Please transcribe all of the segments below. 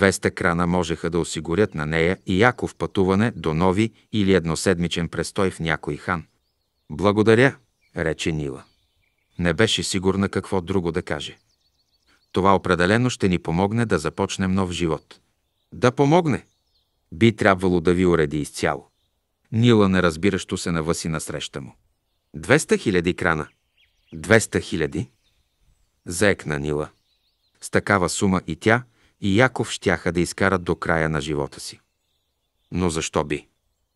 200 крана можеха да осигурят на нея и Яков пътуване до Нови или едноседмичен престой в някой хан. Благодаря, рече Нила. Не беше сигурна какво друго да каже. Това определено ще ни помогне да започнем нов живот. Да помогне! Би трябвало да ви уреди изцяло. Нила неразбиращо се навъси насреща му. 200 000 крана. 200 хиляди? Заекна Нила. С такава сума и тя, и Яков щяха да изкарат до края на живота си. Но защо би?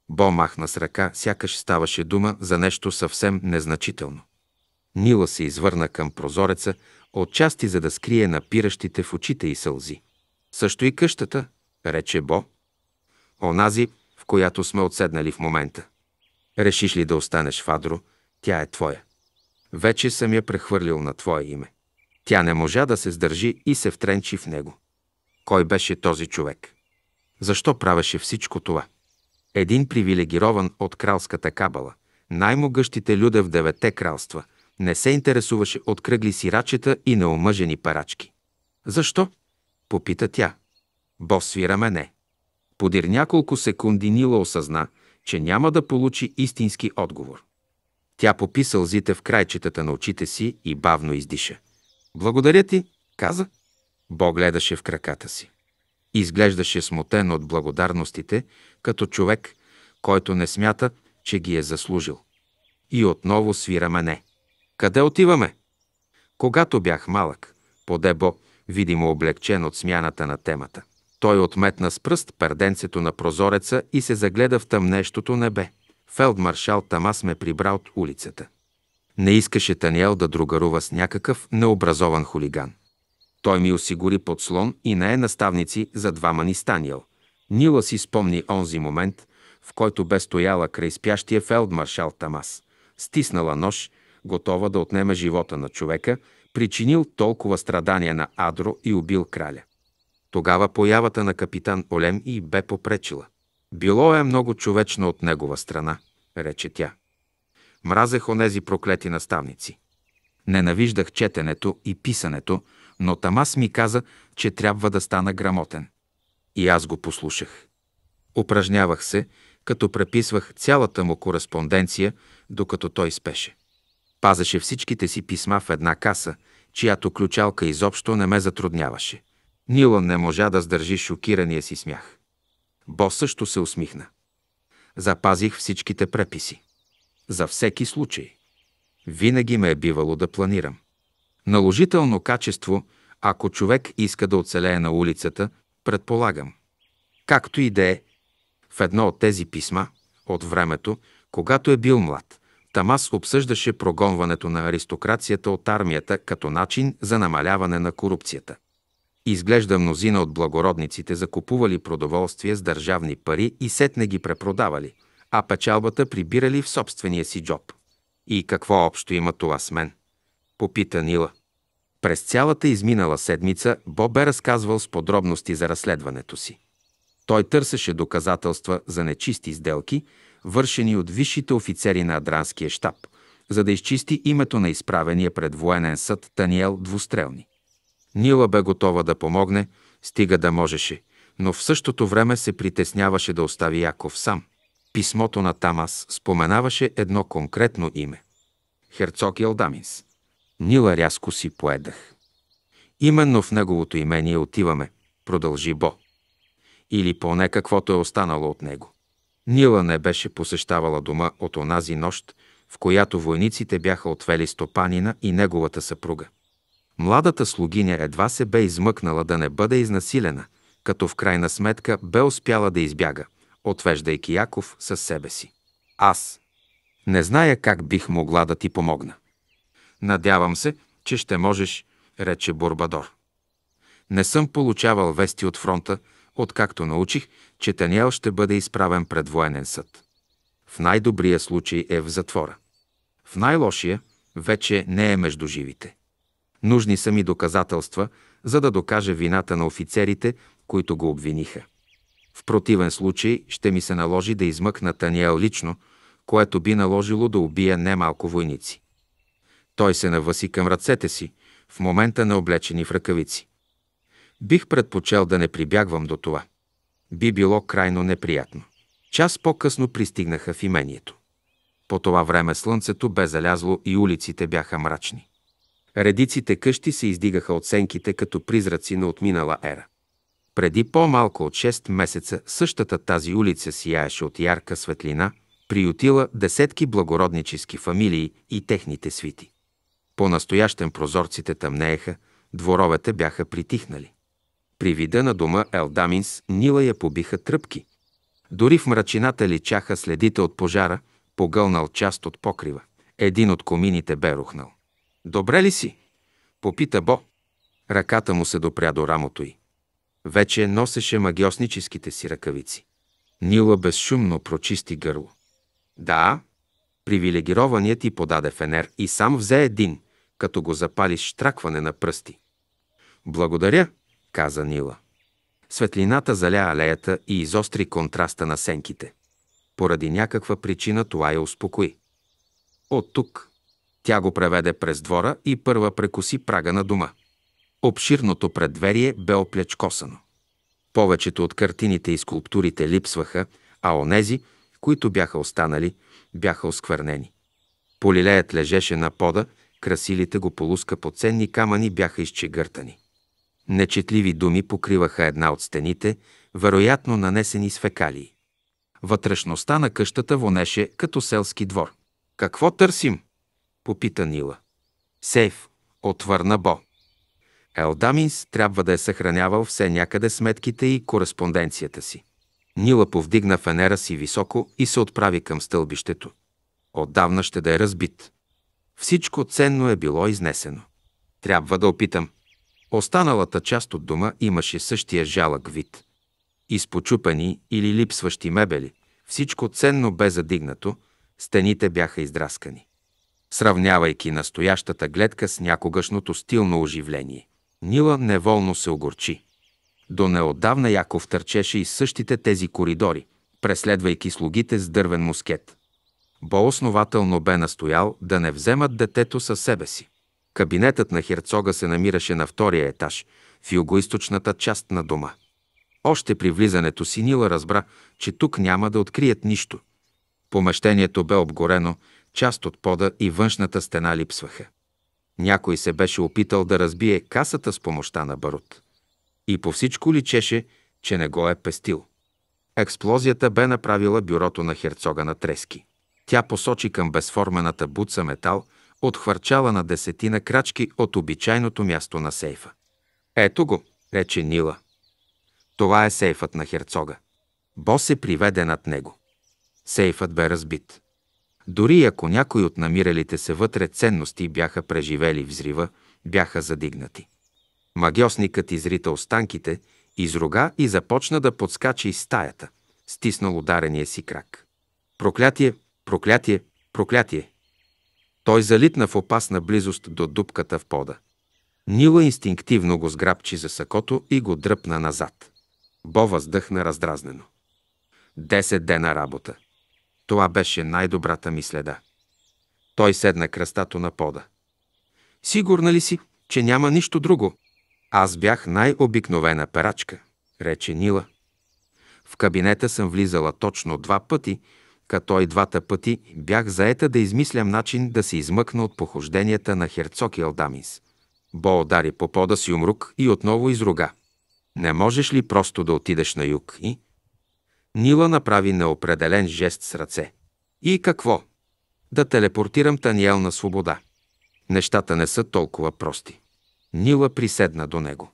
Бо махна с ръка, сякаш ставаше дума за нещо съвсем незначително. Нила се извърна към прозореца, отчасти за да скрие напиращите в очите и сълзи. Също и къщата, рече Бо. Онази, в която сме отседнали в момента. Решиш ли да останеш, Фадро, тя е твоя. Вече съм я прехвърлил на твое име. Тя не можа да се сдържи и се втренчи в него. Кой беше този човек? Защо правеше всичко това? Един привилегирован от кралската кабала, най-могъщите люде в девете кралства, не се интересуваше от кръгли сирачета и неомъжени парачки. Защо? Попита тя. Бо свира мене. Подир няколко секунди Нила осъзна, че няма да получи истински отговор. Тя попи сълзите в крайчетата на очите си и бавно издиша. Благодаря ти, каза, Бог гледаше в краката си. Изглеждаше смутен от благодарностите, като човек, който не смята, че ги е заслужил. И отново свира мене. Къде отиваме? Когато бях малък, подебо, видимо облегчен от смяната на темата. Той отметна с пръст перденцето на прозореца и се загледа в тъмнещото небе. Фелдмаршал Тамас ме прибра от улицата. Не искаше Таниел да другарува с някакъв необразован хулиган. Той ми осигури подслон и не е, наставници за двама ни станиял. Нила си спомни онзи момент, в който бе стояла край спящия фелдмаршал Тамас, стиснала нож, готова да отнеме живота на човека, причинил толкова страдания на Адро и убил краля. Тогава появата на капитан Олем и бе попречила. Било е много човечно от негова страна, рече тя. Мразех онези проклети наставници. Ненавиждах четенето и писането, но Тамас ми каза, че трябва да стана грамотен. И аз го послушах. Упражнявах се, като преписвах цялата му кореспонденция, докато той спеше. Пазеше всичките си писма в една каса, чиято ключалка изобщо не ме затрудняваше. Нилан не можа да сдържи шокирания си смях. Бо също се усмихна. Запазих всичките преписи. За всеки случай. Винаги ме е бивало да планирам. Наложително качество, ако човек иска да оцелее на улицата, предполагам. Както и да е, в едно от тези писма, от времето, когато е бил млад, Тамас обсъждаше прогонването на аристокрацията от армията като начин за намаляване на корупцията. Изглежда мнозина от благородниците закупували продоволствие с държавни пари и сетне ги препродавали, а печалбата прибирали в собствения си джоб. И какво общо има това с мен? Попита Нила. През цялата изминала седмица Боб бе разказвал с подробности за разследването си. Той търсеше доказателства за нечисти сделки, вършени от висшите офицери на Адранския щаб, за да изчисти името на изправения пред военен съд Таниел Двустрелни. Нила бе готова да помогне, стига да можеше, но в същото време се притесняваше да остави Яков сам. Писмото на Тамас споменаваше едно конкретно име – Херцог Елдаминс. Нила рязко си поедах. Именно в неговото имение отиваме, продължи Бо. Или поне каквото е останало от него. Нила не беше посещавала дома от онази нощ, в която войниците бяха отвели Стопанина и неговата съпруга. Младата слугиня едва се бе измъкнала да не бъде изнасилена, като в крайна сметка бе успяла да избяга, отвеждайки Яков със себе си. Аз не зная как бих могла да ти помогна. Надявам се, че ще можеш, рече Борбадор. Не съм получавал вести от фронта, откакто научих, че Таниел ще бъде изправен пред военен съд. В най-добрия случай е в затвора. В най-лошия вече не е между живите. Нужни са ми доказателства, за да докажа вината на офицерите, които го обвиниха. В противен случай ще ми се наложи да измъкна Таниел лично, което би наложило да убия немалко войници. Той се навъси към ръцете си, в момента на облечени в ръкавици. Бих предпочел да не прибягвам до това. Би било крайно неприятно. Час по-късно пристигнаха в имението. По това време слънцето бе залязло и улиците бяха мрачни. Редиците къщи се издигаха от сенките като призраци на отминала ера. Преди по-малко от 6 месеца същата тази улица сияеше от ярка светлина, приютила десетки благороднически фамилии и техните свити. По-настоящен прозорците тъмнееха, дворовете бяха притихнали. При вида на дома Елдаминс Нила я побиха тръпки. Дори в мрачината личаха следите от пожара, погълнал част от покрива. Един от комините бе рухнал. «Добре ли си?» попита Бо. Ръката му се допря до рамото й. Вече носеше магиосническите си ръкавици. Нила безшумно прочисти гърло. Да, привилегированият ти подаде фенер и сам взе един като го запали с штракване на пръсти. Благодаря, каза Нила. Светлината заля алеята и изостри контраста на сенките. Поради някаква причина това я успокои. От тук тя го преведе през двора и първа прекоси прага на дома. Обширното предверие бе оплечкосано. Повечето от картините и скулптурите липсваха, а онези, които бяха останали, бяха осквернени. Полилеят лежеше на пода, Красилите го полуска по ценни камъни бяха изчегъртани. Нечетливи думи покриваха една от стените, вероятно нанесени с фекалии. Вътрешността на къщата вонеше като селски двор. «Какво търсим?» – попита Нила. «Сейф», отвърна Бо. Елдаминс трябва да е съхранявал все някъде сметките и кореспонденцията си. Нила повдигна фенера си високо и се отправи към стълбището. Отдавна ще да е разбит. Всичко ценно е било изнесено. Трябва да опитам. Останалата част от дома имаше същия жалък вид. Изпочупани или липсващи мебели, всичко ценно бе задигнато, стените бяха издраскани. Сравнявайки настоящата гледка с някогашното стилно оживление, Нила неволно се огорчи. До неодавна Яков търчеше и същите тези коридори, преследвайки слугите с дървен мускет. Бо основателно бе настоял да не вземат детето със себе си. Кабинетът на херцога се намираше на втория етаж, в югоисточната част на дома. Още при влизането си Нила разбра, че тук няма да открият нищо. Помещението бе обгорено, част от пода и външната стена липсваха. Някой се беше опитал да разбие касата с помощта на барут. И по всичко личеше, че не го е пестил. Експлозията бе направила бюрото на херцога на трески. Тя посочи към безформената буца метал, отхвърчала на десетина крачки от обичайното място на сейфа. Ето го, рече Нила. Това е сейфът на херцога. Бо се приведе над него. Сейфът бе разбит. Дори ако някой от намиралите се вътре ценности бяха преживели взрива, бяха задигнати. Магиосникът изрита останките, изруга и започна да подскачи из стаята, стиснал ударения си крак. Проклятие, Проклятие, проклятие! Той залитна в опасна близост до дупката в пода. Нила инстинктивно го сграбчи за сакото и го дръпна назад. Бо въздъхна раздразнено. Десет дена работа. Това беше най-добрата ми следа. Той седна кръстато на пода. Сигурна ли си, че няма нищо друго? Аз бях най-обикновена перачка, рече Нила. В кабинета съм влизала точно два пъти – като и двата пъти бях заета да измислям начин да се измъкна от похожденията на херцог Елдамис. Бо удари по пода си умрук и отново изруга. Не можеш ли просто да отидеш на юг и... Нила направи неопределен жест с ръце. И какво? Да телепортирам Таниел на свобода. Нещата не са толкова прости. Нила приседна до него.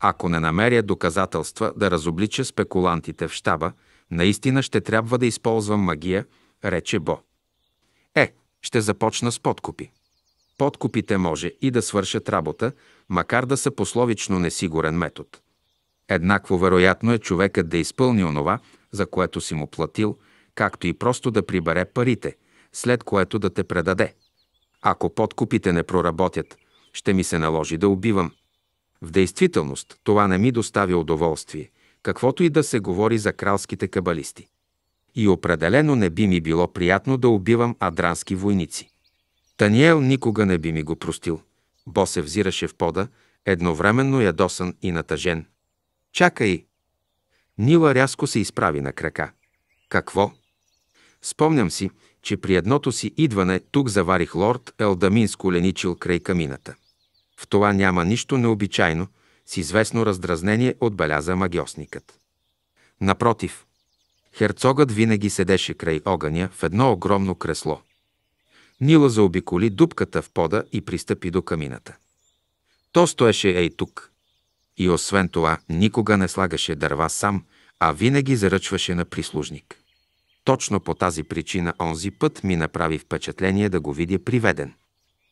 Ако не намеря доказателства да разоблича спекулантите в щаба, Наистина ще трябва да използвам магия, рече Бо. Е, ще започна с подкупи. Подкупите може и да свършат работа, макар да са пословично несигурен метод. Еднакво вероятно е човекът да изпълни онова, за което си му платил, както и просто да прибере парите, след което да те предаде. Ако подкупите не проработят, ще ми се наложи да убивам. В действителност това не ми доставя удоволствие – каквото и да се говори за кралските кабалисти. И определено не би ми било приятно да убивам адрански войници. Таниел никога не би ми го простил. Бо се взираше в пода, едновременно ядосан и натъжен. Чакай! Нила рязко се изправи на крака. Какво? Спомням си, че при едното си идване тук заварих лорд Елдамин с коленичил край камината. В това няма нищо необичайно, с известно раздразнение отбеляза магиосникът. Напротив, херцогът винаги седеше край огъня в едно огромно кресло. Нила заобиколи дупката в пода и пристъпи до камината. То стоеше ей тук. И освен това, никога не слагаше дърва сам, а винаги заръчваше на прислужник. Точно по тази причина онзи път ми направи впечатление да го видя приведен.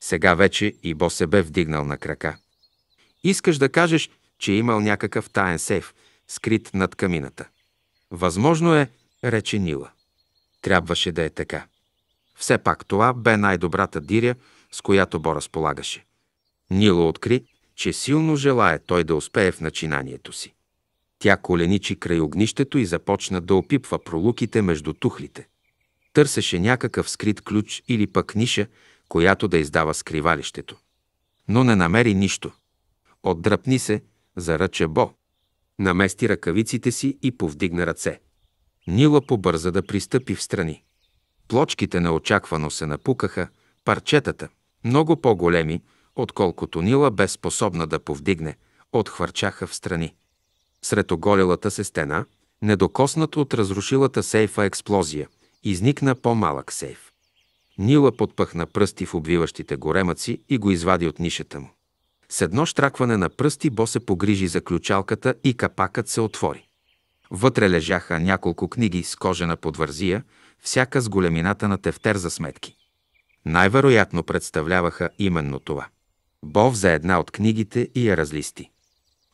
Сега вече и Бо се бе вдигнал на крака. Искаш да кажеш, че е имал някакъв таен сейф, скрит над камината. Възможно е, рече Нила. Трябваше да е така. Все пак това бе най-добрата диря, с която Бо разполагаше. Нила откри, че силно желая той да успее в начинанието си. Тя коленичи край огнището и започна да опипва пролуките между тухлите. Търсеше някакъв скрит ключ или пък ниша, която да издава скривалището. Но не намери нищо – Отдръпни се, заръча Бо. Намести ръкавиците си и повдигна ръце. Нила побърза да пристъпи в страни. Плочките неочаквано се напукаха, парчетата, много по-големи, отколкото Нила бе способна да повдигне, отхвърчаха в страни. Сред оголелата се стена, недокоснат от разрушилата сейфа експлозия, изникна по-малък сейф. Нила подпъхна пръсти в обвиващите горемъци и го извади от нишата му. С едно штракване на пръсти Бо се погрижи за ключалката и капакът се отвори. Вътре лежаха няколко книги с кожена подвързия, всяка с големината на тефтер за сметки. Най-вероятно представляваха именно това. Бо взе една от книгите и я разлисти.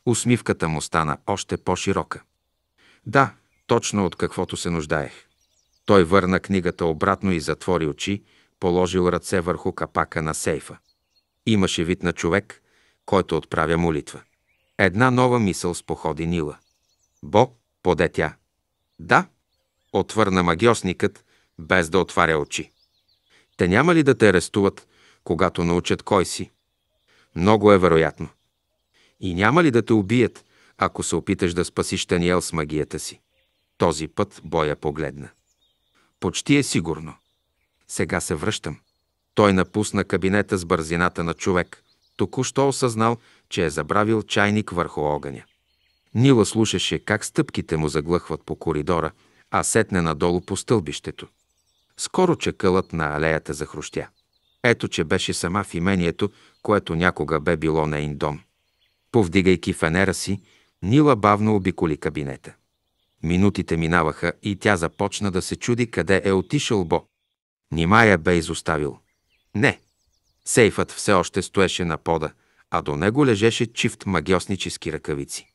Усмивката му стана още по-широка. Да, точно от каквото се нуждаех. Той върна книгата обратно и затвори очи, положил ръце върху капака на сейфа. Имаше вид на човек, който отправя молитва. Една нова мисъл с походи Нила. Бо, поде тя. Да, отвърна магиосникът, без да отваря очи. Те няма ли да те арестуват, когато научат кой си? Много е вероятно. И няма ли да те убият, ако се опиташ да спасиш Таниел с магията си? Този път боя погледна. Почти е сигурно. Сега се връщам. Той напусна кабинета с бързината на човек. Току-що осъзнал, че е забравил чайник върху огъня. Нила слушаше как стъпките му заглъхват по коридора, а сетне надолу по стълбището. Скоро чакълът на алеята захрущя. Ето, че беше сама в имението, което някога бе било нейн дом. Повдигайки фенера си, Нила бавно обиколи кабинета. Минутите минаваха и тя започна да се чуди къде е отишъл Бо. Нима я бе изоставил. Не, Сейфът все още стоеше на пода, а до него лежеше чифт магиоснически ръкавици.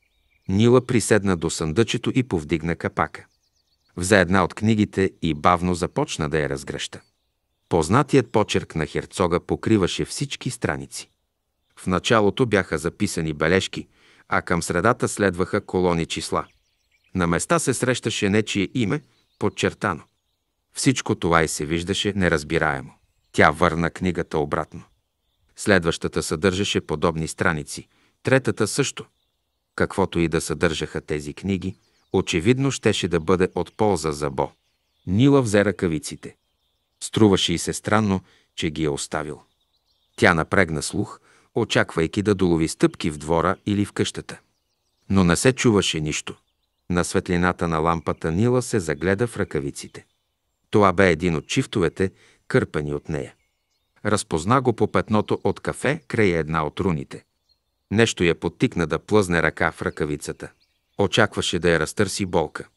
Нила приседна до съндъчето и повдигна капака. Взе една от книгите и бавно започна да я разгръща. Познатият почерк на херцога покриваше всички страници. В началото бяха записани бележки, а към средата следваха колони числа. На места се срещаше нечие име, подчертано. Всичко това и се виждаше неразбираемо. Тя върна книгата обратно. Следващата съдържаше подобни страници, третата също. Каквото и да съдържаха тези книги, очевидно щеше да бъде от полза за Бо. Нила взе ръкавиците. Струваше и се странно, че ги е оставил. Тя напрегна слух, очаквайки да долови стъпки в двора или в къщата. Но не се чуваше нищо. На светлината на лампата Нила се загледа в ръкавиците. Това бе един от чифтовете, кърпени от нея. Разпозна го по петното от кафе край една от руните. Нещо я подтикна да плъзне ръка в ръкавицата. Очакваше да я разтърси болка.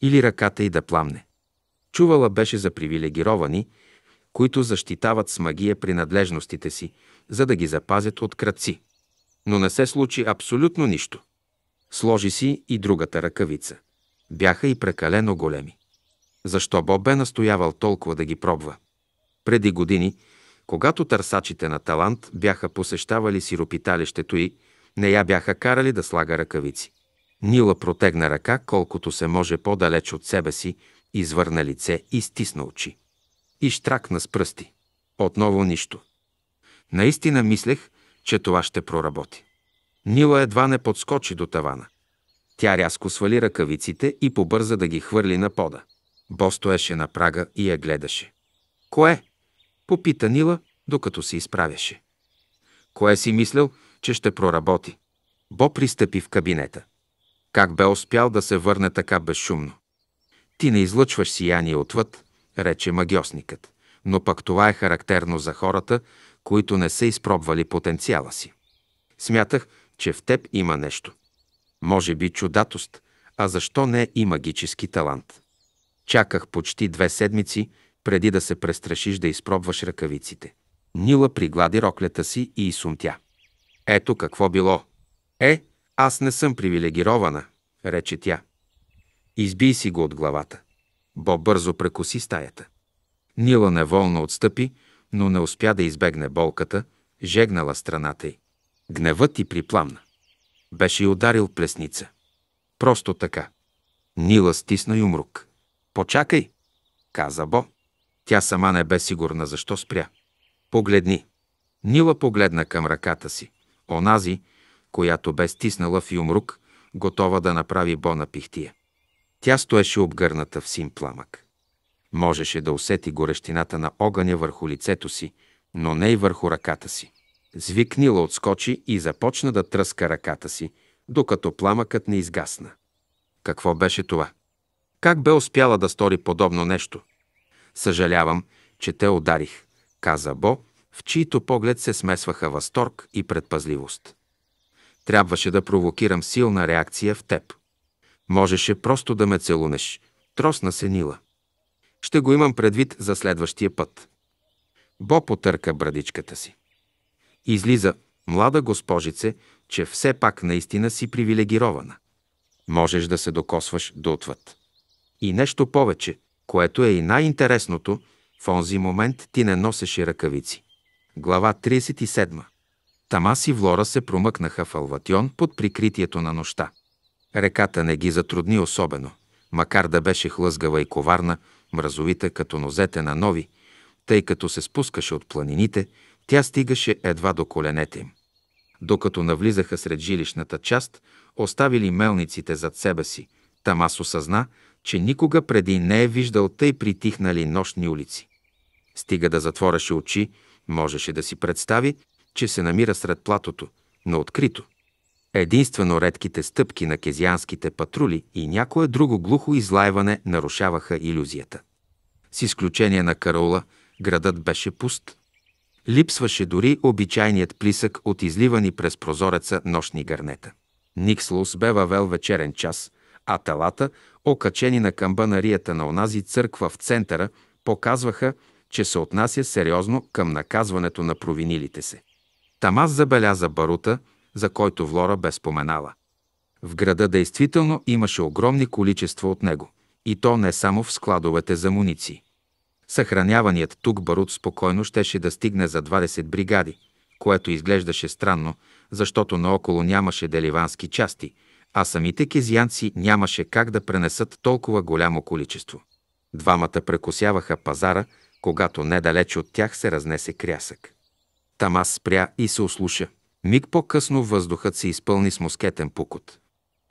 Или ръката й да пламне. Чувала беше за привилегировани, които защитават с магия принадлежностите си, за да ги запазят от кръци. Но не се случи абсолютно нищо. Сложи си и другата ръкавица. Бяха и прекалено големи. Защо Боб бе настоявал толкова да ги пробва? Преди години, когато търсачите на талант бяха посещавали сиропиталището й, не я бяха карали да слага ръкавици. Нила протегна ръка колкото се може по-далеч от себе си, извърна лице и стисна очи. И штракна с пръсти. Отново нищо. Наистина мислех, че това ще проработи. Нила едва не подскочи до тавана. Тя рязко свали ръкавиците и побърза да ги хвърли на пода. Бо стоеше на прага и я гледаше. Кое? Попита Нила, докато се изправяше. Кое си мислил, че ще проработи? Бо пристъпи в кабинета. Как бе успял да се върне така безшумно? Ти не излъчваш сияние отвъд, рече магиосникът, но пък това е характерно за хората, които не са изпробвали потенциала си. Смятах, че в теб има нещо. Може би чудатост, а защо не и магически талант. Чаках почти две седмици преди да се престрашиш да изпробваш ръкавиците. Нила приглади роклята си и изсумтя. Ето какво било. Е, аз не съм привилегирована, рече тя. Избий си го от главата. Бо бързо прекуси стаята. Нила неволно отстъпи, но не успя да избегне болката, жегнала страната й. Гневът ти припламна. Беше и ударил плесница. Просто така. Нила стисна юмрук. Почакай, каза Бо. Тя сама не бе сигурна защо спря. Погледни. Нила погледна към ръката си. Онази, която бе стиснала в юмрук, готова да направи бона пихтия. Тя стоеше обгърната в син пламък. Можеше да усети горещината на огъня върху лицето си, но не и върху ръката си. Звикнила отскочи и започна да тръска ръката си, докато пламъкът не изгасна. Какво беше това? Как бе успяла да стори подобно нещо? Съжалявам, че те ударих, каза Бо, в чието поглед се смесваха възторг и предпазливост. Трябваше да провокирам силна реакция в теб. Можеше просто да ме целунеш. Тросна се Нила. Ще го имам предвид за следващия път. Бо потърка брадичката си. Излиза, млада госпожице, че все пак наистина си привилегирована. Можеш да се докосваш до отвъд. И нещо повече. Което е и най-интересното, в онзи момент ти не носеше ръкавици. Глава 37. Тамас и Влора се промъкнаха в Алватион под прикритието на нощта. Реката не ги затрудни особено, макар да беше хлъзгава и коварна, мразовита като нозете на нови, тъй като се спускаше от планините, тя стигаше едва до коленете им. Докато навлизаха сред жилищната част, оставили мелниците зад себе си, Тамас осъзна, че никога преди не е виждал тъй притихнали нощни улици. Стига да затвореше очи, можеше да си представи, че се намира сред платото, но открито. Единствено редките стъпки на кезианските патрули и някое друго глухо излайване нарушаваха иллюзията. С изключение на Караула, градът беше пуст. Липсваше дори обичайният плисък от изливани през прозореца нощни гарнета. Никслус бе въвел вечерен час, а телата окачени на камбанарията на онази църква в центъра, показваха, че се отнася сериозно към наказването на провинилите се. Тамас забеляза барута, за който Влора бе споменала. В града действително имаше огромни количества от него, и то не само в складовете за муниции. Съхраняваният тук барут спокойно щеше да стигне за 20 бригади, което изглеждаше странно, защото наоколо нямаше деливански части, а самите кезианци нямаше как да пренесат толкова голямо количество. Двамата прекосяваха пазара, когато недалеч от тях се разнесе крясък. Тамас спря и се ослуша. Миг по-късно въздухът се изпълни с москетен пукот.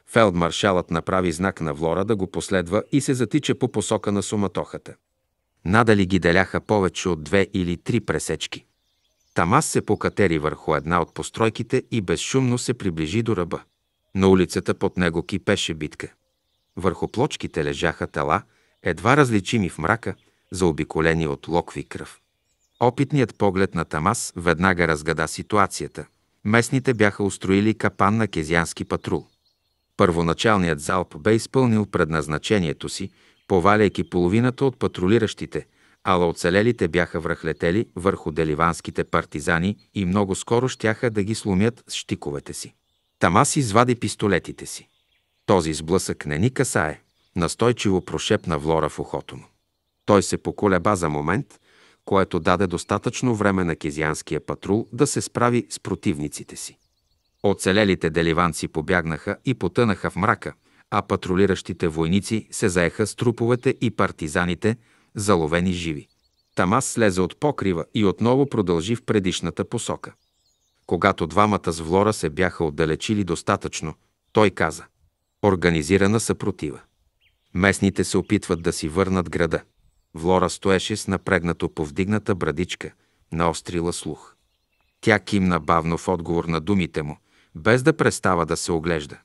Фелдмаршалът направи знак на Влора да го последва и се затича по посока на суматохата. Надали ги деляха повече от две или три пресечки. Тамас се покатери върху една от постройките и безшумно се приближи до ръба. На улицата под него кипеше битка. Върху плочките лежаха тела, едва различими в мрака, заобиколени от локви кръв. Опитният поглед на Тамас веднага разгада ситуацията. Местните бяха устроили капан на Кезиански патрул. Първоначалният залп бе изпълнил предназначението си, поваляйки половината от патрулиращите, ала оцелелите бяха връхлетели върху деливанските партизани и много скоро щяха да ги сломят с щиковете си. Тамас извади пистолетите си. Този сблъсък не ни касае, настойчиво прошепна Влора в ухото му. Той се поколеба за момент, което даде достатъчно време на кезианския патрул да се справи с противниците си. Оцелелите деливанци побягнаха и потънаха в мрака, а патрулиращите войници се заеха с труповете и партизаните, заловени живи. Тамас слезе от покрива и отново продължи в предишната посока. Когато двамата с Влора се бяха отдалечили достатъчно, той каза «Организирана съпротива». Местните се опитват да си върнат града. Влора стоеше с напрегнато повдигната брадичка, наострила слух. Тя кимна бавно в отговор на думите му, без да престава да се оглежда.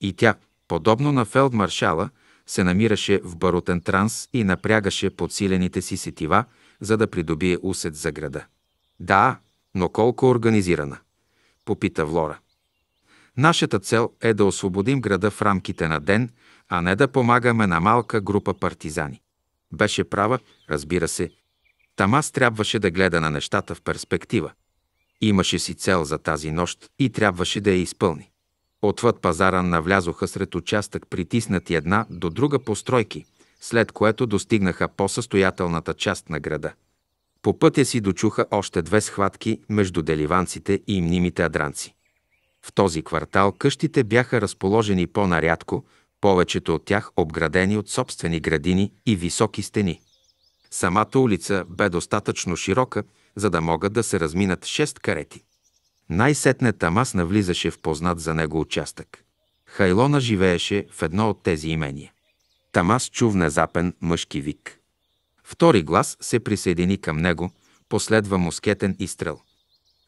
И тя, подобно на фелдмаршала, се намираше в барутен транс и напрягаше подсилените си сетива, за да придобие усет за града. Да, но колко организирана? Попита Влора. Нашата цел е да освободим града в рамките на ден, а не да помагаме на малка група партизани. Беше права, разбира се. Тамас трябваше да гледа на нещата в перспектива. Имаше си цел за тази нощ и трябваше да я изпълни. Отвъд пазара навлязоха сред участък притиснати една до друга постройки, след което достигнаха по-състоятелната част на града – по пътя си дочуха още две схватки между деливанците и мнимите адранци. В този квартал къщите бяха разположени по-нарядко, повечето от тях обградени от собствени градини и високи стени. Самата улица бе достатъчно широка, за да могат да се разминат шест карети. Най-сетне Тамас навлизаше в познат за него участък. Хайлона живееше в едно от тези имения. Тамас чу внезапен мъжки вик. Втори глас се присъедини към него, последва мускетен изстрел.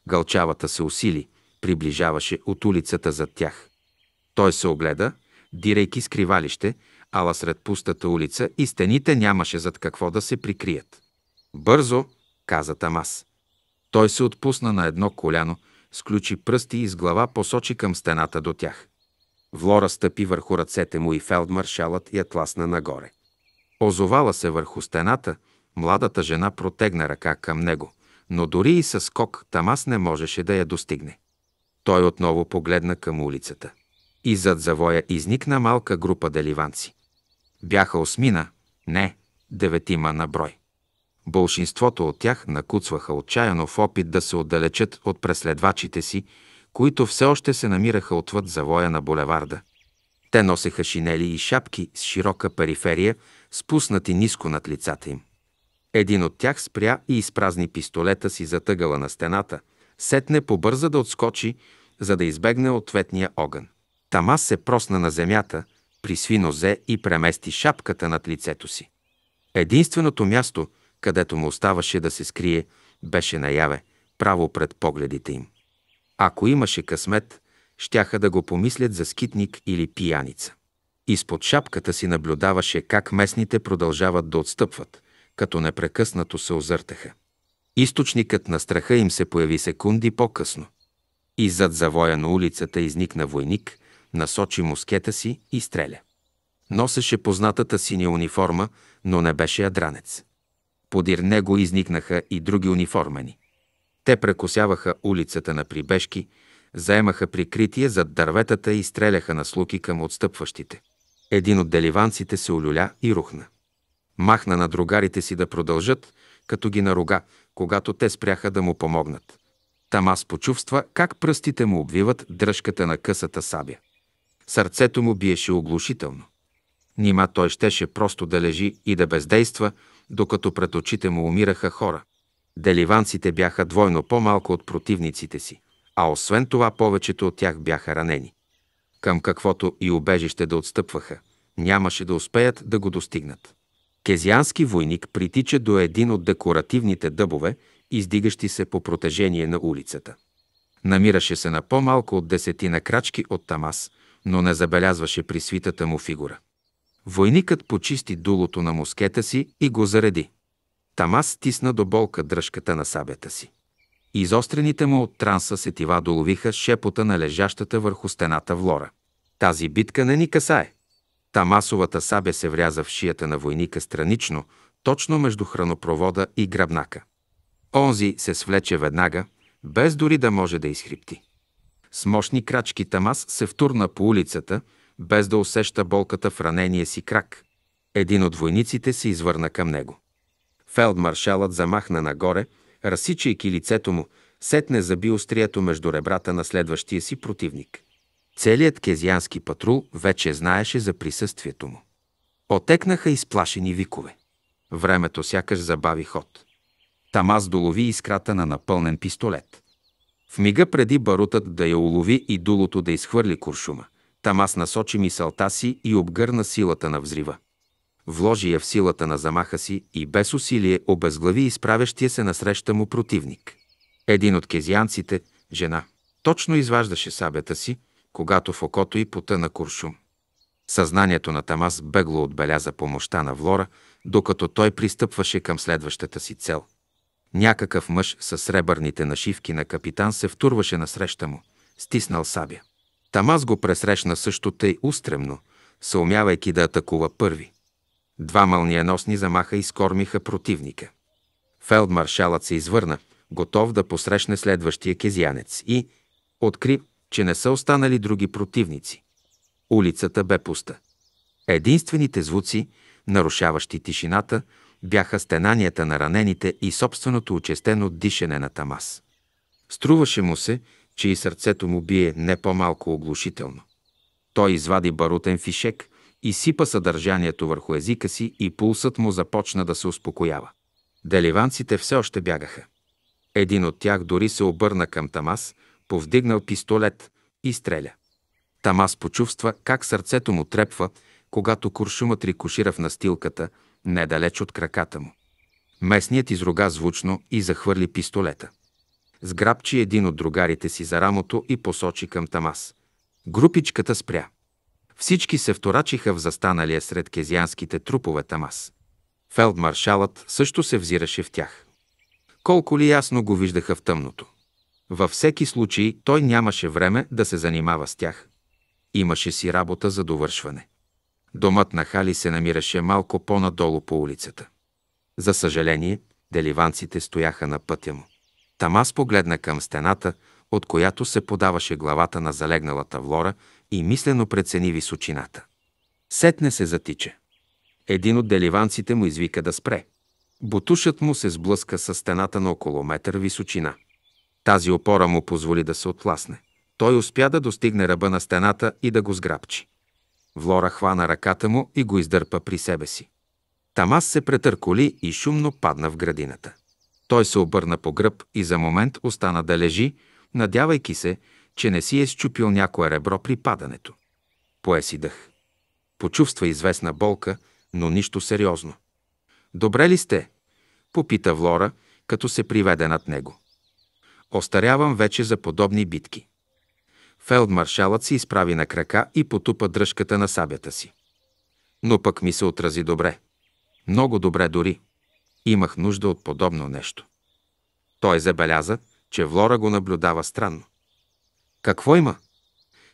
Гълчавата се усили, приближаваше от улицата зад тях. Той се огледа, дирейки скривалище, ала сред пустата улица и стените нямаше зад какво да се прикрият. Бързо, каза Тамас. Той се отпусна на едно коляно, сключи пръсти и с глава посочи към стената до тях. Влора стъпи върху ръцете му и фелдмаршалът я тласна нагоре. Озовала се върху стената, младата жена протегна ръка към него, но дори и със скок Тамас не можеше да я достигне. Той отново погледна към улицата. И зад завоя изникна малка група деливанци. Бяха осмина, не, деветима на брой. Болшинството от тях накуцваха отчаяно в опит да се отдалечат от преследвачите си, които все още се намираха отвъд завоя на булеварда. Те носеха шинели и шапки с широка периферия спуснати ниско над лицата им. Един от тях спря и изпразни пистолета си затъгала на стената, сетне побърза да отскочи, за да избегне ответния огън. Тамас се просна на земята, при свинозе и премести шапката над лицето си. Единственото място, където му оставаше да се скрие, беше наяве, право пред погледите им. Ако имаше късмет, щяха да го помислят за скитник или пияница. Изпод шапката си наблюдаваше как местните продължават да отстъпват, като непрекъснато се озъртаха. Източникът на страха им се появи секунди по-късно. И зад завоя на улицата изникна войник, насочи мускета си и стреля. Носеше познатата синя униформа, но не беше ядранец. Подир него изникнаха и други униформени. Те прекосяваха улицата на прибежки, заемаха прикритие зад дърветата и стреляха на слуки към отстъпващите. Един от деливанците се олюля и рухна. Махна на другарите си да продължат, като ги наруга, когато те спряха да му помогнат. Тамас почувства как пръстите му обвиват дръжката на късата сабя. Сърцето му биеше оглушително. Нима той щеше просто да лежи и да бездейства, докато пред очите му умираха хора. Деливанците бяха двойно по-малко от противниците си, а освен това повечето от тях бяха ранени към каквото и обежище да отстъпваха, нямаше да успеят да го достигнат. Кезиански войник притича до един от декоративните дъбове, издигащи се по протежение на улицата. Намираше се на по-малко от десетина крачки от Тамас, но не забелязваше при свитата му фигура. Войникът почисти дулото на мускета си и го зареди. Тамас стисна до болка дръжката на сабята си. Изострените му от транса сетива доловиха шепота на лежащата върху стената Влора. Тази битка не ни касае. Тамасовата сабя се вряза в шията на войника странично, точно между хранопровода и гръбнака. Онзи се свлече веднага, без дори да може да изхрипти. С мощни крачки Тамас се втурна по улицата, без да усеща болката в ранения си крак. Един от войниците се извърна към него. Фелдмаршалът замахна нагоре, разсичайки лицето му, сетне заби острието между ребрата на следващия си противник. Целият кезиански патрул вече знаеше за присъствието му. Отекнаха изплашени викове. Времето сякаш забави ход. Тамаз долови искрата на напълнен пистолет. В мига преди барутът да я улови и дулото да изхвърли куршума, Тамаз насочи мисълта си и обгърна силата на взрива. Вложи я в силата на замаха си и без усилие обезглави изправящия се насреща му противник. Един от кезианците, жена, точно изваждаше сабята си, когато в окото й потъна куршум. Съзнанието на Тамас бегло отбеляза помощта на Влора, докато той пристъпваше към следващата си цел. Някакъв мъж с сребърните нашивки на капитан се втурваше насреща му, стиснал сабя. Тамас го пресрещна също тъй устремно, съумявайки да атакува първи. Два мълниеносни замаха изкормиха противника. Фелдмаршалът се извърна, готов да посрещне следващия кезянец и откри че не са останали други противници. Улицата бе пуста. Единствените звуци, нарушаващи тишината, бяха стенанията на ранените и собственото очестено дишане на Тамас. Струваше му се, че и сърцето му бие не по-малко оглушително. Той извади барутен фишек и сипа съдържанието върху езика си и пулсът му започна да се успокоява. Деливанците все още бягаха. Един от тях дори се обърна към Тамас – повдигнал пистолет и стреля. Тамас почувства как сърцето му трепва, когато куршумът рикошира в настилката, недалеч от краката му. Местният изруга звучно и захвърли пистолета. Сграбчи един от другарите си за рамото и посочи към Тамас. Групичката спря. Всички се вторачиха в застаналия сред кезианските трупове Тамас. Фелдмаршалът също се взираше в тях. Колко ли ясно го виждаха в тъмното. Във всеки случай той нямаше време да се занимава с тях. Имаше си работа за довършване. Домът на Хали се намираше малко по-надолу по улицата. За съжаление, деливанците стояха на пътя му. Тамас погледна към стената, от която се подаваше главата на залегналата Влора и мислено прецени височината. Сетне се затича. Един от деливанците му извика да спре. Бутушът му се сблъска с стената на около метър височина – тази опора му позволи да се отласне. Той успя да достигне ръба на стената и да го сграбчи. Влора хвана ръката му и го издърпа при себе си. Тамас се претърколи и шумно падна в градината. Той се обърна по гръб и за момент остана да лежи, надявайки се, че не си е счупил някое ребро при падането. Пое си дъх. Почувства известна болка, но нищо сериозно. «Добре ли сте?» – попита Влора, като се приведе над него. Остарявам вече за подобни битки. Фелдмаршалът се изправи на крака и потупа дръжката на сабята си. Но пък ми се отрази добре. Много добре дори. Имах нужда от подобно нещо. Той забеляза, че Влора го наблюдава странно. Какво има?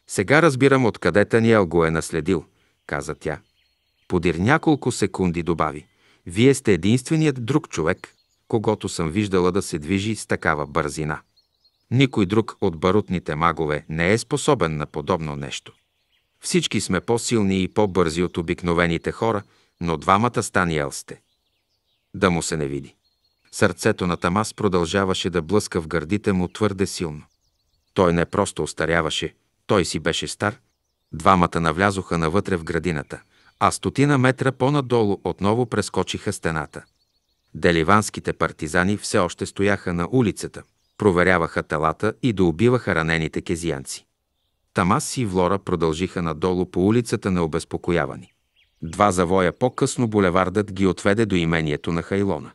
Сега разбирам откъде Таниел го е наследил, каза тя. Подир няколко секунди добави. Вие сте единственият друг човек, когото съм виждала да се движи с такава бързина. Никой друг от барутните магове не е способен на подобно нещо. Всички сме по-силни и по-бързи от обикновените хора, но двамата Станиел сте. Да му се не види. Сърцето на Тамас продължаваше да блъска в гърдите му твърде силно. Той не просто остаряваше, той си беше стар. Двамата навлязоха навътре в градината, а стотина метра по-надолу отново прескочиха стената. Деливанските партизани все още стояха на улицата, проверяваха телата и доубиваха ранените кезиянци. Тамас и Влора продължиха надолу по улицата на обезпокоявани. Два завоя по-късно булевардът ги отведе до имението на Хайлона.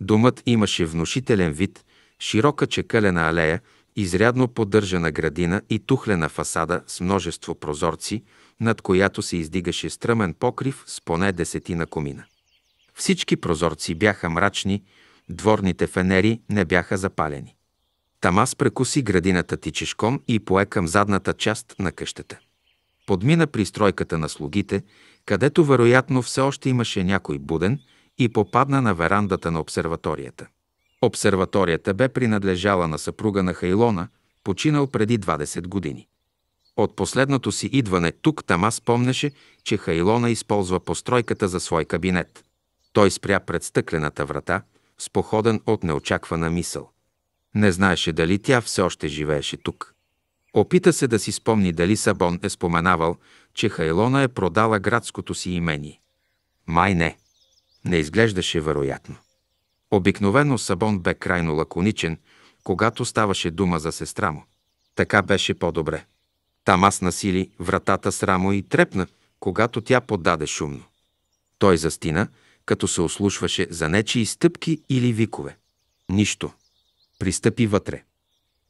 Домът имаше внушителен вид, широка чекалена алея, изрядно поддържана градина и тухлена фасада с множество прозорци, над която се издигаше стръмен покрив с поне десетина комина. Всички прозорци бяха мрачни, дворните фенери не бяха запалени. Тамас прекуси градината тичешком и пое към задната част на къщата. Подмина пристройката на слугите, където вероятно все още имаше някой буден и попадна на верандата на обсерваторията. Обсерваторията бе принадлежала на съпруга на Хайлона, починал преди 20 години. От последното си идване тук Тамас помнеше, че Хайлона използва постройката за свой кабинет. Той спря пред стъклената врата, споходен от неочаквана мисъл. Не знаеше дали тя все още живееше тук. Опита се да си спомни дали Сабон е споменавал, че Хайлона е продала градското си имение. Май не. Не изглеждаше вероятно. Обикновено Сабон бе крайно лаконичен, когато ставаше дума за сестра му. Така беше по-добре. Там аз насили вратата с рамо и трепна, когато тя подаде шумно. Той застина като се ослушваше за нечии стъпки или викове. Нищо. Пристъпи вътре.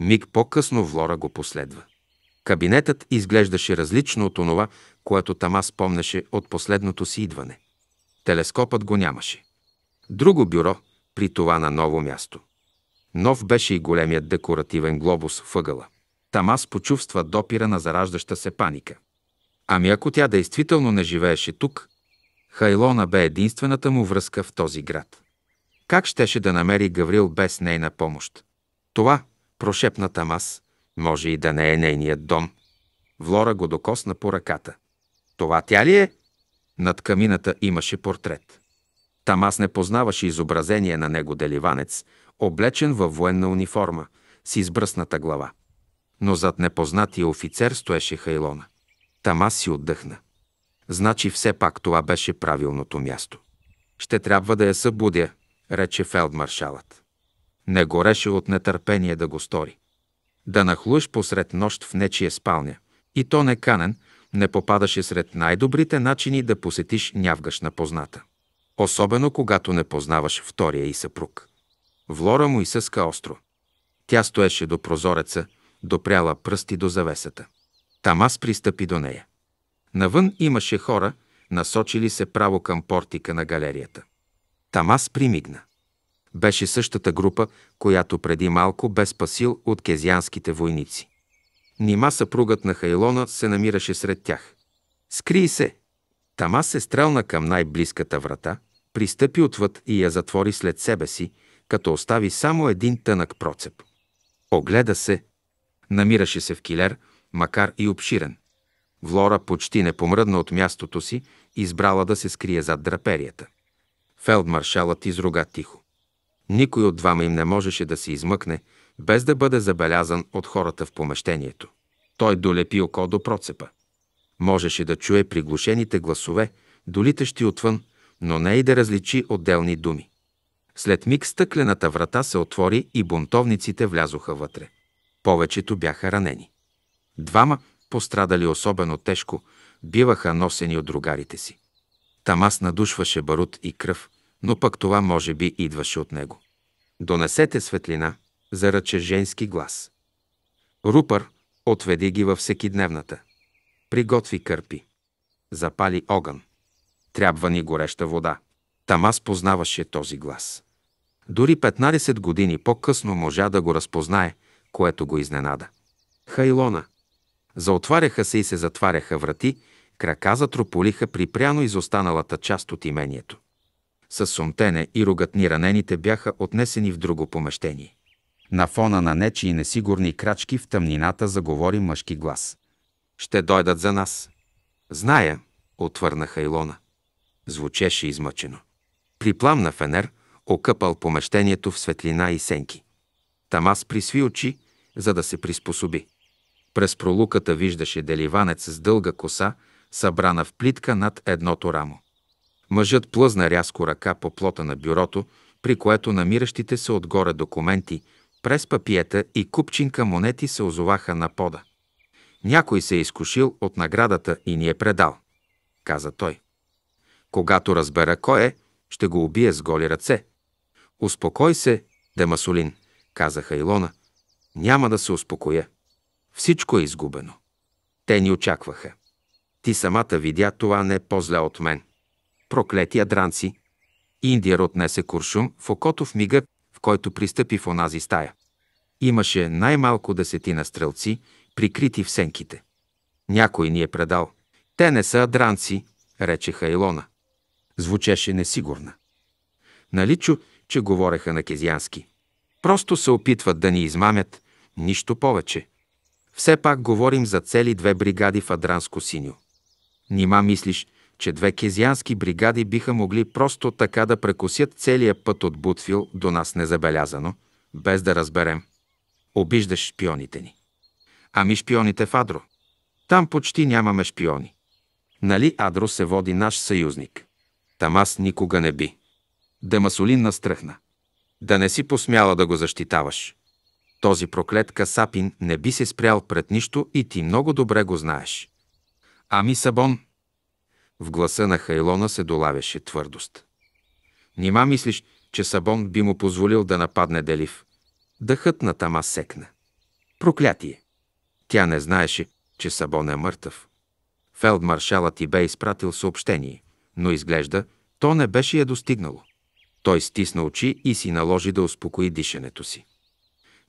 Миг по-късно Влора го последва. Кабинетът изглеждаше различно от онова, което Тамас помнеше от последното си идване. Телескопът го нямаше. Друго бюро, при това на ново място. Нов беше и големият декоративен глобус въгъла. Тамас почувства допира на зараждаща се паника. Ами ако тя действително не живееше тук, Хайлона бе единствената му връзка в този град. Как щеше да намери Гаврил без нейна помощ? Това, прошепна Тамас, може и да не е нейният дом. Влора го докосна по ръката. Това тя ли е? Над камината имаше портрет. Тамас не познаваше изобразение на него деливанец, облечен във военна униформа, с избръсната глава. Но зад непознатия офицер стоеше Хайлона. Тамас си отдъхна. Значи все пак това беше правилното място. Ще трябва да я събудя, рече фелдмаршалът. Не гореше от нетърпение да го стори. Да нахлуеш посред нощ в нечия спалня, и то не канен, не попадаше сред най-добрите начини да посетиш нявгашна позната. Особено когато не познаваш втория и съпруг. Влора му изсъска остро. Тя стоеше до прозореца, допряла пръсти до завесата. Тамас пристъпи до нея. Навън имаше хора, насочили се право към портика на галерията. Там аз примигна. Беше същата група, която преди малко бе спасил от кезианските войници. Нима съпругът на Хайлона се намираше сред тях. Скри се! Тама се стрелна към най-близката врата, пристъпи отвъд и я затвори след себе си, като остави само един тънък процеп. Огледа се. Намираше се в килер, макар и обширен. Влора почти не помръдна от мястото си, избрала да се скрие зад драперията. Фелдмаршалът изруга тихо. Никой от двама им не можеше да се измъкне, без да бъде забелязан от хората в помещението. Той долепи око до процепа. Можеше да чуе приглушените гласове, долитащи отвън, но не и да различи отделни думи. След миг стъклената врата се отвори и бунтовниците влязоха вътре. Повечето бяха ранени. Двама пострадали особено тежко, биваха носени от другарите си. Тамас надушваше барут и кръв, но пък това може би идваше от него. Донесете светлина, заръче женски глас. Рупър отведи ги във всекидневната. Приготви кърпи. Запали огън. Трябва ни гореща вода. Тамас познаваше този глас. Дори 15 години по-късно можа да го разпознае, което го изненада. Хайлона – Заотваряха се и се затваряха врати, крака затрополиха при пряно изостаналата част от имението. С сумтене и ругатни ранените бяха отнесени в друго помещение. На фона на нечи и несигурни крачки в тъмнината заговори мъжки глас. «Ще дойдат за нас!» «Зная!» — отвърнаха Илона. Звучеше измъчено. При пламна фенер окъпал помещението в светлина и сенки. Тамас присви очи, за да се приспособи. През пролуката виждаше деливанец с дълга коса, събрана в плитка над едното рамо. Мъжът плъзна рязко ръка по плота на бюрото, при което намиращите се отгоре документи, през папиета и купчинка монети се озоваха на пода. Някой се е изкушил от наградата и ни е предал, каза той. Когато разбера кой е, ще го убие с голи ръце. Успокой се, Демасолин, казаха Илона. Няма да се успокоя. Всичко е изгубено. Те ни очакваха. Ти самата видя това не е по-зле от мен. Проклети адранци! Индия отнесе куршум в окото в мига, в който пристъпи в онази стая. Имаше най-малко десетина стрелци, прикрити в сенките. Някой ни е предал. Те не са адранци, речеха Илона. Звучеше несигурна. Наличо, че говореха на кезиански. Просто се опитват да ни измамят, нищо повече. Все пак говорим за цели две бригади в Адранско-Синьо. Нима мислиш, че две кезиански бригади биха могли просто така да прекусят целия път от Бутвил до нас незабелязано, без да разберем. Обиждаш шпионите ни. Ами шпионите в Адро. Там почти нямаме шпиони. Нали Адро се води наш съюзник? Там аз никога не би. Демасолин настръхна. Да не си посмяла да го защитаваш. Този проклет Касапин не би се спрял пред нищо и ти много добре го знаеш. Ами Сабон? В гласа на Хайлона се долавяше твърдост. Нима мислиш, че Сабон би му позволил да нападне Делив. Дъхът на Тама секна. Проклятие! Тя не знаеше, че Сабон е мъртъв. Фелдмаршалът и бе изпратил съобщение, но изглежда, то не беше я достигнало. Той стисна очи и си наложи да успокои дишането си.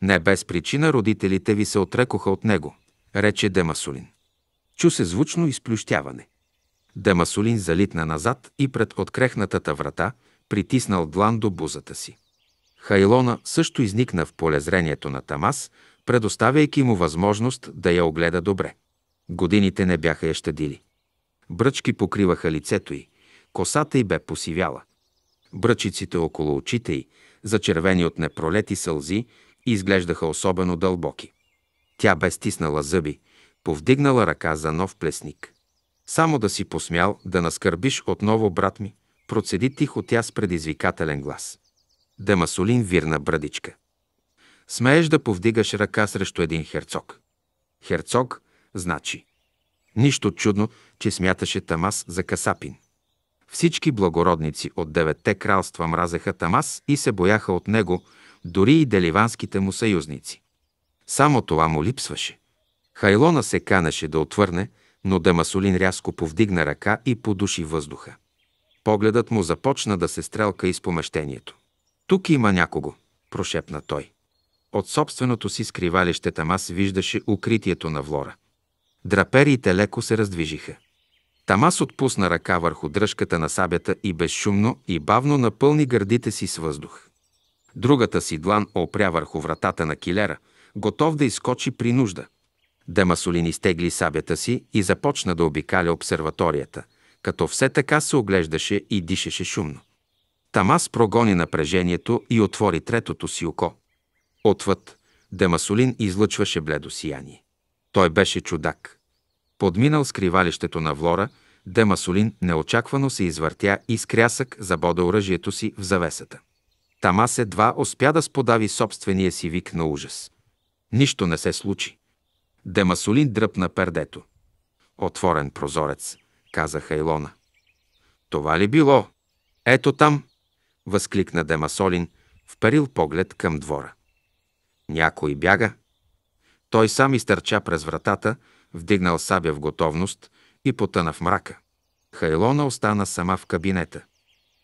Не без причина родителите ви се отрекоха от него, рече Демасолин. Чу се звучно изплющяване. Демасолин залитна назад и пред открехнатата врата притиснал длан до бузата си. Хайлона също изникна в полезрението на Тамас, предоставяйки му възможност да я огледа добре. Годините не бяха я щадили. Бръчки покриваха лицето й, косата й бе посивяла. Бръчиците около очите й, зачервени от непролети сълзи, изглеждаха особено дълбоки. Тя бе стиснала зъби, повдигнала ръка за нов плесник. Само да си посмял да наскърбиш отново, брат ми, процеди тихо тя с предизвикателен глас. Демасолин вирна брадичка. Смееш да повдигаш ръка срещу един херцог. Херцог значи. Нищо чудно, че смяташе Тамас за касапин. Всички благородници от деветте кралства мразеха Тамас и се бояха от него, дори и деливанските му съюзници. Само това му липсваше. Хайлона се канеше да отвърне, но Дамасолин рязко повдигна ръка и подуши въздуха. Погледът му започна да се стрелка из помещението. «Тук има някого», прошепна той. От собственото си скривалище Тамас виждаше укритието на Влора. Драперите леко се раздвижиха. Тамас отпусна ръка върху дръжката на сабята и безшумно и бавно напълни гърдите си с въздух. Другата си длан опря върху вратата на килера, готов да изкочи при нужда. Демасолин изтегли сабята си и започна да обикаля обсерваторията, като все така се оглеждаше и дишеше шумно. Тамас прогони напрежението и отвори третото си око. Отвъд, Демасолин излъчваше бледо сияние. Той беше чудак. Подминал скривалището на Влора, Демасолин неочаквано се извъртя и с крясък забода оръжието си в завесата. Тамас едва успя да сподави собствения си вик на ужас. Нищо не се случи. Демасолин дръпна пердето. Отворен прозорец, каза Хайлона. Това ли било? Ето там, възкликна Демасолин, вперил поглед към двора. Някой бяга. Той сам изтърча през вратата, вдигнал сабя в готовност и потъна в мрака. Хайлона остана сама в кабинета.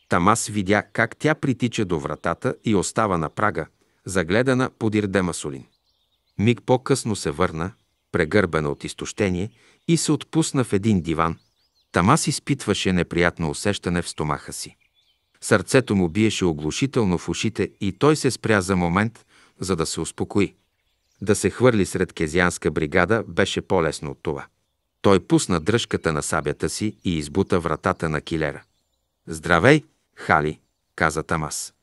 Там аз видя как тя притича до вратата и остава на прага, загледана подир Демасолин. Миг по-късно се върна, прегърбена от изтощение, и се отпусна в един диван. Тамас изпитваше неприятно усещане в стомаха си. Сърцето му биеше оглушително в ушите и той се спря за момент, за да се успокои. Да се хвърли сред кезианска бригада беше по-лесно от това. Той пусна дръжката на сабята си и избута вратата на килера. «Здравей!» Хали, каза Тамас.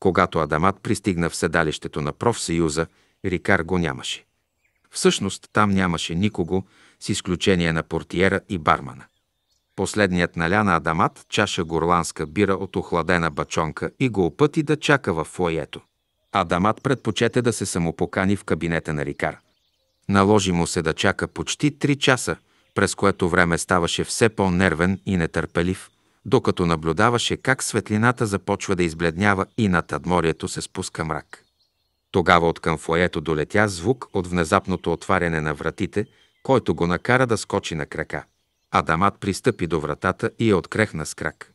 Когато Адамат пристигна в седалището на профсъюза, Рикар го нямаше. Всъщност там нямаше никого, с изключение на портиера и бармана. Последният наля на Адамат чаша горландска бира от охладена бачонка и го опъти да чака в фойето. Адамат предпочете да се самопокани в кабинета на Рикар. Наложи му се да чака почти три часа, през което време ставаше все по-нервен и нетърпелив, докато наблюдаваше как светлината започва да избледнява и над адморието се спуска мрак. Тогава от към фоето долетя звук от внезапното отваряне на вратите, който го накара да скочи на крака. Адамат пристъпи до вратата и я открехна с крак.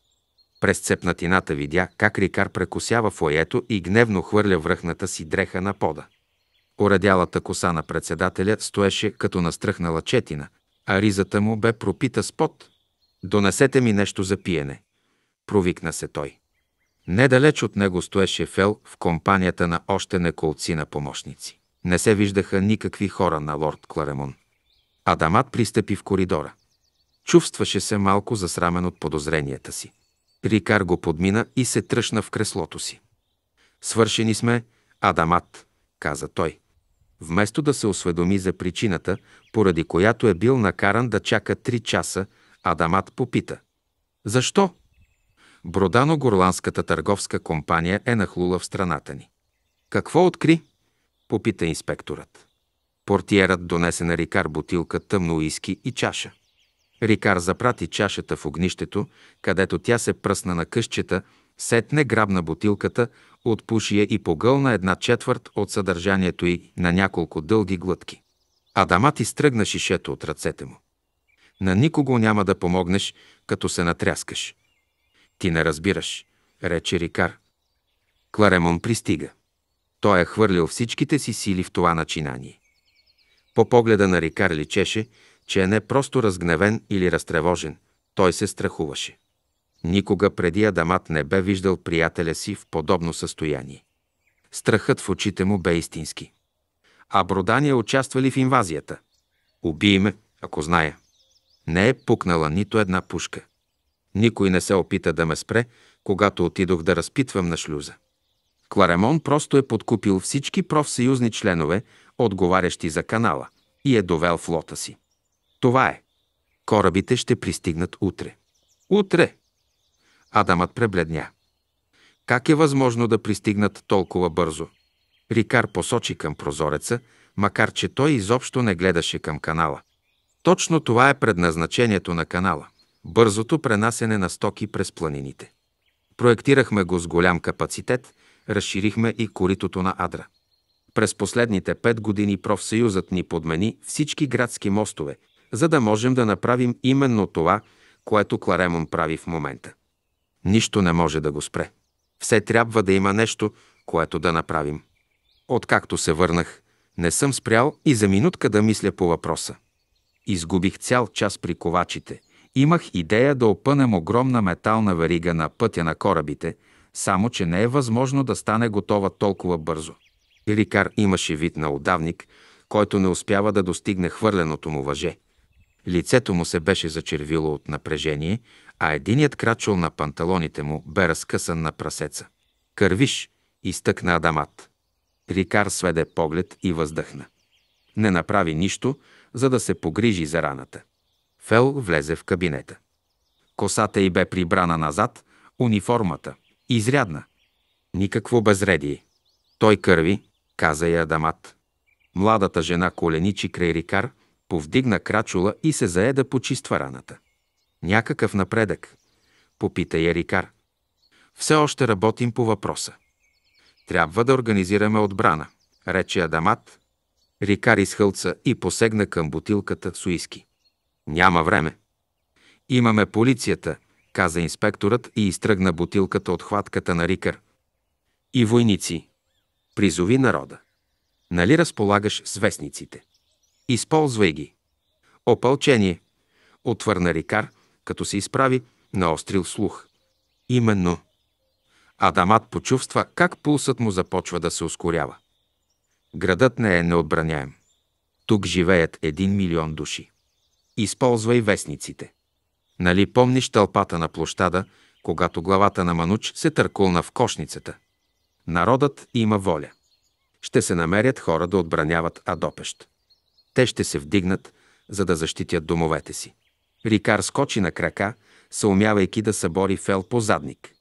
През цепнатината видя как Рикар прекусява фоето и гневно хвърля връхната си дреха на пода. Оредялата коса на председателя стоеше като настръхнала четина, а ризата му бе пропита с пот, Донесете ми нещо за пиене. Провикна се той. Недалеч от него стоеше Фел в компанията на още неколци на помощници. Не се виждаха никакви хора на лорд Кларемон. Адамат пристъпи в коридора. Чувстваше се малко засрамен от подозренията си. Рикар го подмина и се тръщна в креслото си. Свършени сме, Адамат, каза той. Вместо да се осведоми за причината, поради която е бил накаран да чака три часа Адамат попита. Защо? Бродано-Горландската търговска компания е нахлула в страната ни. Какво откри? Попита инспекторът. Портиерът донесе на Рикар бутилка тъмно иски и чаша. Рикар запрати чашата в огнището, където тя се пръсна на къщета, сетне грабна бутилката, отпуши я и погълна една четвърт от съдържанието й на няколко дълги глътки. Адамат изтръгна шишето от ръцете му. На никого няма да помогнеш, като се натряскаш. Ти не разбираш, рече Рикар. Кларемон пристига. Той е хвърлил всичките си сили в това начинание. По погледа на Рикар личеше, че е не просто разгневен или разтревожен, той се страхуваше. Никога преди Адамат не бе виждал приятеля си в подобно състояние. Страхът в очите му бе истински. А Бродания участвали в инвазията. Убий ме, ако зная. Не е пукнала нито една пушка. Никой не се опита да ме спре, когато отидох да разпитвам на шлюза. Кларемон просто е подкупил всички профсъюзни членове, отговарящи за канала, и е довел флота си. Това е. Корабите ще пристигнат утре. Утре! Адамът пребледня. Как е възможно да пристигнат толкова бързо? Рикар посочи към прозореца, макар че той изобщо не гледаше към канала. Точно това е предназначението на канала – бързото пренасене на стоки през планините. Проектирахме го с голям капацитет, разширихме и коритото на Адра. През последните пет години профсъюзът ни подмени всички градски мостове, за да можем да направим именно това, което Кларемон прави в момента. Нищо не може да го спре. Все трябва да има нещо, което да направим. Откакто се върнах, не съм спрял и за минутка да мисля по въпроса. Изгубих цял час при ковачите. Имах идея да опънем огромна метална верига на пътя на корабите, само че не е възможно да стане готова толкова бързо. Рикар имаше вид на удавник, който не успява да достигне хвърленото му въже. Лицето му се беше зачервило от напрежение, а единият крачол на панталоните му бе разкъсан на прасеца. «Кървиш!» – изтъкна Адамат. Рикар сведе поглед и въздъхна. Не направи нищо, за да се погрижи за раната. Фел влезе в кабинета. Косата й бе прибрана назад, униформата, изрядна. Никакво безредие. Той кърви, каза и Адамат. Младата жена коленичи край Рикар, повдигна крачула и се зае да почиства раната. Някакъв напредък, попита я Рикар. Все още работим по въпроса. Трябва да организираме отбрана, рече Адамат, Рикар изхълца и посегна към бутилката с уиски. Няма време. Имаме полицията, каза инспекторът и изтръгна бутилката от хватката на Рикар. И войници. Призови народа. Нали разполагаш с вестниците? Използвай ги. Опълчение, отвърна Рикар, като се изправи, на острил слух. Именно. Адамат почувства как пулсът му започва да се ускорява. Градът не е неотбраняем. Тук живеят един милион души. Използвай вестниците. Нали помниш тълпата на площада, когато главата на Мануч се търкулна в кошницата? Народът има воля. Ще се намерят хора да отбраняват Адопещ. Те ще се вдигнат, за да защитят домовете си. Рикар скочи на крака, съумявайки да събори Фел по задник.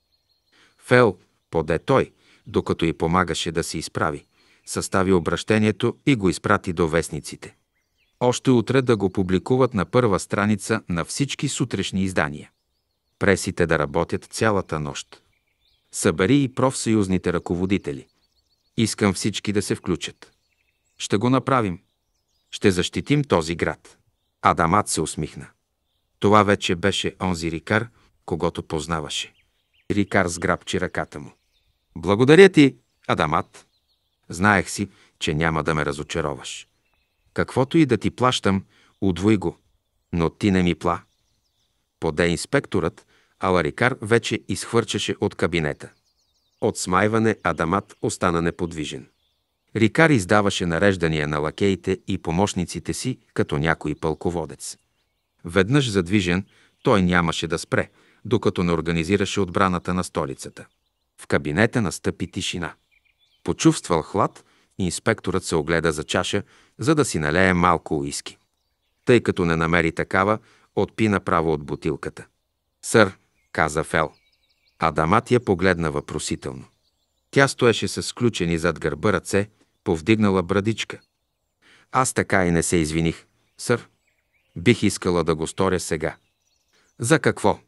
Фел поде той, докато й помагаше да се изправи състави обращението и го изпрати до вестниците. Още утре да го публикуват на първа страница на всички сутрешни издания. Пресите да работят цялата нощ. Събери и профсъюзните ръководители. Искам всички да се включат. Ще го направим. Ще защитим този град. Адамат се усмихна. Това вече беше онзи Рикар, когато познаваше. Рикар сграбчи ръката му. Благодаря ти, Адамат. Знаех си, че няма да ме разочароваш. Каквото и да ти плащам, удвои го. Но ти не ми пла. Поде инспекторът, Аларикар вече изхвърчаше от кабинета. От смайване Адамат остана неподвижен. Рикар издаваше нареждания на лакеите и помощниците си, като някой пълководец. Веднъж задвижен, той нямаше да спре, докато не организираше отбраната на столицата. В кабинета настъпи тишина. Почувствал хлад и инспекторът се огледа за чаша, за да си налее малко уиски. Тъй като не намери такава, отпи направо от бутилката. Сър, каза Фел. Адамат я погледна въпросително. Тя стоеше с сключени зад гърба ръце, повдигнала брадичка. Аз така и не се извиних, сър. Бих искала да го сторя сега. За какво?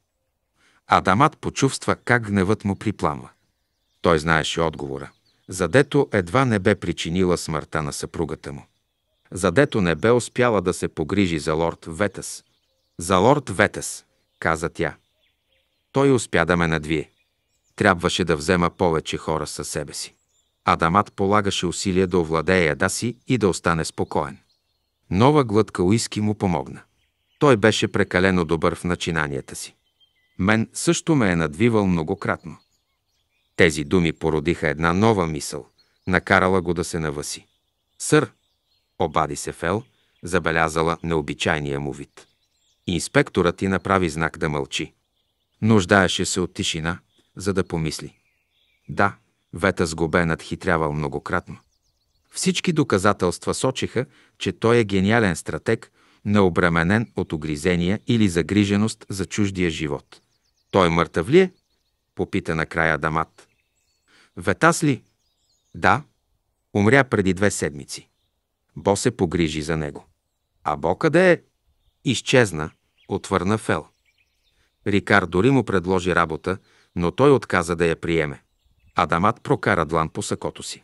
Адамат почувства как гневът му припламва. Той знаеше отговора задето едва не бе причинила смъртта на съпругата му. Задето не бе успяла да се погрижи за лорд Ветес. За лорд Ветес, каза тя. Той успя да ме надвие. Трябваше да взема повече хора със себе си. Адамат полагаше усилия да овладее яда си и да остане спокоен. Нова глътка уиски му помогна. Той беше прекалено добър в начинанията си. Мен също ме е надвивал многократно. Тези думи породиха една нова мисъл, накарала го да се наваси. Сър, обади се Фел, забелязала необичайния му вид. Инспекторът ти направи знак да мълчи. Нуждаеше се от тишина, за да помисли. Да, Вета сгубенът хитрявал многократно. Всички доказателства сочиха, че той е гениален стратег, необременен от огризения или загриженост за чуждия живот. Той мъртъв ли е? Попита накрая Дамат. Ветас ли? Да. Умря преди две седмици. Бо се погрижи за него. А Бо къде е? Изчезна, отвърна Фел. Рикар дори му предложи работа, но той отказа да я приеме. Адамат прокара длан по сакото си.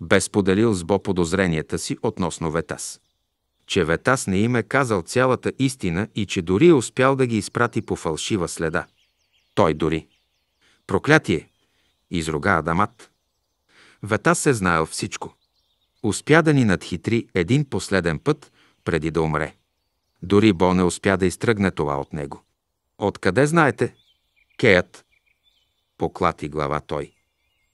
Бе споделил с Бо подозренията си относно Ветас. Че Ветас не им е казал цялата истина и че дори е успял да ги изпрати по фалшива следа. Той дори. Проклятие! изруга Адамат. Вета се знаел всичко. Успя да ни надхитри един последен път, преди да умре. Дори Бо не успя да изтръгне това от него. Откъде знаете? Кеят. Поклати глава той.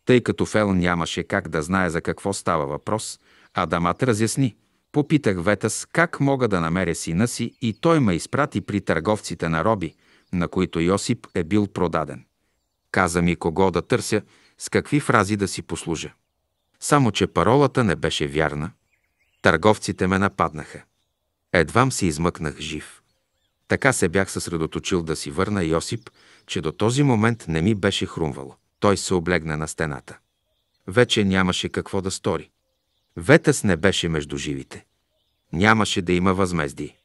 Тъй като Фел нямаше как да знае за какво става въпрос, Адамат разясни. Попитах Ветас как мога да намеря сина си и той ме изпрати при търговците на роби, на които Йосип е бил продаден. Каза ми кого да търся, с какви фрази да си послужа. Само, че паролата не беше вярна. Търговците ме нападнаха. Едвам се измъкнах жив. Така се бях съсредоточил да си върна Йосип, че до този момент не ми беше хрумвало. Той се облегна на стената. Вече нямаше какво да стори. Ветъс не беше между живите. Нямаше да има възмездие.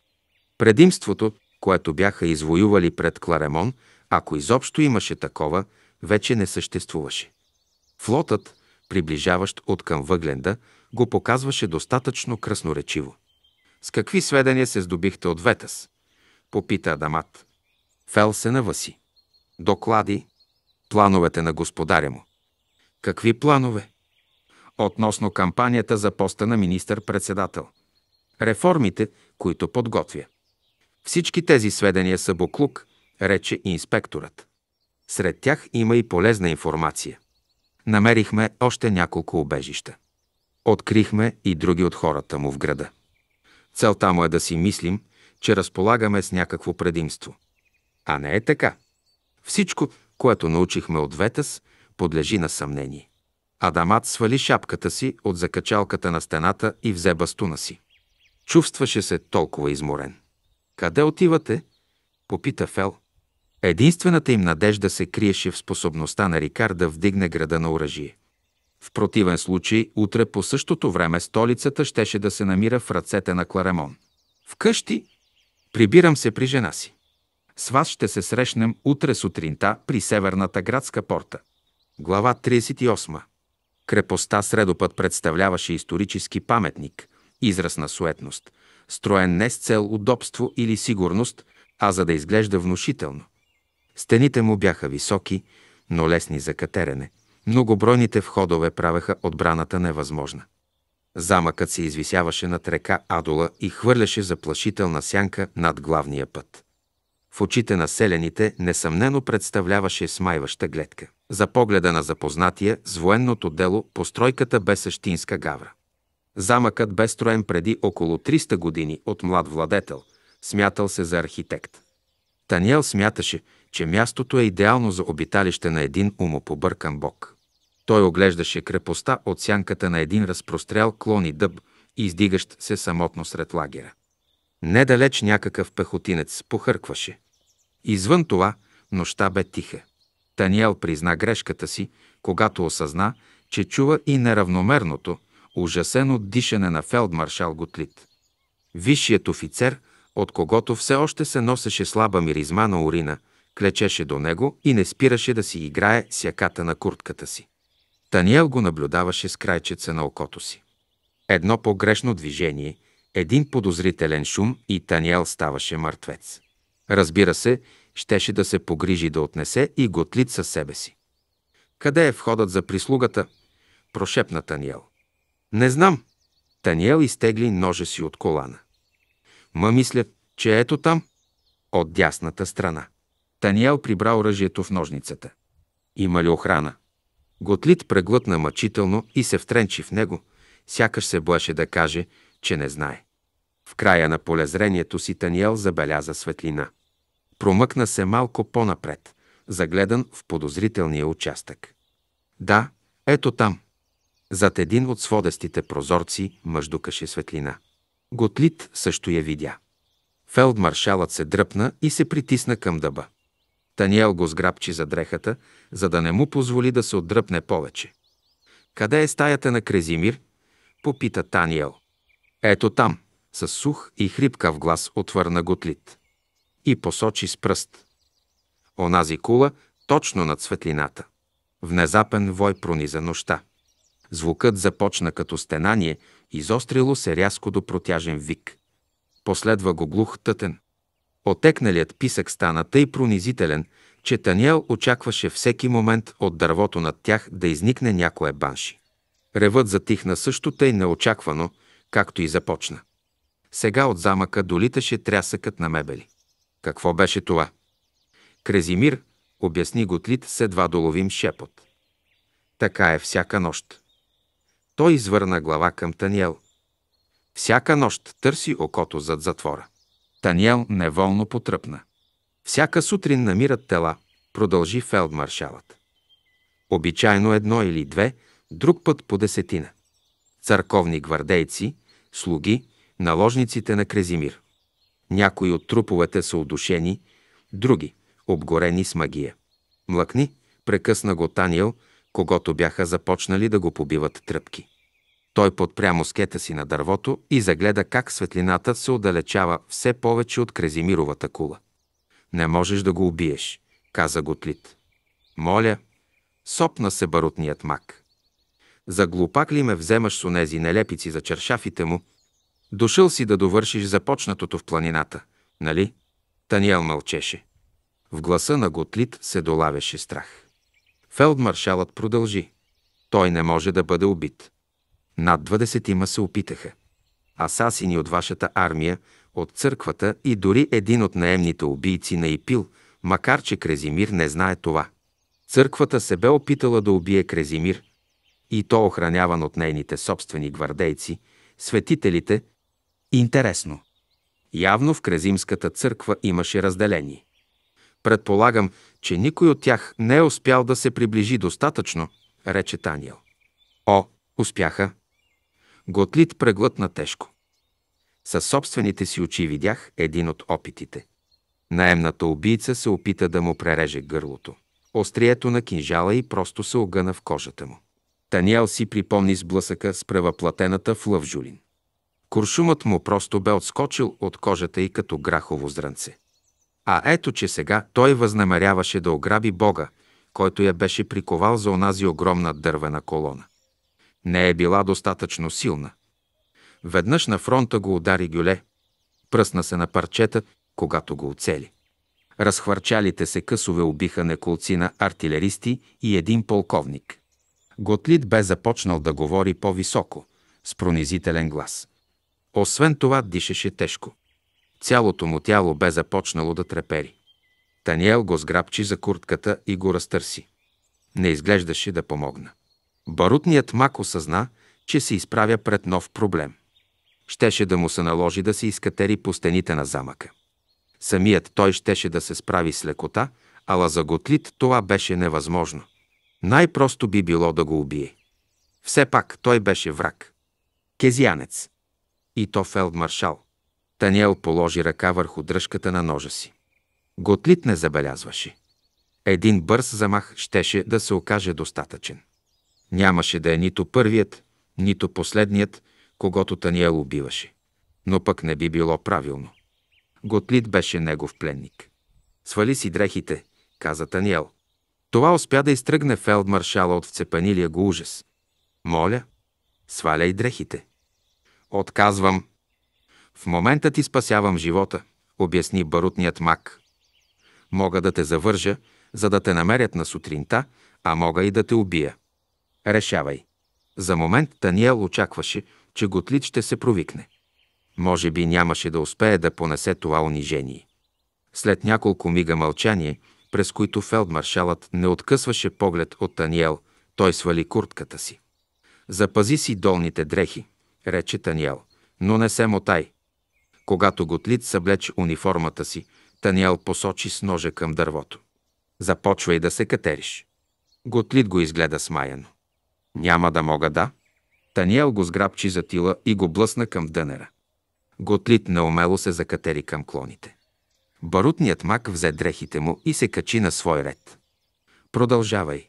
Предимството, което бяха извоювали пред Кларемон – ако изобщо имаше такова, вече не съществуваше. Флотът, приближаващ от към Въгленда, го показваше достатъчно красноречиво. С какви сведения се здобихте от Ветас? Попита Адамат. Фел се наваси. Доклади. Плановете на господаря му. Какви планове? Относно кампанията за поста на министър-председател. Реформите, които подготвя. Всички тези сведения са буклук, рече инспекторът. Сред тях има и полезна информация. Намерихме още няколко обежища. Открихме и други от хората му в града. Целта му е да си мислим, че разполагаме с някакво предимство. А не е така. Всичко, което научихме от Ветас, подлежи на съмнение. Адамат свали шапката си от закачалката на стената и взе бастуна си. Чувстваше се толкова изморен. «Къде отивате?» – попита Фел. Единствената им надежда се криеше в способността на Рикар да вдигне града на оръжие. В противен случай, утре по същото време столицата щеше да се намира в ръцете на Кларемон. Вкъщи прибирам се при жена си. С вас ще се срещнем утре сутринта при северната градска порта. Глава 38. Крепостта Средопът представляваше исторически паметник, израз на суетност, строен не с цел удобство или сигурност, а за да изглежда внушително. Стените му бяха високи, но лесни за катерене. Многобройните входове правеха отбраната невъзможна. Замъкът се извисяваше над река Адола и хвърляше заплашителна сянка над главния път. В очите на селените несъмнено представляваше смайваща гледка. За погледа на запознатия с военното дело постройката бе същинска гавра. Замъкът бе строен преди около 300 години от млад владетел, смятал се за архитект. Таниел смяташе, че мястото е идеално за обиталище на един умопобъркан бог. Той оглеждаше крепостта от сянката на един разпрострял клон и дъб, издигащ се самотно сред лагера. Недалеч някакъв пехотинец похъркваше. Извън това, нощта бе тиха. Таниел призна грешката си, когато осъзна, че чува и неравномерното, ужасено дишане на фелдмаршал Готлит. Висшият офицер, от когото все още се носеше слаба миризма на урина, клечеше до него и не спираше да си играе сяката на куртката си. Таниел го наблюдаваше с крайчеца на окото си. Едно погрешно движение, един подозрителен шум и Таниел ставаше мъртвец. Разбира се, щеше да се погрижи да отнесе и готлит със себе си. Къде е входът за прислугата? Прошепна Таниел. Не знам. Таниел изтегли ножа си от колана. Ма мисля, че ето там, от дясната страна. Таниел прибра оръжието в ножницата. Има ли охрана? Готлит преглътна мъчително и се втренчи в него, сякаш се блаше да каже, че не знае. В края на полезрението си Таниел забеляза светлина. Промъкна се малко по-напред, загледан в подозрителния участък. Да, ето там. Зад един от сводестите прозорци мъждукаше светлина. Готлит също я видя. Фелдмаршалът се дръпна и се притисна към дъба. Таниел го сграбчи за дрехата, за да не му позволи да се отдръпне повече. «Къде е стаята на Крезимир?» – попита Таниел. «Ето там», с сух и хрипкав глас отвърна Готлит. И посочи с пръст. Онази кула точно над светлината. Внезапен вой прониза нощта. Звукът започна като стенание, изострило се рязко до протяжен вик. Последва го глух тътен, Отекналият писък стана тъй пронизителен, че Таниел очакваше всеки момент от дървото над тях да изникне някое банши. Ревът затихна също тъй неочаквано, както и започна. Сега от замъка долиташе трясъкът на мебели. Какво беше това? Крезимир, обясни Готлит с едва доловим шепот. Така е всяка нощ. Той извърна глава към Таниел. Всяка нощ търси окото зад затвора. Таниел неволно потръпна. Всяка сутрин намират тела, продължи фелдмаршалът. Обичайно едно или две, друг път по десетина. Църковни гвардейци, слуги, наложниците на Крезимир. Някои от труповете са удушени, други – обгорени с магия. Млъкни, прекъсна го Таниел, когато бяха започнали да го побиват тръпки. Той подпря мускета си на дървото и загледа как светлината се отдалечава все повече от Крезимировата кула. Не можеш да го убиеш, каза Готлит. Моля, сопна се барутният мак. За глупак ли ме вземаш с онези нелепици за чершафите му? Дошъл си да довършиш започнатото в планината, нали? Таниел мълчеше. В гласа на Готлит се долавяше страх. Фелдмаршалът продължи. Той не може да бъде убит. Над 20-ма се опитаха. Асасини от вашата армия, от църквата и дори един от наемните убийци на Ипил, макар че Крезимир не знае това. Църквата се бе опитала да убие Крезимир, и то охраняван от нейните собствени гвардейци, светителите. Интересно. Явно в Крезимската църква имаше разделение. Предполагам, че никой от тях не е успял да се приближи достатъчно, рече Таниел. О, успяха, Готлит преглътна тежко. Със собствените си очи видях един от опитите. Наемната убийца се опита да му пререже гърлото. Острието на кинжала и просто се огъна в кожата му. Таниел си припомни сблъсъка с превъплатената в лъвжулин. Куршумът му просто бе отскочил от кожата и като грахово зранце. А ето, че сега той възнамеряваше да ограби Бога, който я беше приковал за онази огромна дървена колона не е била достатъчно силна. Веднъж на фронта го удари гюле, пръсна се на парчета, когато го оцели. Разхвърчалите се късове убиха неколци на артилеристи и един полковник. Готлит бе започнал да говори по-високо, с пронизителен глас. Освен това дишеше тежко. Цялото му тяло бе започнало да трепери. Таниел го сграбчи за куртката и го разтърси. Не изглеждаше да помогна. Барутният мак осъзна, че се изправя пред нов проблем. Щеше да му се наложи да се изкатери по стените на замъка. Самият той щеше да се справи с лекота, ала за Готлит това беше невъзможно. Най-просто би било да го убие. Все пак той беше враг. Кезианец. И то фелдмаршал. Таниел положи ръка върху дръжката на ножа си. Готлит не забелязваше. Един бърз замах щеше да се окаже достатъчен. Нямаше да е нито първият, нито последният, когато Таниел убиваше. Но пък не би било правилно. Готлит беше негов пленник. Свали си дрехите, каза Таниел. Това успя да изтръгне фелдмаршала от вцепанилия го ужас. Моля, сваляй дрехите. Отказвам. В момента ти спасявам живота, обясни барутният мак. Мога да те завържа, за да те намерят на сутринта, а мога и да те убия. Решавай. За момент Таниел очакваше, че Готлит ще се провикне. Може би нямаше да успее да понесе това унижение. След няколко мига мълчание, през които фелдмаршалът не откъсваше поглед от Таниел, той свали куртката си. Запази си долните дрехи, рече Таниел, но не се мотай. Когато Готлит съблече униформата си, Таниел посочи с ножа към дървото. Започвай да се катериш. Готлит го изгледа смаяно. Няма да мога да. Таниел го сграбчи за тила и го блъсна към дънера. Готлит неумело се закатери към клоните. Барутният мак взе дрехите му и се качи на свой ред. Продължавай.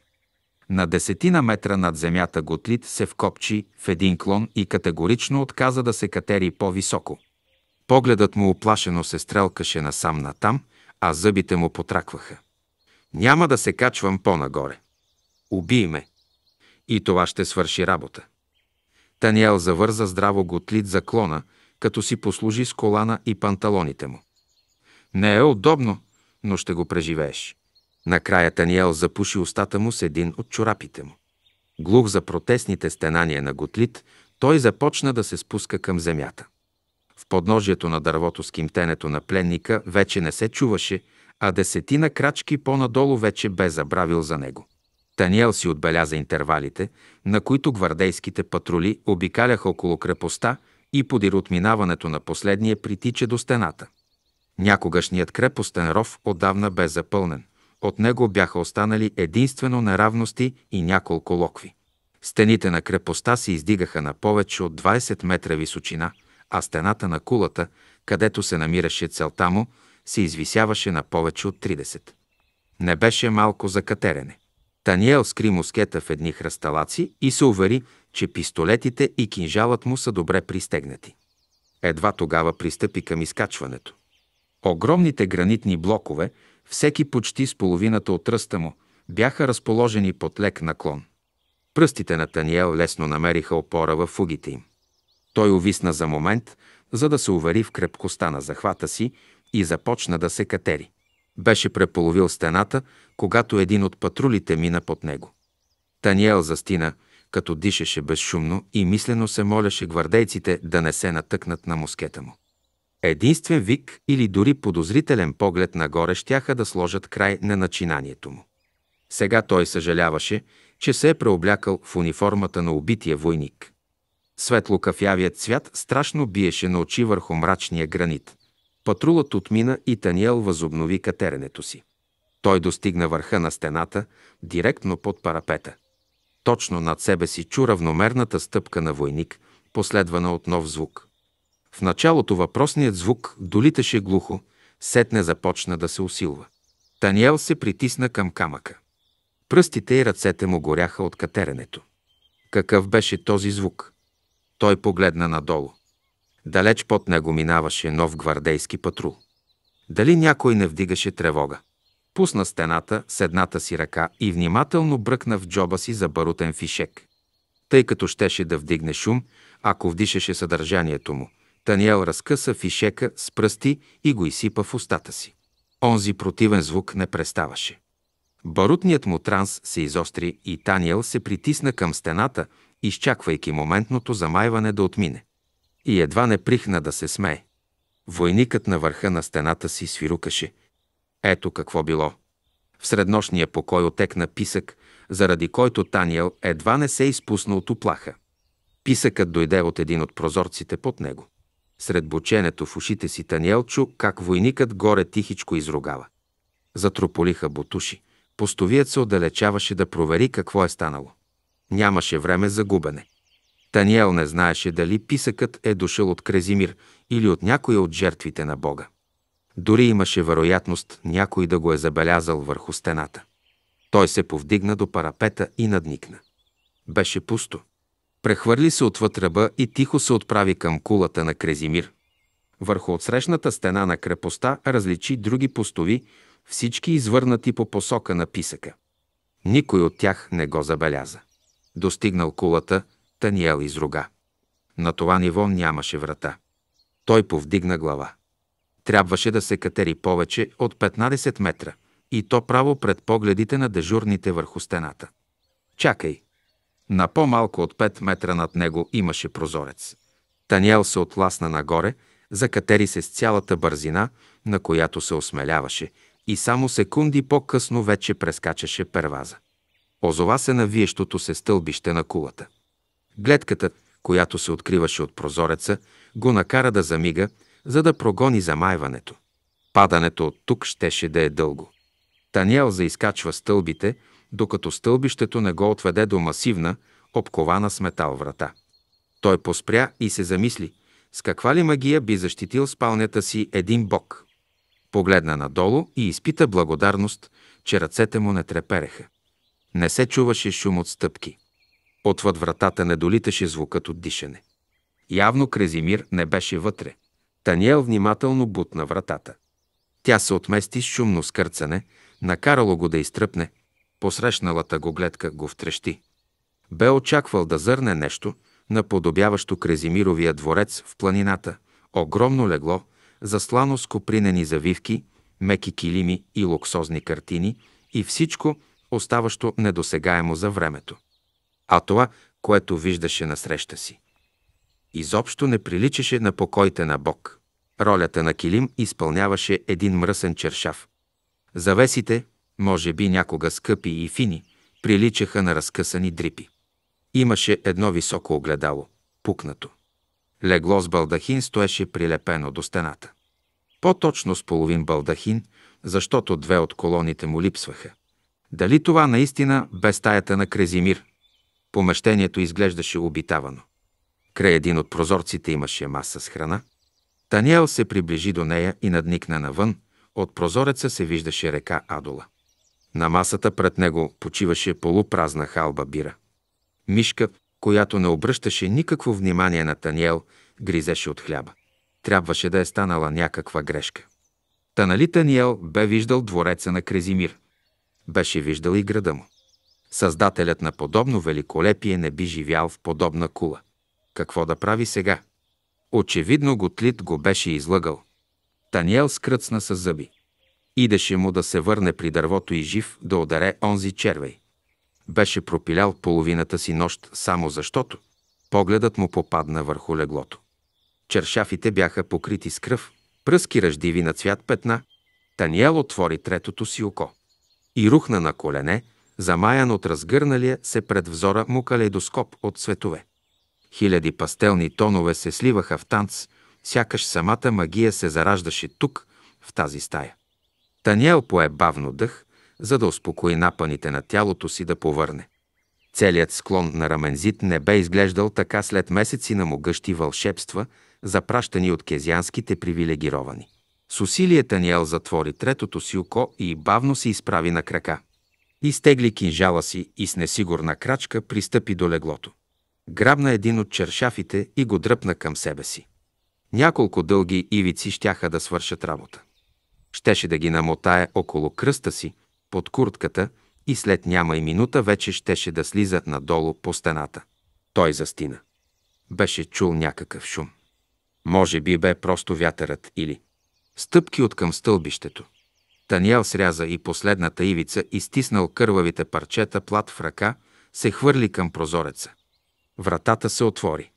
На десетина метра над земята Готлит се вкопчи в един клон и категорично отказа да се катери по-високо. Погледът му оплашено се стрелкаше насам натам, а зъбите му потракваха. Няма да се качвам по-нагоре. Убий ме! И това ще свърши работа. Таниел завърза здраво готлит за клона, като си послужи с колана и панталоните му. Не е удобно, но ще го преживееш. Накрая Таниел запуши устата му с един от чорапите му. Глух за протестните стенания на Готлит, той започна да се спуска към земята. В подножието на дървото с кимтенето на пленника вече не се чуваше, а десетина крачки по-надолу вече бе забравил за него. Таниел си отбеляза интервалите, на които гвардейските патрули обикаляха около крепостта и подир отминаването на последния притича до стената. Някогашният крепостен ров отдавна бе запълнен. От него бяха останали единствено неравности и няколко локви. Стените на крепостта се издигаха на повече от 20 метра височина, а стената на кулата, където се намираше целта му, се извисяваше на повече от 30. Не беше малко за катерене. Таниел скри мускета в едни хръсталаци и се увери, че пистолетите и кинжалът му са добре пристегнати. Едва тогава пристъпи към изкачването. Огромните гранитни блокове, всеки почти с половината от ръста му, бяха разположени под лек наклон. Пръстите на Таниел лесно намериха опора в фугите им. Той увисна за момент, за да се увери в крепкостта на захвата си и започна да се катери. Беше преполовил стената, когато един от патрулите мина под него. Таниел застина, като дишеше безшумно и мислено се моляше гвардейците да не се натъкнат на мускета му. Единствен вик или дори подозрителен поглед нагоре щяха да сложат край на начинанието му. Сега той съжаляваше, че се е преоблякал в униформата на убития войник. Светло кафявият цвят страшно биеше на очи върху мрачния гранит – Патрулът отмина и Таниел възобнови катеренето си. Той достигна върха на стената, директно под парапета. Точно над себе си чу равномерната стъпка на войник, последвана от нов звук. В началото въпросният звук долиташе глухо, сетне започна да се усилва. Таниел се притисна към камъка. Пръстите и ръцете му горяха от катеренето. Какъв беше този звук? Той погледна надолу. Далеч под него минаваше нов гвардейски патрул. Дали някой не вдигаше тревога? Пусна стената с едната си ръка и внимателно бръкна в джоба си за барутен фишек. Тъй като щеше да вдигне шум, ако вдишаше съдържанието му, Таниел разкъса фишека с пръсти и го изсипа в устата си. Онзи противен звук не преставаше. Барутният му транс се изостри и Таниел се притисна към стената, изчаквайки моментното замайване да отмине и едва не прихна да се смее. Войникът на върха на стената си свирукаше. Ето какво било. В среднощния покой отекна писък, заради който Таниел едва не се изпусна от оплаха. Писъкът дойде от един от прозорците под него. Сред бученето в ушите си Таниел чу как войникът горе тихичко изругава. Затрополиха бутуши. Постовият се отдалечаваше да провери какво е станало. Нямаше време за губене. Таниел не знаеше дали писъкът е дошъл от Крезимир или от някоя от жертвите на Бога. Дори имаше вероятност някой да го е забелязал върху стената. Той се повдигна до парапета и надникна. Беше пусто. Прехвърли се отвъд ръба и тихо се отправи към кулата на Крезимир. Върху отсрещната стена на крепостта различи други постови, всички извърнати по посока на писъка. Никой от тях не го забеляза. Достигнал кулата – Таниел изруга. На това ниво нямаше врата. Той повдигна глава. Трябваше да се катери повече от 15 метра, и то право пред погледите на дежурните върху стената. Чакай! На по-малко от 5 метра над него имаше прозорец. Таниел се отласна нагоре, закатери се с цялата бързина, на която се осмеляваше, и само секунди по-късно вече прескачаше перваза. Озова се на виещото се стълбище на кулата. Гледката, която се откриваше от прозореца, го накара да замига, за да прогони замайването. Падането от тук щеше да е дълго. Таниел заискачва стълбите, докато стълбището не го отведе до масивна, обкована с метал врата. Той поспря и се замисли, с каква ли магия би защитил спалнята си един бог. Погледна надолу и изпита благодарност, че ръцете му не трепереха. Не се чуваше шум от стъпки. Отвъд вратата не долиташе звукът от дишане. Явно Крезимир не беше вътре. Таниел внимателно бутна вратата. Тя се отмести с шумно скърцане, накарало го да изтръпне. Посрещналата го гледка го втрещи. Бе очаквал да зърне нещо, наподобяващо Крезимировия дворец в планината. Огромно легло, заслано с копринени завивки, меки килими и луксозни картини и всичко, оставащо недосегаемо за времето а това, което виждаше насреща си. Изобщо не приличаше на покоите на Бог. Ролята на килим изпълняваше един мръсен чершав. Завесите, може би някога скъпи и фини, приличаха на разкъсани дрипи. Имаше едно високо огледало, пукнато. Легло с балдахин стоеше прилепено до стената. По-точно с половин балдахин, защото две от колоните му липсваха. Дали това наистина бе стаята на Крезимир – Помещението изглеждаше обитавано. Край един от прозорците имаше маса с храна. Таниел се приближи до нея и надникна навън. От прозореца се виждаше река Адола. На масата пред него почиваше полупразна халба бира. Мишка, която не обръщаше никакво внимание на Таниел, гризеше от хляба. Трябваше да е станала някаква грешка. Та нали Таниел бе виждал двореца на Крезимир? Беше виждал и града му. Създателят на подобно великолепие не би живял в подобна кула. Какво да прави сега? Очевидно Готлит го беше излъгал. Таниел скръцна с зъби. Идеше му да се върне при дървото и жив да ударе онзи червей. Беше пропилял половината си нощ само защото погледът му попадна върху леглото. Чершафите бяха покрити с кръв, пръски ръждиви на цвят петна. Таниел отвори третото си око и рухна на колене, замаян от разгърналия се пред взора му калейдоскоп от светове. Хиляди пастелни тонове се сливаха в танц, сякаш самата магия се зараждаше тук, в тази стая. Таниел пое бавно дъх, за да успокои напаните на тялото си да повърне. Целият склон на Рамензит не бе изглеждал така след месеци на могъщи вълшебства, запращани от кезианските привилегировани. С усилие Таниел затвори третото си око и бавно се изправи на крака изтегли кинжала си и с несигурна крачка пристъпи до леглото. Грабна един от чершафите и го дръпна към себе си. Няколко дълги ивици щяха да свършат работа. Щеше да ги намотае около кръста си, под куртката и след няма и минута вече щеше да слиза надолу по стената. Той застина. Беше чул някакъв шум. Може би бе просто вятърът или стъпки от към стълбището. Таниел сряза и последната ивица и стиснал кървавите парчета плат в ръка, се хвърли към прозореца. Вратата се отвори.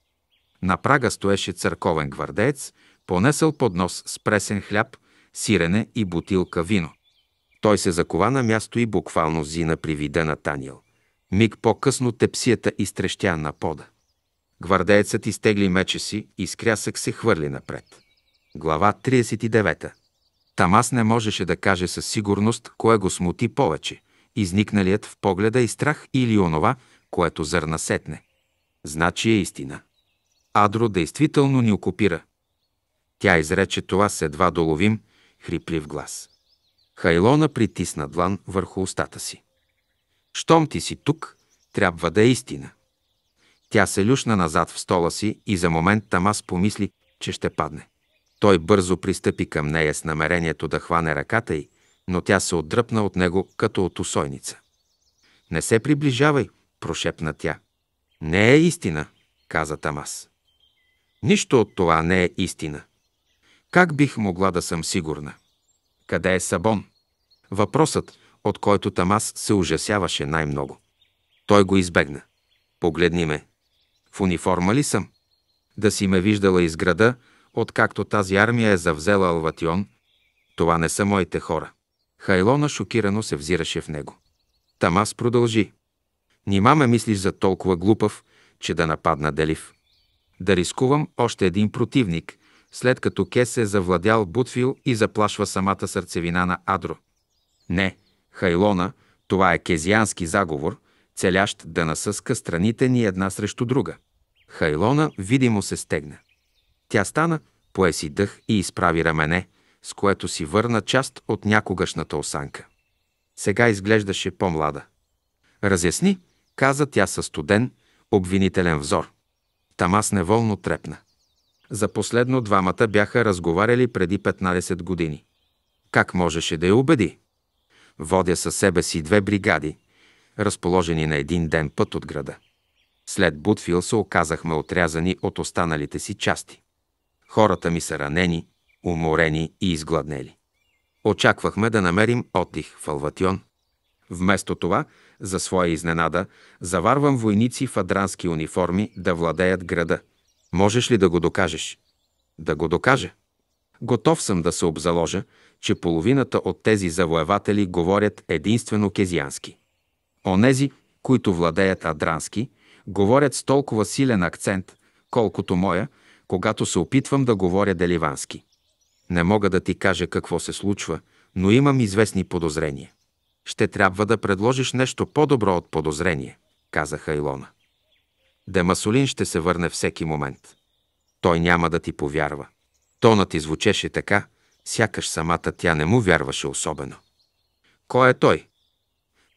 На прага стоеше църковен гвардеец, понесъл под нос с пресен хляб, сирене и бутилка вино. Той се закова на място и буквално зина при вида на Таниел. Миг по-късно тепсията изтрещя на пода. Гвардеецът изтегли меча си и скрясък се хвърли напред. Глава 39. Тамас не можеше да каже със сигурност кое го смути повече – изникналият в погледа и страх или онова, което зърна сетне. Значи е истина. Адро действително ни окупира. Тя изрече това с едва доловим, хриплив глас. Хайлона притисна длан върху устата си. Щом ти си тук, трябва да е истина. Тя се люшна назад в стола си и за момент Тамас помисли, че ще падне. Той бързо пристъпи към нея с намерението да хване ръката й, но тя се отдръпна от него като от усойница. «Не се приближавай», прошепна тя. «Не е истина», каза Тамас. «Нищо от това не е истина. Как бих могла да съм сигурна? Къде е Сабон?» Въпросът, от който Тамас се ужасяваше най-много. Той го избегна. Погледни ме. В униформа ли съм? Да си ме виждала из града, Откакто тази армия е завзела Алватион, това не са моите хора. Хайлона шокирано се взираше в него. Тамас продължи. Нима ме мислиш за толкова глупав, че да нападна Делив. Да рискувам още един противник, след като Кес е завладял Бутфил и заплашва самата сърцевина на Адро. Не, Хайлона, това е кезиански заговор, целящ да насъска страните ни една срещу друга. Хайлона видимо се стегна. Тя стана, пое си дъх и изправи рамене, с което си върна част от някогашната осанка. Сега изглеждаше по-млада. Разясни, каза тя със студен, обвинителен взор. Тамас неволно трепна. За последно двамата бяха разговаряли преди 15 години. Как можеше да я убеди? Водя със себе си две бригади, разположени на един ден път от града. След Бутфил се оказахме отрязани от останалите си части. Хората ми са ранени, уморени и изгладнели. Очаквахме да намерим отдих в Алватион. Вместо това, за своя изненада, заварвам войници в адрански униформи да владеят града. Можеш ли да го докажеш? Да го докажа. Готов съм да се обзаложа, че половината от тези завоеватели говорят единствено кезиански. Онези, които владеят адрански, говорят с толкова силен акцент, колкото моя, когато се опитвам да говоря деливански. Не мога да ти кажа какво се случва, но имам известни подозрения. Ще трябва да предложиш нещо по-добро от подозрение, казаха Илона. Демасолин ще се върне всеки момент. Той няма да ти повярва. Тонът ти звучеше така, сякаш самата тя не му вярваше особено. Кой е той?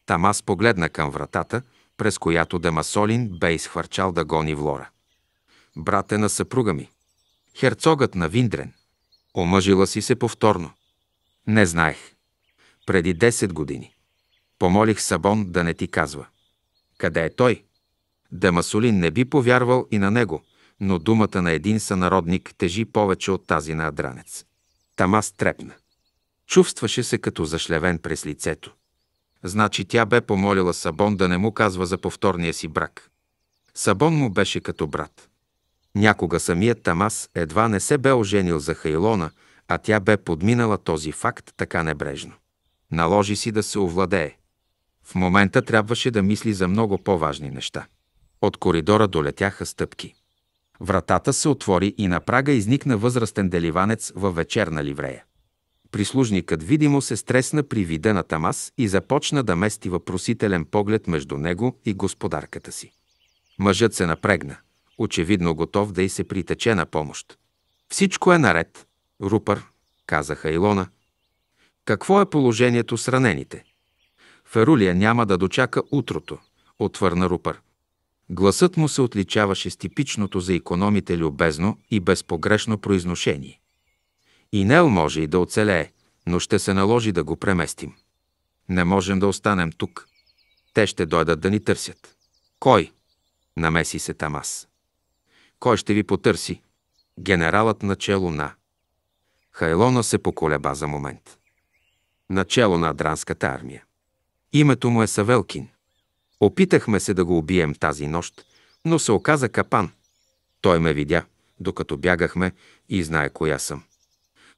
Тамас погледна към вратата, през която Демасолин бе изхвърчал да гони Влора брат е на съпруга ми. Херцогът на Виндрен. Омъжила си се повторно. Не знаех. Преди 10 години. Помолих Сабон да не ти казва. Къде е той? Дамасолин не би повярвал и на него, но думата на един сънародник тежи повече от тази на Адранец. Тамас трепна. Чувстваше се като зашлевен през лицето. Значи тя бе помолила Сабон да не му казва за повторния си брак. Сабон му беше като брат. Някога самият Тамас едва не се бе оженил за Хайлона, а тя бе подминала този факт така небрежно. Наложи си да се овладее. В момента трябваше да мисли за много по-важни неща. От коридора долетяха стъпки. Вратата се отвори и на прага изникна възрастен деливанец във вечерна ливрея. Прислужникът видимо се стресна при вида на Тамас и започна да мести въпросителен поглед между него и господарката си. Мъжът се напрегна – очевидно готов да й се притече на помощ. Всичко е наред, Рупър, казаха Илона. Какво е положението с ранените? Ферулия няма да дочака утрото, отвърна Рупър. Гласът му се отличаваше с типичното за економите любезно и безпогрешно произношение. И Нел може и да оцелее, но ще се наложи да го преместим. Не можем да останем тук. Те ще дойдат да ни търсят. Кой? Намеси се Тамас. Кой ще ви потърси? Генералът начело на. Хайлона се поколеба за момент. Начело на Адранската армия. Името му е Савелкин. Опитахме се да го убием тази нощ, но се оказа капан. Той ме видя, докато бягахме и знае коя съм.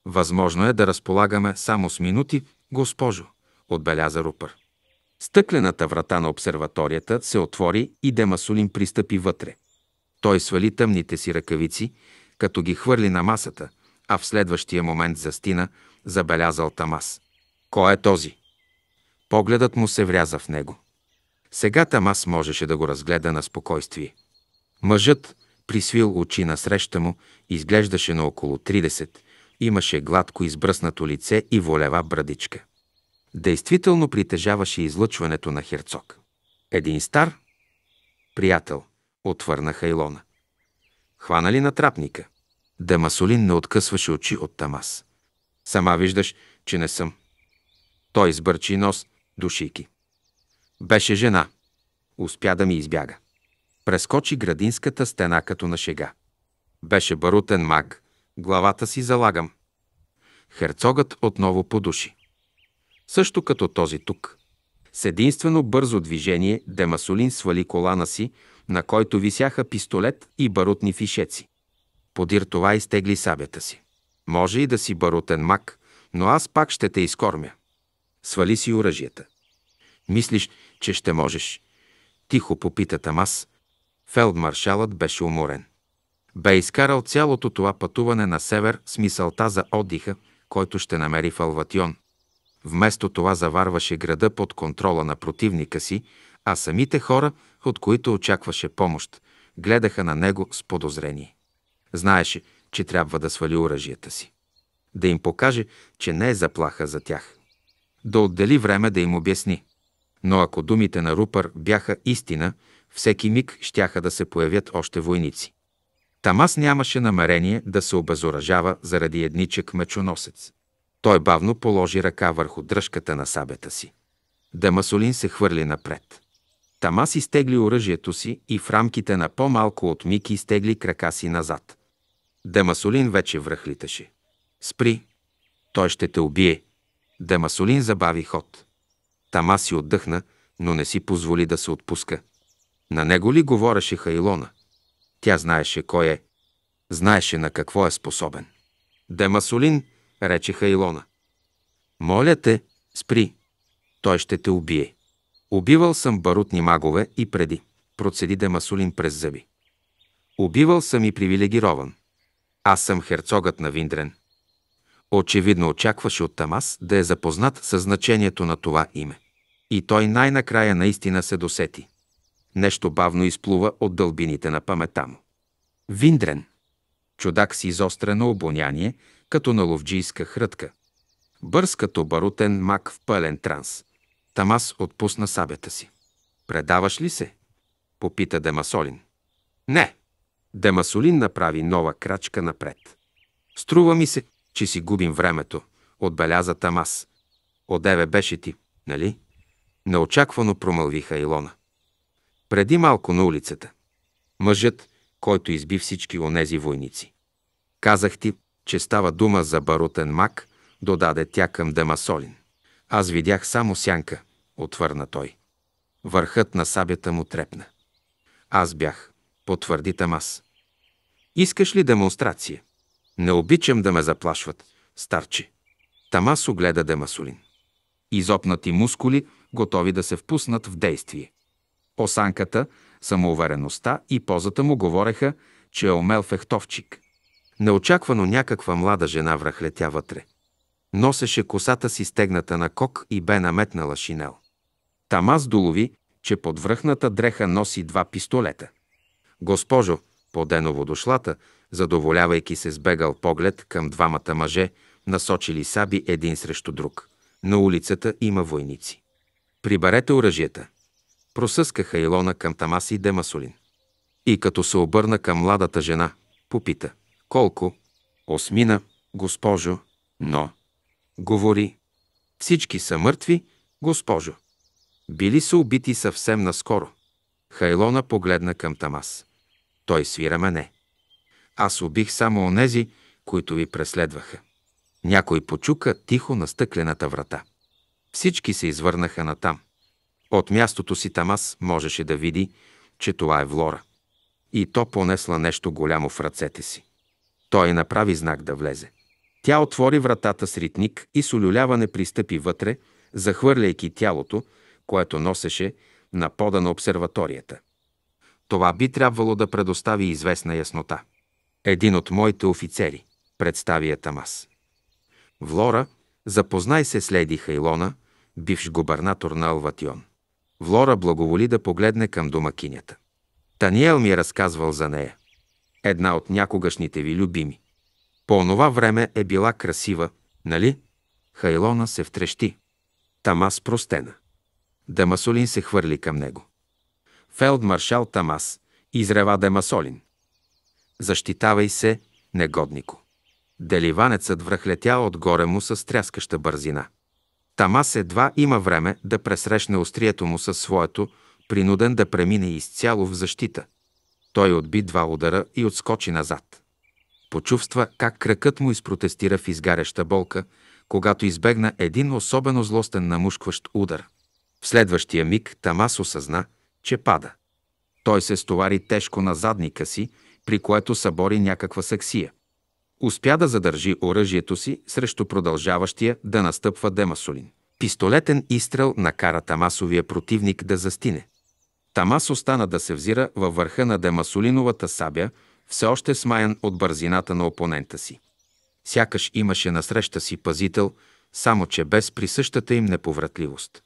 Възможно е да разполагаме само с минути, госпожо, отбеляза Рупър. Стъклената врата на обсерваторията се отвори и Демасулин пристъпи вътре. Той свали тъмните си ръкавици, като ги хвърли на масата, а в следващия момент застина, забелязал Тамас. Кой е този? Погледът му се вряза в него. Сега Тамас можеше да го разгледа на спокойствие. Мъжът, присвил очи на среща му, изглеждаше на около 30, имаше гладко избръснато лице и волева брадичка. Действително притежаваше излъчването на херцог. Един стар приятел – отвърна Хайлона. Хванали на трапника. Дамасолин не откъсваше очи от Тамас. Сама виждаш, че не съм. Той избърчи нос, душики. Беше жена. Успя да ми избяга. Прескочи градинската стена като на шега. Беше барутен маг. Главата си залагам. Херцогът отново подуши. Също като този тук. С единствено бързо движение Демасолин свали колана си, на който висяха пистолет и барутни фишеци. Подир това изтегли сабята си. Може и да си барутен мак, но аз пак ще те изкормя. Свали си оръжията. Мислиш, че ще можеш. Тихо попита Тамас. Фелдмаршалът беше уморен. Бе изкарал цялото това пътуване на север с мисълта за отдиха, който ще намери в Алватион. Вместо това заварваше града под контрола на противника си, а самите хора от които очакваше помощ, гледаха на него с подозрение. Знаеше, че трябва да свали оръжията си. Да им покаже, че не е заплаха за тях. Да отдели време да им обясни. Но ако думите на Рупър бяха истина, всеки миг щяха да се появят още войници. Тамас нямаше намерение да се обезоръжава заради едничък мечоносец. Той бавно положи ръка върху дръжката на сабета си. Дамасолин се хвърли напред. Тамас изтегли оръжието си и в рамките на по-малко от миг изтегли крака си назад. Демасолин вече връхлиташе. Спри! Той ще те убие! Демасолин забави ход. Тама си отдъхна, но не си позволи да се отпуска. На него ли говореше Хайлона? Тя знаеше кой е. Знаеше на какво е способен. Демасолин, рече Хайлона. Моля те, спри. Той ще те убие. Убивал съм барутни магове и преди, процеди Демасулин през зъби. Убивал съм и привилегирован. Аз съм херцогът на Виндрен. Очевидно очакваше от Тамас да е запознат със значението на това име. И той най-накрая наистина се досети. Нещо бавно изплува от дълбините на памета му. Виндрен. Чудак с изострено обоняние, като на ловджийска хрътка. Бърз като барутен мак в пълен транс. Тамас отпусна сабята си. Предаваш ли се? Попита Демасолин. Не. Демасолин направи нова крачка напред. Струва ми се, че си губим времето, отбеляза Тамас. Одеве беше ти, нали? Неочаквано промълвиха Илона. Преди малко на улицата. Мъжът, който изби всички онези войници. Казах ти, че става дума за барутен мак, додаде тя към Демасолин. Аз видях само сянка, отвърна той. Върхът на сабята му трепна. Аз бях, потвърди Тамас. Искаш ли демонстрация? Не обичам да ме заплашват, старче. Тамас огледа Демасулин. Изопнати мускули, готови да се впуснат в действие. Осанката, самоувереността и позата му говореха, че е умел фехтовчик. Неочаквано някаква млада жена връхлетя вътре. Носеше косата си стегната на кок и бе наметнала шинел. Тамаз долови, че под връхната дреха носи два пистолета. Госпожо, поденово дошлата, задоволявайки се с бегал поглед към двамата мъже, насочили саби един срещу друг. На улицата има войници. Приберете оръжията. Просъскаха Илона към Тамас и Демасолин. И като се обърна към младата жена, попита. Колко? Осмина, госпожо, но Говори. Всички са мъртви, госпожо. Били са убити съвсем наскоро. Хайлона погледна към Тамас. Той свира мене. Аз убих само онези, които ви преследваха. Някой почука тихо на стъклената врата. Всички се извърнаха натам. От мястото си Тамас можеше да види, че това е Влора. И то понесла нещо голямо в ръцете си. Той направи знак да влезе. Тя отвори вратата с ритник и с олюляване пристъпи вътре, захвърляйки тялото, което носеше на пода на обсерваторията. Това би трябвало да предостави известна яснота. Един от моите офицери, представи я Тамас. Влора, запознай се с леди Хайлона, бивш губернатор на Алватион. Влора благоволи да погледне към домакинята. Таниел ми е разказвал за нея. Една от някогашните ви любими. По онова време е била красива, нали? Хайлона се втрещи. Тамас простена. Дамасолин се хвърли към него. Фелдмаршал Тамас изрева Дамасолин. Защитавай се, негоднико. Деливанецът връхлетя отгоре му с тряскаща бързина. Тамас едва има време да пресрещне острието му със своето, принуден да премине изцяло в защита. Той отби два удара и отскочи назад. Почувства как кракът му изпротестира в изгаряща болка, когато избегна един особено злостен намушкващ удар. В следващия миг Тамас осъзна, че пада. Той се стовари тежко на задника си, при което събори някаква саксия. Успя да задържи оръжието си срещу продължаващия да настъпва Демасолин. Пистолетен изстрел накара Тамасовия противник да застине. Тамас остана да се взира във върха на Демасолиновата сабя, все още смаян от бързината на опонента си. Сякаш имаше насреща си пазител, само че без присъщата им неповратливост.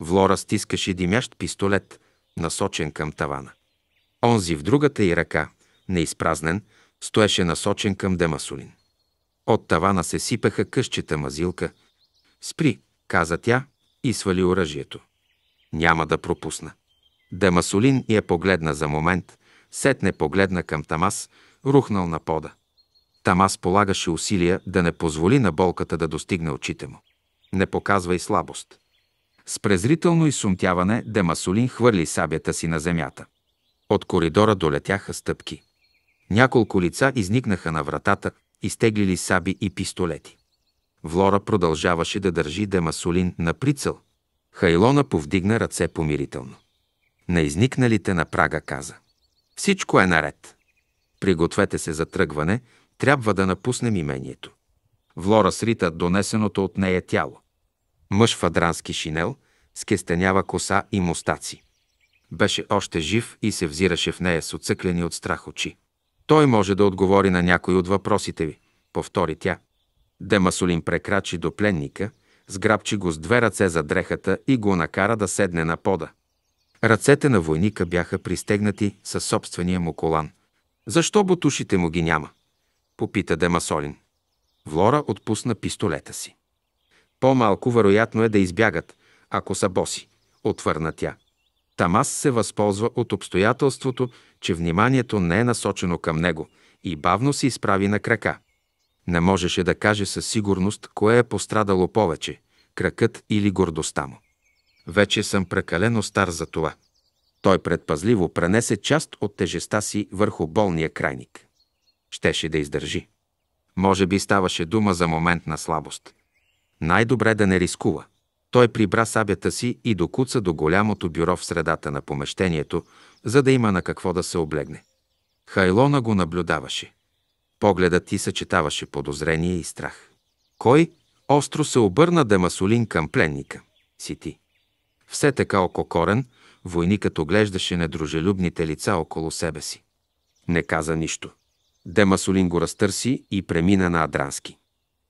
Влора стискаше димящ пистолет, насочен към тавана. Онзи в другата й ръка, неизпразнен, стоеше насочен към Демасулин. От тавана се сипеха къщета мазилка. Спри, каза тя и свали оръжието. Няма да пропусна. Демасолин я погледна за момент, Сетне погледна към Тамас, рухнал на пода. Тамас полагаше усилия да не позволи на болката да достигне очите му. Не показва и слабост. С презрително изсумтяване Демасолин хвърли сабята си на земята. От коридора долетяха стъпки. Няколко лица изникнаха на вратата, изтеглили саби и пистолети. Влора продължаваше да държи Демасолин на прицел. Хайлона повдигна ръце помирително. На изникналите на прага каза. Всичко е наред. Пригответе се за тръгване, трябва да напуснем имението. Влора срита донесеното от нея тяло. Мъж в адрански шинел, с кестенява коса и мустаци. Беше още жив и се взираше в нея с оцъклени от страх очи. Той може да отговори на някой от въпросите ви, повтори тя. Демасолин прекрачи до пленника, сграбчи го с две ръце за дрехата и го накара да седне на пода – Ръцете на войника бяха пристегнати със собствения му колан. Защо бутушите му ги няма? Попита Демасолин. Влора отпусна пистолета си. По-малко вероятно е да избягат, ако са боси, отвърна тя. Тамас се възползва от обстоятелството, че вниманието не е насочено към него и бавно се изправи на крака. Не можеше да каже със сигурност кое е пострадало повече – кракът или гордостта му. Вече съм прекалено стар за това. Той предпазливо пренесе част от тежеста си върху болния крайник. Щеше да издържи. Може би ставаше дума за момент на слабост. Най-добре да не рискува. Той прибра сабята си и докуца до голямото бюро в средата на помещението, за да има на какво да се облегне. Хайлона го наблюдаваше. Погледът ти съчетаваше подозрение и страх. Кой? Остро се обърна Демасолин към пленника. Си ти. Все така око корен, войникът оглеждаше недружелюбните лица около себе си. Не каза нищо. Демасолин го разтърси и премина на Адрански.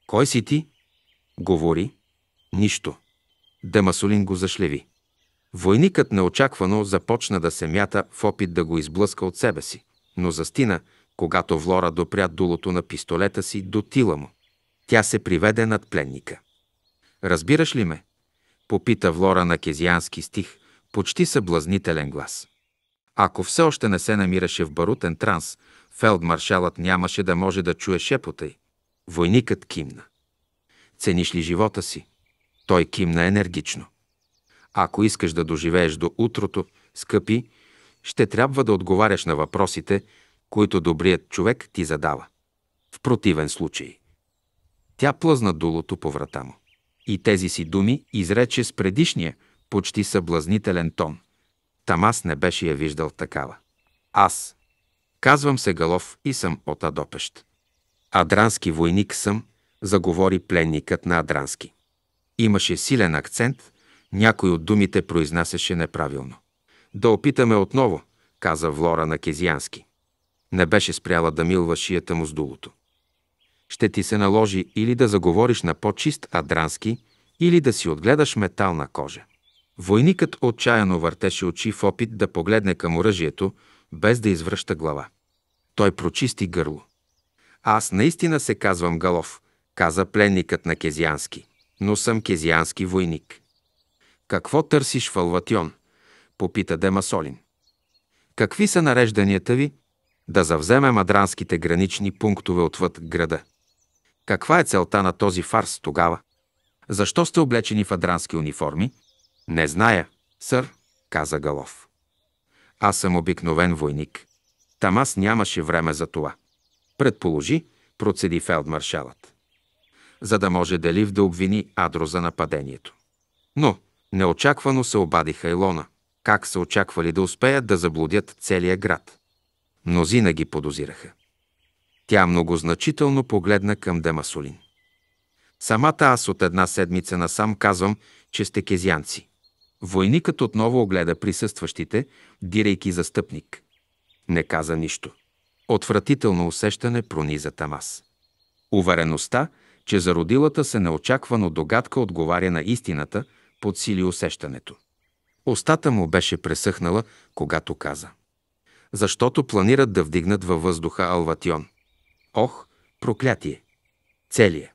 «Кой си ти?» Говори. «Нищо». Демасолин го зашлеви. Войникът неочаквано започна да се мята в опит да го изблъска от себе си, но застина, когато Влора допря дулото на пистолета си до тила му. Тя се приведе над пленника. Разбираш ли ме? Попита Влора на кезиански стих, почти съблазнителен глас. Ако все още не се намираше в барутен транс, фелдмаршалът нямаше да може да чуе шепота й. Войникът кимна. Цениш ли живота си? Той кимна енергично. Ако искаш да доживееш до утрото, скъпи, ще трябва да отговаряш на въпросите, които добрият човек ти задава. В противен случай. Тя плъзна дулото по врата му. И тези си думи изрече с предишния, почти съблазнителен тон. Тамас не беше я виждал такава. Аз. Казвам се Галов и съм от Адопещ. Адрански войник съм, заговори пленникът на Адрански. Имаше силен акцент, някой от думите произнасяше неправилно. Да опитаме отново, каза Влора на Кезиянски. Не беше спряла да милва шията му с дулото ще ти се наложи или да заговориш на по-чист адрански, или да си отгледаш метална кожа. Войникът отчаяно въртеше очи в опит да погледне към оръжието, без да извръща глава. Той прочисти гърло. Аз наистина се казвам Галов, каза пленникът на Кезиански, но съм кезиански войник. Какво търсиш в Алватион? попита Демасолин. Какви са нарежданията ви? Да завземем адранските гранични пунктове отвъд града. Каква е целта на този фарс тогава? Защо сте облечени в адрански униформи? Не зная, сър, каза Галов. Аз съм обикновен войник. Тамас нямаше време за това. Предположи, процеди фелдмаршалът. За да може Делив да обвини Адро за нападението. Но неочаквано се обадиха Илона. Как са очаквали да успеят да заблудят целия град? Мнозина ги подозираха. Тя многозначително погледна към Демасолин. Самата аз от една седмица насам казвам, че сте кезианци. Войникът отново огледа присъстващите, дирейки застъпник. Не каза нищо. Отвратително усещане прониза Тамас. Увереността, че зародилата се неочаквано догадка отговаря на истината, подсили усещането. Остата му беше пресъхнала, когато каза. Защото планират да вдигнат във въздуха Алватион. Ох, проклятие! Целия. Е.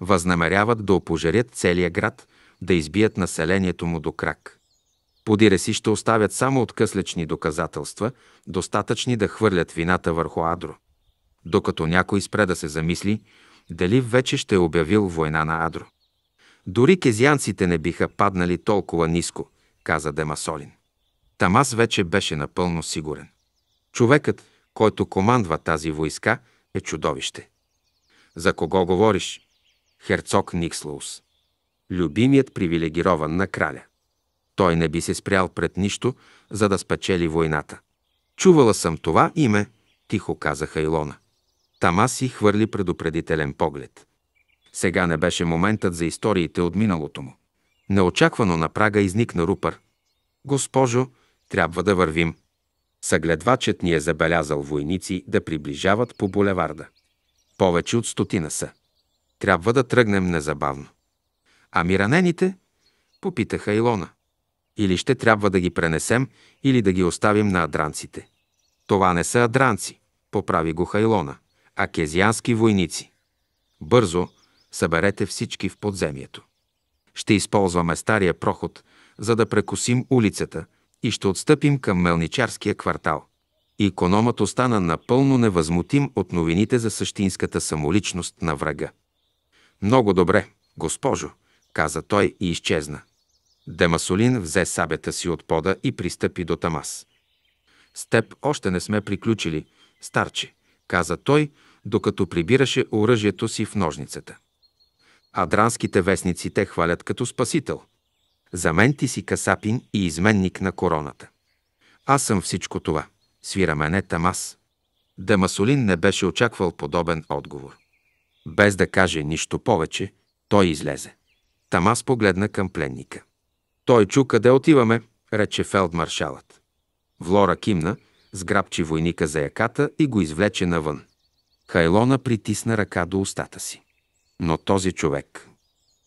Възнамеряват да опожарят целия град, да избият населението му до крак. Подире си ще оставят само от къслечни доказателства, достатъчни да хвърлят вината върху Адро. Докато някой спре да се замисли, дали вече ще е обявил война на Адро. Дори кезианците не биха паднали толкова ниско, каза Демасолин. Тамас вече беше напълно сигурен. Човекът, който командва тази войска, е чудовище. За кого говориш? Херцог Никслаус. Любимият привилегирован на краля. Той не би се спрял пред нищо, за да спечели войната. Чувала съм това име, тихо казаха Илона. Тама си хвърли предупредителен поглед. Сега не беше моментът за историите от миналото му. Неочаквано на прага изникна Рупър. Госпожо, трябва да вървим. Съгледвачът ни е забелязал войници да приближават по булеварда. Повече от стотина са. Трябва да тръгнем незабавно. Ами ранените? Попитаха Илона. Или ще трябва да ги пренесем, или да ги оставим на адранците. Това не са адранци, поправи го Хайлона, а кезиански войници. Бързо съберете всички в подземието. Ще използваме стария проход, за да прекусим улицата, и ще отстъпим към мелничарския квартал. Икономът остана напълно невъзмутим от новините за същинската самоличност на врага. Много добре, госпожо, каза той и изчезна. Демасолин взе сабета си от пода и пристъпи до Тамас. С теб още не сме приключили, старче, каза той, докато прибираше оръжието си в ножницата. Адранските вестници те хвалят като спасител – за мен ти си касапин и изменник на короната. Аз съм всичко това. Свира мене Тамас. Дамасолин не беше очаквал подобен отговор. Без да каже нищо повече, той излезе. Тамас погледна към пленника. Той чу къде отиваме, рече фелдмаршалът. Влора кимна, сграбчи войника за яката и го извлече навън. Хайлона притисна ръка до устата си. Но този човек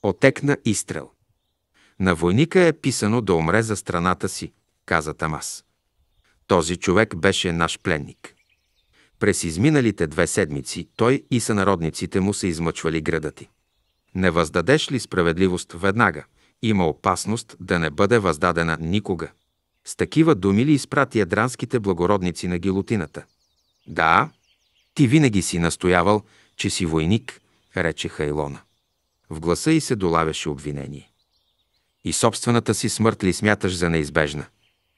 отекна изстрел. На войника е писано да умре за страната си, каза Тамас. Този човек беше наш пленник. През изминалите две седмици той и сънародниците му са измъчвали града ти. Не въздадеш ли справедливост веднага? Има опасност да не бъде въздадена никога. С такива думи ли изпрати ядранските благородници на гилотината? Да, ти винаги си настоявал, че си войник, рече Хайлона. В гласа й се долавяше обвинение. И собствената си смърт ли смяташ за неизбежна?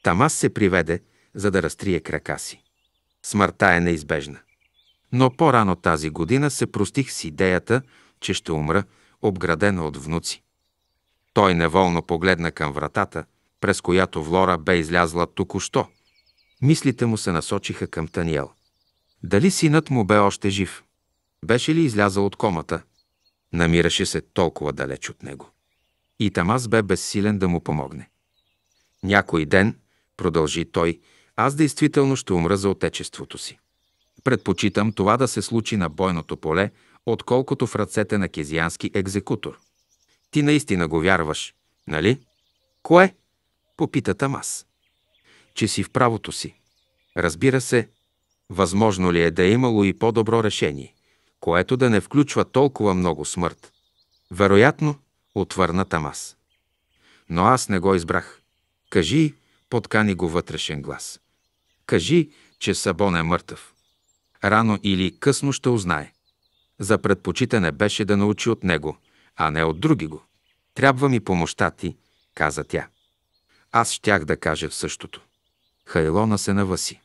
Тамас се приведе, за да разтрие крака си. Смъртта е неизбежна. Но по-рано тази година се простих с идеята, че ще умра, обградена от внуци. Той неволно погледна към вратата, през която Влора бе излязла току-що. Мислите му се насочиха към Таниел. Дали синът му бе още жив? Беше ли излязъл от комата? Намираше се толкова далеч от него и Тамас бе безсилен да му помогне. Някой ден, продължи той, аз действително ще умра за отечеството си. Предпочитам това да се случи на бойното поле, отколкото в ръцете на кезиански екзекутор. Ти наистина го вярваш, нали? Кое? Попита Тамас. Че си в правото си. Разбира се, възможно ли е да е имало и по-добро решение, което да не включва толкова много смърт? Вероятно, отвърна Тамас. Но аз не го избрах. Кажи, подкани го вътрешен глас. Кажи, че Сабон е мъртъв. Рано или късно ще узнае. За предпочитане беше да научи от него, а не от други го. Трябва ми помощта ти, каза тя. Аз щях да кажа същото. Хайлона се наваси.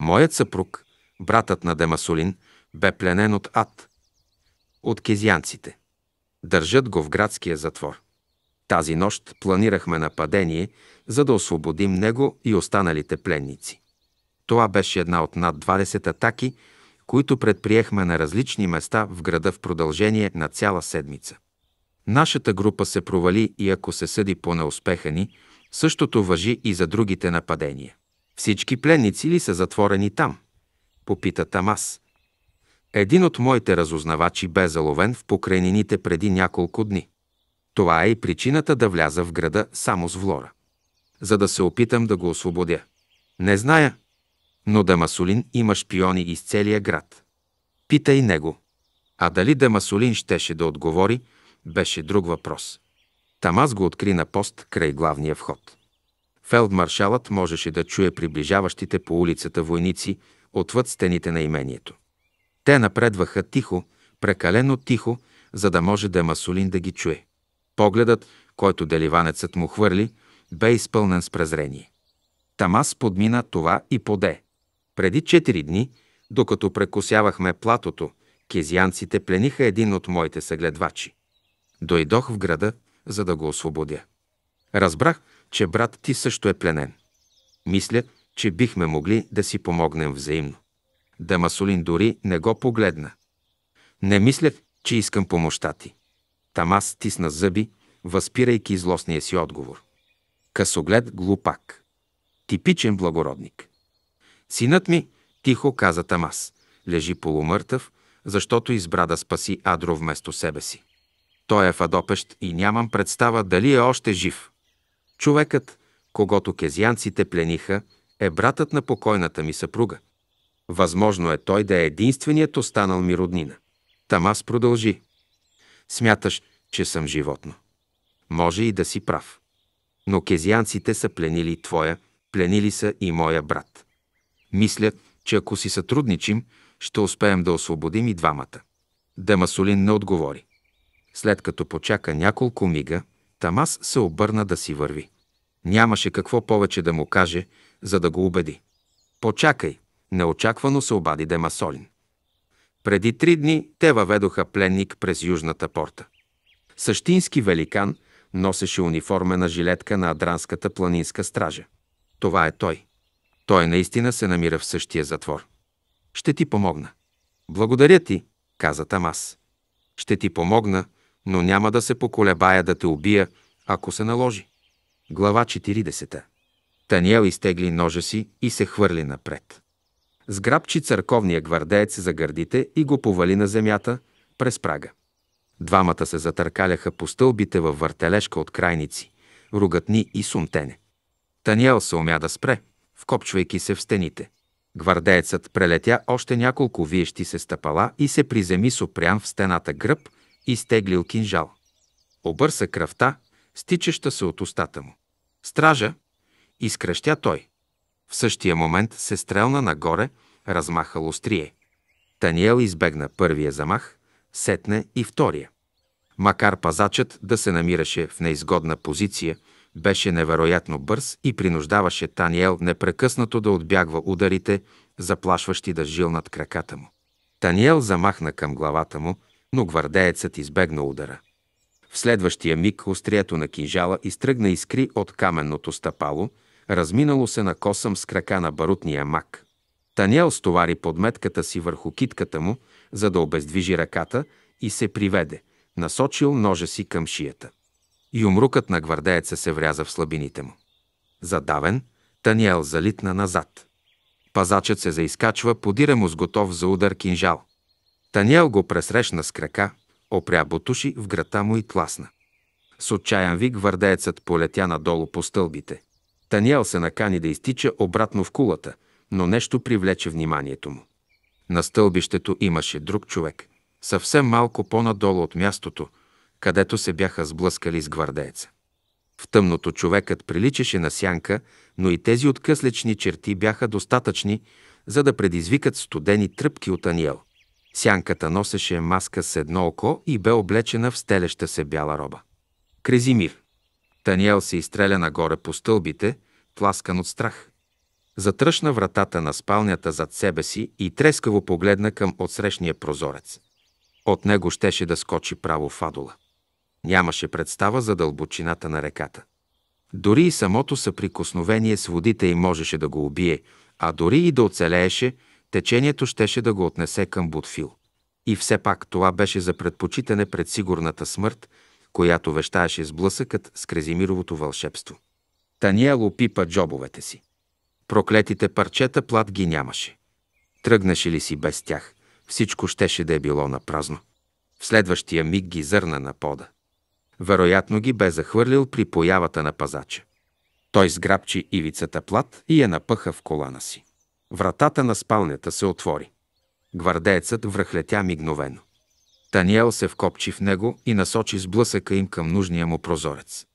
Моят съпруг, братът на Демасолин, бе пленен от ад, от кезианците. Държат го в градския затвор. Тази нощ планирахме нападение, за да освободим него и останалите пленници. Това беше една от над 20 атаки, които предприехме на различни места в града в продължение на цяла седмица. Нашата група се провали и ако се съди по неуспеха ни, същото въжи и за другите нападения. Всички пленници ли са затворени там? Попита Тамас, един от моите разузнавачи бе заловен в покрайнините преди няколко дни. Това е и причината да вляза в града само с Влора. За да се опитам да го освободя. Не зная, но Дамасолин има шпиони из целия град. Питай него. А дали Дамасолин щеше да отговори, беше друг въпрос. Тамас го откри на пост край главния вход. Фелдмаршалът можеше да чуе приближаващите по улицата войници отвъд стените на имението. Те напредваха тихо, прекалено тихо, за да може да масолин да ги чуе. Погледът, който деливанецът му хвърли, бе изпълнен с презрение. Тамас подмина това и поде. Преди четири дни, докато прекусявахме платото, кезианците плениха един от моите съгледвачи. Дойдох в града, за да го освободя. Разбрах, че брат ти също е пленен. Мисля, че бихме могли да си помогнем взаимно да Масолин дори не го погледна. Не мисля, че искам помощта ти. Тамас стисна зъби, възпирайки злостния си отговор. Късоглед глупак. Типичен благородник. Синът ми, тихо каза Тамас, лежи полумъртъв, защото избра да спаси Адро вместо себе си. Той е фадопещ и нямам представа дали е още жив. Човекът, когато кезианците плениха, е братът на покойната ми съпруга. Възможно е той да е единственият останал ми роднина. Тамас продължи. Смяташ, че съм животно. Може и да си прав. Но кезианците са пленили твоя, пленили са и моя брат. Мисля, че ако си сътрудничим, ще успеем да освободим и двамата. Дамасолин не отговори. След като почака няколко мига, Тамас се обърна да си върви. Нямаше какво повече да му каже, за да го убеди. Почакай, Неочаквано се обади Демасолин. Преди три дни те въведоха пленник през южната порта. Същински великан носеше униформена жилетка на Адранската планинска стража. Това е той. Той наистина се намира в същия затвор. Ще ти помогна. Благодаря ти, каза Тамас. Ще ти помогна, но няма да се поколебая да те убия, ако се наложи. Глава 40. Таниел изтегли ножа си и се хвърли напред. Сграбчи църковния гвардеец за гърдите и го повали на земята през прага. Двамата се затъркаляха по стълбите във въртележка от крайници, ругатни и сумтене. Таниел се умя да спре, вкопчвайки се в стените. Гвардеецът прелетя още няколко виещи се стъпала и се приземи с опрян в стената гръб и стеглил кинжал. Обърса кръвта, стичаща се от устата му. Стража, изкръщя той. В същия момент се стрелна нагоре, размахал острие. Таниел избегна първия замах, сетне и втория. Макар пазачът да се намираше в неизгодна позиция, беше невероятно бърз и принуждаваше Таниел непрекъснато да отбягва ударите, заплашващи да жил над краката му. Таниел замахна към главата му, но гвардеецът избегна удара. В следващия миг острието на кинжала изтръгна искри от каменното стъпало – разминало се на косъм с крака на барутния мак. Таниел стовари подметката си върху китката му, за да обездвижи ръката и се приведе, насочил ножа си към шията. Юмрукът на гвардееца се вряза в слабините му. Задавен, Таниел залитна назад. Пазачът се заискачва, подира му с готов за удар кинжал. Таниел го пресрещна с крака, опря бутуши в грата му и тласна. С отчаян вик гвардеецът полетя надолу по стълбите. Таниел се накани да изтича обратно в кулата, но нещо привлече вниманието му. На стълбището имаше друг човек, съвсем малко по-надолу от мястото, където се бяха сблъскали с гвардееца. В тъмното човекът приличаше на сянка, но и тези откъслечни черти бяха достатъчни, за да предизвикат студени тръпки от Аниел. Сянката носеше маска с едно око и бе облечена в стелеща се бяла роба. Крезимир. Таниел се изстреля нагоре по стълбите, тласкан от страх. Затръшна вратата на спалнята зад себе си и трескаво погледна към отсрещния прозорец. От него щеше да скочи право в адола. Нямаше представа за дълбочината на реката. Дори и самото съприкосновение с водите й можеше да го убие, а дори и да оцелееше, течението щеше да го отнесе към Бутфил. И все пак това беше за предпочитане пред сигурната смърт – която вещаеше сблъсъкът с Крезимировото вълшебство. Таниел опипа джобовете си. Проклетите парчета плат ги нямаше. Тръгнаше ли си без тях, всичко щеше да е било на празно. В следващия миг ги зърна на пода. Вероятно ги бе захвърлил при появата на пазача. Той сграбчи ивицата плат и я напъха в колана си. Вратата на спалнята се отвори. Гвардеецът връхлетя мигновено. Таниел се вкопчи в него и насочи сблъсъка им към нужния му прозорец.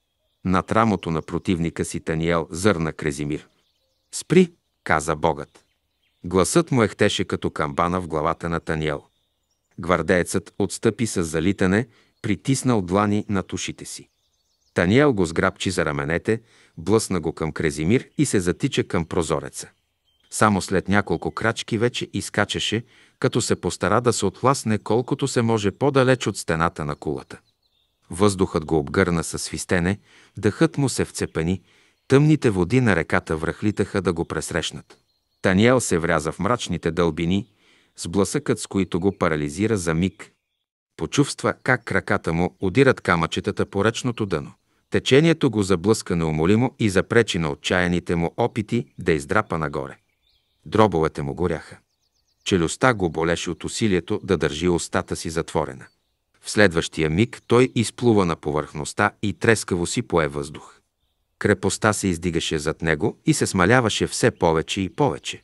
Над рамото на противника си Таниел зърна Крезимир. «Спри!» каза Богът. Гласът му ехтеше като камбана в главата на Таниел. Гвардеецът отстъпи с залитане, притиснал длани на тушите си. Таниел го сграбчи за раменете, блъсна го към Крезимир и се затича към прозореца. Само след няколко крачки вече изкачаше, като се постара да се отласне колкото се може по-далеч от стената на кулата. Въздухът го обгърна със свистене, дъхът му се вцепени, тъмните води на реката връхлитаха да го пресрещнат. Таниел се вряза в мрачните дълбини, с блъсъкът с които го парализира за миг. Почувства как краката му удират камъчетата по речното дъно. Течението го заблъска неумолимо и запречи на отчаяните му опити да издрапа нагоре. Дробовете му горяха. Челюстта го болеше от усилието да държи устата си затворена. В следващия миг той изплува на повърхността и трескаво си пое въздух. Крепостта се издигаше зад него и се смаляваше все повече и повече.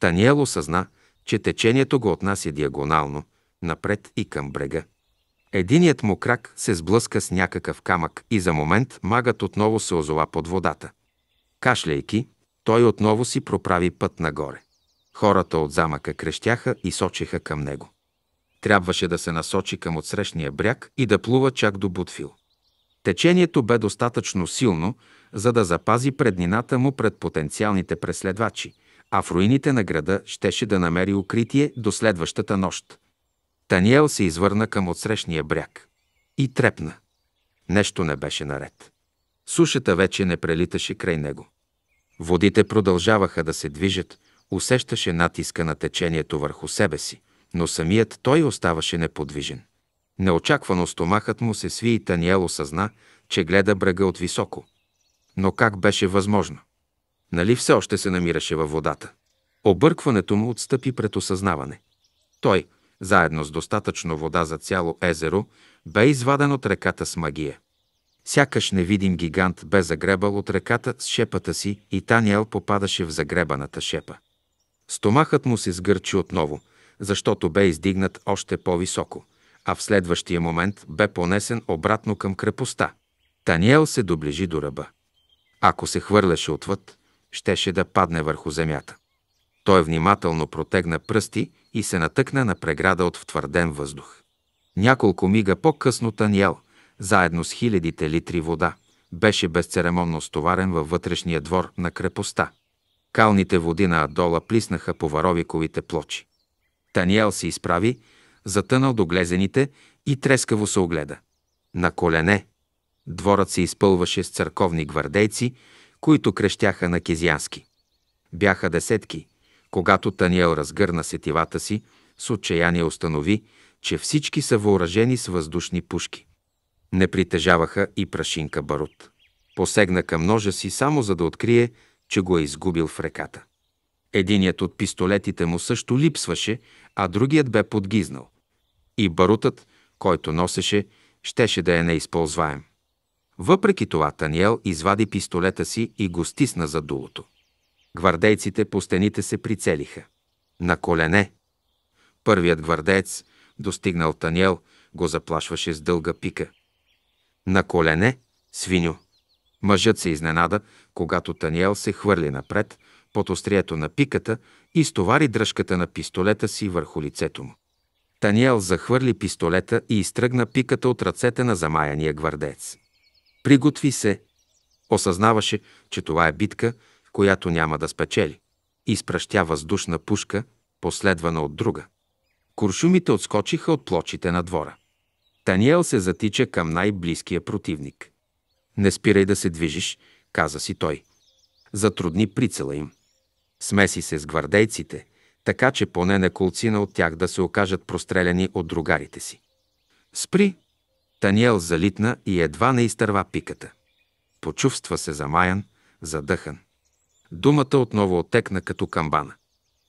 Таниел осъзна, че течението го отнася диагонално, напред и към брега. Единият му крак се сблъска с някакъв камък и за момент магът отново се озова под водата. Кашляйки, той отново си проправи път нагоре. Хората от замъка крещяха и сочеха към него. Трябваше да се насочи към отсрещния бряг и да плува чак до Бутфил. Течението бе достатъчно силно, за да запази преднината му пред потенциалните преследвачи, а в руините на града щеше да намери укритие до следващата нощ. Таниел се извърна към отсрещния бряг и трепна. Нещо не беше наред. Сушата вече не прелиташе край него. Водите продължаваха да се движат, усещаше натиска на течението върху себе си, но самият той оставаше неподвижен. Неочаквано стомахът му се сви и Таниел осъзна, че гледа брега от високо. Но как беше възможно? Нали все още се намираше във водата? Объркването му отстъпи пред осъзнаване. Той, заедно с достатъчно вода за цяло езеро, бе изваден от реката с магия. Сякаш невидим гигант бе загребал от реката с шепата си и Таниел попадаше в загребаната шепа. Стомахът му се сгърчи отново, защото бе издигнат още по-високо, а в следващия момент бе понесен обратно към крепостта. Таниел се доближи до ръба. Ако се хвърляше отвъд, щеше да падне върху земята. Той внимателно протегна пръсти и се натъкна на преграда от втвърден въздух. Няколко мига по-късно Таниел, заедно с хилядите литри вода, беше безцеремонно стоварен във вътрешния двор на крепостта. Калните води на Адола плиснаха по варовиковите плочи. Таниел се изправи, затънал до глезените и трескаво се огледа. На колене. Дворът се изпълваше с църковни гвардейци, които крещяха на кезиански. Бяха десетки. Когато Таниел разгърна сетивата си, с отчаяние установи, че всички са въоръжени с въздушни пушки. Не притежаваха и прашинка барут. Посегна към ножа си само за да открие, че го е изгубил в реката. Единият от пистолетите му също липсваше, а другият бе подгизнал. И барутът, който носеше, щеше да е неизползваем. Въпреки това Таниел извади пистолета си и го стисна за дулото. Гвардейците по стените се прицелиха. На колене. Първият гвардеец, достигнал Таниел, го заплашваше с дълга пика. На колене, свиньо. Мъжът се изненада, когато Таниел се хвърли напред, под острието на пиката и стовари дръжката на пистолета си върху лицето му. Таниел захвърли пистолета и изтръгна пиката от ръцете на замаяния гвардец. Приготви се. Осъзнаваше, че това е битка, която няма да спечели. Изпращя въздушна пушка, последвана от друга. Куршумите отскочиха от плочите на двора. Таниел се затича към най-близкия противник. Не спирай да се движиш, каза си той. Затрудни прицела им. Смеси се с гвардейците, така че поне на колцина от тях да се окажат простреляни от другарите си. Спри! Таниел залитна и едва не изтърва пиката. Почувства се замаян, задъхан. Думата отново отекна като камбана.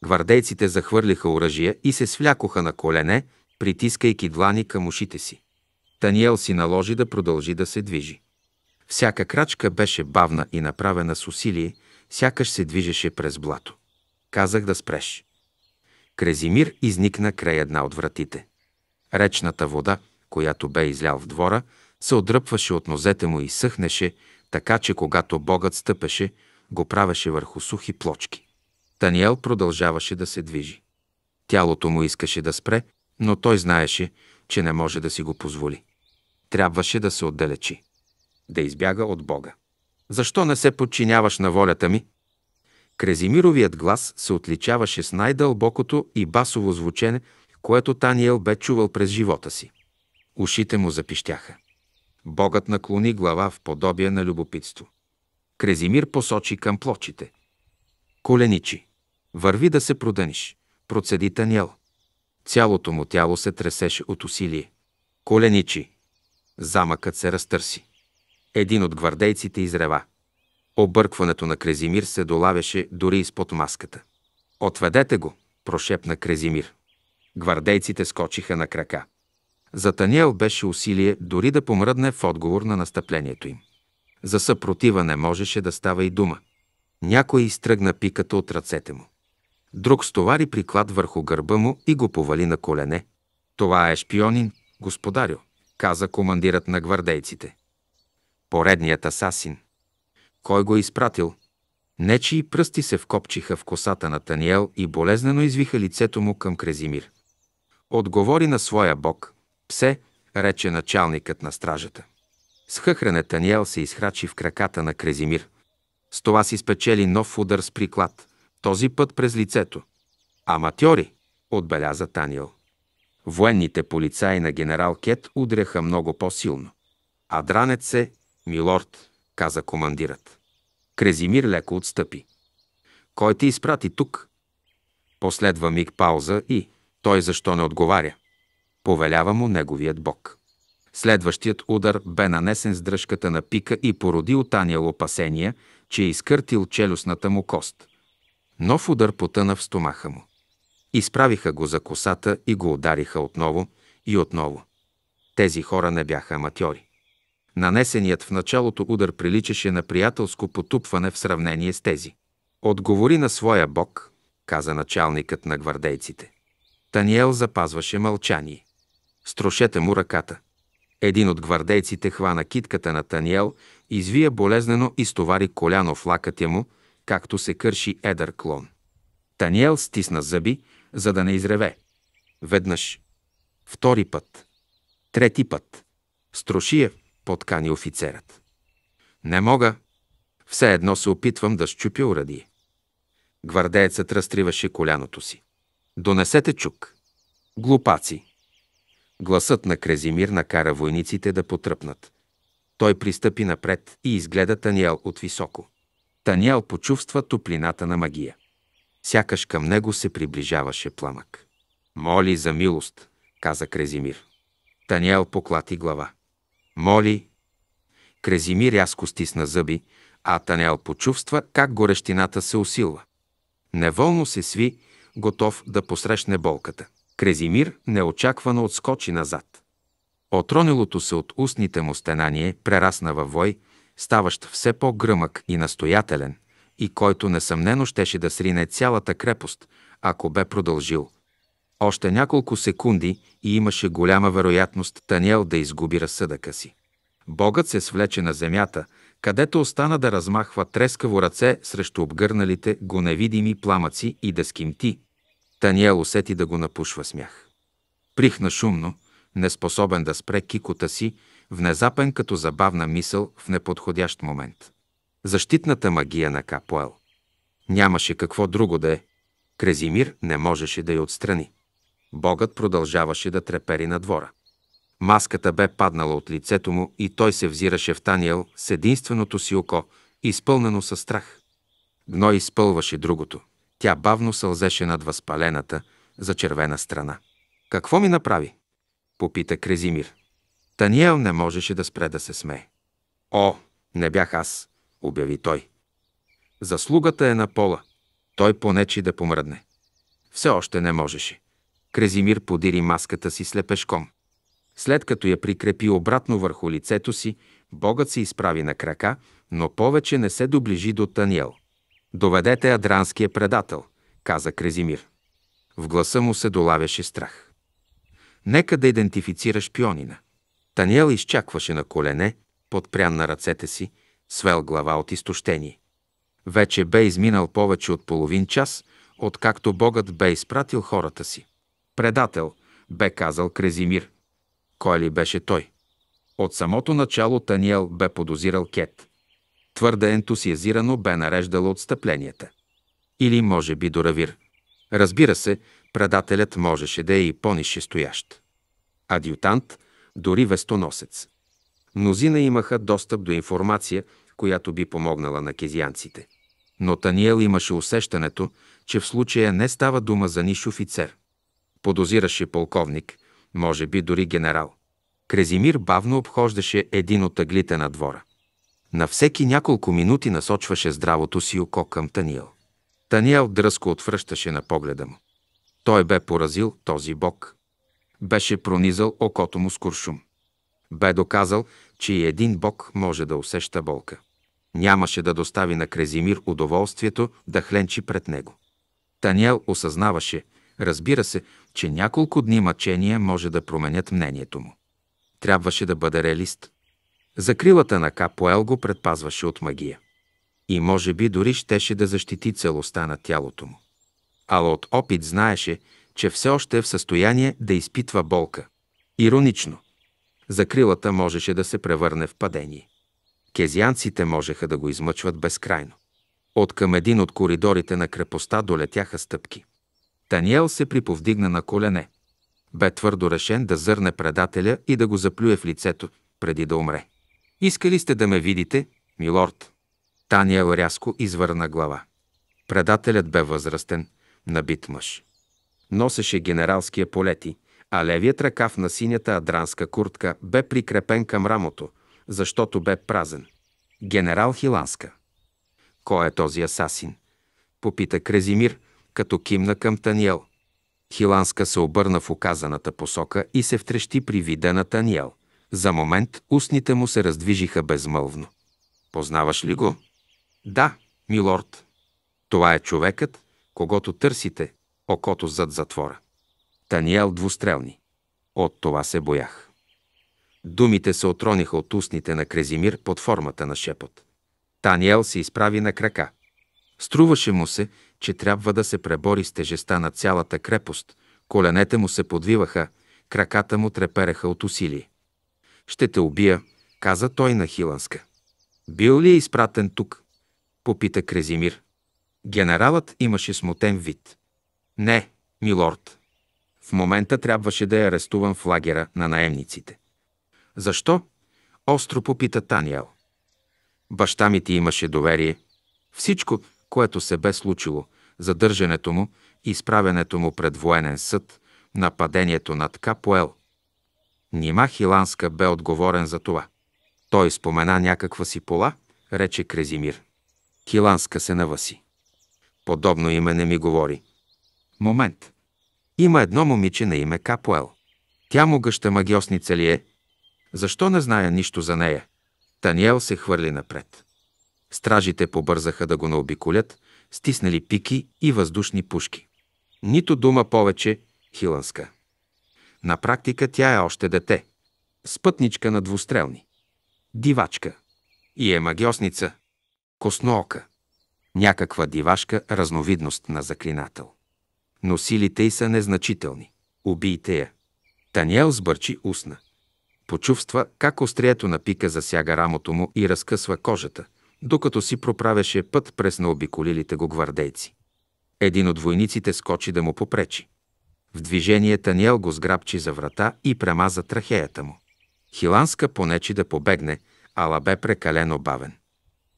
Гвардейците захвърлиха оръжия и се свлякоха на колене, притискайки длани към ушите си. Таниел си наложи да продължи да се движи. Всяка крачка беше бавна и направена с усилие, сякаш се движеше през блато. Казах да спреш. Крезимир изникна край една от вратите. Речната вода, която бе излял в двора, се отдръпваше от нозете му и съхнеше, така че когато Богът стъпеше, го правеше върху сухи плочки. Таниел продължаваше да се движи. Тялото му искаше да спре, но той знаеше, че не може да си го позволи. Трябваше да се отдалечи да избяга от Бога. Защо не се подчиняваш на волята ми? Крезимировият глас се отличаваше с най-дълбокото и басово звучене, което Таниел бе чувал през живота си. Ушите му запищяха. Богът наклони глава в подобие на любопитство. Крезимир посочи към плочите. Коленичи. Върви да се продъниш, процеди Таниел. Цялото му тяло се тресеше от усилие. Коленичи. Замъкът се разтърси един от гвардейците изрева. Объркването на Крезимир се долавяше дори изпод маската. Отведете го, прошепна Крезимир. Гвардейците скочиха на крака. За Таниел беше усилие дори да помръдне в отговор на настъплението им. За съпротива не можеше да става и дума. Някой изтръгна пиката от ръцете му. Друг стовари приклад върху гърба му и го повали на колене. Това е шпионин, господарю, каза командирът на гвардейците поредният асасин. Кой го е изпратил? и пръсти се вкопчиха в косата на Таниел и болезнено извиха лицето му към Крезимир. Отговори на своя бог. Псе, рече началникът на стражата. С хъхрене Таниел се изхрачи в краката на Крезимир. С това си спечели нов удар с приклад, този път през лицето. Аматьори, отбеляза Таниел. Военните полицаи на генерал Кет удряха много по-силно. А дранец се Милорд, каза командирът. Крезимир леко отстъпи. Кой ти изпрати тук? Последва миг пауза и той защо не отговаря. Повелява му неговият бог. Следващият удар бе нанесен с дръжката на пика и породи отанял опасения, че е изкъртил челюстната му кост. Нов удар потъна в стомаха му. Изправиха го за косата и го удариха отново и отново. Тези хора не бяха аматьори. Нанесеният в началото удар приличаше на приятелско потупване в сравнение с тези. Отговори на своя бог, каза началникът на гвардейците. Таниел запазваше мълчание. Строшете му ръката. Един от гвардейците хвана китката на Таниел, извия болезнено и стовари коляно в лакътя му, както се кърши едър клон. Таниел стисна зъби, за да не изреве. Веднъж. Втори път. Трети път. Строшиев Подкани офицерът. Не мога. Все едно се опитвам да щупя уради. Гвардеецът разтриваше коляното си. Донесете чук. Глупаци. Гласът на Крезимир накара войниците да потръпнат. Той пристъпи напред и изгледа Таниел от високо. Таниел почувства топлината на магия. Сякаш към него се приближаваше пламък. Моли за милост, каза Крезимир. Таниел поклати глава. Моли. Крезимир рязко стисна зъби, а Танел почувства как горещината се усилва. Неволно се сви, готов да посрещне болката. Крезимир неочаквано отскочи назад. Отронилото се от устните му стенание прерасна във вой, ставащ все по-гръмък и настоятелен, и който несъмнено щеше да срине цялата крепост, ако бе продължил. Още няколко секунди и имаше голяма вероятност Таниел да изгуби разсъдъка си. Богът се свлече на земята, където остана да размахва трескаво ръце срещу обгърналите го невидими пламъци и да скимти. Таниел усети да го напушва смях. Прихна шумно, неспособен да спре кикота си, внезапен като забавна мисъл в неподходящ момент. Защитната магия на Капуел. Нямаше какво друго да е. Крезимир не можеше да я отстрани. Богът продължаваше да трепери на двора. Маската бе паднала от лицето му и той се взираше в Таниел с единственото си око, изпълнено със страх. Гно изпълваше другото. Тя бавно сълзеше над възпалената, зачервена страна. «Какво ми направи?» – попита Крезимир. Таниел не можеше да спре да се смее. «О, не бях аз!» – обяви той. Заслугата е на пола. Той понечи да помръдне. Все още не можеше. Кразимир подири маската си слепешком. След като я прикрепи обратно върху лицето си, богът се изправи на крака, но повече не се доближи до Таниел. «Доведете адранския предател», каза Кразимир. В гласа му се долавяше страх. Нека да идентифицира шпионина. Таниел изчакваше на колене, подпрян на ръцете си, свел глава от изтощение. Вече бе изминал повече от половин час, откакто Богът бе изпратил хората си. Предател, бе казал Крезимир. Кой ли беше той? От самото начало Таниел бе подозирал Кет. Твърде ентусиазирано бе нареждал отстъпленията. Или може би доравир. Разбира се, предателят можеше да е и по-нише стоящ. Адютант, дори вестоносец. Мнозина имаха достъп до информация, която би помогнала на кезианците. Но Таниел имаше усещането, че в случая не става дума за ниш офицер – подозираше полковник, може би дори генерал. Крезимир бавно обхождаше един от тъглите на двора. На всеки няколко минути насочваше здравото си око към Таниел. Таниел дръско отвръщаше на погледа му. Той бе поразил този бог. Беше пронизал окото му с куршум. Бе доказал, че и един бог може да усеща болка. Нямаше да достави на Крезимир удоволствието да хленчи пред него. Таниел осъзнаваше – Разбира се, че няколко дни мъчения може да променят мнението му. Трябваше да бъде реалист. Закрилата на Капоел го предпазваше от магия. И може би дори щеше да защити целостта на тялото му. Ала от опит знаеше, че все още е в състояние да изпитва болка. Иронично. Закрилата можеше да се превърне в падение. Кезианците можеха да го измъчват безкрайно. От към един от коридорите на крепостта долетяха стъпки. Таниел се приповдигна на колене. Бе твърдо решен да зърне предателя и да го заплюе в лицето, преди да умре. Искали сте да ме видите, милорд? Таниел рязко извърна глава. Предателят бе възрастен, набит мъж. Носеше генералския полети, а левият ръкав на синята адранска куртка бе прикрепен към рамото, защото бе празен. Генерал Хиланска. Кой е този асасин? Попита Крезимир, като кимна към Таниел. Хиланска се обърна в оказаната посока и се втрещи при вида на Таниел. За момент устните му се раздвижиха безмълвно. Познаваш ли го? Да, милорд. Това е човекът, когато търсите, окото зад затвора. Таниел двустрелни. От това се боях. Думите се отрониха от устните на Крезимир под формата на шепот. Таниел се изправи на крака. Струваше му се, че трябва да се пребори с тежеста на цялата крепост, коленете му се подвиваха, краката му трепереха от усилие. «Ще те убия», каза той на Хиланска. «Бил ли е изпратен тук?» попита Крезимир. Генералът имаше смутен вид. «Не, милорд. В момента трябваше да е арестуван в лагера на наемниците». «Защо?» остро попита Таниел. Баща ми ти имаше доверие. Всичко, което се бе случило, задържането му и изправянето му пред военен съд, нападението над Капуел. Нима Хиланска бе отговорен за това. Той спомена някаква си пола, рече Крезимир. Хиланска се наваси. Подобно име не ми говори. Момент. Има едно момиче на име Капуел. Тя му гъща магиосница ли е? Защо не зная нищо за нея? Таниел се хвърли напред. Стражите побързаха да го наобиколят, стиснали пики и въздушни пушки. Нито дума повече Хиланска. На практика тя е още дете. Спътничка на двустрелни. Дивачка. И е магиосница. Косноока. Някаква дивашка разновидност на заклинател. Но силите й са незначителни. Убийте я. Таниел сбърчи устна. Почувства как острието на пика засяга рамото му и разкъсва кожата – докато си проправяше път през наобиколилите го гвардейци. Един от войниците скочи да му попречи. В движение Таниел го сграбчи за врата и премаза трахеята му. Хиланска понечи да побегне, ала бе прекалено бавен.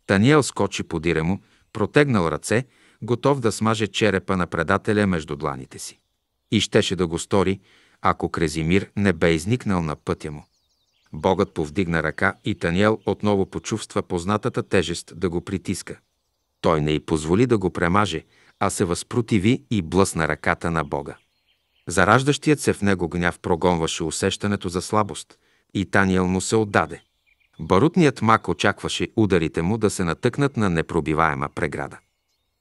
Таниел скочи дире му, протегнал ръце, готов да смаже черепа на предателя между дланите си. И щеше да го стори, ако Крезимир не бе изникнал на пътя му. Богът повдигна ръка и Таниел отново почувства познатата тежест да го притиска. Той не й позволи да го премаже, а се възпротиви и блъсна ръката на Бога. Зараждащият се в него гняв прогонваше усещането за слабост и Таниел му се отдаде. Барутният мак очакваше ударите му да се натъкнат на непробиваема преграда.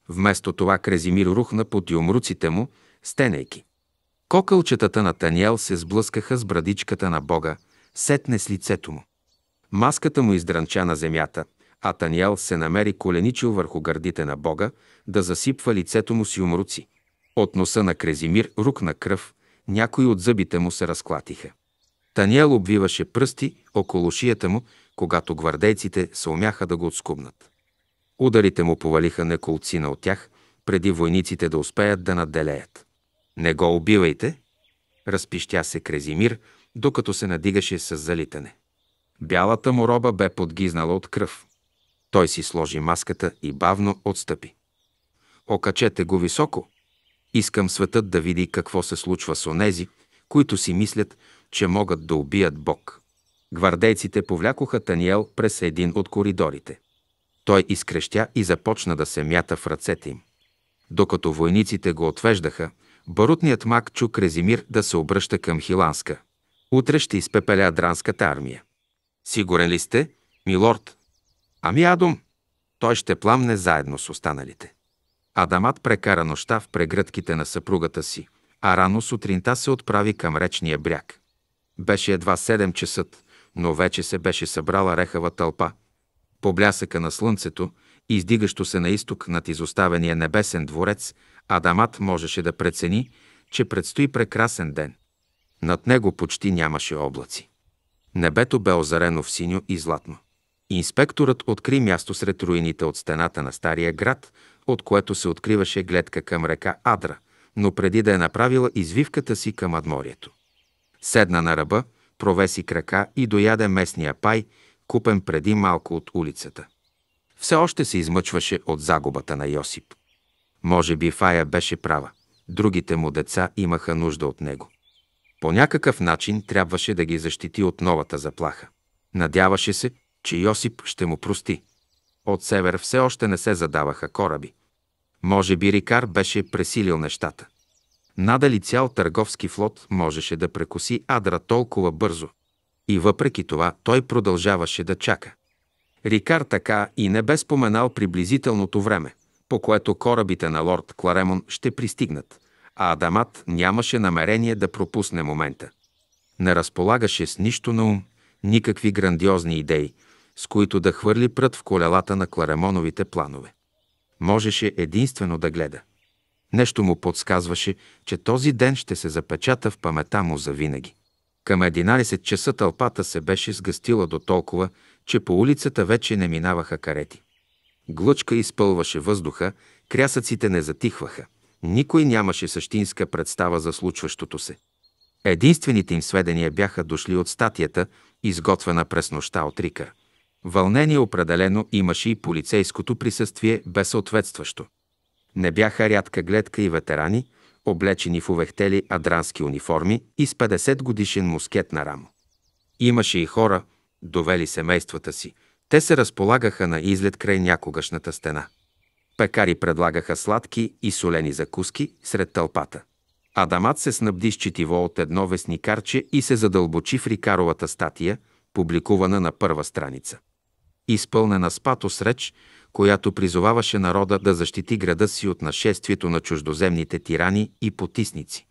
Вместо това Крезимир рухна под юмруците му, стенейки. Кокълчетата на Таниел се сблъскаха с брадичката на Бога сетне с лицето му. Маската му издранча на земята, а Таниел се намери коленичил върху гърдите на Бога да засипва лицето му с юмруци. От носа на Крезимир рук на кръв, някои от зъбите му се разклатиха. Таниел обвиваше пръсти около шията му, когато гвардейците се умяха да го отскубнат. Ударите му повалиха неколцина от тях, преди войниците да успеят да надделеят. Не го убивайте, разпищя се Крезимир, докато се надигаше с залитане. Бялата му роба бе подгизнала от кръв. Той си сложи маската и бавно отстъпи. Окачете го високо. Искам светът да види какво се случва с онези, които си мислят, че могат да убият Бог. Гвардейците повлякоха Таниел през един от коридорите. Той изкрещя и започна да се мята в ръцете им. Докато войниците го отвеждаха, барутният мак чу Крезимир да се обръща към Хиланска. Утре ще изпепеля дранската армия. Сигурен ли сте, милорд? Ами Адом, той ще пламне заедно с останалите. Адамат прекара нощта в прегръдките на съпругата си, а рано сутринта се отправи към речния бряг. Беше едва 7 часа, но вече се беше събрала рехава тълпа. По блясъка на слънцето, издигащо се на изток над изоставения небесен дворец, Адамат можеше да прецени, че предстои прекрасен ден – над него почти нямаше облаци. Небето бе озарено в синьо и златно. Инспекторът откри място сред руините от стената на Стария град, от което се откриваше гледка към река Адра, но преди да е направила извивката си към Адморието. Седна на ръба, провеси крака и дояде местния пай, купен преди малко от улицата. Все още се измъчваше от загубата на Йосип. Може би Фая беше права. Другите му деца имаха нужда от него. По някакъв начин трябваше да ги защити от новата заплаха. Надяваше се, че Йосип ще му прости. От север все още не се задаваха кораби. Може би Рикар беше пресилил нещата. Надали цял търговски флот можеше да прекоси Адра толкова бързо. И въпреки това той продължаваше да чака. Рикар така и не бе споменал приблизителното време, по което корабите на лорд Кларемон ще пристигнат – а Адамат нямаше намерение да пропусне момента. Не разполагаше с нищо на ум, никакви грандиозни идеи, с които да хвърли прът в колелата на Кларемоновите планове. Можеше единствено да гледа. Нещо му подсказваше, че този ден ще се запечата в памета му завинаги. Към 11 часа тълпата се беше сгъстила до толкова, че по улицата вече не минаваха карети. Глъчка изпълваше въздуха, крясъците не затихваха. Никой нямаше същинска представа за случващото се. Единствените им сведения бяха дошли от статията, изготвена през нощта от Рика. Вълнение определено имаше и полицейското присъствие без съответстващо. Не бяха рядка гледка и ветерани, облечени в увехтели адрански униформи и с 50 годишен мускет на рамо. Имаше и хора, довели семействата си. Те се разполагаха на излет край някогашната стена. Пекари предлагаха сладки и солени закуски сред тълпата. Адамат се снабди с четиво от едно вестникарче и се задълбочи в Рикаровата статия, публикувана на първа страница. Изпълнена с патос реч, която призоваваше народа да защити града си от нашествието на чуждоземните тирани и потисници.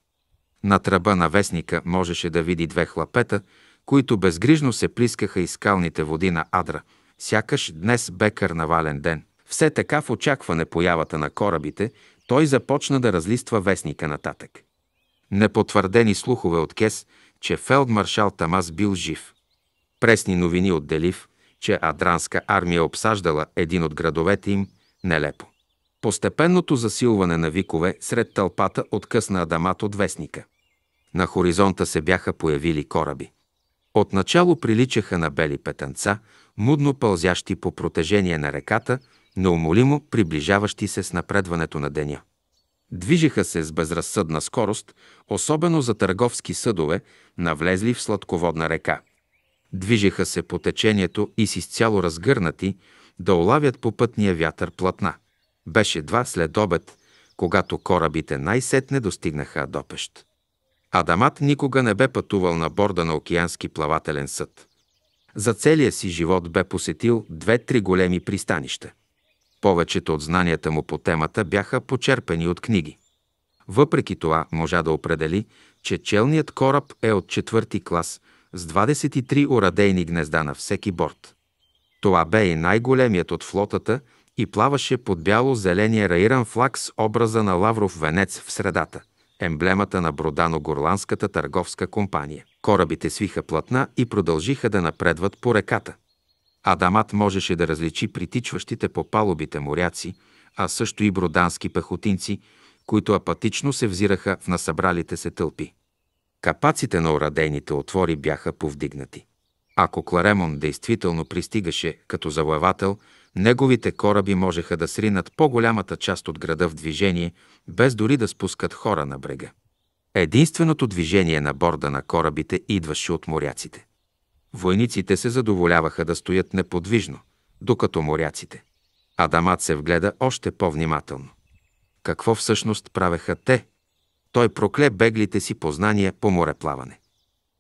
На тръба на вестника можеше да види две хлапета, които безгрижно се плискаха из скалните води на Адра, сякаш днес бе карнавален ден – все така в очакване появата на корабите, той започна да разлиства вестника нататък. Непотвърдени слухове от Кес, че фелдмаршал Тамас бил жив. Пресни новини от Делив, че адранска армия обсаждала един от градовете им, нелепо. Постепенното засилване на викове сред тълпата откъсна Адамат от вестника. На хоризонта се бяха появили кораби. Отначало приличаха на бели петънца, мудно пълзящи по протежение на реката – неумолимо приближаващи се с напредването на деня. Движиха се с безразсъдна скорост, особено за търговски съдове, навлезли в сладководна река. Движеха се по течението и с изцяло разгърнати да улавят по пътния вятър платна. Беше два след обед, когато корабите най-сетне достигнаха Адопещ. Адамат никога не бе пътувал на борда на океански плавателен съд. За целия си живот бе посетил две-три големи пристанища – повечето от знанията му по темата бяха почерпени от книги. Въпреки това можа да определи, че челният кораб е от четвърти клас с 23 орадейни гнезда на всеки борт. Това бе и най-големият от флотата и плаваше под бяло-зеления раиран флаг с образа на лавров венец в средата, емблемата на Бродано-Горландската търговска компания. Корабите свиха платна и продължиха да напредват по реката – Адамат можеше да различи притичващите по палубите моряци, а също и бродански пехотинци, които апатично се взираха в насъбралите се тълпи. Капаците на орадейните отвори бяха повдигнати. Ако Кларемон действително пристигаше като завоевател, неговите кораби можеха да сринат по-голямата част от града в движение, без дори да спускат хора на брега. Единственото движение на борда на корабите идваше от моряците. Войниците се задоволяваха да стоят неподвижно, докато моряците. Адамат се вгледа още по-внимателно. Какво всъщност правеха те? Той прокле беглите си познания по мореплаване.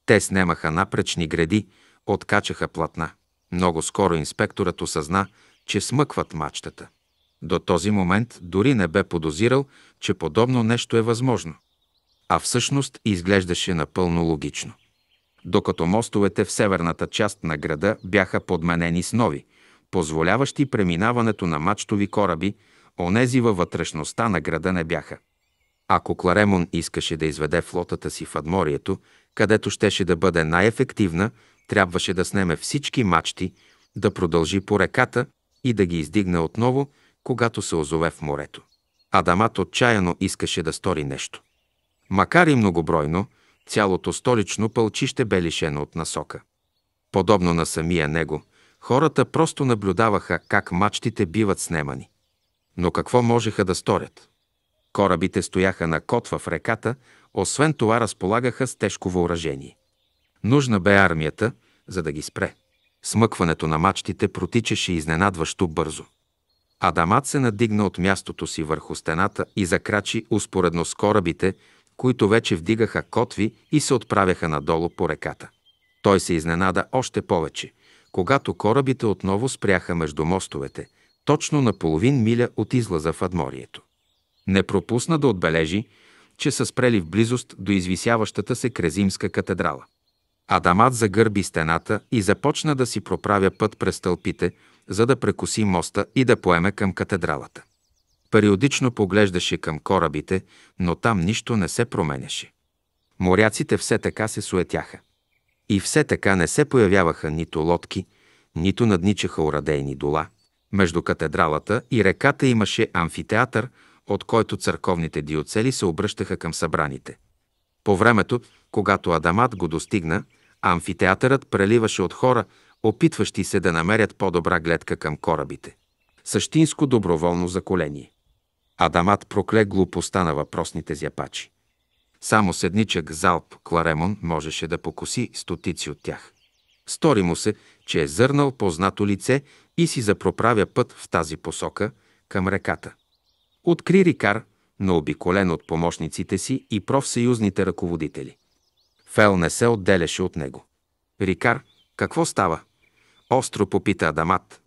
Те снемаха напречни гради, откачаха платна. Много скоро инспекторът осъзна, че смъкват мачтата. До този момент дори не бе подозирал, че подобно нещо е възможно. А всъщност изглеждаше напълно логично докато мостовете в северната част на града бяха подменени с нови, позволяващи преминаването на мачтови кораби, онези във вътрешността на града не бяха. Ако Кларемон искаше да изведе флотата си в Адморието, където щеше да бъде най-ефективна, трябваше да снеме всички мачти, да продължи по реката и да ги издигне отново, когато се озове в морето. Адамат отчаяно искаше да стори нещо. Макар и многобройно, Цялото столично пълчище бе лишено от насока. Подобно на самия него, хората просто наблюдаваха как мачтите биват снемани. Но какво можеха да сторят? Корабите стояха на кот в реката, освен това разполагаха с тежко въоръжение. Нужна бе армията, за да ги спре. Смъкването на мачтите протичаше изненадващо бързо. Адамат се надигна от мястото си върху стената и закрачи успоредно с корабите, които вече вдигаха котви и се отправяха надолу по реката. Той се изненада още повече, когато корабите отново спряха между мостовете, точно на половин миля от излаза в Адморието. Не пропусна да отбележи, че са спрели в близост до извисяващата се Крезимска катедрала. Адамат загърби стената и започна да си проправя път през тълпите, за да прекоси моста и да поеме към катедралата. Периодично поглеждаше към корабите, но там нищо не се променяше. Моряците все така се суетяха. И все така не се появяваха нито лодки, нито надничаха урадейни дола. Между катедралата и реката имаше амфитеатър, от който църковните диоцели се обръщаха към събраните. По времето, когато Адамат го достигна, амфитеатърът преливаше от хора, опитващи се да намерят по-добра гледка към корабите. Същинско доброволно заколение. Адамат прокле глупостта на въпросните зяпачи. Само седничък залп Кларемон можеше да покоси стотици от тях. Стори му се, че е зърнал познато лице и си запроправя път в тази посока към реката. Откри Рикар, но обиколен от помощниците си и профсъюзните ръководители. Фел не се отделяше от него. Рикар, какво става? Остро попита Адамат.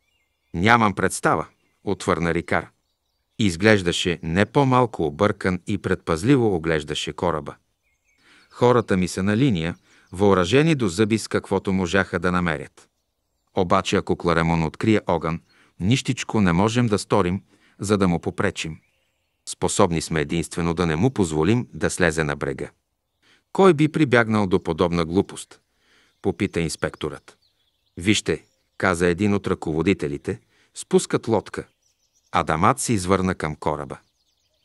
Нямам представа, отвърна Рикар изглеждаше не по-малко объркан и предпазливо оглеждаше кораба. Хората ми са на линия, въоръжени до зъби с каквото можаха да намерят. Обаче ако Кларемон открие огън, нищичко не можем да сторим, за да му попречим. Способни сме единствено да не му позволим да слезе на брега. Кой би прибягнал до подобна глупост? Попита инспекторът. Вижте, каза един от ръководителите, спускат лодка. Адамат се извърна към кораба.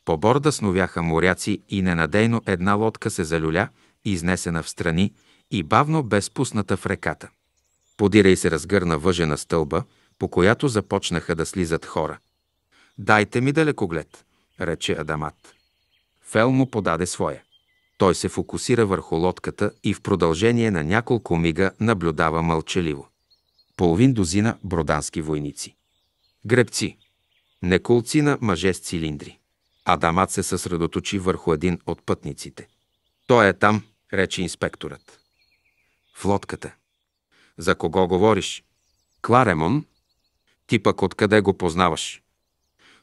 По борда сновяха моряци и ненадейно една лодка се залюля, изнесена в страни и бавно бе спусната в реката. Подирай се разгърна въжена стълба, по която започнаха да слизат хора. «Дайте ми далекоглед», рече Адамат. Фел му подаде своя. Той се фокусира върху лодката и в продължение на няколко мига наблюдава мълчаливо. Половин дозина бродански войници. Гребци не на мъже с цилиндри. Адамат се съсредоточи върху един от пътниците. Той е там, рече инспекторът. В лодката. За кого говориш? Кларемон? Ти пък откъде го познаваш?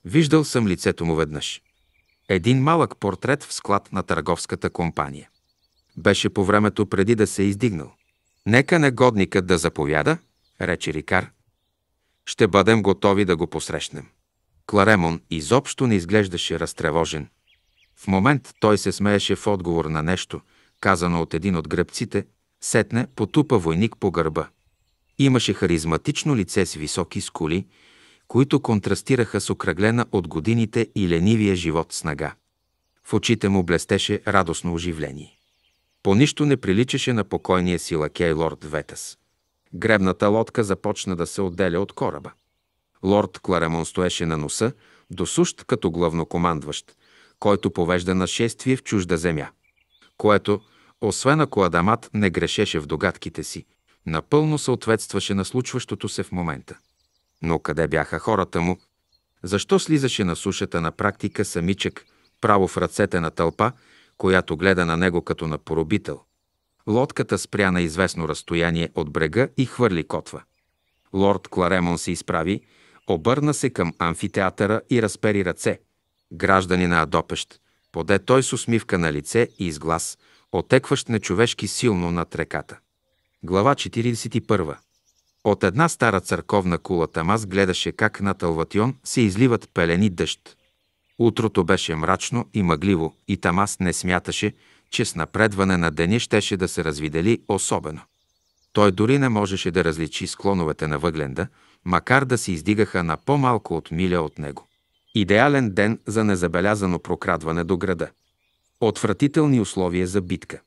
Виждал съм лицето му веднъж. Един малък портрет в склад на търговската компания. Беше по времето преди да се е издигнал. Нека негодникът да заповяда, рече Рикар. Ще бъдем готови да го посрещнем. Кларемон изобщо не изглеждаше разтревожен. В момент той се смееше в отговор на нещо, казано от един от гръбците. сетне потупа войник по гърба. Имаше харизматично лице с високи скули, които контрастираха с окръглена от годините и ленивия живот снага. В очите му блестеше радостно оживление. По нищо не приличаше на покойния си лакей лорд Ветас. Гребната лодка започна да се отделя от кораба. Лорд Кларемон стоеше на носа, досущ като главнокомандващ, който повежда нашествие в чужда земя. Което, освен ако Адамат не грешеше в догадките си, напълно съответстваше на случващото се в момента. Но къде бяха хората му? Защо слизаше на сушата на практика самичък, право в ръцете на тълпа, която гледа на него като на поробител? Лодката спря на известно разстояние от брега и хвърли котва. Лорд Кларемон се изправи, обърна се към амфитеатъра и разпери ръце. Граждани на Адопещ, поде той с усмивка на лице и изглас, отекващ нечовешки силно над реката. Глава 41. От една стара църковна кула Тамас гледаше как на Талватион се изливат пелени дъжд. Утрото беше мрачно и мъгливо и Тамас не смяташе, че с напредване на деня щеше да се развидели особено. Той дори не можеше да различи склоновете на въгленда, макар да се издигаха на по-малко от миля от него. Идеален ден за незабелязано прокрадване до града. Отвратителни условия за битка.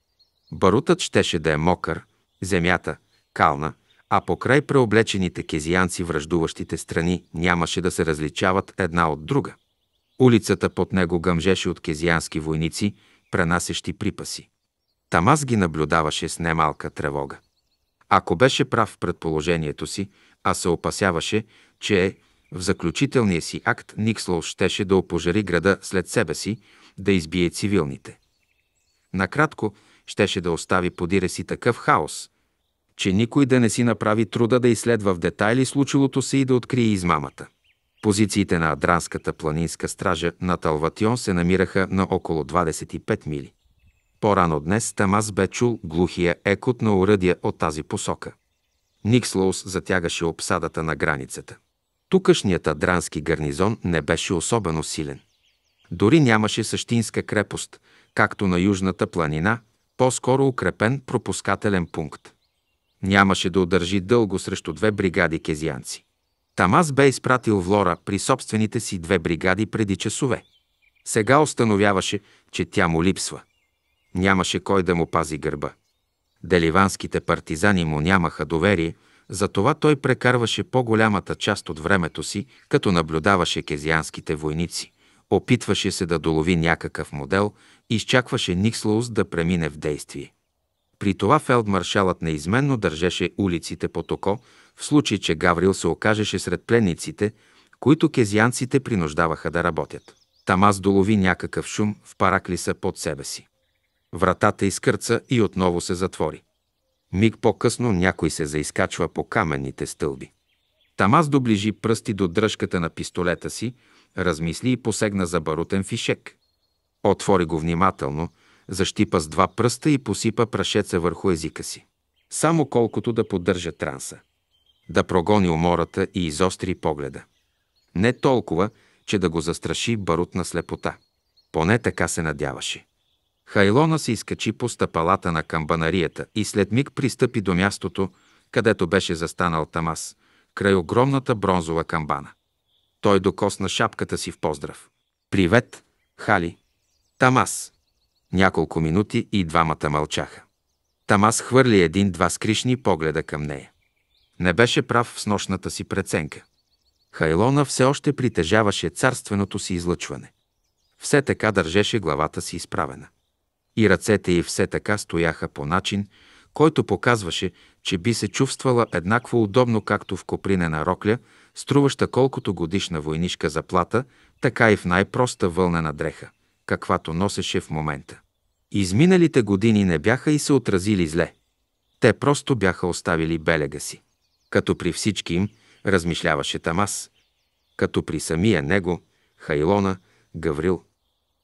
Барутът щеше да е мокър, земята – кална, а покрай преоблечените кезиянци връждуващите страни нямаше да се различават една от друга. Улицата под него гъмжеше от кезиянски войници, пренасещи припаси. Тамас ги наблюдаваше с немалка тревога. Ако беше прав в предположението си, а се опасяваше, че в заключителния си акт Никслоу щеше да опожари града след себе си, да избие цивилните. Накратко, щеше да остави подире си такъв хаос, че никой да не си направи труда да изследва в детайли случилото се и да открие измамата. Позициите на Адранската планинска стража на Талватион се намираха на около 25 мили. По-рано днес Тамас бе чул глухия екот на уръдия от тази посока – Никслоус затягаше обсадата на границата. Тукашният адрански гарнизон не беше особено силен. Дори нямаше същинска крепост, както на Южната планина, по-скоро укрепен пропускателен пункт. Нямаше да удържи дълго срещу две бригади кезианци. Тамас бе изпратил в лора при собствените си две бригади преди часове. Сега установяваше, че тя му липсва. Нямаше кой да му пази гърба. Деливанските партизани му нямаха доверие, затова той прекарваше по-голямата част от времето си, като наблюдаваше кезианските войници. Опитваше се да долови някакъв модел и изчакваше Никслоус да премине в действие. При това фелдмаршалът неизменно държеше улиците по токо, в случай, че Гаврил се окажеше сред пленниците, които кезианците принуждаваха да работят. Тамас долови някакъв шум в параклиса под себе си. Вратата изкърца и отново се затвори. Миг по-късно някой се заискачва по каменните стълби. Тамаз доближи пръсти до дръжката на пистолета си, размисли и посегна за барутен фишек. Отвори го внимателно, защипа с два пръста и посипа прашеца върху езика си. Само колкото да поддържа транса. Да прогони умората и изостри погледа. Не толкова, че да го застраши барутна слепота. Поне така се надяваше. Хайлона се изкачи по стъпалата на камбанарията и след миг пристъпи до мястото, където беше застанал Тамас, край огромната бронзова камбана. Той докосна шапката си в поздрав. «Привет, Хали!» «Тамас!» Няколко минути и двамата мълчаха. Тамас хвърли един-два скришни погледа към нея. Не беше прав в снощната си преценка. Хайлона все още притежаваше царственото си излъчване. Все така държеше главата си изправена. И ръцете й все така стояха по начин, който показваше, че би се чувствала еднакво удобно както в копринена рокля, струваща колкото годишна войнишка заплата, така и в най-проста вълнена дреха, каквато носеше в момента. Изминалите години не бяха и се отразили зле. Те просто бяха оставили белега си. Като при всички им, размишляваше Тамас, като при самия него, Хайлона, Гаврил –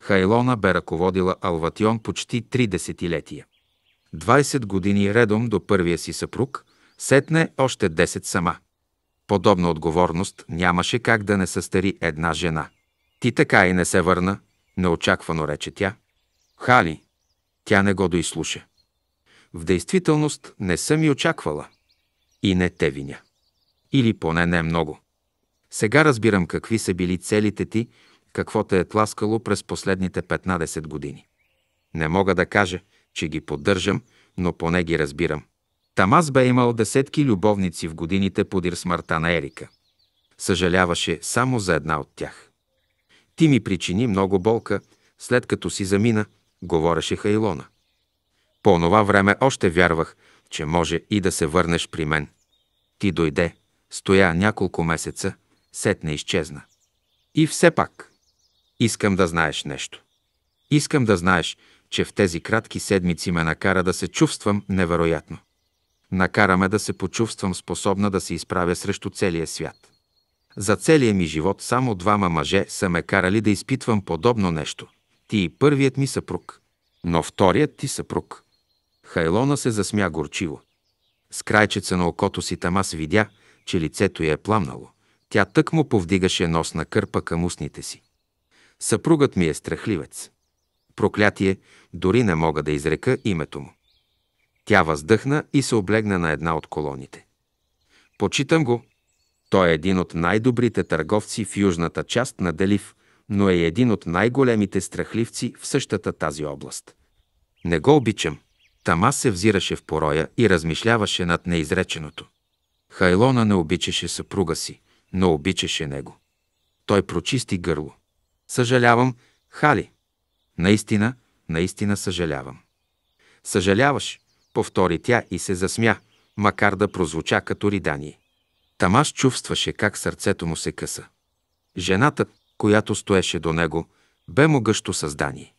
Хайлона бе ръководила Алватион почти три десетилетия. 20 години редом до първия си съпруг, сетне още 10 сама. Подобна отговорност нямаше как да не състари една жена. Ти така и не се върна, неочаквано рече тя. Хали, тя не го доислуша. В действителност не съм и очаквала. И не те виня. Или поне не много. Сега разбирам какви са били целите ти какво те е тласкало през последните 15 години. Не мога да кажа, че ги поддържам, но поне ги разбирам. Тамас бе имал десетки любовници в годините подир смъртта на Ерика. Съжаляваше само за една от тях. Ти ми причини много болка, след като си замина, говореше Хайлона. По онова време още вярвах, че може и да се върнеш при мен. Ти дойде, стоя няколко месеца, сетне изчезна. И все пак – Искам да знаеш нещо. Искам да знаеш, че в тези кратки седмици ме накара да се чувствам невероятно. Накара ме да се почувствам способна да се изправя срещу целия свят. За целия ми живот само двама мъже са ме карали да изпитвам подобно нещо. Ти и първият ми съпруг. Но вторият ти съпруг. Хайлона се засмя горчиво. С крайчеца на окото си Тамас видя, че лицето й е пламнало. Тя тък му повдигаше нос на кърпа към устните си. Съпругът ми е страхливец. Проклятие, дори не мога да изрека името му. Тя въздъхна и се облегна на една от колоните. Почитам го. Той е един от най-добрите търговци в южната част на Делив, но е един от най-големите страхливци в същата тази област. Не го обичам. Тама се взираше в пороя и размишляваше над неизреченото. Хайлона не обичаше съпруга си, но обичаше него. Той прочисти гърло. Съжалявам, Хали. Наистина, наистина съжалявам. Съжаляваш, повтори тя и се засмя, макар да прозвуча като ридание. Тамаш чувстваше как сърцето му се къса. Жената, която стоеше до него, бе могъщо създание.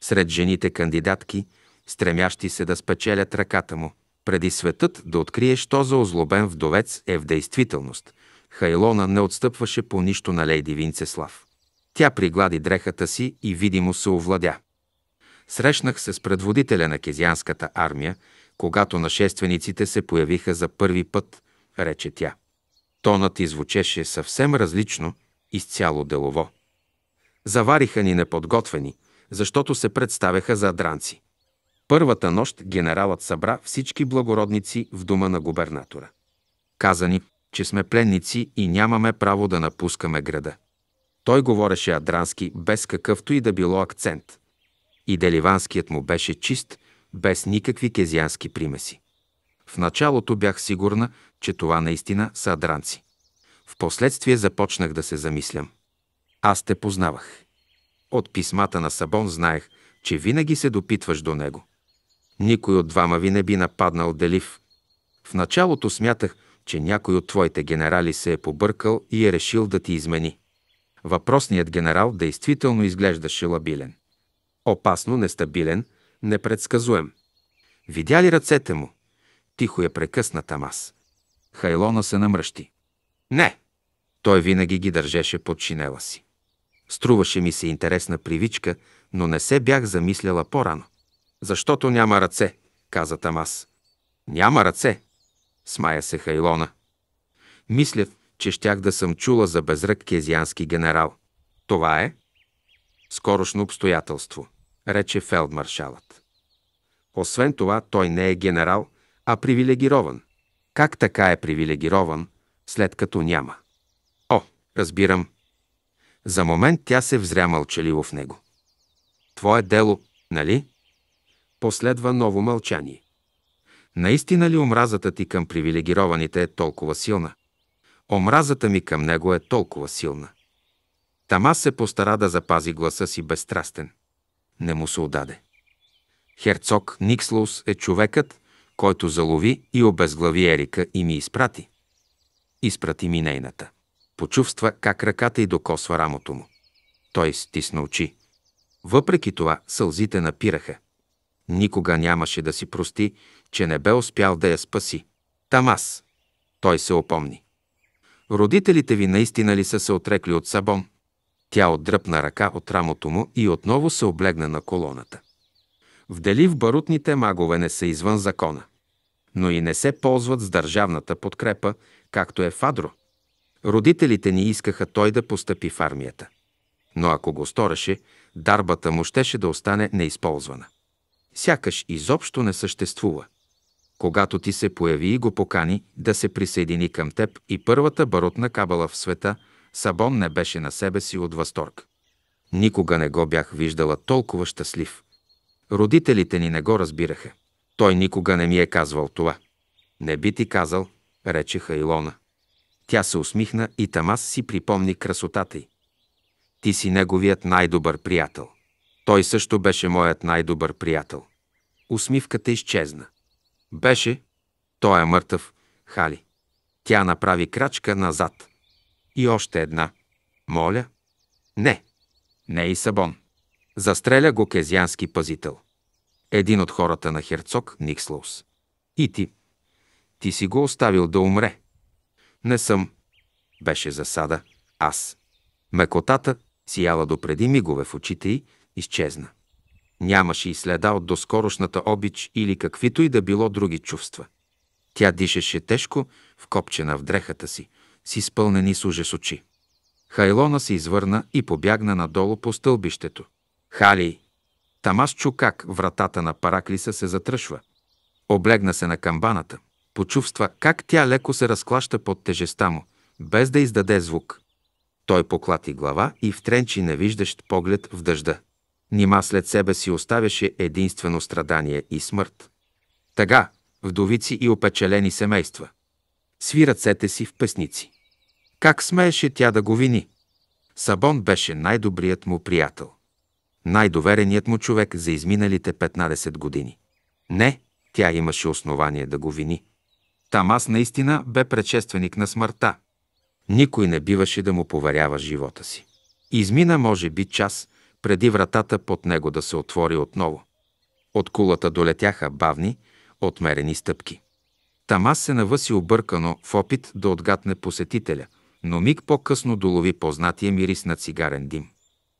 Сред жените кандидатки, стремящи се да спечелят ръката му, преди светът да открие, що за озлобен вдовец е в действителност, Хайлона не отстъпваше по нищо на лейди Винцеслав. Тя приглади дрехата си и видимо се овладя. Срещнах се с предводителя на Кезианската армия, когато нашествениците се появиха за първи път, рече тя. Тонът извучеше съвсем различно, изцяло делово. Завариха ни неподготвени, защото се представяха за адранци. Първата нощ генералът събра всички благородници в дома на губернатора. Каза ни, че сме пленници и нямаме право да напускаме града. Той говореше адрански, без какъвто и да било акцент. И деливанският му беше чист, без никакви кезиански примеси. В началото бях сигурна, че това наистина са адранци. Впоследствие започнах да се замислям. Аз те познавах. От писмата на Сабон знаех, че винаги се допитваш до него. Никой от двама ви не би нападнал Делив. В началото смятах, че някой от твоите генерали се е побъркал и е решил да ти измени. Въпросният генерал действително изглеждаше лабилен. Опасно, нестабилен, непредсказуем. Видя ли ръцете му? Тихо я прекъсна Тамас. Хайлона се намръщи. Не! Той винаги ги държеше под шинела си. Струваше ми се интересна привичка, но не се бях замисляла по-рано. Защото няма ръце, каза Тамас. Няма ръце, смая се Хайлона. Мисля, че щях да съм чула за безрък кезиански генерал. Това е скорошно обстоятелство, рече фелдмаршалът. Освен това, той не е генерал, а привилегирован. Как така е привилегирован, след като няма? О, разбирам. За момент тя се взря мълчаливо в него. Твое дело, нали? Последва ново мълчание. Наистина ли омразата ти към привилегированите е толкова силна? Омразата ми към него е толкова силна. Тама се постара да запази гласа си безстрастен. Не му се отдаде. Херцог Никслоус е човекът, който залови и обезглави Ерика и ми изпрати. Изпрати ми нейната. Почувства как ръката й докосва рамото му. Той стисна очи. Въпреки това сълзите напираха. Никога нямаше да си прости, че не бе успял да я спаси. Тамас, Той се опомни. Родителите ви наистина ли са се отрекли от Сабон? Тя отдръпна ръка от рамото му и отново се облегна на колоната. Вдели в барутните магове не са извън закона, но и не се ползват с държавната подкрепа, както е Фадро. Родителите ни искаха той да постъпи в армията. Но ако го стореше, дарбата му щеше да остане неизползвана. Сякаш изобщо не съществува когато ти се появи и го покани да се присъедини към теб и първата барутна кабала в света, Сабон не беше на себе си от възторг. Никога не го бях виждала толкова щастлив. Родителите ни не го разбираха. Той никога не ми е казвал това. Не би ти казал, речеха Илона. Тя се усмихна и Тамас си припомни красотата й. Ти си неговият най-добър приятел. Той също беше моят най-добър приятел. Усмивката изчезна. Беше, той е мъртъв, Хали. Тя направи крачка назад. И още една. Моля? Не, не и Сабон. Застреля го кезиански пазител. Един от хората на херцог Никслоус. И ти. Ти си го оставил да умре. Не съм. Беше засада. Аз. Мекотата, сияла допреди мигове в очите й, изчезна. Нямаше и следа от доскорошната обич или каквито и да било други чувства. Тя дишаше тежко, вкопчена в дрехата си, с изпълнени с ужас очи. Хайлона се извърна и побягна надолу по стълбището. Хали! Тамас чу как вратата на параклиса се затръшва. Облегна се на камбаната. Почувства как тя леко се разклаща под тежеста му, без да издаде звук. Той поклати глава и втренчи невиждащ поглед в дъжда. Нима след себе си оставяше единствено страдание и смърт. Тага, вдовици и опечелени семейства. Сви ръцете си в песници. Как смееше тя да го вини? Сабон беше най-добрият му приятел. Най-довереният му човек за изминалите 15 години. Не, тя имаше основание да го вини. Тамас наистина бе предшественик на смъртта. Никой не биваше да му поверява живота си. Измина, може би, час – преди вратата под него да се отвори отново. От кулата долетяха бавни, отмерени стъпки. Тамас се навъси объркано в опит да отгатне посетителя, но миг по-късно долови познатия мирис на цигарен дим.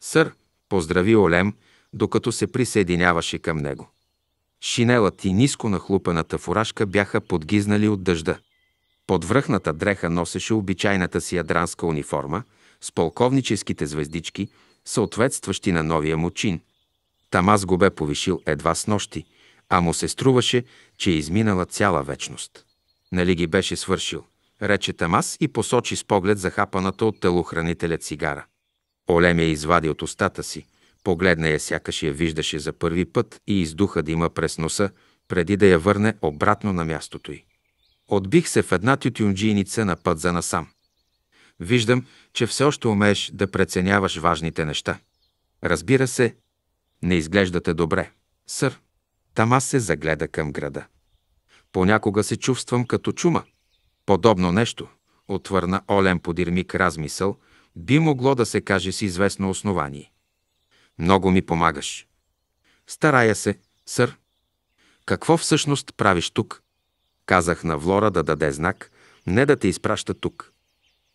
Сър, поздрави Олем, докато се присъединяваше към него. Шинелът и ниско нахлупената фуражка бяха подгизнали от дъжда. Под връхната дреха носеше обичайната си ядранска униформа с полковническите звездички – съответстващи на новия му чин. Там го бе повишил едва с нощи, а му се струваше, че е изминала цяла вечност. Нали ги беше свършил, рече Тамас и посочи с поглед захапаната от телохранителя цигара. Олем я извади от устата си, погледна я сякаш я виждаше за първи път и издуха да има през носа, преди да я върне обратно на мястото й. Отбих се в една тютюнджийница на път за насам – Виждам, че все още умееш да преценяваш важните неща. Разбира се, не изглеждате добре. Сър, там аз се загледа към града. Понякога се чувствам като чума. Подобно нещо, отвърна Олен подирмик размисъл, би могло да се каже с известно основание. Много ми помагаш. Старая се, сър. Какво всъщност правиш тук? Казах на Влора да даде знак, не да те изпраща тук.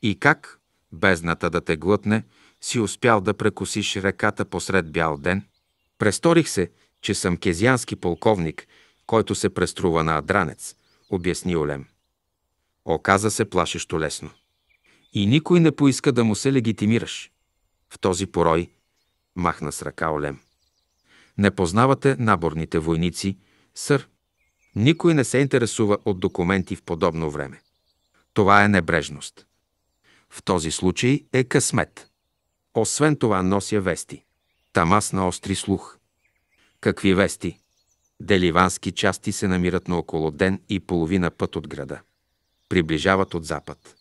И как, бездната да те глътне, си успял да прекусиш реката посред бял ден? Престорих се, че съм кезиански полковник, който се преструва на адранец, обясни Олем. Оказа се плашещо лесно. И никой не поиска да му се легитимираш. В този порой махна с ръка Олем. Не познавате наборните войници, сър. Никой не се интересува от документи в подобно време. Това е небрежност. В този случай е късмет. Освен това нося вести. Тамас на остри слух. Какви вести? Деливански части се намират на около ден и половина път от града. Приближават от запад.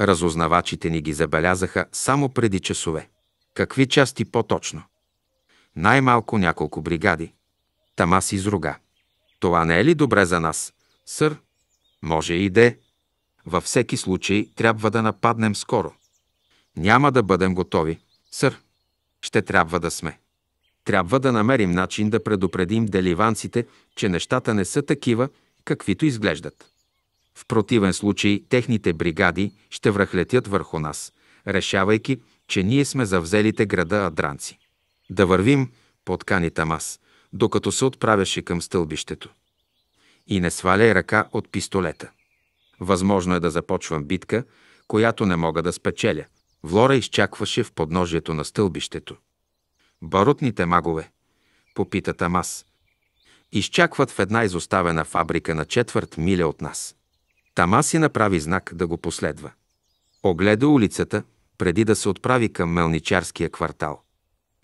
Разузнавачите ни ги забелязаха само преди часове. Какви части по-точно? Най-малко няколко бригади. Тамас изруга. Това не е ли добре за нас, сър? Може и е, във всеки случай трябва да нападнем скоро. Няма да бъдем готови, сър. Ще трябва да сме. Трябва да намерим начин да предупредим деливанците, че нещата не са такива, каквито изглеждат. В противен случай техните бригади ще връхлетят върху нас, решавайки, че ние сме завзелите града Адранци. Да вървим, подкани Тамас, докато се отправяше към стълбището. И не сваляй ръка от пистолета. Възможно е да започвам битка, която не мога да спечеля. Влора изчакваше в подножието на стълбището. Барутните магове, попита Тамас, изчакват в една изоставена фабрика на четвърт миля от нас. Тамас си направи знак да го последва. Огледа улицата, преди да се отправи към мелничарския квартал.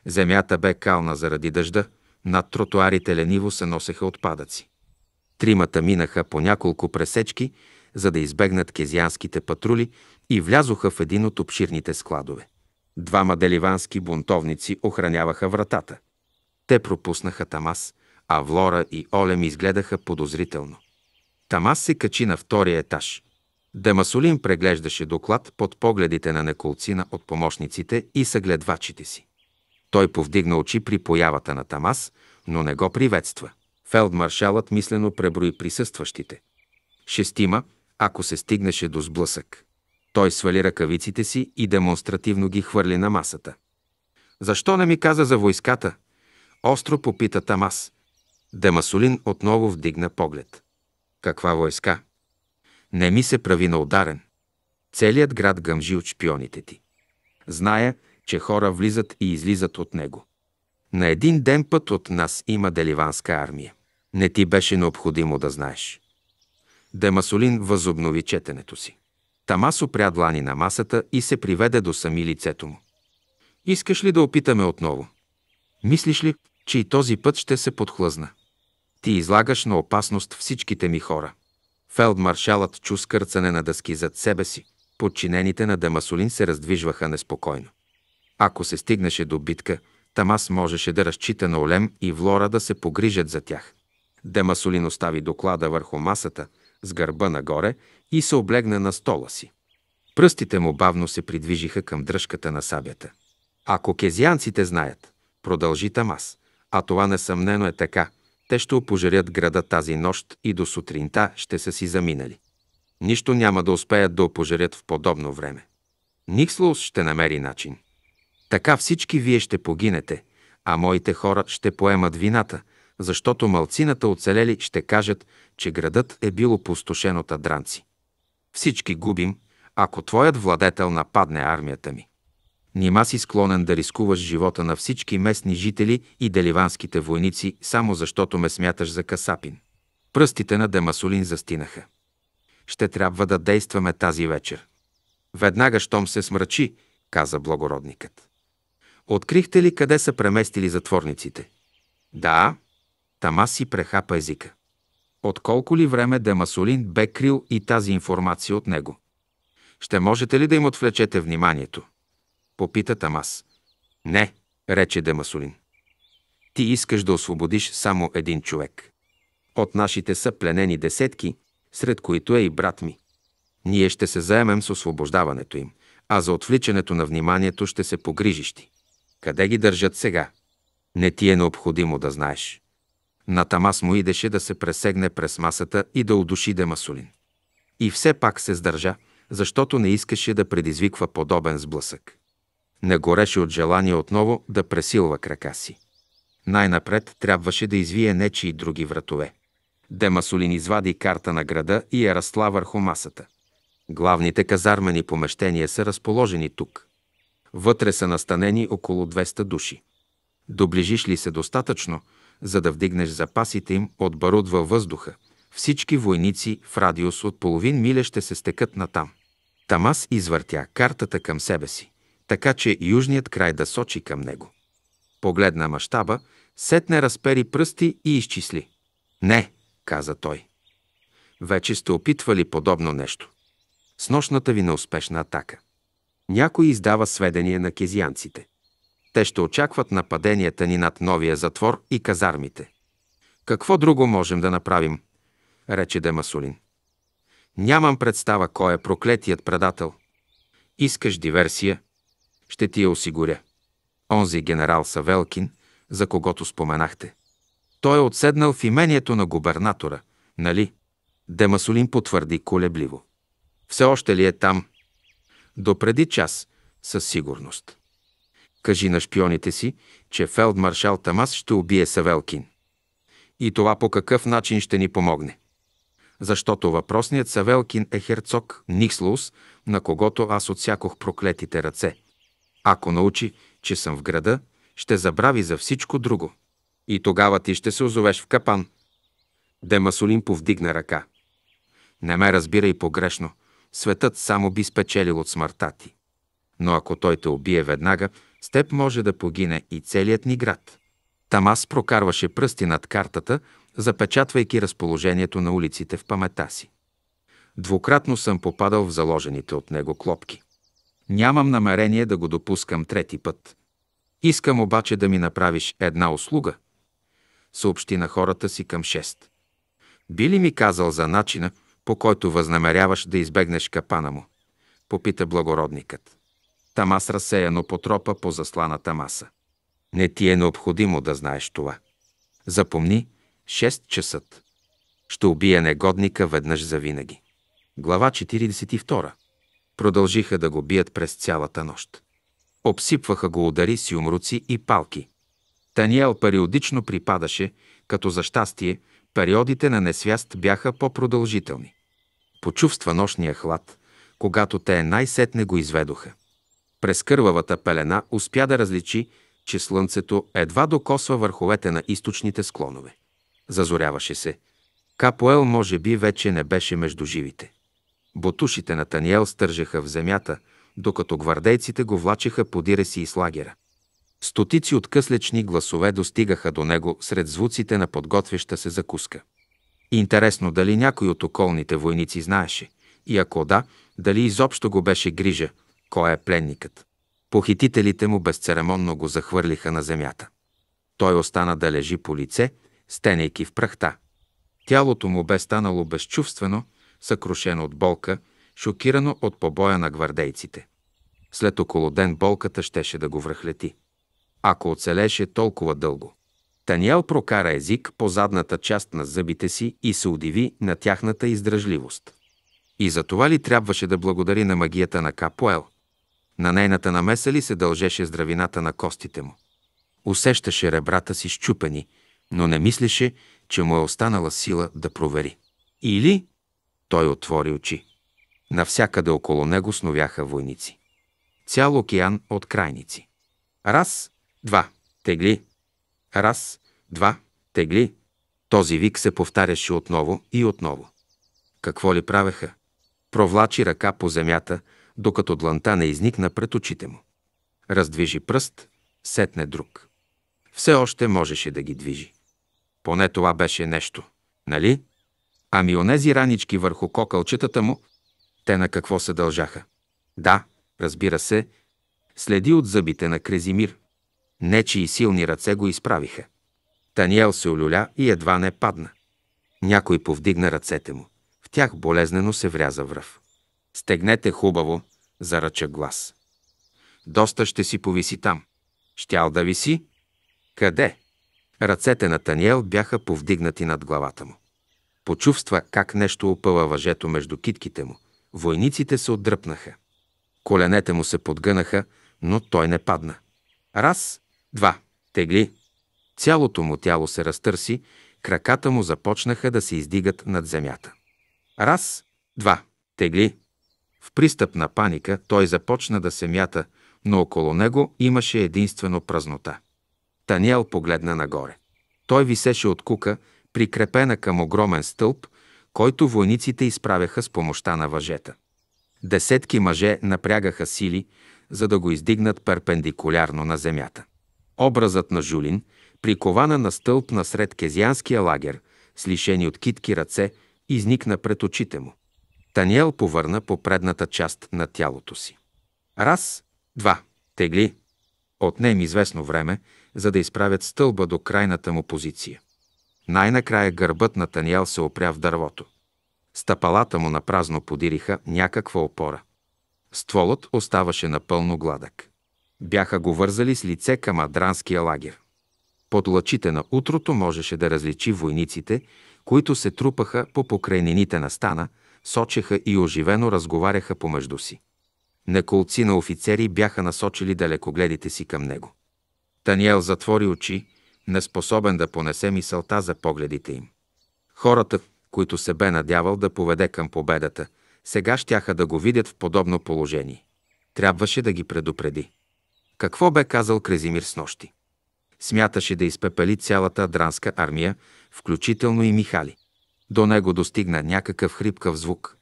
Земята бе кална заради дъжда, над тротуарите лениво се носеха отпадъци. Тримата минаха по няколко пресечки за да избегнат кезианските патрули и влязоха в един от обширните складове. Двама деливански бунтовници охраняваха вратата. Те пропуснаха Тамас, а Влора и Олем изгледаха подозрително. Тамас се качи на втория етаж. Демасолин преглеждаше доклад под погледите на неколцина от помощниците и съгледвачите си. Той повдигна очи при появата на Тамас, но не го приветства. Фелдмаршалът мислено преброи присъстващите. Шестима, ако се стигнеше до сблъсък. Той свали ръкавиците си и демонстративно ги хвърли на масата. Защо не ми каза за войската? Остро попита Тамас. Демасолин отново вдигна поглед. Каква войска? Не ми се прави на ударен. Целият град гъмжи от шпионите ти. Зная, че хора влизат и излизат от него. На един ден път от нас има деливанска армия. Не ти беше необходимо да знаеш. Демасолин възобнови четенето си. Тамас опря длани на масата и се приведе до сами лицето му. Искаш ли да опитаме отново? Мислиш ли, че и този път ще се подхлъзна? Ти излагаш на опасност всичките ми хора. Фелдмаршалът чу скърцане на дъски зад себе си. Подчинените на Демасолин се раздвижваха неспокойно. Ако се стигнеше до битка, Тамас можеше да разчита на Олем и Влора да се погрижат за тях. Демасолин остави доклада върху масата с гърба нагоре и се облегна на стола си. Пръстите му бавно се придвижиха към дръжката на сабята. Ако кезианците знаят, продължи Тамас, а това несъмнено е така, те ще опожарят града тази нощ и до сутринта ще са си заминали. Нищо няма да успеят да опожарят в подобно време. Никслоус ще намери начин. Така всички вие ще погинете, а моите хора ще поемат вината – защото малцината оцелели ще кажат, че градът е бил опустошен от адранци. Всички губим, ако твоят владетел нападне армията ми. Нима си склонен да рискуваш живота на всички местни жители и деливанските войници, само защото ме смяташ за касапин. Пръстите на Демасолин застинаха. Ще трябва да действаме тази вечер. Веднага, щом се смрачи, каза благородникът. Открихте ли къде са преместили затворниците? Да, Тама си прехапа езика. От колко ли време Демасолин бе крил и тази информация от него? Ще можете ли да им отвлечете вниманието? Попита Тамас. Не, рече Демасолин. Ти искаш да освободиш само един човек. От нашите са пленени десетки, сред които е и брат ми. Ние ще се заемем с освобождаването им, а за отвличането на вниманието ще се погрижиш ти. Къде ги държат сега? Не ти е необходимо да знаеш. Натамас му идеше да се пресегне през масата и да удуши Демасулин. И все пак се сдържа, защото не искаше да предизвиква подобен сблъсък. Не гореше от желание отново да пресилва крака си. Най-напред трябваше да извие нечи и други вратове. Демасулин извади карта на града и я разтла върху масата. Главните казармени помещения са разположени тук. Вътре са настанени около 200 души. Доближиш ли се достатъчно – за да вдигнеш запасите им от барут във въздуха. Всички войници в радиус от половин миля ще се стекат натам. Тамас извъртя картата към себе си, така че южният край да сочи към него. Погледна мащаба, сетне разпери пръсти и изчисли. Не, каза той. Вече сте опитвали подобно нещо. С нощната ви неуспешна атака. Някой издава сведения на кезианците. Те ще очакват нападенията ни над новия затвор и казармите. Какво друго можем да направим? рече Демасулин. Нямам представа кой е проклетият предател. Искаш диверсия? Ще ти я осигуря. Онзи генерал Савелкин, за когото споменахте. Той е отседнал в имението на губернатора, нали? Демасолин потвърди колебливо. Все още ли е там? Допреди час, със сигурност. Кажи на шпионите си, че фелдмаршал Тамас ще убие Савелкин. И това по какъв начин ще ни помогне. Защото въпросният Савелкин е херцог Никслус, на когото аз отсякох проклетите ръце. Ако научи, че съм в града, ще забрави за всичко друго. И тогава ти ще се озовеш в капан. Демасолин повдигна ръка. Не ме разбирай погрешно. Светът само би спечелил от смъртта ти. Но ако той те убие веднага, с теб може да погине и целият ни град. Тамас прокарваше пръсти над картата, запечатвайки разположението на улиците в памета си. Двукратно съм попадал в заложените от него клопки. Нямам намерение да го допускам трети път. Искам обаче да ми направиш една услуга. Съобщи на хората си към 6. Би ли ми казал за начина, по който възнамеряваш да избегнеш капана му? Попита благородникът. Там аз разсеяно потропа по засланата маса. Не ти е необходимо да знаеш това. Запомни, 6 часът. Ще убия негодника веднъж завинаги. Глава 42. Продължиха да го бият през цялата нощ. Обсипваха го удари с юмруци и палки. Таниел периодично припадаше, като за щастие периодите на несвяст бяха по-продължителни. Почувства нощния хлад, когато те най-сетне го изведоха. През кървавата пелена успя да различи, че слънцето едва докосва върховете на източните склонове. Зазоряваше се. Капоел може би вече не беше между живите. Ботушите на Таниел стържеха в земята, докато гвардейците го влачеха подире си из лагера. Стотици от къслечни гласове достигаха до него сред звуците на подготвяща се закуска. Интересно дали някой от околните войници знаеше и ако да, дали изобщо го беше грижа – кой е пленникът? Похитителите му безцеремонно го захвърлиха на земята. Той остана да лежи по лице, стенейки в прахта. Тялото му бе станало безчувствено, съкрушено от болка, шокирано от побоя на гвардейците. След около ден болката щеше да го връхлети. Ако оцелеше толкова дълго. Таниел прокара език по задната част на зъбите си и се удиви на тяхната издръжливост. И за това ли трябваше да благодари на магията на Капуел – на нейната намеса ли се дължеше здравината на костите му? Усещаше ребрата си щупени, но не мислеше, че му е останала сила да провери. Или той отвори очи. Навсякъде около него сновяха войници. Цял океан от крайници. Раз, два, тегли. Раз, два, тегли. Този вик се повтаряше отново и отново. Какво ли правеха? Провлачи ръка по земята, докато дланта не изникна пред очите му. Раздвижи пръст, сетне друг. Все още можеше да ги движи. Поне това беше нещо, нали? Ами онези ранички върху кокълчетата му, те на какво се дължаха? Да, разбира се, следи от зъбите на Крезимир. Нечи и силни ръце го изправиха. Таниел се олюля и едва не падна. Някой повдигна ръцете му. В тях болезнено се вряза връв. Стегнете хубаво, заръча глас. Доста ще си повиси там. Щял да виси? Къде? Ръцете на Таниел бяха повдигнати над главата му. Почувства как нещо опъва въжето между китките му. Войниците се отдръпнаха. Коленете му се подгънаха, но той не падна. Раз, два, тегли. Цялото му тяло се разтърси, краката му започнаха да се издигат над земята. Раз, два, тегли. В пристъп на паника той започна да се мята, но около него имаше единствено празнота. Таниел погледна нагоре. Той висеше от кука, прикрепена към огромен стълб, който войниците изправяха с помощта на въжета. Десетки мъже напрягаха сили, за да го издигнат перпендикулярно на земята. Образът на Жулин, прикована на стълб насред кезианския лагер, с лишени от китки ръце, изникна пред очите му. Таниел повърна по предната част на тялото си. Раз, два, тегли. Отне им известно време, за да изправят стълба до крайната му позиция. Най-накрая гърбът на Таниел се опря в дървото. Стъпалата му напразно подириха някаква опора. Стволът оставаше напълно гладък. Бяха го вързали с лице към адранския лагер. Под лъчите на утрото можеше да различи войниците, които се трупаха по покрайнините на стана – сочеха и оживено разговаряха помежду си. Неколци на офицери бяха насочили далекогледите си към него. Таниел затвори очи, неспособен да понесе мисълта за погледите им. Хората, които се бе надявал да поведе към победата, сега щяха да го видят в подобно положение. Трябваше да ги предупреди. Какво бе казал Крезимир с нощи? Смяташе да изпепели цялата дранска армия, включително и Михали. До него достигна някакъв хрипкав звук.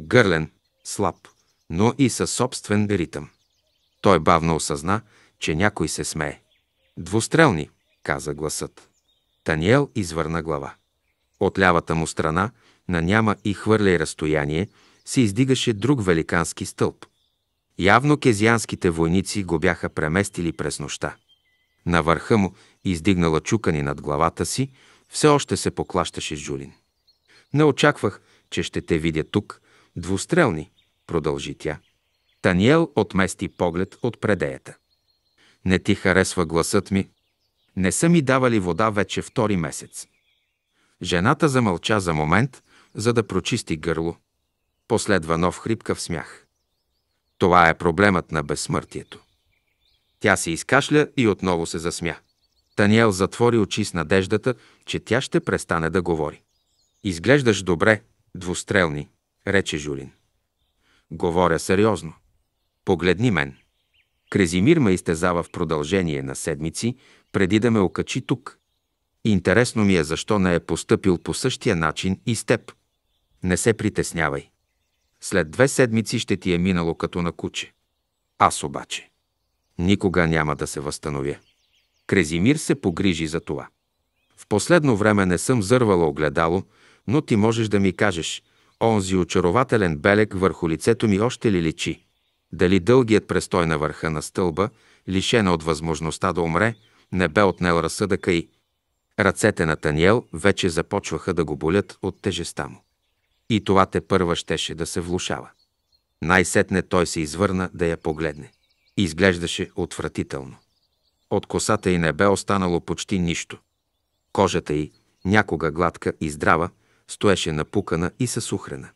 Гърлен, слаб, но и със собствен ритъм. Той бавно осъзна, че някой се смее. Двустрелни, каза гласът. Таниел извърна глава. От лявата му страна, на няма и хвърляй разстояние, се издигаше друг великански стълб. Явно кезианските войници го бяха преместили през нощта. На върха му, издигнала чукани над главата си, все още се поклащаше Жулин. Не очаквах, че ще те видя тук. Двустрелни, продължи тя. Таниел отмести поглед от предеята. Не ти харесва гласът ми. Не са ми давали вода вече втори месец. Жената замълча за момент, за да прочисти гърло. Последва нов хрипкав смях. Това е проблемът на безсмъртието. Тя се изкашля и отново се засмя. Таниел затвори очи с надеждата, че тя ще престане да говори. Изглеждаш добре, двустрелни, рече Жулин. Говоря сериозно. Погледни мен. Крезимир ме изтезава в продължение на седмици, преди да ме окачи тук. Интересно ми е защо не е поступил по същия начин и с теб. Не се притеснявай. След две седмици ще ти е минало като на куче. Аз обаче. Никога няма да се възстановя. Крезимир се погрижи за това. В последно време не съм зървала огледало, но ти можеш да ми кажеш, онзи очарователен белег върху лицето ми още ли личи? Дали дългият престой на върха на стълба, лишена от възможността да умре, не бе отнел разсъдъка и ръцете на Таниел вече започваха да го болят от тежеста му. И това те първа щеше да се влушава. Най-сетне той се извърна да я погледне. Изглеждаше отвратително. От косата й не бе останало почти нищо. Кожата й, някога гладка и здрава, стоеше напукана и съсухрена.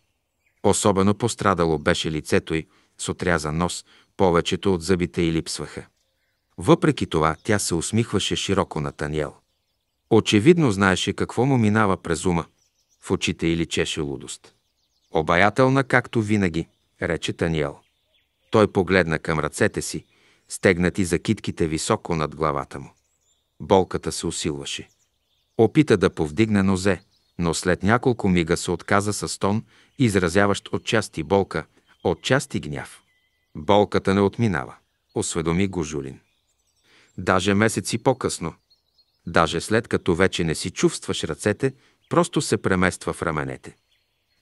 Особено пострадало беше лицето й с отряза нос, повечето от зъбите й липсваха. Въпреки това тя се усмихваше широко на Таниел. Очевидно знаеше какво му минава през ума. В очите й личеше лудост. Обаятелна, както винаги, рече Таниел. Той погледна към ръцете си, стегнати за китките високо над главата му. Болката се усилваше. Опита да повдигне нозе, но след няколко мига се отказа с тон, изразяващ отчасти болка, отчасти гняв. Болката не отминава, осведоми го Жулин. Даже месеци по-късно, даже след като вече не си чувстваш ръцете, просто се премества в раменете.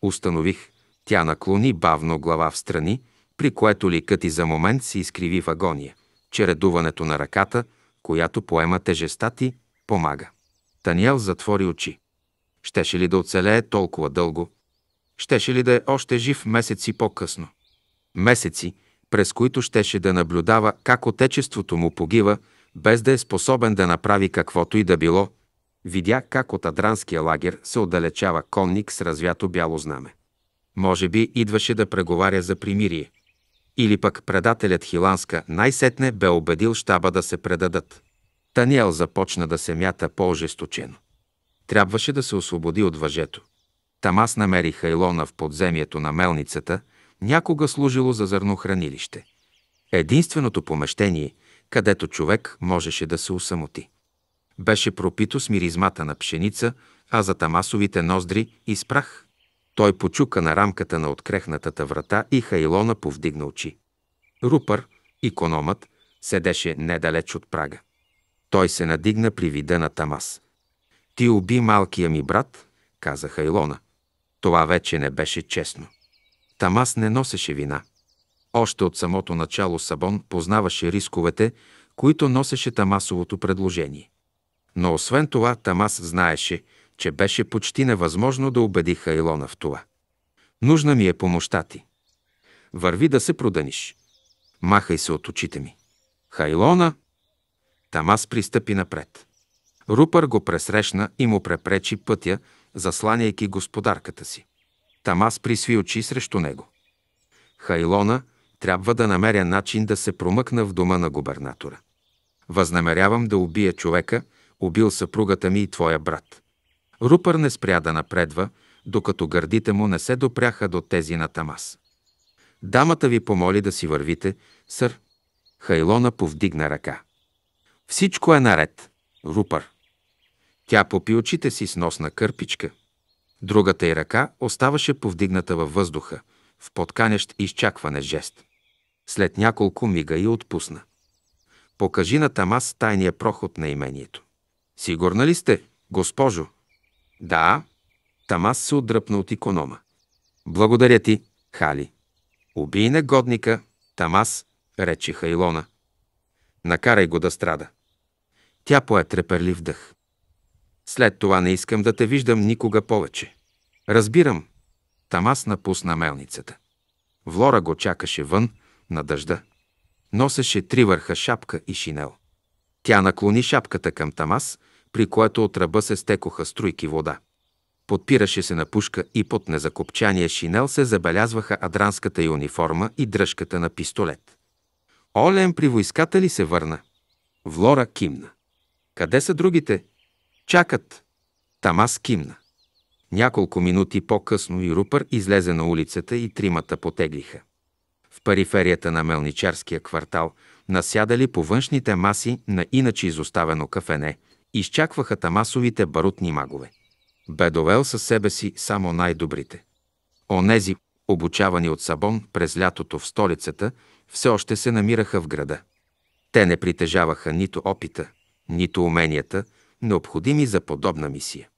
Установих, тя наклони бавно глава в страни, при което ликът и за момент се изкриви в агония, че редуването на ръката, която поема тежеста ти, помага. Таниел затвори очи. Щеше ли да оцелее толкова дълго? Щеше ли да е още жив месеци по-късно? Месеци, през които щеше да наблюдава как отечеството му погива, без да е способен да направи каквото и да било, видя как от адранския лагер се отдалечава конник с развято бяло знаме. Може би идваше да преговаря за примирие. Или пък предателят Хиланска най-сетне бе убедил щаба да се предадат. Таниел започна да се мята по-ожесточено. Трябваше да се освободи от въжето. Там аз намерих Хайлона в подземието на мелницата, някога служило за зърнохранилище. Единственото помещение, където човек можеше да се усамоти. Беше пропито с миризмата на пшеница, а за тамасовите ноздри и спрах. Той почука на рамката на открехнатата врата и Хайлона повдигна очи. Рупър, икономът, седеше недалеч от прага. Той се надигна при вида на Тамас. Ти уби малкия ми брат, каза Хайлона. Това вече не беше честно. Тамас не носеше вина. Още от самото начало Сабон познаваше рисковете, които носеше Тамасовото предложение. Но освен това Тамас знаеше, че беше почти невъзможно да убеди Хайлона в това. Нужна ми е помощта ти. Върви да се проданиш. Махай се от очите ми. Хайлона! Тамас пристъпи напред. Рупър го пресрещна и му препречи пътя, засланяйки господарката си. Тамас присви очи срещу него. Хайлона трябва да намеря начин да се промъкна в дома на губернатора. Възнамерявам да убия човека, убил съпругата ми и твоя брат. Рупър не спря да напредва, докато гърдите му не се допряха до тези на Тамас. Дамата ви помоли да си вървите, сър. Хайлона повдигна ръка. Всичко е наред, Рупър. Тя попи очите си с носна кърпичка. Другата й ръка оставаше повдигната във въздуха, в подканящ изчакване жест. След няколко мига и отпусна. Покажи на Тамас тайния проход на имението. Сигурна ли сте, госпожо? Да. Тамас се отдръпна от иконома. Благодаря ти, Хали. Убий негодника, Тамас, рече Хайлона. Накарай го да страда. Тя пое треперлив дъх. След това не искам да те виждам никога повече. Разбирам. Там аз напусна мелницата. Влора го чакаше вън, на дъжда. Носеше три върха шапка и шинел. Тя наклони шапката към Тамас, при което от ръба се стекоха струйки вода. Подпираше се на пушка и под незакопчания шинел се забелязваха адранската и униформа и дръжката на пистолет. Олен при войската ли се върна? Влора кимна. Къде са другите? Чакат! Тамас кимна. Няколко минути по-късно и Рупър излезе на улицата и тримата потеглиха. В париферията на мелничарския квартал насядали по външните маси на иначе изоставено кафене, изчакваха тамасовите барутни магове. Бе довел със себе си само най-добрите. Онези, обучавани от Сабон през лятото в столицата, все още се намираха в града. Те не притежаваха нито опита, нито уменията, необходими за подобна мисия.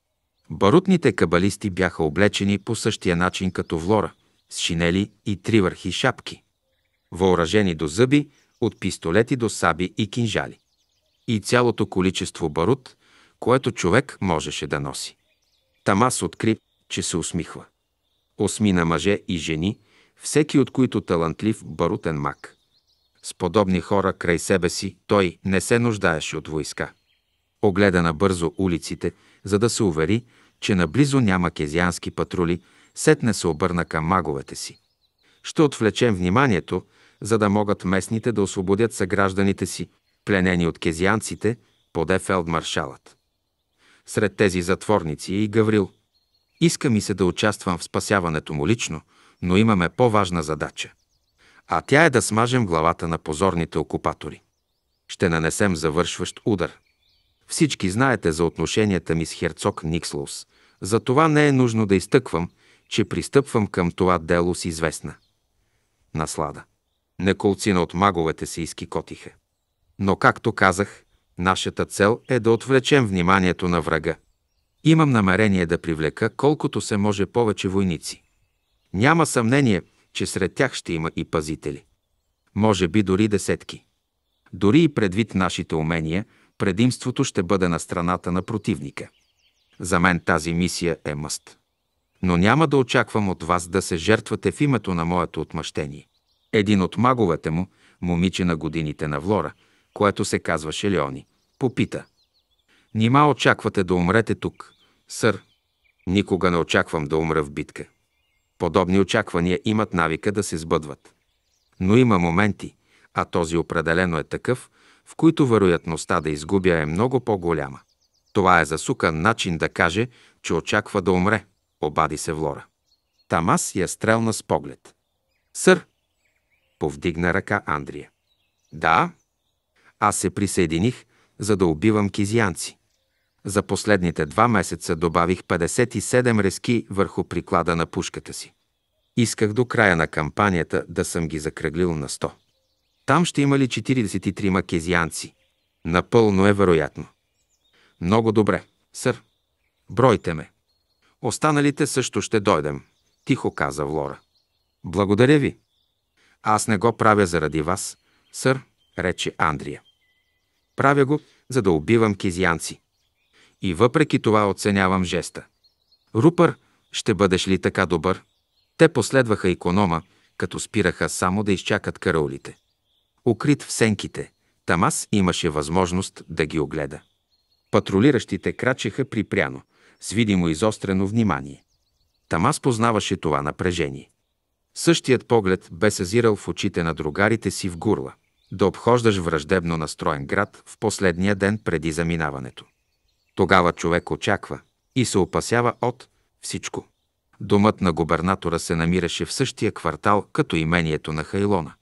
Барутните кабалисти бяха облечени по същия начин като Влора, с шинели и три върхи шапки, въоръжени до зъби, от пистолети до саби и кинжали. И цялото количество барут, което човек можеше да носи. Тамас откри, че се усмихва. Осмина мъже и жени, всеки от които талантлив барутен мак. С подобни хора край себе си той не се нуждаеше от войска. Огледа набързо улиците, за да се увери, че наблизо няма кезиански патрули, сетне се обърна към маговете си. Ще отвлечем вниманието, за да могат местните да освободят съгражданите си, пленени от кезианците, поде фелдмаршалът. Сред тези затворници е и Гаврил. Иска ми се да участвам в спасяването му лично, но имаме по-важна задача. А тя е да смажем главата на позорните окупатори. Ще нанесем завършващ удар – всички знаете за отношенията ми с херцог Никслоус. За това не е нужно да изтъквам, че пристъпвам към това дело с известна. Наслада. Неколцина от маговете се изкикотиха. Но, както казах, нашата цел е да отвлечем вниманието на врага. Имам намерение да привлека колкото се може повече войници. Няма съмнение, че сред тях ще има и пазители. Може би дори десетки. Дори и предвид нашите умения – предимството ще бъде на страната на противника. За мен тази мисия е мъст. Но няма да очаквам от вас да се жертвате в името на моето отмъщение. Един от маговете му, момиче на годините на Влора, което се казваше Леони, попита. Нима очаквате да умрете тук, сър? Никога не очаквам да умра в битка. Подобни очаквания имат навика да се сбъдват. Но има моменти, а този определено е такъв, в които вероятността да изгубя е много по-голяма. Това е засукан начин да каже, че очаква да умре, обади се Влора. Тамас я стрелна с поглед. Сър, повдигна ръка Андрия. Да, аз се присъединих, за да убивам кизианци. За последните два месеца добавих 57 резки върху приклада на пушката си. Исках до края на кампанията да съм ги закръглил на 100. Там ще има ли 43 макезианци? Напълно е вероятно. Много добре, сър. Бройте ме. Останалите също ще дойдем, тихо каза Влора. Благодаря ви. Аз не го правя заради вас, сър, рече Андрия. Правя го, за да убивам кизианци. И въпреки това оценявам жеста. Рупър, ще бъдеш ли така добър? Те последваха иконома, като спираха само да изчакат караулите укрит в сенките. Тамас имаше възможност да ги огледа. Патрулиращите крачеха припряно, с видимо изострено внимание. Тамас познаваше това напрежение. Същият поглед бе съзирал в очите на другарите си в гурла да обхождаш враждебно настроен град в последния ден преди заминаването. Тогава човек очаква и се опасява от всичко. Домът на губернатора се намираше в същия квартал като имението на Хайлона.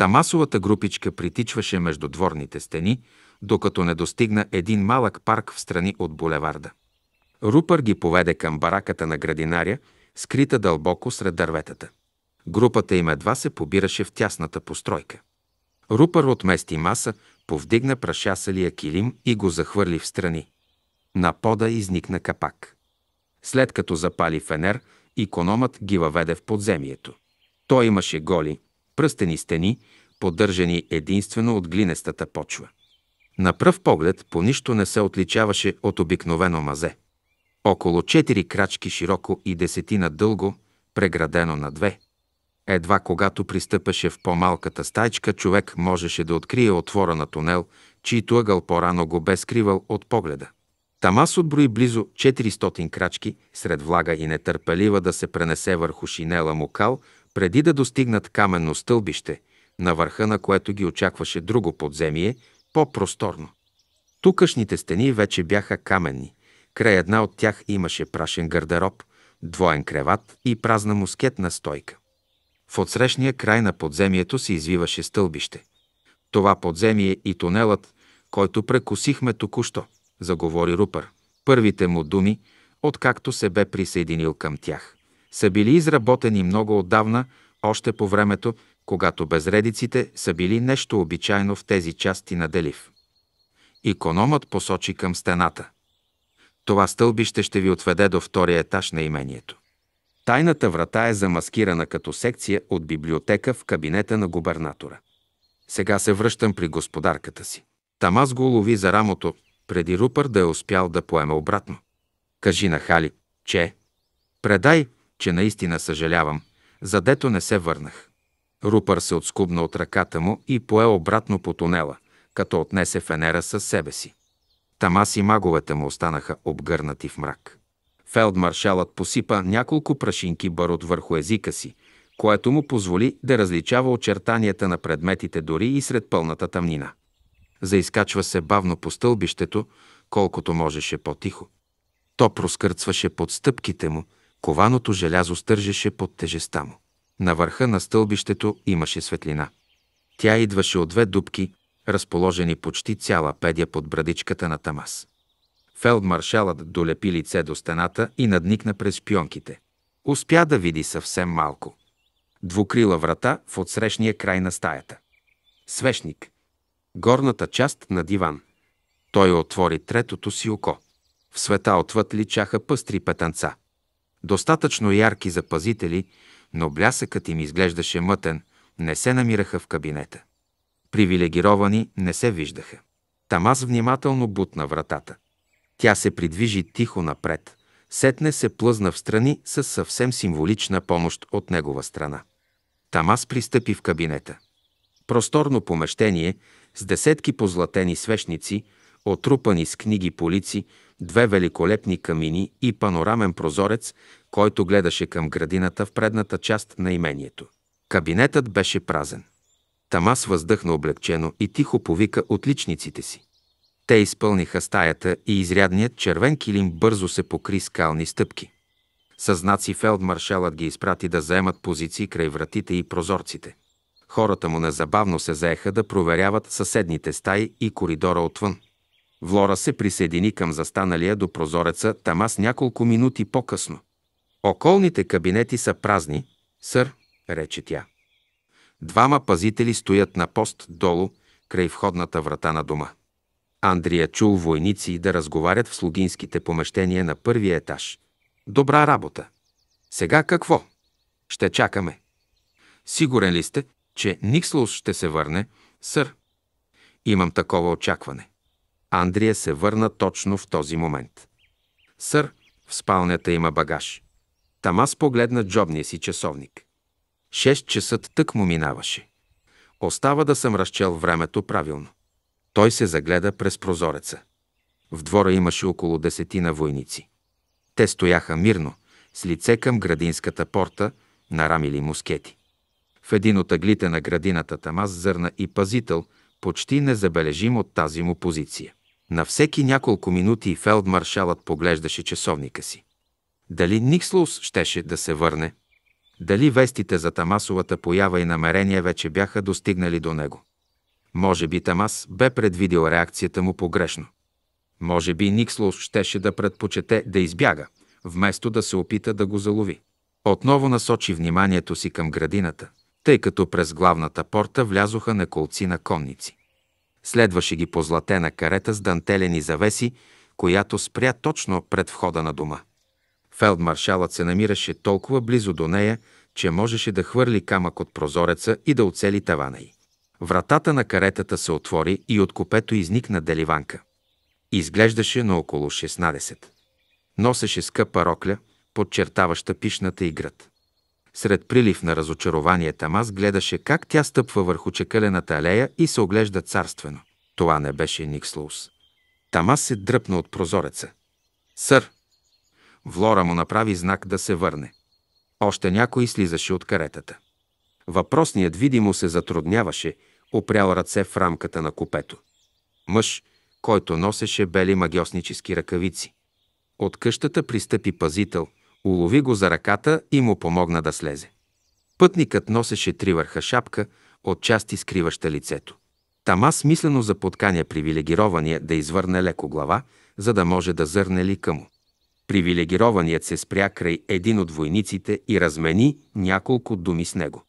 Тамасовата групичка притичваше между дворните стени, докато не достигна един малък парк в страни от булеварда. Рупър ги поведе към бараката на градинаря, скрита дълбоко сред дърветата. Групата им едва се побираше в тясната постройка. Рупър отмести маса, повдигна прашасалия килим и го захвърли в страни. На пода изникна капак. След като запали фенер, икономът ги въведе в подземието. Той имаше голи, пръстени стени, поддържани единствено от глинестата почва. На пръв поглед по нищо не се отличаваше от обикновено мазе. Около четири крачки широко и десетина дълго, преградено на две. Едва когато пристъпаше в по-малката стайчка, човек можеше да открие отвора на тунел, чийто ъгъл по-рано го бе скривал от погледа. Тамас отброи близо 400 крачки сред влага и нетърпелива да се пренесе върху шинела му кал преди да достигнат каменно стълбище, на върха на което ги очакваше друго подземие, по-просторно. Тукашните стени вече бяха каменни. Край една от тях имаше прашен гардероб, двоен креват и празна мускетна стойка. В отсрещния край на подземието се извиваше стълбище. Това подземие и тунелът, който прекусихме току-що, заговори Рупър. Първите му думи, откакто се бе присъединил към тях са били изработени много отдавна, още по времето, когато безредиците са били нещо обичайно в тези части на Делив. Икономът посочи към стената. Това стълбище ще ви отведе до втория етаж на имението. Тайната врата е замаскирана като секция от библиотека в кабинета на губернатора. Сега се връщам при господарката си. Тамаз го лови за рамото, преди Рупър да е успял да поеме обратно. Кажи на Хали, че... Предай, че наистина съжалявам, задето не се върнах. Рупър се отскубна от ръката му и пое обратно по тунела, като отнесе фенера със себе си. Тамас и маговете му останаха обгърнати в мрак. Фелдмаршалът посипа няколко прашинки барот върху езика си, което му позволи да различава очертанията на предметите дори и сред пълната тъмнина. Заискачва се бавно по стълбището, колкото можеше по-тихо. То проскърцваше под стъпките му – Кованото желязо стържеше под тежеста му. На върха на стълбището имаше светлина. Тя идваше от две дубки, разположени почти цяла педя под брадичката на Тамас. Фелдмаршалът долепи лице до стената и надникна през пионките. Успя да види съвсем малко. Двукрила врата в отсрещния край на стаята. Свещник. Горната част на диван. Той отвори третото си око. В света отвъд личаха пъстри петанца достатъчно ярки запазители, но блясъкът им изглеждаше мътен, не се намираха в кабинета. Привилегировани не се виждаха. Тамас внимателно бутна вратата. Тя се придвижи тихо напред. Сетне се плъзна в страни с съвсем символична помощ от негова страна. Тамас пристъпи в кабинета. Просторно помещение с десетки позлатени свещници, отрупани с книги полици, две великолепни камини и панорамен прозорец, който гледаше към градината в предната част на имението. Кабинетът беше празен. Тамас въздъхна облегчено и тихо повика отличниците си. Те изпълниха стаята и изрядният червен килим бързо се покри скални стъпки. Съзнаци фелдмаршалът ги изпрати да заемат позиции край вратите и прозорците. Хората му незабавно се заеха да проверяват съседните стаи и коридора отвън. Влора се присъедини към застаналия до прозореца Тамас няколко минути по-късно. Околните кабинети са празни, сър, рече тя. Двама пазители стоят на пост долу, край входната врата на дома. Андрия чул войници да разговарят в слугинските помещения на първия етаж. Добра работа. Сега какво? Ще чакаме. Сигурен ли сте, че Никслус ще се върне, сър? Имам такова очакване. Андрия се върна точно в този момент. Сър, в спалнята има багаж. Тамас погледна джобния си часовник. Шест часа тък му минаваше. Остава да съм разчел времето правилно. Той се загледа през прозореца. В двора имаше около десетина войници. Те стояха мирно, с лице към градинската порта, нарамили мускети. В един от аглите на градината Тамас зърна и пазител, почти незабележим от тази му позиция. На всеки няколко минути фелдмаршалът поглеждаше часовника си. Дали Никслус щеше да се върне? Дали вестите за Тамасовата поява и намерения вече бяха достигнали до него? Може би Тамас бе предвидил реакцията му погрешно. Може би Никслус щеше да предпочете да избяга, вместо да се опита да го залови. Отново насочи вниманието си към градината, тъй като през главната порта влязоха на колци на конници. Следваше ги по златена карета с дантелени завеси, която спря точно пред входа на дома. Фелдмаршалът се намираше толкова близо до нея, че можеше да хвърли камък от прозореца и да оцели тавана й. Вратата на каретата се отвори и от копето изникна деливанка. Изглеждаше на около 16. Носеше скъпа рокля, подчертаваща пишната и град. Сред прилив на разочарование Тамас гледаше как тя стъпва върху чекалената алея и се оглежда царствено. Това не беше Никслоус. Тамас се дръпна от прозореца. Сър! Влора му направи знак да се върне. Още някой слизаше от каретата. Въпросният видимо се затрудняваше, опрял ръце в рамката на купето. Мъж, който носеше бели магиоснически ръкавици. От къщата пристъпи пазител – улови го за ръката и му помогна да слезе. Пътникът носеше три върха шапка, отчасти скриваща лицето. Тама смислено заподканя привилегирования да извърне леко глава, за да може да зърне лика му. Привилегированият се спря край един от войниците и размени няколко думи с него.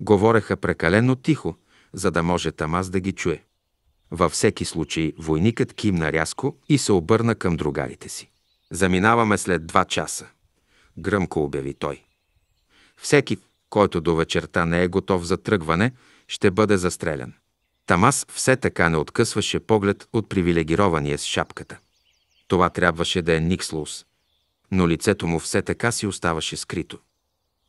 Говореха прекалено тихо, за да може Тамас да ги чуе. Във всеки случай войникът кимна рязко и се обърна към другарите си. Заминаваме след два часа гръмко обяви той. Всеки, който до вечерта не е готов за тръгване, ще бъде застрелян. Тамас все така не откъсваше поглед от привилегирования с шапката. Това трябваше да е Никслус. но лицето му все така си оставаше скрито.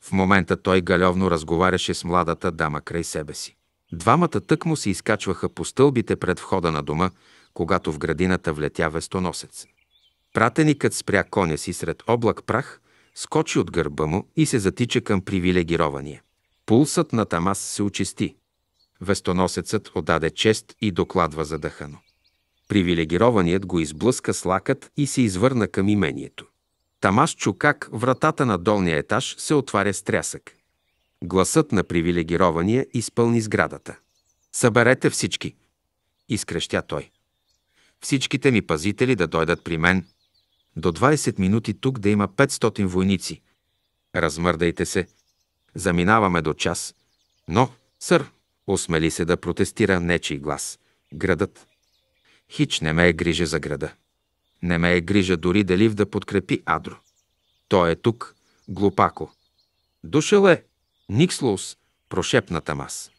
В момента той галевно разговаряше с младата дама край себе си. Двамата тък му се изкачваха по стълбите пред входа на дома, когато в градината влетя вестоносец. Пратеникът спря коня си сред облак прах скочи от гърба му и се затича към привилегирования. Пулсът на Тамас се очисти. Вестоносецът отдаде чест и докладва задъхано. Привилегированият го изблъска с лакът и се извърна към имението. Тамас чу как вратата на долния етаж се отваря с трясък. Гласът на привилегирования изпълни сградата. Съберете всички! Изкрещя той. Всичките ми пазители да дойдат при мен – до 20 минути тук да има 500 войници. Размърдайте се. Заминаваме до час. Но, сър, осмели се да протестира нечий глас. Градът. Хич не ме е грижа за града. Не ме е грижа дори Делив да подкрепи Адро. Той е тук, глупако. Душел е, Никслоус, прошепна Тамас.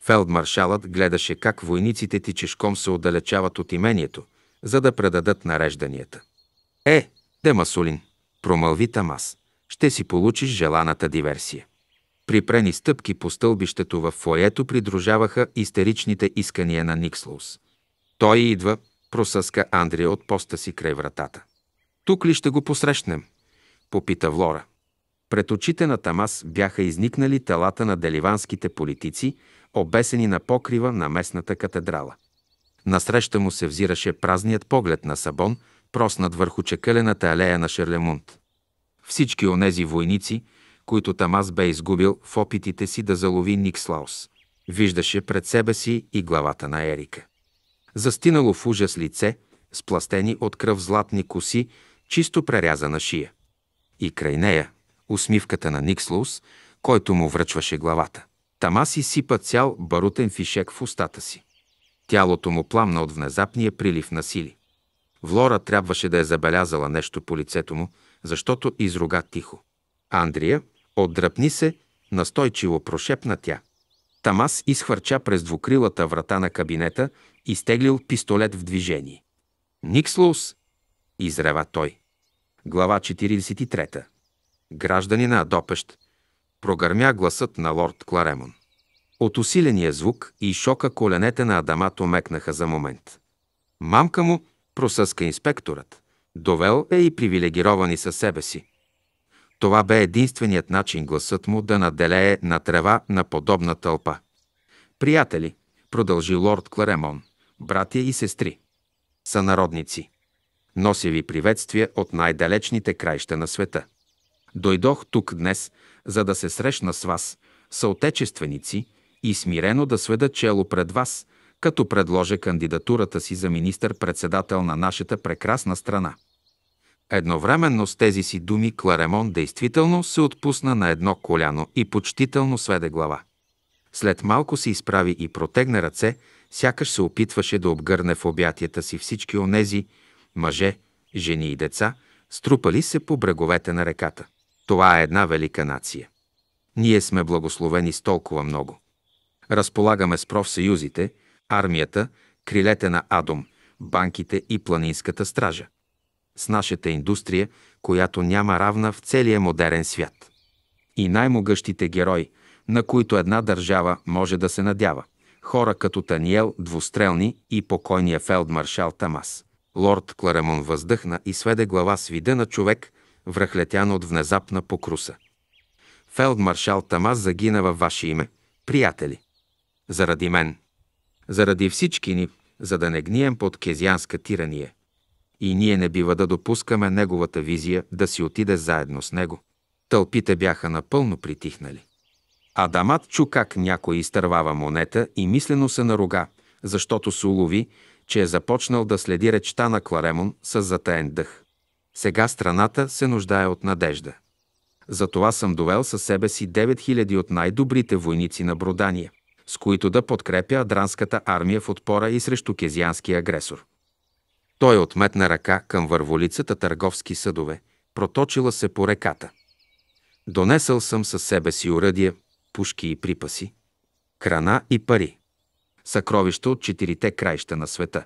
Фелдмаршалът гледаше как войниците ти чешком се отдалечават от имението, за да предадат нарежданията. Е, де Масулин, промълви Тамас, ще си получиш желаната диверсия. Припрени стъпки по стълбището в фоето придружаваха истеричните искания на Никслоус. Той идва, просъска Андрия от поста си край вратата. Тук ли ще го посрещнем? Попита Влора. Пред очите на Тамас бяха изникнали телата на деливанските политици, обесени на покрива на местната катедрала. Насреща му се взираше празният поглед на Сабон – проснат върху чекалената алея на Шерлемунд. Всички онези войници, които Тамас бе изгубил в опитите си да залови Никслаус, виждаше пред себе си и главата на Ерика. Застинало в ужас лице, спластени от кръв златни коси, чисто прерязана шия. И край нея усмивката на Никслаус, който му връчваше главата. Тамас изсипа цял барутен фишек в устата си. Тялото му пламна от внезапния прилив на сили. Влора трябваше да е забелязала нещо по лицето му, защото изруга тихо. Андрия отдръпни се, настойчиво прошепна тя. Тамас изхвърча през двукрилата врата на кабинета и стеглил пистолет в движение. «Никслоус!» – изрева той. Глава 43. Граждани на Адопещ прогърмя гласът на лорд Кларемон. От усиления звук и шока коленете на Адамато мекнаха за момент. Мамка му просъска инспекторът. Довел е и привилегировани със себе си. Това бе единственият начин гласът му да наделее на трева на подобна тълпа. Приятели, продължи лорд Кларемон, братя и сестри, Са народници. нося ви приветствия от най-далечните краища на света. Дойдох тук днес, за да се срещна с вас, съотечественици, и смирено да сведа чело пред вас – като предложа кандидатурата си за министър-председател на нашата прекрасна страна. Едновременно с тези си думи Кларемон действително се отпусна на едно коляно и почтително сведе глава. След малко се изправи и протегне ръце, сякаш се опитваше да обгърне в обятията си всички онези мъже, жени и деца, струпали се по бреговете на реката. Това е една велика нация. Ние сме благословени с толкова много. Разполагаме с профсъюзите, армията, крилете на Адом, банките и планинската стража. С нашата индустрия, която няма равна в целия модерен свят. И най-могъщите герои, на които една държава може да се надява. Хора като Таниел Двустрелни и покойния фелдмаршал Тамас. Лорд Кларемон въздъхна и сведе глава с вида на човек, връхлетян от внезапна покруса. Фелдмаршал Тамас загина във ваше име, приятели. Заради мен – заради всички ни, за да не гнием под кезианска тирания. И ние не бива да допускаме неговата визия да си отиде заедно с него. Тълпите бяха напълно притихнали. Адамат чу как някой изтървава монета и мислено се наруга, защото се улови, че е започнал да следи речта на Кларемон с затаен дъх. Сега страната се нуждае от надежда. Затова съм довел със себе си 9000 от най-добрите войници на Бродания с които да подкрепя Адранската армия в отпора и срещу кезианския агресор. Той отметна ръка към върволицата търговски съдове, проточила се по реката. Донесъл съм със себе си уръдия, пушки и припаси, храна и пари, съкровища от четирите краища на света.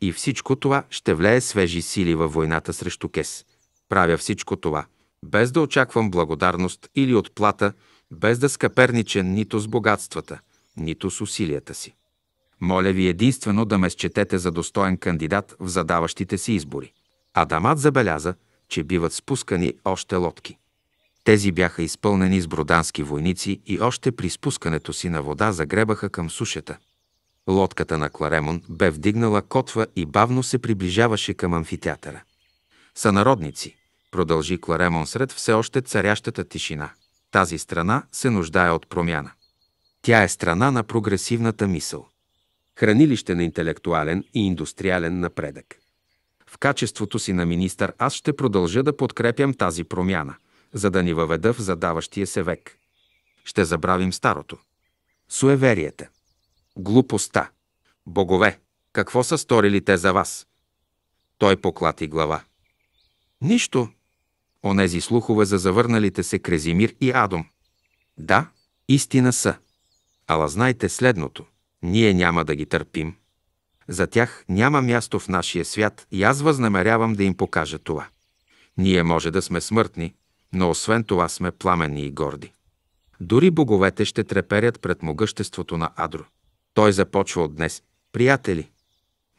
И всичко това ще влее свежи сили във войната срещу Кес. Правя всичко това, без да очаквам благодарност или отплата, без да скъперничен нито с богатствата – нито с усилията си. Моля ви единствено да ме счетете за достоен кандидат в задаващите си избори. Адамат забеляза, че биват спускани още лодки. Тези бяха изпълнени с бродански войници и още при спускането си на вода загребаха към сушата. Лодката на Кларемон бе вдигнала котва и бавно се приближаваше към амфитеатъра. Сънародници, продължи Кларемон сред все още царящата тишина. Тази страна се нуждае от промяна. Тя е страна на прогресивната мисъл. Хранилище на интелектуален и индустриален напредък. В качеството си на министър аз ще продължа да подкрепям тази промяна, за да ни въведа в задаващия се век. Ще забравим старото. Суеверията. Глупостта. Богове, какво са сторили те за вас? Той поклати глава. Нищо. Онези слухове за завърналите се Крезимир и Адом. Да, истина са. Ала знайте следното. Ние няма да ги търпим. За тях няма място в нашия свят и аз възнамерявам да им покажа това. Ние може да сме смъртни, но освен това сме пламени и горди. Дори боговете ще треперят пред могъществото на Адро. Той започва от днес. Приятели,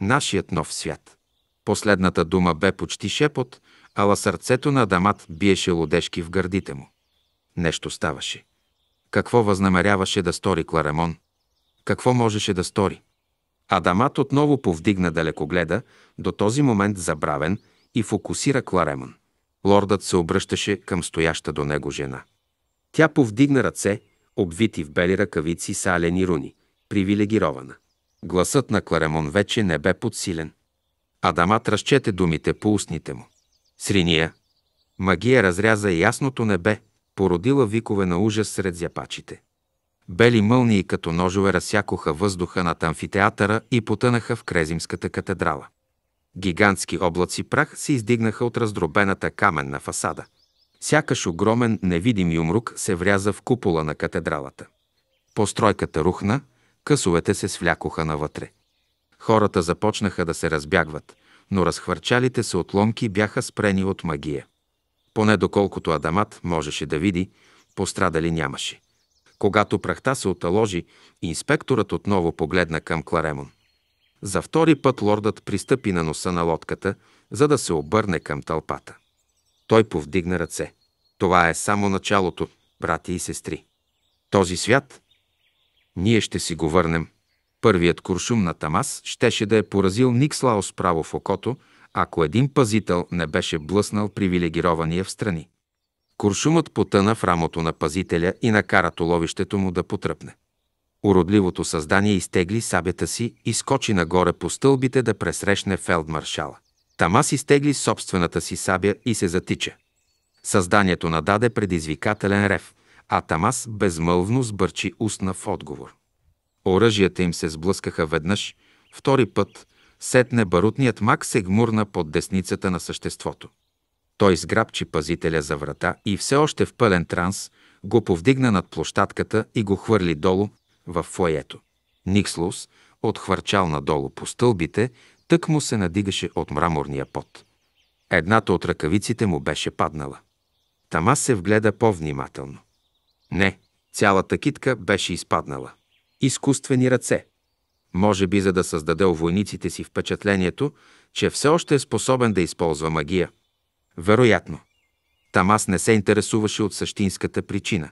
нашият нов свят. Последната дума бе почти шепот, ала сърцето на Адамат биеше лодешки в гърдите му. Нещо ставаше. Какво възнамеряваше да стори Кларемон? Какво можеше да стори? Адамат отново повдигна далекогледа, до този момент забравен, и фокусира Кларемон. Лордът се обръщаше към стояща до него жена. Тя повдигна ръце, обвити в бели ръкавици с алени руни, привилегирована. Гласът на Кларемон вече не бе подсилен. Адамат разчете думите по устните му. Сриния. Магия разряза ясното небе, породила викове на ужас сред зяпачите. Бели мълнии като ножове разсякоха въздуха над амфитеатъра и потънаха в Крезимската катедрала. Гигантски облаци прах се издигнаха от раздробената каменна фасада. Сякаш огромен невидим юмрук се вряза в купола на катедралата. Постройката рухна, късовете се свлякоха навътре. Хората започнаха да се разбягват, но разхвърчалите се отломки бяха спрени от магия. Поне доколкото Адамат можеше да види, пострадали нямаше. Когато прахта се оталожи, инспекторът отново погледна към Кларемон. За втори път лордът пристъпи на носа на лодката, за да се обърне към тълпата. Той повдигна ръце. Това е само началото, брати и сестри. Този свят? Ние ще си го върнем. Първият куршум на Тамас щеше да е поразил Никслаус право в окото, ако един пазител не беше блъснал привилегирования в страни. Куршумът потъна в рамото на пазителя и накара толовището му да потръпне. Уродливото създание изтегли сабята си и скочи нагоре по стълбите да пресрещне фелдмаршала. Тамас изтегли собствената си сабя и се затича. Създанието нададе предизвикателен рев, а Тамас безмълвно сбърчи устна в отговор. Оръжията им се сблъскаха веднъж, втори път – Сетне барутният мак се гмурна под десницата на съществото. Той сграбчи пазителя за врата и все още в пълен транс го повдигна над площадката и го хвърли долу в фоето. Никслус, отхвърчал надолу по стълбите, тък му се надигаше от мраморния пот. Едната от ръкавиците му беше паднала. Тама се вгледа по-внимателно. Не, цялата китка беше изпаднала. Изкуствени ръце, може би за да създаде у войниците си впечатлението, че все още е способен да използва магия. Вероятно. Тамас не се интересуваше от същинската причина.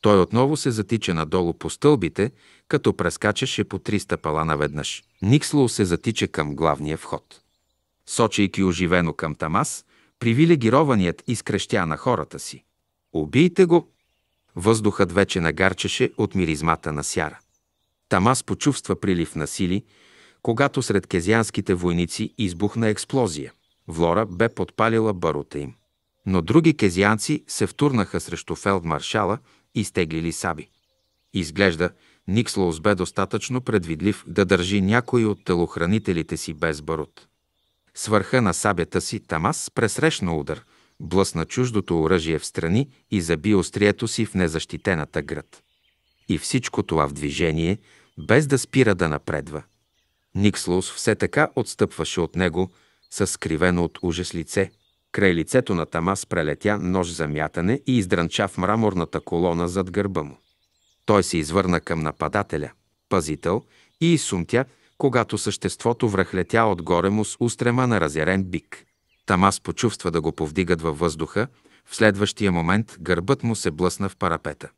Той отново се затича надолу по стълбите, като прескачаше по три стъпала наведнъж. Никслоу се затича към главния вход. Сочейки оживено към Тамас, привилегированият изкрещя на хората си. Убийте го! Въздухът вече нагарчеше от миризмата на сяра. Тамас почувства прилив на сили, когато сред кезианските войници избухна експлозия. Влора бе подпалила барута им. Но други кезианци се втурнаха срещу фелдмаршала и стеглили саби. Изглежда, Никслоус бе достатъчно предвидлив да държи някой от телохранителите си без барут. Свърха на сабята си Тамас пресрещна удар, блъсна чуждото оръжие в страни и заби острието си в незащитената град. И всичко това в движение – без да спира да напредва. Никслус все така отстъпваше от него, със скривено от ужас лице. Край лицето на Тамас прелетя нож за мятане и издранча в мраморната колона зад гърба му. Той се извърна към нападателя, пазител, и изсумтя, когато съществото връхлетя отгоре му с устрема на разярен бик. Тамас почувства да го повдигат във въздуха, в следващия момент гърбът му се блъсна в парапета.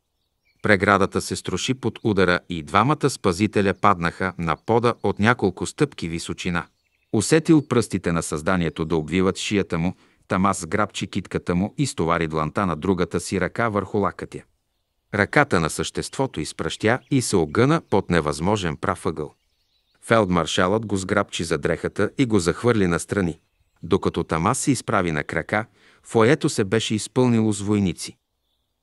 Преградата се струши под удара и двамата спазителя паднаха на пода от няколко стъпки височина. Усетил пръстите на създанието да обвиват шията му, Тамас грабчи китката му и стовари дланта на другата си ръка върху лакътя. Ръката на съществото изпръщя и се огъна под невъзможен прав ъгъл. Фелдмаршалът го сграбчи за дрехата и го захвърли настрани. Докато Тамас се изправи на крака, фоето се беше изпълнило с войници.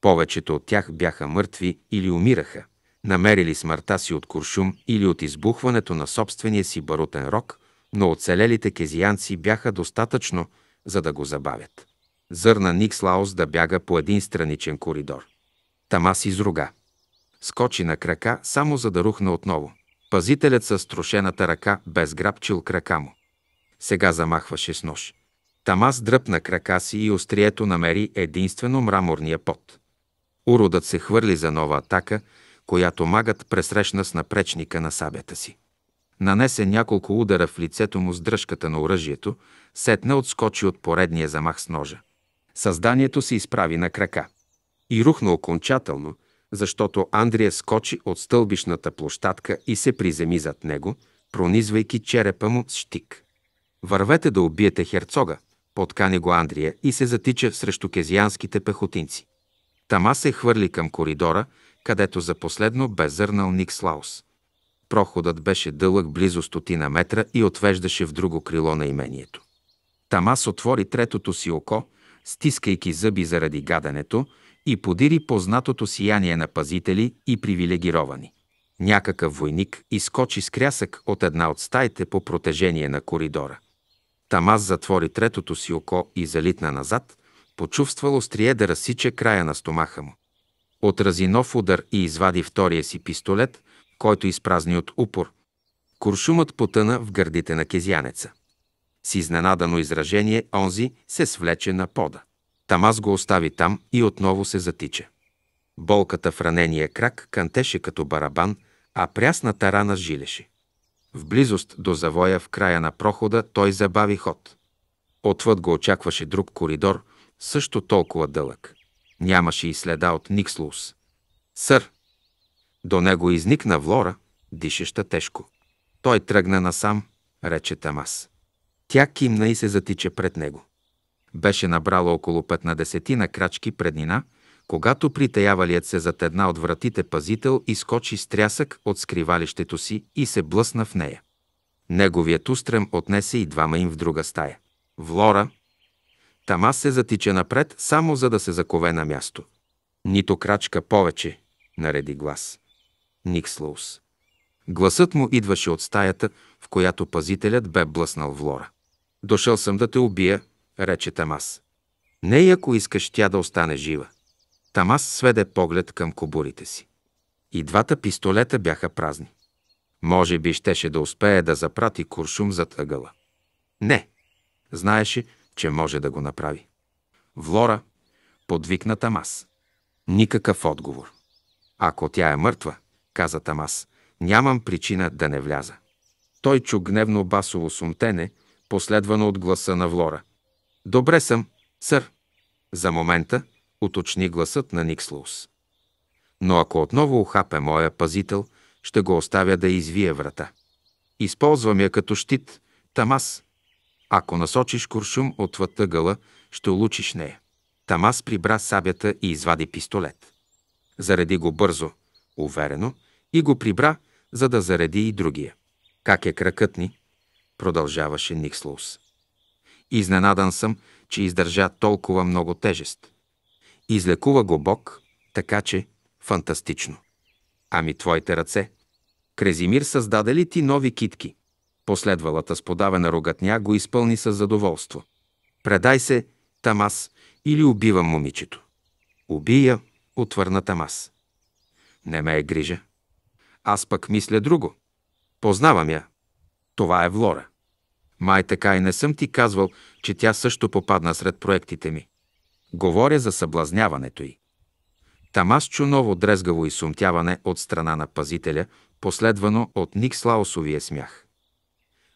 Повечето от тях бяха мъртви или умираха, намерили смъртта си от куршум или от избухването на собствения си барутен рок, но оцелелите кезиянци бяха достатъчно, за да го забавят. Зърна Никслаус да бяга по един страничен коридор. Тамас изруга. Скочи на крака, само за да рухна отново. Пазителят с трошената ръка безграбчил крака му. Сега замахваше с нож. Тамас дръпна крака си и острието намери единствено мраморния пот. Уродът се хвърли за нова атака, която магът пресрещна с напречника на сабята си. Нанесе няколко удара в лицето му с дръжката на оръжието, сетне отскочи от поредния замах с ножа. Създанието се изправи на крака. И рухна окончателно, защото Андрия скочи от стълбишната площадка и се приземи зад него, пронизвайки черепа му с щик. Вървете да убиете херцога, подкани го Андрия и се затича срещу кезианските пехотинци. Тама се хвърли към коридора, където за последно бе зърнал Никслаус. Проходът беше дълъг близо стотина метра и отвеждаше в друго крило на имението. Тамас отвори третото си око, стискайки зъби заради гаденето и подири познатото сияние на пазители и привилегировани. Някакъв войник изкочи с крясък от една от стаите по протежение на коридора. Тамас затвори третото си око и залитна назад, Почувствал острие да разсича края на стомаха му. Отрази нов удар и извади втория си пистолет, който изпразни от упор. Куршумът потъна в гърдите на кезянеца. С изненадано изражение онзи се свлече на пода. Тамаз го остави там и отново се затича. Болката в ранения крак кантеше като барабан, а прясната рана жилеше. В близост до завоя в края на прохода той забави ход. Отвъд го очакваше друг коридор, също толкова дълъг. Нямаше и следа от Никслус. Сър! До него изникна Влора, дишеща тежко. Той тръгна насам, рече Тамас. Тя кимна и се затича пред него. Беше набрала около 15 на крачки преднина, когато притаявалият се зад една от вратите пазител изкочи с трясък от скривалището си и се блъсна в нея. Неговият устрем отнесе и двама им в друга стая. Влора, Тама се затича напред, само за да се закове на място. Нито крачка повече, нареди глас. Никслоус. Гласът му идваше от стаята, в която пазителят бе блъснал в лора. Дошъл съм да те убия, рече Тамас. Не и ако искаш тя да остане жива. Тамас сведе поглед към кобурите си. И двата пистолета бяха празни. Може би щеше да успее да запрати куршум зад ъгъла. Не. Знаеше, че може да го направи. Влора, подвикна Тамас. Никакъв отговор. Ако тя е мъртва, каза Тамас, нямам причина да не вляза. Той чу гневно басово сумтене, последвано от гласа на Влора. Добре съм, сър. За момента, уточни гласът на Никслоус. Но ако отново ухапе моя пазител, ще го оставя да извие врата. Използвам я като щит, Тамас, ако насочиш куршум от вътъгъла, ще улучиш нея. Тамас прибра сабята и извади пистолет. Зареди го бързо, уверено, и го прибра, за да зареди и другия. Как е кракът ни? Продължаваше Никслоус. Изненадан съм, че издържа толкова много тежест. Излекува го Бог, така че фантастично. Ами твоите ръце. Крезимир създаде ли ти нови китки? Последвалата сподавена рогатня го изпълни с задоволство. Предай се, Тамас, или убивам момичето. Убия, отвърна Тамас. Не ме е грижа. Аз пък мисля друго. Познавам я. Това е Влора. Май така и не съм ти казвал, че тя също попадна сред проектите ми. Говоря за съблазняването й. Тамас чу ново дрезгаво изсумтяване от страна на пазителя, последвано от Никслаусовия смях.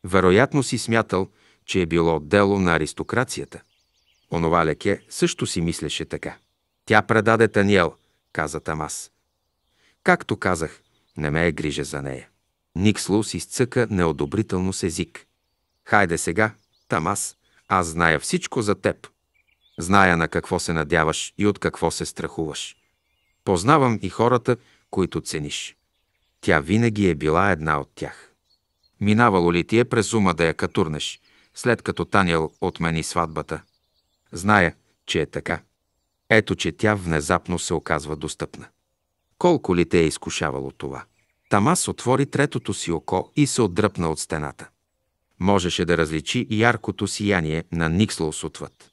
Вероятно си смятал, че е било дело на аристокрацията. Онова леке също си мислеше така. Тя предаде Таниел, каза Тамас. Както казах, не ме е грижа за нея. Никслус изцъка неодобрително с език. Хайде сега, Тамас, аз зная всичко за теб. Зная на какво се надяваш и от какво се страхуваш. Познавам и хората, които цениш. Тя винаги е била една от тях минавало ли ти е през ума да я катурнеш, след като Танял отмени сватбата? Зная, че е така. Ето, че тя внезапно се оказва достъпна. Колко ли те е изкушавало това? Тамас отвори третото си око и се отдръпна от стената. Можеше да различи яркото сияние на Никслоус отвъд.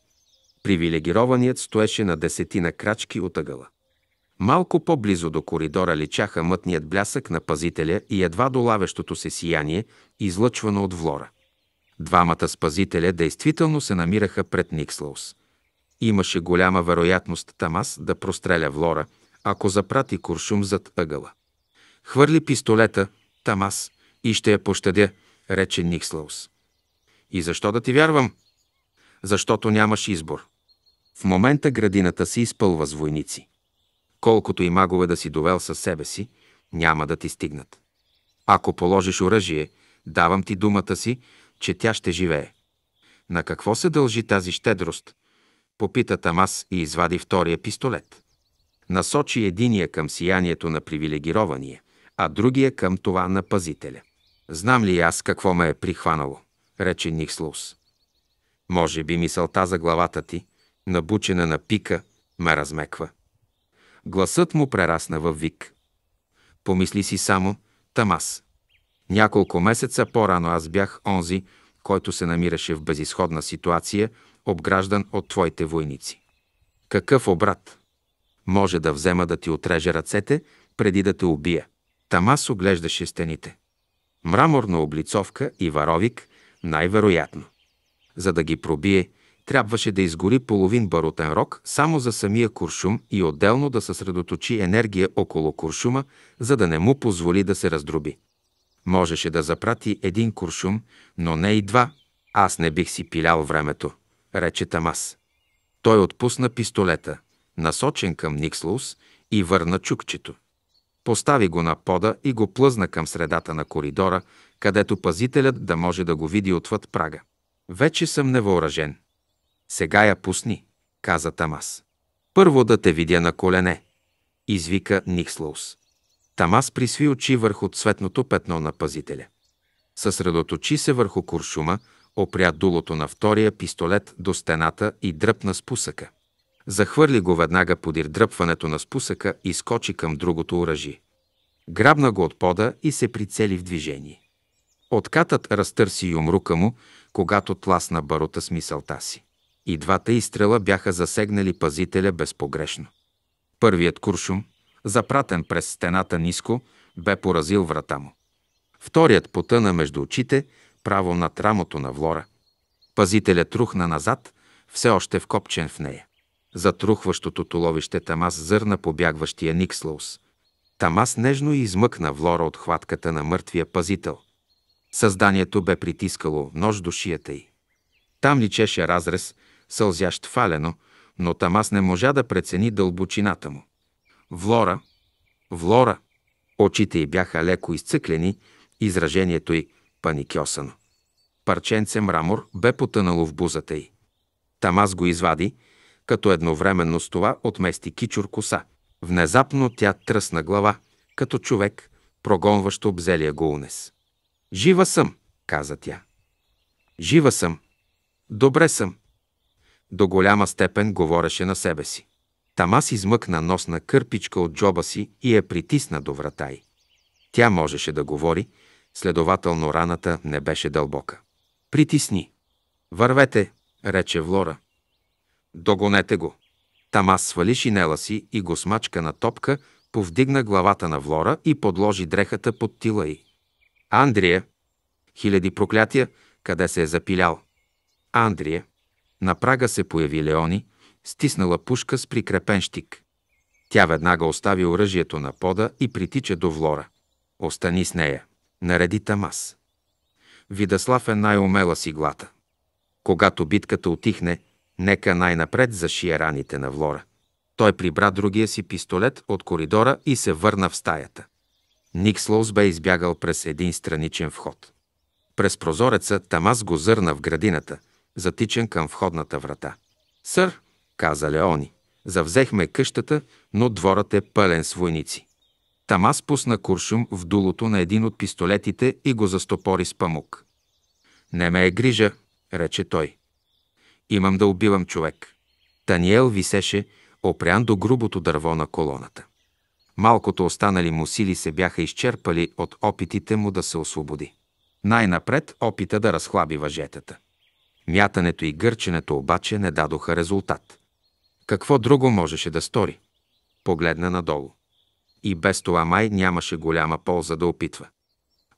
Привилегированият стоеше на десетина крачки от ъгъла. Малко по-близо до коридора личаха мътният блясък на пазителя и едва долавещото се сияние, излъчвано от Влора. Двамата спазителя действително се намираха пред Никслаус. Имаше голяма вероятност Тамас да простреля Влора, ако запрати куршум зад ъгъла. Хвърли пистолета, Тамас, и ще я пощадя, рече Никслаус. И защо да ти вярвам? Защото нямаш избор. В момента градината се изпълва с войници колкото и магове да си довел със себе си, няма да ти стигнат. Ако положиш оръжие, давам ти думата си, че тя ще живее. На какво се дължи тази щедрост? Попита Тамас и извади втория пистолет. Насочи единия към сиянието на привилегирования, а другия към това на пазителя. Знам ли аз какво ме е прихванало? рече Никслус. Може би мисълта за главата ти, набучена на пика, ме размеква гласът му прерасна във вик. Помисли си само, Тамас. Няколко месеца по-рано аз бях онзи, който се намираше в безисходна ситуация, обграждан от твоите войници. Какъв обрат? Може да взема да ти отреже ръцете, преди да те убия. Тамас оглеждаше стените. Мраморна облицовка и варовик, най-вероятно. За да ги пробие, трябваше да изгори половин барутен рок само за самия куршум и отделно да съсредоточи енергия около куршума, за да не му позволи да се раздроби. Можеше да запрати един куршум, но не и два. Аз не бих си пилял времето, рече Тамас. Той отпусна пистолета, насочен към Никслоус, и върна чукчето. Постави го на пода и го плъзна към средата на коридора, където пазителят да може да го види отвъд прага. Вече съм невъоръжен. Сега я пусни, каза Тамас. Първо да те видя на колене, извика Никслоус. Тамас присви очи върху цветното петно на пазителя. Съсредоточи се върху куршума, опря дулото на втория пистолет до стената и дръпна спусъка. Захвърли го веднага подир дръпването на спусъка и скочи към другото оръжие. Грабна го от пода и се прицели в движение. Откатът разтърси юмрука му, когато тласна барута с мисълта си и двата изстрела бяха засегнали пазителя безпогрешно. Първият куршум, запратен през стената ниско, бе поразил врата му. Вторият потъна между очите, право над рамото на Влора. Пазителя трухна назад, все още вкопчен в нея. Затрухващото туловище Тамас зърна побягващия Никслаус. Тамас нежно измъкна Влора от хватката на мъртвия пазител. Създанието бе притискало нож до шията й. Там личеше разрез, сълзящ фалено, но Тамас не можа да прецени дълбочината му. Влора, Влора! Очите й бяха леко изцъклени, изражението й паникьосано. Парченце мрамор бе потънало в бузата й. Тамас го извади, като едновременно с това отмести кичур коса. Внезапно тя тръсна глава, като човек, прогонващ обзелия го унес. «Жива съм!» каза тя. «Жива съм! Добре съм! До голяма степен говореше на себе си. Тамас измъкна носна кърпичка от джоба си и я притисна до врата й. Тя можеше да говори, следователно раната не беше дълбока. Притисни. Вървете, рече Влора. Догонете го. Тамас свали шинела си и го смачка на топка, повдигна главата на Влора и подложи дрехата под тила й. Андрия! Хиляди проклятия, къде се е запилял? Андрия! На прага се появи Леони, стиснала пушка с прикрепен щик. Тя веднага остави оръжието на пода и притича до Влора. Остани с нея, нареди Тамас. Видаслав е най-умела сиглата. Когато битката отихне, нека най-напред зашие раните на Влора. Той прибра другия си пистолет от коридора и се върна в стаята. Слоус бе избягал през един страничен вход. През прозореца Тамас го зърна в градината – затичан към входната врата. Сър, каза Леони, завзехме къщата, но дворът е пълен с войници. Тама спусна куршум в дулото на един от пистолетите и го застопори с памук. Не ме е грижа, рече той. Имам да убивам човек. Таниел висеше, опрян до грубото дърво на колоната. Малкото останали му сили се бяха изчерпали от опитите му да се освободи. Най-напред опита да разхлаби въжетата. Мятането и гърченето обаче не дадоха резултат. Какво друго можеше да стори? Погледна надолу. И без това май нямаше голяма полза да опитва.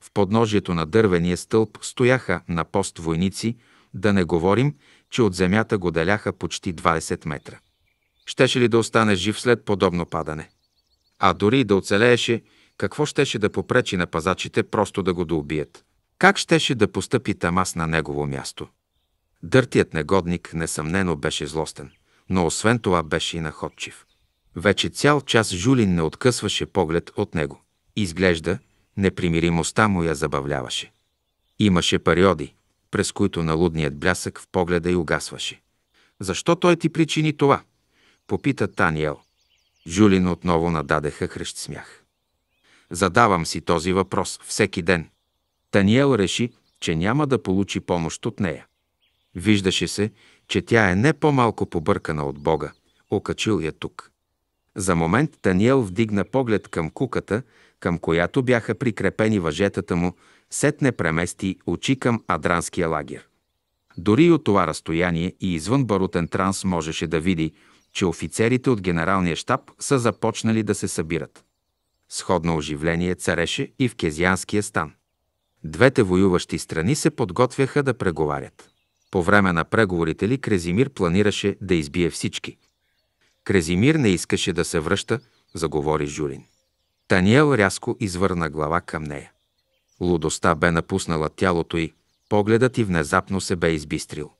В подножието на дървения стълб стояха на пост войници, да не говорим, че от земята го деляха почти 20 метра. Щеше ли да остане жив след подобно падане? А дори да оцелееше, какво щеше да попречи на пазачите просто да го доубият? Как щеше да постъпи Тамас на негово място? Дъртият негодник несъмнено беше злостен, но освен това беше и находчив. Вече цял час Жулин не откъсваше поглед от него. Изглежда, непримиримостта му я забавляваше. Имаше периоди, през които налудният блясък в погледа й угасваше. Защо той ти причини това? Попита Таниел. Жулин отново нададеха хръщ смях. Задавам си този въпрос всеки ден. Таниел реши, че няма да получи помощ от нея. Виждаше се, че тя е не по-малко побъркана от Бога. Окачил я тук. За момент Таниел вдигна поглед към куката, към която бяха прикрепени въжетата му, сетне премести очи към Адранския лагер. Дори и от това разстояние и извън барутен транс можеше да види, че офицерите от генералния штаб са започнали да се събират. Сходно оживление цареше и в кезианския стан. Двете воюващи страни се подготвяха да преговарят. По време на преговорите ли Крезимир планираше да избие всички? Крезимир не искаше да се връща, заговори Жулин. Таниел рязко извърна глава към нея. Лудостта бе напуснала тялото й, погледът и внезапно се бе избистрил.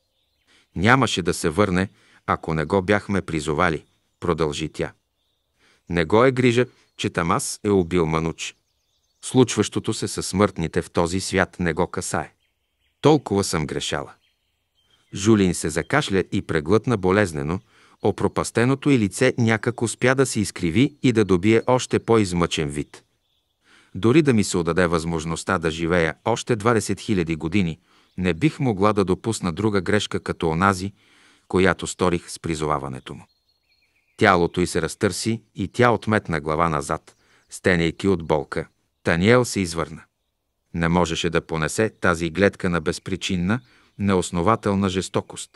Нямаше да се върне, ако не го бяхме призовали, продължи тя. Не го е грижа, че Тамас е убил Мануч. Случващото се със смъртните в този свят не го касае. Толкова съм грешала. Жулин се закашля и преглътна болезнено, опропастеното и лице някак успя да се изкриви и да добие още по-измъчен вид. Дори да ми се отдаде възможността да живея още 20 000 години, не бих могла да допусна друга грешка като онази, която сторих с призоваването му. Тялото й се разтърси и тя отметна глава назад, стенейки от болка. Таниел се извърна. Не можеше да понесе тази гледка на безпричинна, неоснователна жестокост.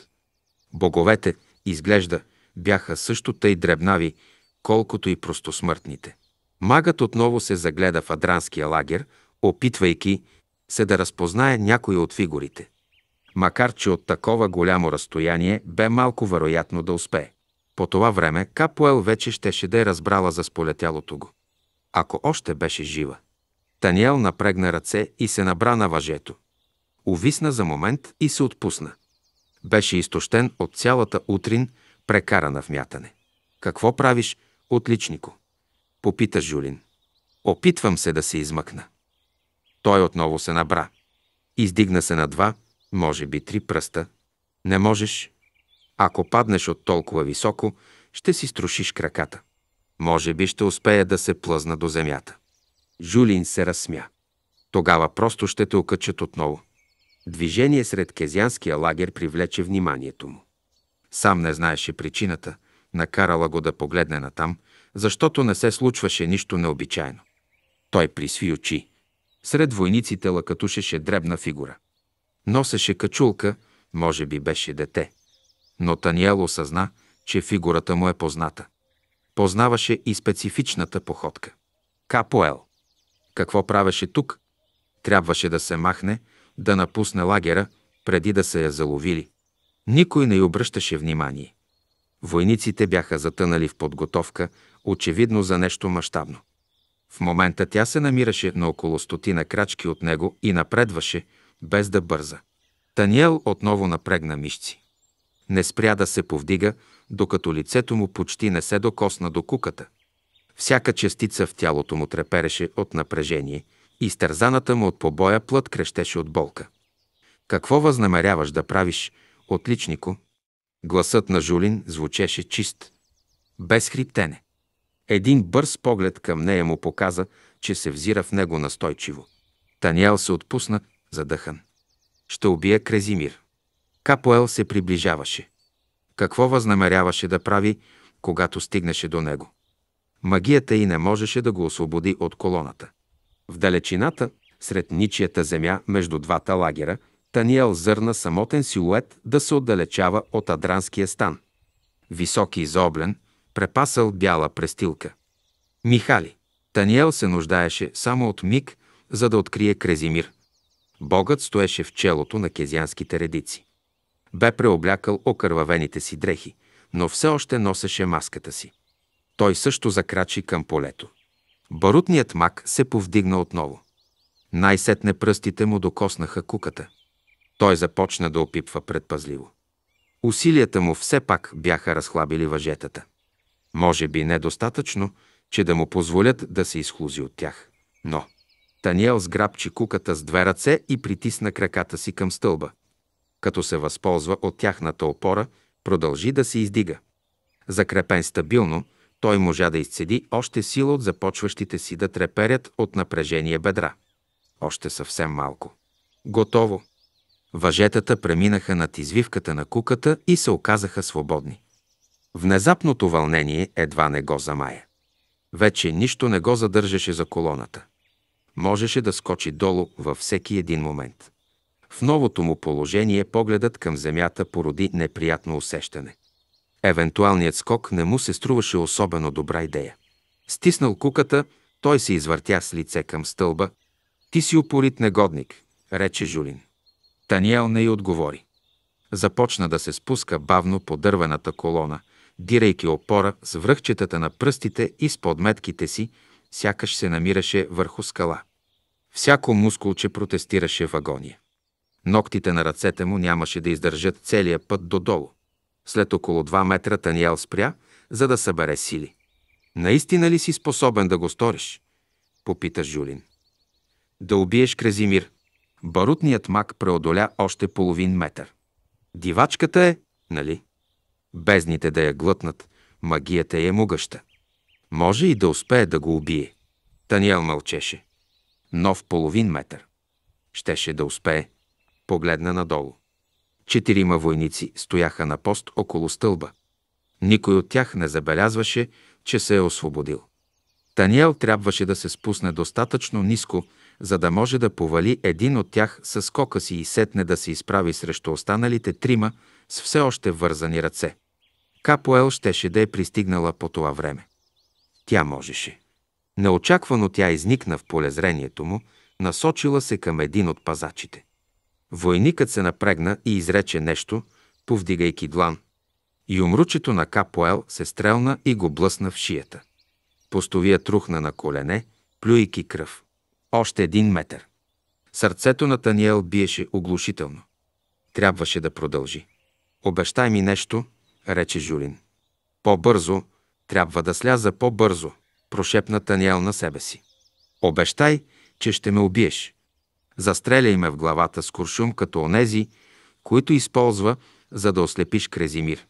Боговете, изглежда, бяха също тъй дребнави, колкото и простосмъртните. Магът отново се загледа в адранския лагер, опитвайки се да разпознае някои от фигурите. Макар, че от такова голямо разстояние бе малко вероятно да успее. По това време Капуел вече щеше да е разбрала за сполетялото го. Ако още беше жива. Таниел напрегна ръце и се набра на въжето увисна за момент и се отпусна. Беше изтощен от цялата утрин, прекарана в мятане. Какво правиш, отличнико? Попита Жулин. Опитвам се да се измъкна. Той отново се набра. Издигна се на два, може би три пръста. Не можеш. Ако паднеш от толкова високо, ще си струшиш краката. Може би ще успея да се плъзна до земята. Жулин се разсмя. Тогава просто ще те окачат отново. Движение сред кезянския лагер привлече вниманието му. Сам не знаеше причината, накарала го да погледне натам, защото не се случваше нищо необичайно. Той присви очи. Сред войниците лъкатушеше дребна фигура. Носеше качулка, може би беше дете. Но Таниел осъзна, че фигурата му е позната. Познаваше и специфичната походка. Капоел. Какво правеше тук? Трябваше да се махне, да напусне лагера, преди да се я заловили. Никой не й обръщаше внимание. Войниците бяха затънали в подготовка, очевидно за нещо мащабно. В момента тя се намираше на около стотина крачки от него и напредваше, без да бърза. Таниел отново напрегна мишци. Не спря да се повдига, докато лицето му почти не се докосна до куката. Всяка частица в тялото му трепереше от напрежение – Изтързаната му от побоя плът крещеше от болка. Какво възнамеряваш да правиш, отличнико? Гласът на Жулин звучеше чист, без хриптене. Един бърз поглед към нея му показа, че се взира в него настойчиво. Таниел се отпусна, задъхан. Ще убия Крезимир. Капоел се приближаваше. Какво възнамеряваше да прави, когато стигнеше до него? Магията й не можеше да го освободи от колоната. В далечината, сред ничията земя между двата лагера, Таниел зърна самотен силует да се отдалечава от адранския стан. Високи изоблен, препасал бяла престилка. Михали. Таниел се нуждаеше само от миг, за да открие Крезимир. Богът стоеше в челото на кезянските редици. Бе преоблякал окървавените си дрехи, но все още носеше маската си. Той също закрачи към полето. Барутният мак се повдигна отново. Най-сетне пръстите му докоснаха куката. Той започна да опипва предпазливо. Усилията му все пак бяха разхлабили въжетата. Може би недостатъчно, че да му позволят да се изхлузи от тях. Но Таниел сграбчи куката с две ръце и притисна краката си към стълба. Като се възползва от тяхната опора, продължи да се издига. Закрепен стабилно, той можа да изцеди още сила от започващите си да треперят от напрежение бедра. Още съвсем малко. Готово. Въжетата преминаха над извивката на куката и се оказаха свободни. Внезапното вълнение едва не го замая. Вече нищо не го задържаше за колоната. Можеше да скочи долу във всеки един момент. В новото му положение погледът към земята породи неприятно усещане. Евентуалният скок не му се струваше особено добра идея. Стиснал куката, той се извъртя с лице към стълба. «Ти си упорит негодник», рече Жулин. Таниел не й отговори. Започна да се спуска бавно по дървената колона, дирайки опора с връхчетата на пръстите и с подметките си, сякаш се намираше върху скала. Всяко мускулче протестираше в агония. Ноктите на ръцете му нямаше да издържат целия път додолу. След около 2 метра Таниел спря, за да събере сили. Наистина ли си способен да го сториш? Попита Жулин. Да убиеш Кразимир. Барутният мак преодоля още половин метър. Дивачката е, нали? Бездните да я глътнат, магията е могъща. Може и да успее да го убие. Таниел мълчеше. Нов половин метър. Щеше да успее. Погледна надолу. Четирима войници стояха на пост около стълба. Никой от тях не забелязваше, че се е освободил. Таниел трябваше да се спусне достатъчно ниско, за да може да повали един от тях с скока си и сетне да се изправи срещу останалите трима с все още вързани ръце. Капоел щеше да е пристигнала по това време. Тя можеше. Неочаквано тя изникна в полезрението му, насочила се към един от пазачите. Войникът се напрегна и изрече нещо, повдигайки длан. И умручето на Капоел се стрелна и го блъсна в шията. Постовия трухна на колене, плюйки кръв. Още един метър. Сърцето на Таниел биеше оглушително. Трябваше да продължи. Обещай ми нещо, рече Жулин. По-бързо, трябва да сляза по-бързо, прошепна Таниел на себе си. Обещай, че ще ме убиеш. Застреля им е в главата с куршум като онези, които използва, за да ослепиш Крезимир.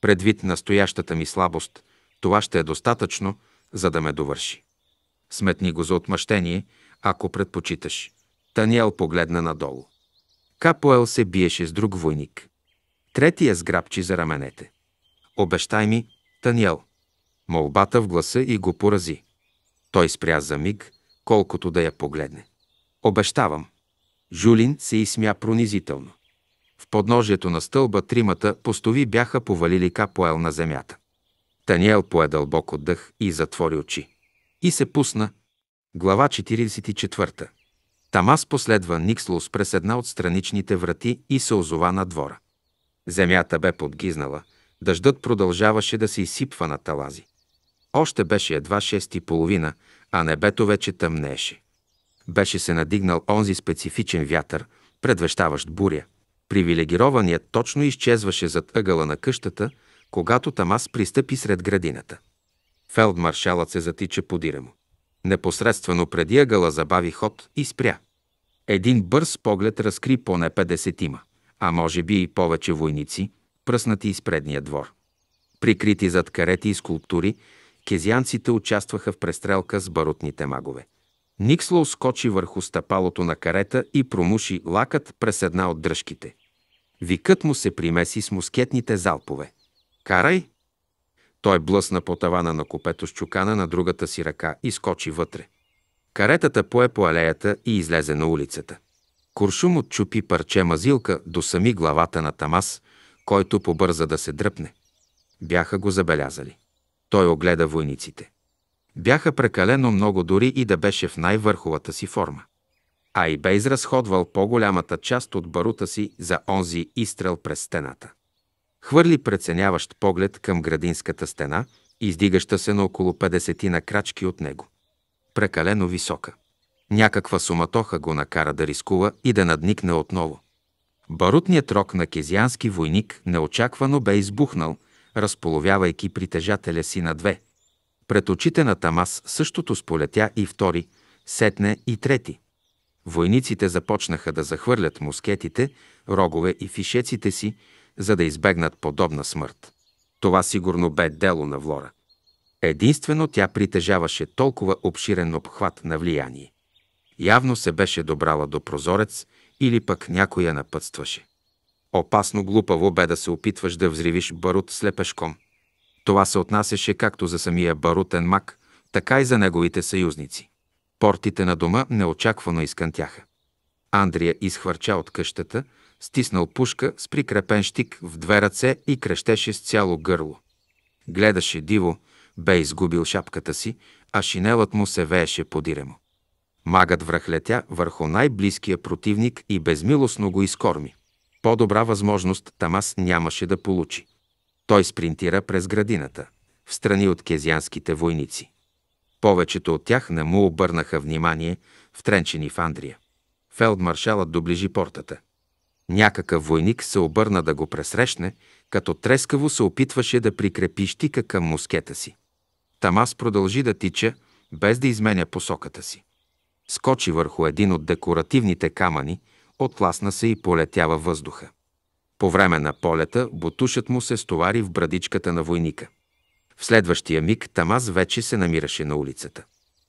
Предвид настоящата ми слабост, това ще е достатъчно, за да ме довърши. Сметни го за отмъщение, ако предпочиташ. Таниел погледна надолу. Капоел се биеше с друг войник. Третия сграбчи за раменете. Обещай ми, Таниел. Молбата в гласа и го порази. Той спря за миг, колкото да я погледне. Обещавам. Жулин се изсмя пронизително. В подножието на стълба тримата постови бяха повалили капоел на земята. Таниел пое дълбоко дъх и затвори очи. И се пусна. Глава 44. Тамас последва Никслус през една от страничните врати и се озова на двора. Земята бе подгизнала, дъждът продължаваше да се изсипва на талази. Още беше едва шест и половина, а небето вече тъмнееше. Беше се надигнал онзи специфичен вятър, предвещаващ буря. Привилегированият точно изчезваше зад ъгъла на къщата, когато Тамас пристъпи сред градината. Фелдмаршалът се затича подира му. Непосредствено преди ъгъла забави ход и спря. Един бърз поглед разкри поне 50-ма, а може би и повече войници, пръснати из предния двор. Прикрити зад карети и скулптури, кезианците участваха в престрелка с барутните магове. Никсло скочи върху стъпалото на карета и промуши лакът през една от дръжките. Викът му се примеси с мускетните залпове. «Карай!» Той блъсна по тавана на копето с чукана на другата си ръка и скочи вътре. Каретата пое по алеята и излезе на улицата. Куршум отчупи парче мазилка до сами главата на Тамас, който побърза да се дръпне. Бяха го забелязали. Той огледа войниците. Бяха прекалено много дори и да беше в най-върховата си форма. А и бе изразходвал по-голямата част от барута си за онзи изстрел през стената. Хвърли преценяващ поглед към градинската стена, издигаща се на около 50 на крачки от него. Прекалено висока. Някаква суматоха го накара да рискува и да надникне отново. Барутният рок на кезиански войник неочаквано бе избухнал, разполовявайки притежателя си на две – пред очите на Тамас същото сполетя и втори, сетне и трети. Войниците започнаха да захвърлят мускетите, рогове и фишеците си, за да избегнат подобна смърт. Това сигурно бе дело на Влора. Единствено тя притежаваше толкова обширен обхват на влияние. Явно се беше добрала до прозорец или пък някоя напътстваше. Опасно глупаво бе да се опитваш да взривиш барут с лепешком. Това се отнасяше както за самия барутен мак, така и за неговите съюзници. Портите на дома неочаквано изкантяха. Андрия изхвърча от къщата, стиснал пушка с прикрепен щик в две ръце и крещеше с цяло гърло. Гледаше диво, бе изгубил шапката си, а шинелът му се вееше по диремо. Магът връхлетя върху най-близкия противник и безмилостно го изкорми. По-добра възможност Тамас нямаше да получи. Той спринтира през градината, в страни от кезианските войници. Повечето от тях не му обърнаха внимание, втренчени в Андрия. Фелдмаршалът доближи портата. Някакъв войник се обърна да го пресрещне, като трескаво се опитваше да прикрепи щика към мускета си. Тамас продължи да тича, без да изменя посоката си. Скочи върху един от декоративните камъни, отласна се и полетява въздуха. По време на полета бутушът му се стовари в брадичката на войника. В следващия миг Тамаз вече се намираше на улицата.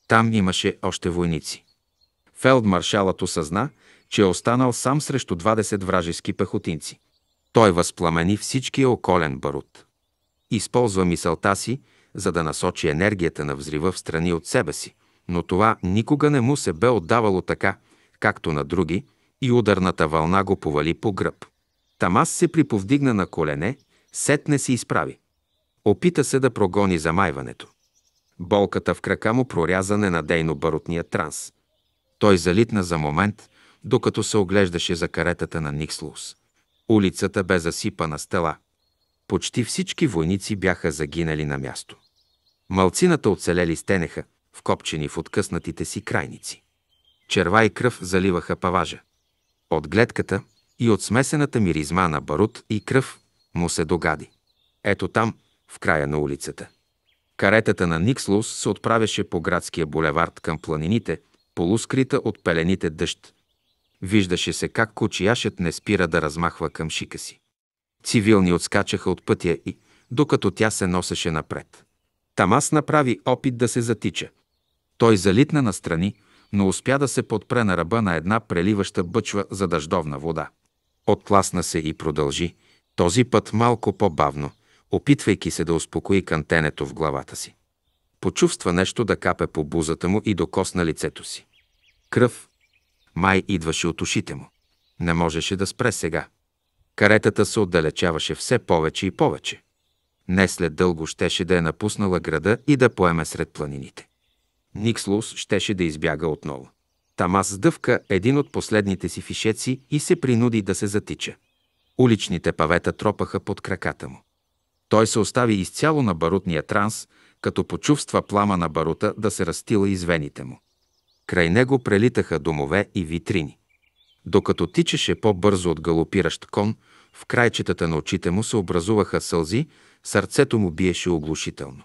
Там имаше още войници. Фелдмаршалът осъзна, че е останал сам срещу 20 вражески пехотинци. Той възпламени всичкия околен барут. Използва мисълта си, за да насочи енергията на взрива в страни от себе си, но това никога не му се бе отдавало така, както на други, и ударната вълна го повали по гръб. Тамас се приповдигна на колене, сетне се изправи. Опита се да прогони замайването. Болката в крака му проряза ненадейно барутния транс. Той залитна за момент, докато се оглеждаше за каретата на Никслус. Улицата бе засипана с тела. Почти всички войници бяха загинали на място. Малцината оцелели стенеха, вкопчени в откъснатите си крайници. Черва и кръв заливаха паважа. От гледката, и от смесената миризма на барут и кръв му се догади. Ето там, в края на улицата. Каретата на Никслус се отправяше по градския булевард към планините, полускрита от пелените дъжд. Виждаше се как кучияшът не спира да размахва към шика си. Цивилни отскачаха от пътя и, докато тя се носеше напред. Тамас направи опит да се затича. Той залитна настрани, но успя да се подпре на ръба на една преливаща бъчва за дъждовна вода. Отласна се и продължи, този път малко по-бавно, опитвайки се да успокои кантенето в главата си. Почувства нещо да капе по бузата му и докосна лицето си. Кръв. Май идваше от ушите му. Не можеше да спре сега. Каретата се отдалечаваше все повече и повече. Не след дълго щеше да е напуснала града и да поеме сред планините. Никслус щеше да избяга отново. Тамас сдъвка един от последните си фишеци и се принуди да се затича. Уличните павета тропаха под краката му. Той се остави изцяло на барутния транс, като почувства плама на барута да се разтила из вените му. Край него прелитаха домове и витрини. Докато тичаше по-бързо от галопиращ кон, в крайчетата на очите му се образуваха сълзи, сърцето му биеше оглушително.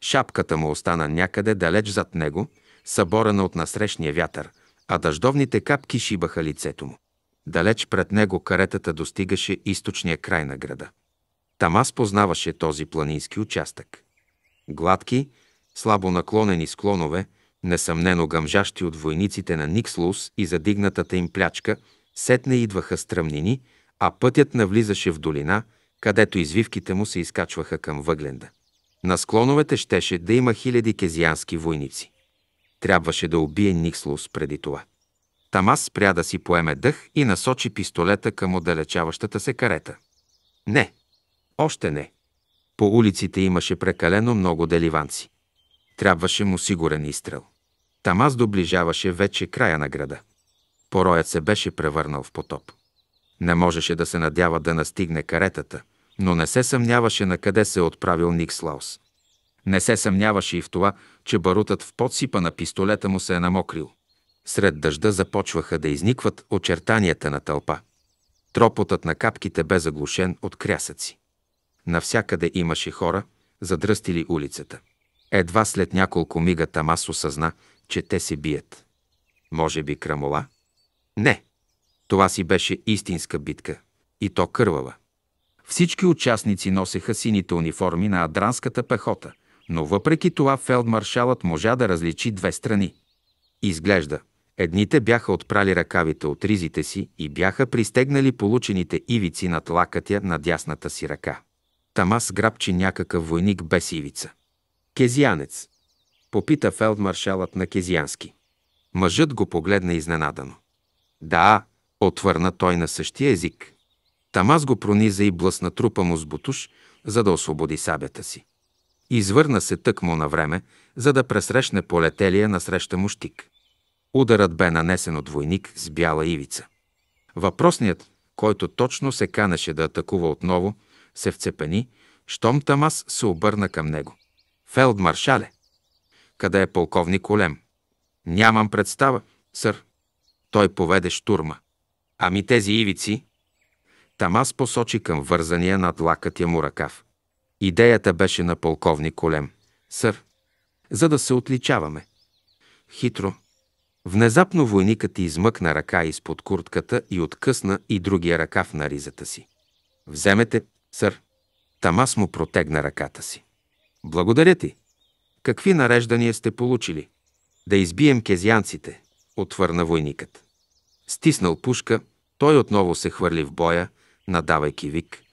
Шапката му остана някъде далеч зад него – съборена от насрещния вятър, а дъждовните капки шибаха лицето му. Далеч пред него каретата достигаше източния край на града. Там аз познаваше този планински участък. Гладки, слабо наклонени склонове, несъмнено гъмжащи от войниците на Никслус и задигнатата им плячка, сетне идваха стръмнини, а пътят навлизаше в долина, където извивките му се изкачваха към въгленда. На склоновете щеше да има хиляди кезиански войници. Трябваше да убие Никслус преди това. Тамас спря да си поеме дъх и насочи пистолета към отдалечаващата се карета. Не, още не. По улиците имаше прекалено много деливанци. Трябваше му сигурен изстрел. Тамас доближаваше вече края на града. Пороят се беше превърнал в потоп. Не можеше да се надява да настигне каретата, но не се съмняваше на къде се е отправил Никслаус. Не се съмняваше и в това, че барутът в подсипа на пистолета му се е намокрил. Сред дъжда започваха да изникват очертанията на тълпа. Тропотът на капките бе заглушен от крясъци. Навсякъде имаше хора, задръстили улицата. Едва след няколко мига Тамас осъзна, че те се бият. Може би крамола? Не. Това си беше истинска битка. И то кървава. Всички участници носеха сините униформи на адранската пехота – но въпреки това фелдмаршалът можа да различи две страни. Изглежда, едните бяха отпрали ръкавите от ризите си и бяха пристегнали получените ивици над лакътя на дясната си ръка. Тамас грабчи някакъв войник без ивица. Кезиянец. Попита фелдмаршалът на Кезиянски. Мъжът го погледна изненадано. Да, отвърна той на същия език. Тамас го прониза и блъсна трупа му с бутуш, за да освободи сабята си. Извърна се тъкмо на време, за да пресрещне полетелия насреща му щик. Ударът бе нанесен от войник с бяла ивица. Въпросният, който точно се канеше да атакува отново, се вцепени, щом Тамас се обърна към него. Фелдмаршале! Къде е полковник Олем? Нямам представа, сър. Той поведе штурма. Ами тези ивици? Тамас посочи към вързания над лакътя му ръкав. Идеята беше на полковник Колем. Сър, за да се отличаваме. Хитро. Внезапно войникът измъкна ръка изпод куртката и откъсна и другия ръкав на ризата си. Вземете, сър. Тамас му протегна ръката си. Благодаря ти. Какви нареждания сте получили? Да избием кезианците, отвърна войникът. Стиснал пушка, той отново се хвърли в боя, надавайки вик.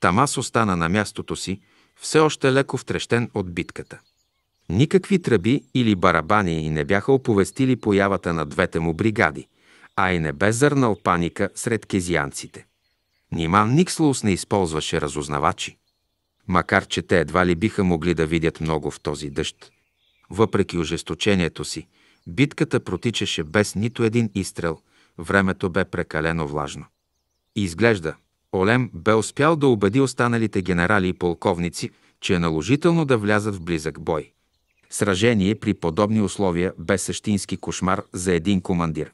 Тамас остана на мястото си, все още леко втрещен от битката. Никакви тръби или барабани не бяха оповестили появата на двете му бригади, а и не бе зърнал паника сред кезианците. Нима Никслоус не използваше разузнавачи. Макар, че те едва ли биха могли да видят много в този дъжд. Въпреки ожесточението си, битката протичаше без нито един изстрел, времето бе прекалено влажно. изглежда, Олем бе успял да убеди останалите генерали и полковници, че е наложително да влязат в близък бой. Сражение при подобни условия бе същински кошмар за един командир.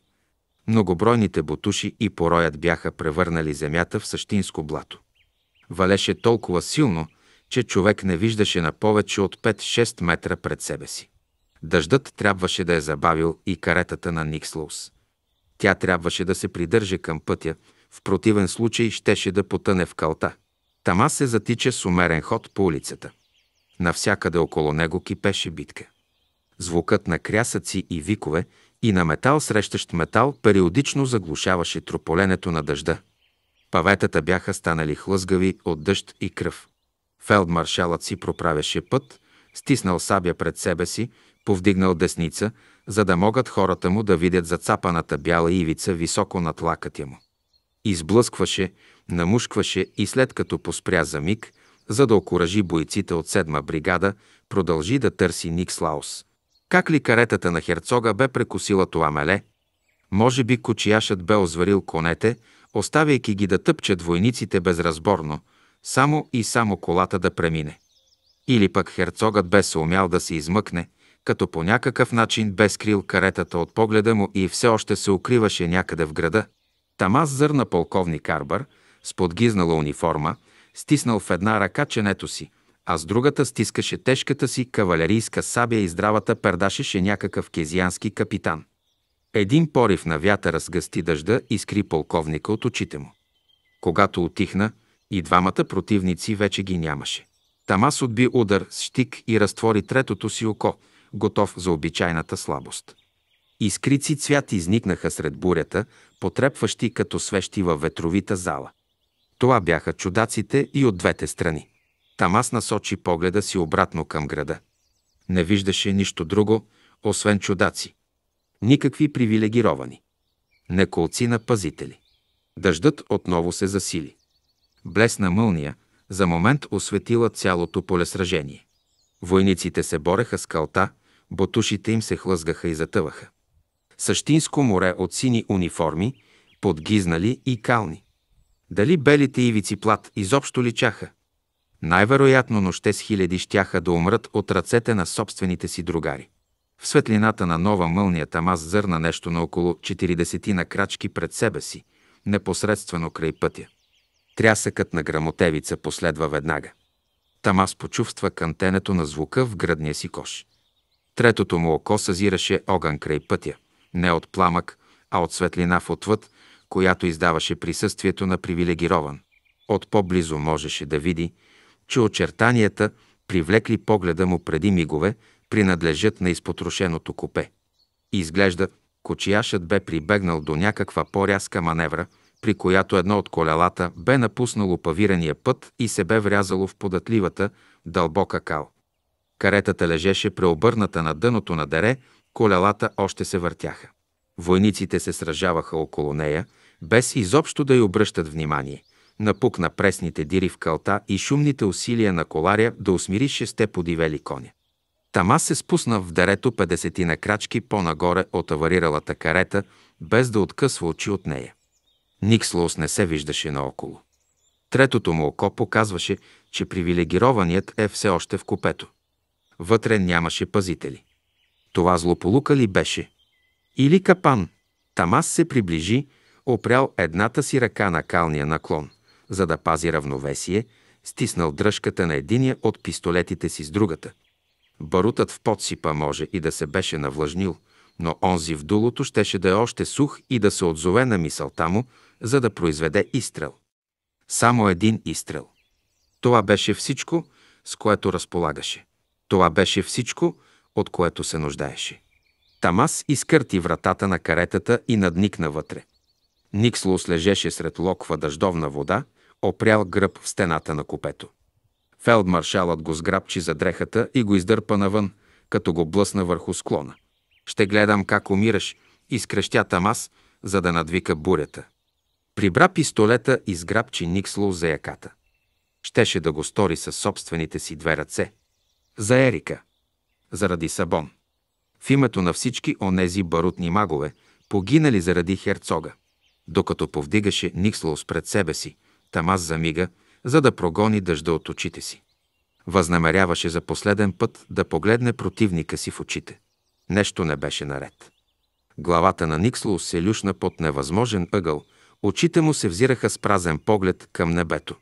Многобройните бутуши и пороят бяха превърнали земята в същинско блато. Валеше толкова силно, че човек не виждаше на повече от 5-6 метра пред себе си. Дъждът трябваше да е забавил и каретата на Никслоус. Тя трябваше да се придържа към пътя, в противен случай щеше да потъне в калта. Тама се затича с умерен ход по улицата. Навсякъде около него кипеше битка. Звукът на крясъци и викове и на метал срещащ метал периодично заглушаваше трополенето на дъжда. Паветата бяха станали хлъзгави от дъжд и кръв. Фелдмаршалът си проправяше път, стиснал сабя пред себе си, повдигнал десница, за да могат хората му да видят зацапаната бяла ивица високо над лакътя му. Изблъскваше, намушкваше и след като поспря за миг, за да окоръжи бойците от седма бригада, продължи да търси Никслаус. Как ли каретата на херцога бе прекусила това меле? Може би кочияшът бе озварил конете, оставяйки ги да тъпчат войниците безразборно, само и само колата да премине. Или пък херцогът бе се умял да се измъкне, като по някакъв начин бе скрил каретата от погледа му и все още се укриваше някъде в града – там аз зърна полковник Арбър с подгизнала униформа, стиснал в една ръка ченето си, а с другата стискаше тежката си кавалерийска сабя и здравата пердашеше някакъв кезиански капитан. Един порив на вятъра сгъсти дъжда и скри полковника от очите му. Когато отихна, и двамата противници вече ги нямаше. Тамас отби удар с щик и разтвори третото си око, готов за обичайната слабост. Искрици цвят изникнаха сред бурята, потрепващи като свещи във ветровита зала. Това бяха чудаците и от двете страни. Там аз насочи погледа си обратно към града. Не виждаше нищо друго, освен чудаци. Никакви привилегировани. Неколци на пазители. Дъждът отново се засили. Блесна мълния, за момент осветила цялото полесражение. Войниците се бореха с калта, ботушите им се хлъзгаха и затъваха същинско море от сини униформи, подгизнали и кални. Дали белите ивици плат изобщо личаха? Най-вероятно, ноще с хиляди щяха да умрат от ръцете на собствените си другари. В светлината на нова мълния тамаз зърна нещо на около 40 на крачки пред себе си, непосредствено край пътя. Трясъкът на грамотевица последва веднага. Тамас почувства кантенето на звука в градния си кош. Третото му око съзираше огън край пътя не от пламък, а от светлина в отвъд, която издаваше присъствието на привилегирован. От по-близо можеше да види, че очертанията, привлекли погледа му преди мигове, принадлежат на изпотрошеното купе. Изглежда, кочияшът бе прибегнал до някаква по-рязка маневра, при която едно от колелата бе напуснало павирания път и се бе врязало в податливата, дълбока кал. Каретата лежеше преобърната на дъното на дере Колелата още се въртяха. Войниците се сражаваха около нея, без изобщо да й обръщат внимание. Напукна пресните дири в калта и шумните усилия на коларя да усмири шесте подивели коня. Тама се спусна в дарето 50 на крачки по-нагоре от авариралата карета, без да откъсва очи от нея. Никслоус не се виждаше наоколо. Третото му око показваше, че привилегированият е все още в купето. Вътре нямаше пазители. Това злополука ли беше? Или капан? Тамас се приближи, опрял едната си ръка на калния наклон, за да пази равновесие, стиснал дръжката на единия от пистолетите си с другата. Барутът в подсипа може и да се беше навлажнил, но онзи в дулото щеше да е още сух и да се отзове на мисълта му, за да произведе изстрел. Само един изстрел. Това беше всичко, с което разполагаше. Това беше всичко, от което се нуждаеше. Тамас изкърти вратата на каретата и надникна вътре. Никслус лежеше сред локва дъждовна вода, опрял гръб в стената на купето. Фелдмаршалът го сграбчи за дрехата и го издърпа навън, като го блъсна върху склона. «Ще гледам как умираш», изкръщя Тамас, за да надвика бурята. Прибра пистолета и сграбчи Никслоу за яката. Щеше да го стори със собствените си две ръце. За Ерика – заради Сабон. В името на всички онези барутни магове, погинали заради херцога. Докато повдигаше Никслоус пред себе си, Тамас замига, за да прогони дъжда от очите си. Възнамеряваше за последен път да погледне противника си в очите. Нещо не беше наред. Главата на Никслоус се люшна под невъзможен ъгъл, очите му се взираха с празен поглед към небето.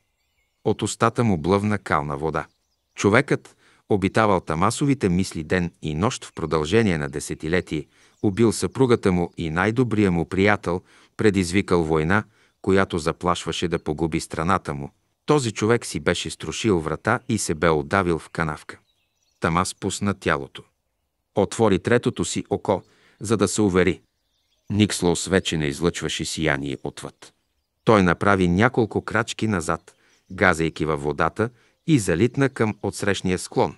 От устата му блъвна кална вода. Човекът, обитавал Тамасовите мисли ден и нощ в продължение на десетилетие, убил съпругата му и най-добрия му приятел, предизвикал война, която заплашваше да погуби страната му. Този човек си беше струшил врата и се бе отдавил в канавка. Тамас пусна тялото. Отвори третото си око, за да се увери. Никслоус вече не излъчваше сияние отвъд. Той направи няколко крачки назад, газейки във водата и залитна към отсрещния склон.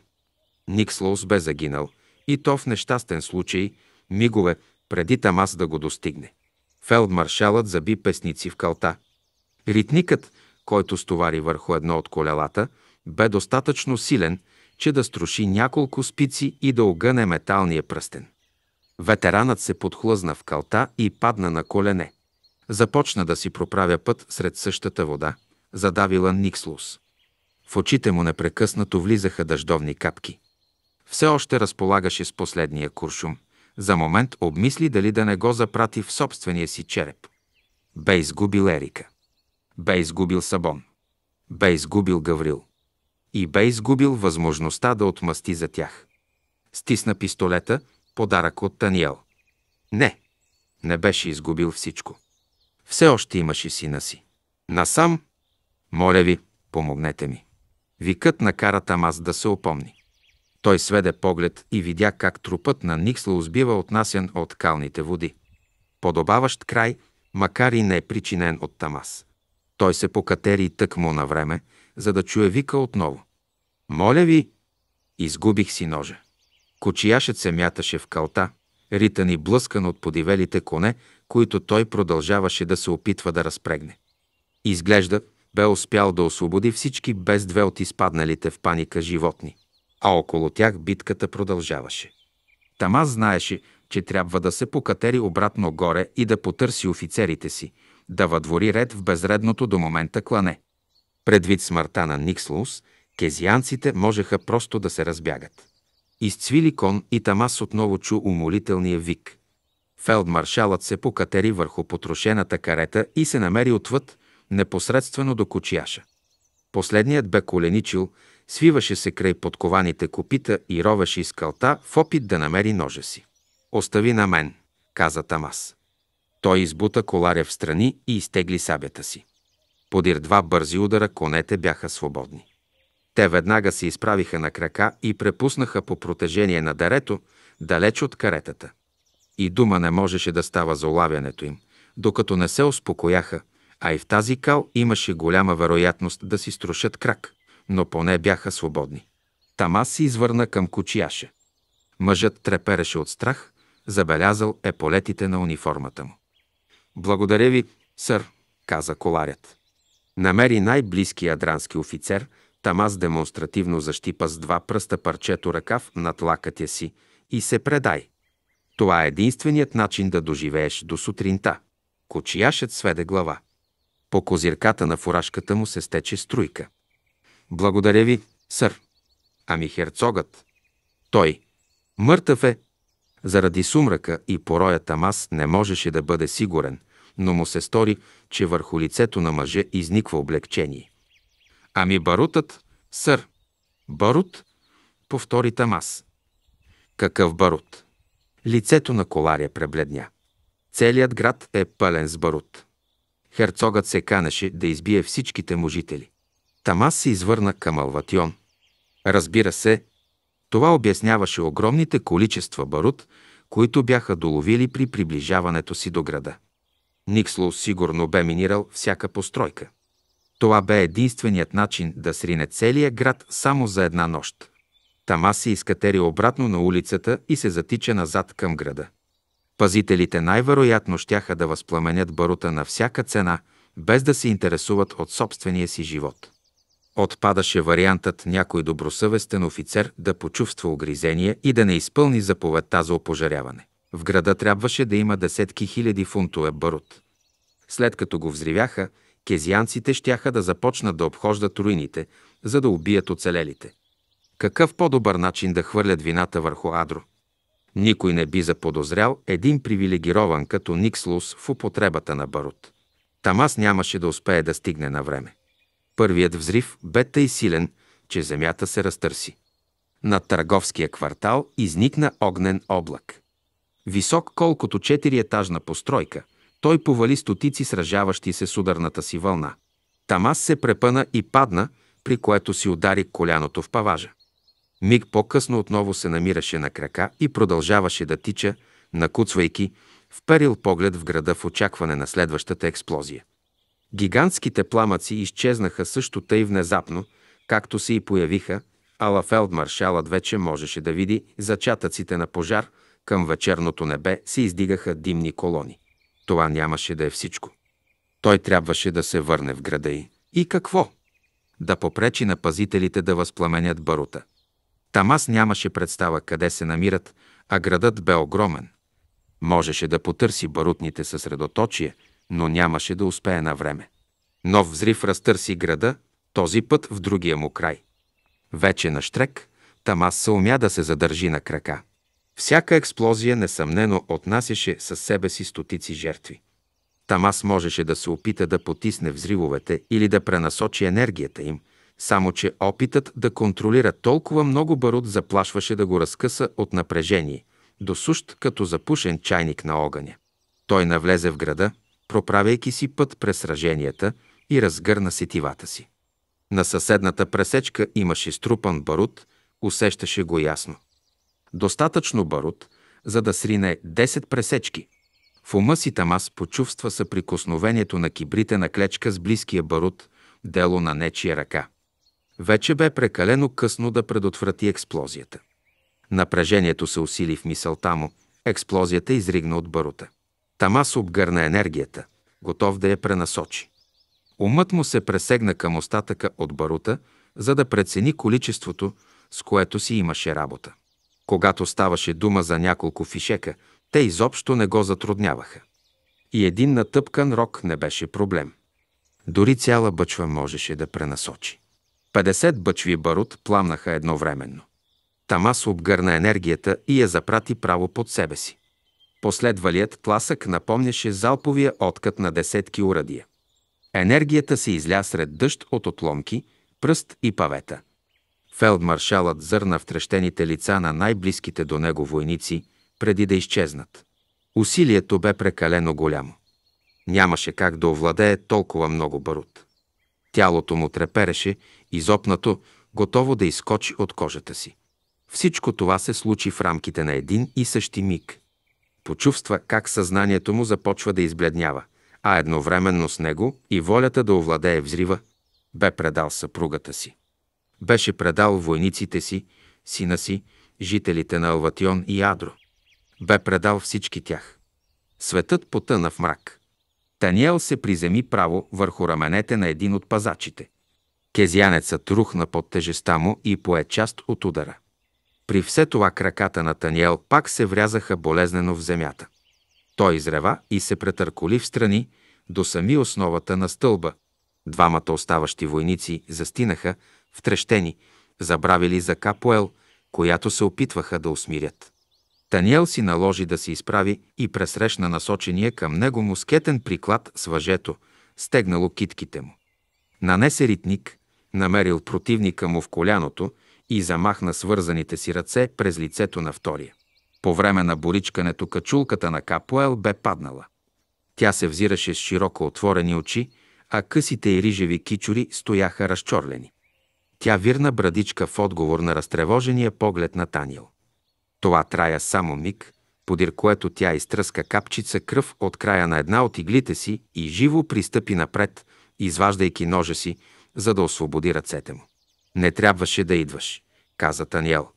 Никслоус бе загинал и то в нещастен случай, мигове преди Тамас да го достигне. Фелдмаршалът заби песници в калта. Ритникът, който стовари върху едно от колелата, бе достатъчно силен, че да струши няколко спици и да огъне металния пръстен. Ветеранът се подхлъзна в калта и падна на колене. Започна да си проправя път сред същата вода, задавила Никслус. В очите му непрекъснато влизаха дъждовни капки. Все още разполагаше с последния куршум. За момент обмисли дали да не го запрати в собствения си череп. Бе изгубил Ерика. Бе изгубил Сабон. Бе изгубил Гаврил. И бе изгубил възможността да отмъсти за тях. Стисна пистолета, подарък от Таниел. Не, не беше изгубил всичко. Все още имаше сина си. Насам, моля ви, помогнете ми. Викът накара Тамас да се опомни. Той сведе поглед и видя как трупът на Никсла узбива отнасян от калните води. Подобаващ край, макар и не е причинен от Тамас. Той се покатери тъкмо на време, за да чуе вика отново. «Моля ви!» Изгубих си ножа. Кочияшът се мяташе в калта, ритан и блъскан от подивелите коне, които той продължаваше да се опитва да разпрегне. Изглежда, бе успял да освободи всички без две от изпадналите в паника животни. А около тях битката продължаваше. Тама знаеше, че трябва да се покатери обратно горе и да потърси офицерите си, да въдвори ред в безредното до момента клане. Предвид смъртта на Никслус, кезианците можеха просто да се разбягат. Изцвили кон и Тамас отново чу умолителния вик. Фелдмаршалът се покатери върху потрошената карета и се намери отвъд, непосредствено до кучияша. Последният бе коленичил, свиваше се край подкованите копита и ровеше из кълта в опит да намери ножа си. «Остави на мен», каза Тамас. Той избута коларя в страни и изтегли сабята си. Подир два бързи удара конете бяха свободни. Те веднага се изправиха на крака и препуснаха по протежение на дарето, далеч от каретата. И дума не можеше да става за улавянето им, докато не се успокояха – а и в тази кал имаше голяма вероятност да си струшат крак, но поне бяха свободни. Тама се извърна към кучияша. Мъжът трепереше от страх, забелязал е полетите на униформата му. Благодаря ви, сър, каза коларят. Намери най-близкия адрански офицер, Тамас демонстративно защипа с два пръста парчето ръкав над лакътя си и се предай. Това е единственият начин да доживееш до сутринта. Кочияшът сведе глава. По козирката на фуражката му се стече струйка. Благодаря ви, сър. Ами херцогът? Той. Мъртъв е. Заради сумрака и пороя Тамас не можеше да бъде сигурен, но му се стори, че върху лицето на мъжа изниква облегчение. Ами барутът, сър. Барут? Повтори Тамас. Какъв барут? Лицето на коларя пребледня. Целият град е пълен с барут. Херцогът се канеше да избие всичките му жители. Тамас се извърна към Алватион. Разбира се, това обясняваше огромните количества барут, които бяха доловили при приближаването си до града. Никслоу сигурно бе минирал всяка постройка. Това бе единственият начин да срине целия град само за една нощ. Тамас се изкатери обратно на улицата и се затича назад към града. Пазителите най-вероятно щяха да възпламенят барута на всяка цена, без да се интересуват от собствения си живот. Отпадаше вариантът някой добросъвестен офицер да почувства огризение и да не изпълни заповедта за опожаряване. В града трябваше да има десетки хиляди фунтове барут. След като го взривяха, кезианците щяха да започнат да обхождат руините, за да убият оцелелите. Какъв по-добър начин да хвърлят вината върху Адро? Никой не би заподозрял един привилегирован като Никслус в употребата на барут. Тамас нямаше да успее да стигне на време. Първият взрив бе тъй силен, че земята се разтърси. На търговския квартал изникна огнен облак. Висок колкото четириетажна постройка, той повали стотици сражаващи се с ударната си вълна. Тамас се препъна и падна, при което си удари коляното в паважа. Миг по-късно отново се намираше на крака и продължаваше да тича, накуцвайки, вперил поглед в града в очакване на следващата експлозия. Гигантските пламъци изчезнаха също тъй внезапно, както се и появиха, ала фелдмаршалът вече можеше да види зачатъците на пожар, към вечерното небе се издигаха димни колони. Това нямаше да е всичко. Той трябваше да се върне в града й. И какво? Да попречи на пазителите да възпламенят барута. Там аз нямаше представа къде се намират, а градът бе огромен. Можеше да потърси барутните съсредоточия, но нямаше да успее на време. Нов взрив разтърси града, този път в другия му край. Вече на штрек, Тамас се умя да се задържи на крака. Всяка експлозия несъмнено отнасяше със себе си стотици жертви. Тамас можеше да се опита да потисне взривовете или да пренасочи енергията им – само, че опитът да контролира толкова много барут заплашваше да го разкъса от напрежение, досущ като запушен чайник на огъня. Той навлезе в града, проправяйки си път през сраженията и разгърна сетивата си. На съседната пресечка имаше струпан барут, усещаше го ясно. Достатъчно барут, за да срине 10 пресечки. В ума си Тамас почувства съприкосновението на кибрите на клечка с близкия барут, дело на нечия ръка. Вече бе прекалено късно да предотврати експлозията. Напрежението се усили в мисълта му. Експлозията изригна от барута. Тамас обгърна енергията, готов да я пренасочи. Умът му се пресегна към остатъка от барута, за да прецени количеството, с което си имаше работа. Когато ставаше дума за няколко фишека, те изобщо не го затрудняваха. И един натъпкан рок не беше проблем. Дори цяла бъчва можеше да пренасочи. 50 бъчви барут пламнаха едновременно. Тамас обгърна енергията и я запрати право под себе си. Последвалият тласък напомняше залповия откът на десетки урадия. Енергията се изля сред дъжд от отломки, пръст и павета. Фелдмаршалът зърна в трещените лица на най-близките до него войници, преди да изчезнат. Усилието бе прекалено голямо. Нямаше как да овладее толкова много барут. Тялото му трепереше, изопнато, готово да изкочи от кожата си. Всичко това се случи в рамките на един и същи миг. Почувства как съзнанието му започва да избледнява, а едновременно с него и волята да овладее взрива, бе предал съпругата си. Беше предал войниците си, сина си, жителите на Алватион и Адро. Бе предал всички тях. Светът потъна в мрак. Таниел се приземи право върху раменете на един от пазачите. Кезянецът рухна под тежеста му и пое част от удара. При все това краката на Таниел пак се врязаха болезнено в земята. Той изрева и се претърколи в страни до сами основата на стълба. Двамата оставащи войници застинаха, втрещени, забравили за Капуел, която се опитваха да усмирят. Таниел си наложи да се изправи и пресрещна насочения към него мускетен приклад с въжето, стегнало китките му. Нанесе ритник, намерил противника му в коляното и замахна свързаните си ръце през лицето на втория. По време на боричкането качулката на Капуел бе паднала. Тя се взираше с широко отворени очи, а късите и рижеви кичури стояха разчорлени. Тя вирна брадичка в отговор на разтревожения поглед на Таниел. Това трая само миг, подир което тя изтръска капчица кръв от края на една от иглите си и живо пристъпи напред, изваждайки ножа си, за да освободи ръцете му. Не трябваше да идваш, каза Таниел.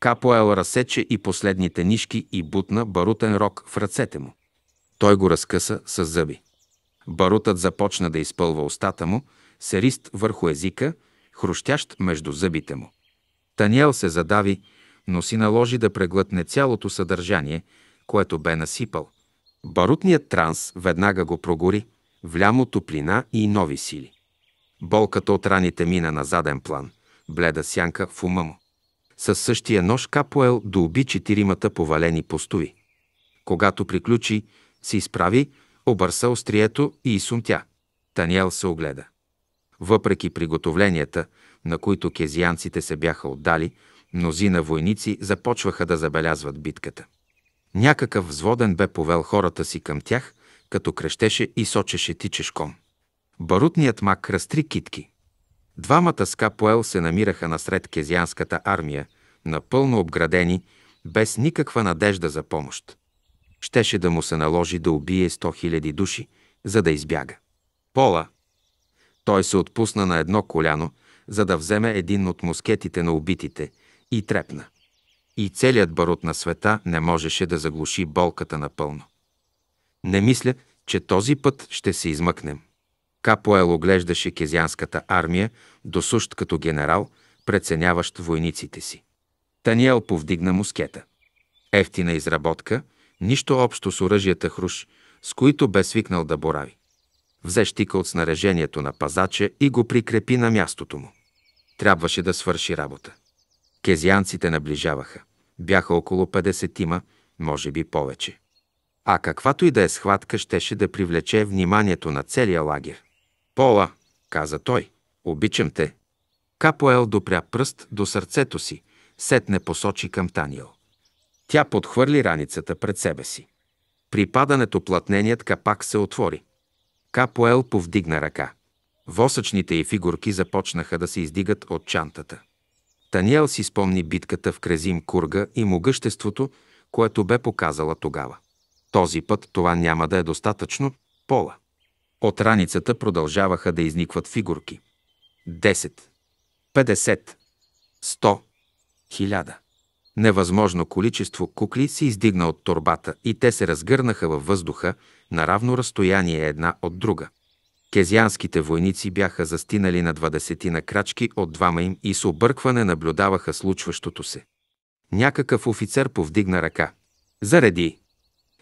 Капоел разсече и последните нишки и бутна барутен рок в ръцете му. Той го разкъса с зъби. Барутът започна да изпълва устата му, серист върху езика, хрущящ между зъбите му. Таниел се задави, но си наложи да преглътне цялото съдържание, което бе насипал. Барутният транс веднага го прогори, влямо топлина и нови сили. Болката от раните мина на заден план, бледа сянка в ума му. Със същия нож Капоел доуби четиримата повалени постови. Когато приключи, се изправи, обърса острието и изсумтя. Таниел се огледа. Въпреки приготовленията, на които кезиянците се бяха отдали, Мнозина войници започваха да забелязват битката. Някакъв взводен бе повел хората си към тях, като крещеше и сочеше тичешком. Барутният мак разтри китки. Двамата с Капоел се намираха насред кезианската армия, напълно обградени, без никаква надежда за помощ. Щеше да му се наложи да убие 100 хиляди души, за да избяга. Пола! Той се отпусна на едно коляно, за да вземе един от мускетите на убитите и трепна. И целият барут на света не можеше да заглуши болката напълно. Не мисля, че този път ще се измъкнем. Капоел оглеждаше кезианската армия, досущ като генерал, преценяващ войниците си. Таниел повдигна мускета. Ефтина изработка, нищо общо с оръжията хруш, с които бе свикнал да борави. Взе щика от снарежението на пазача и го прикрепи на мястото му. Трябваше да свърши работа. Кезианците наближаваха. Бяха около 50-ма, може би повече. А каквато и да е схватка, щеше да привлече вниманието на целия лагер. Пола, каза той, обичам те. Капоел допря пръст до сърцето си, сетне посочи към Таниел. Тя подхвърли раницата пред себе си. При падането платненият капак се отвори. Капоел повдигна ръка. Восъчните и фигурки започнаха да се издигат от чантата. Таниел си спомни битката в Крезим Курга и могъществото, което бе показала тогава. Този път това няма да е достатъчно пола. От раницата продължаваха да изникват фигурки. 10, 50, 100, 1000. Невъзможно количество кукли се издигна от турбата и те се разгърнаха във въздуха на равно разстояние една от друга – Кезианските войници бяха застинали на двадесетина крачки от двама им и с объркване наблюдаваха случващото се. Някакъв офицер повдигна ръка. Зареди!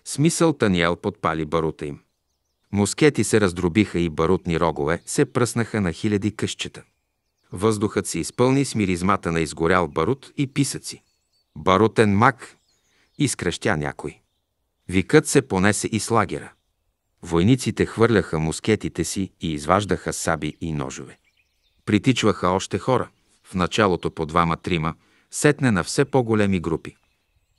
Смисъл Таниел подпали барута им. Мускети се раздробиха и барутни рогове се пръснаха на хиляди къщета. Въздухът се изпълни с миризмата на изгорял барут и писъци. Барутен мак! Изкръщя някой. Викът се понесе и с лагера. Войниците хвърляха мускетите си и изваждаха саби и ножове. Притичваха още хора, в началото по двама-трима, сетне на все по-големи групи.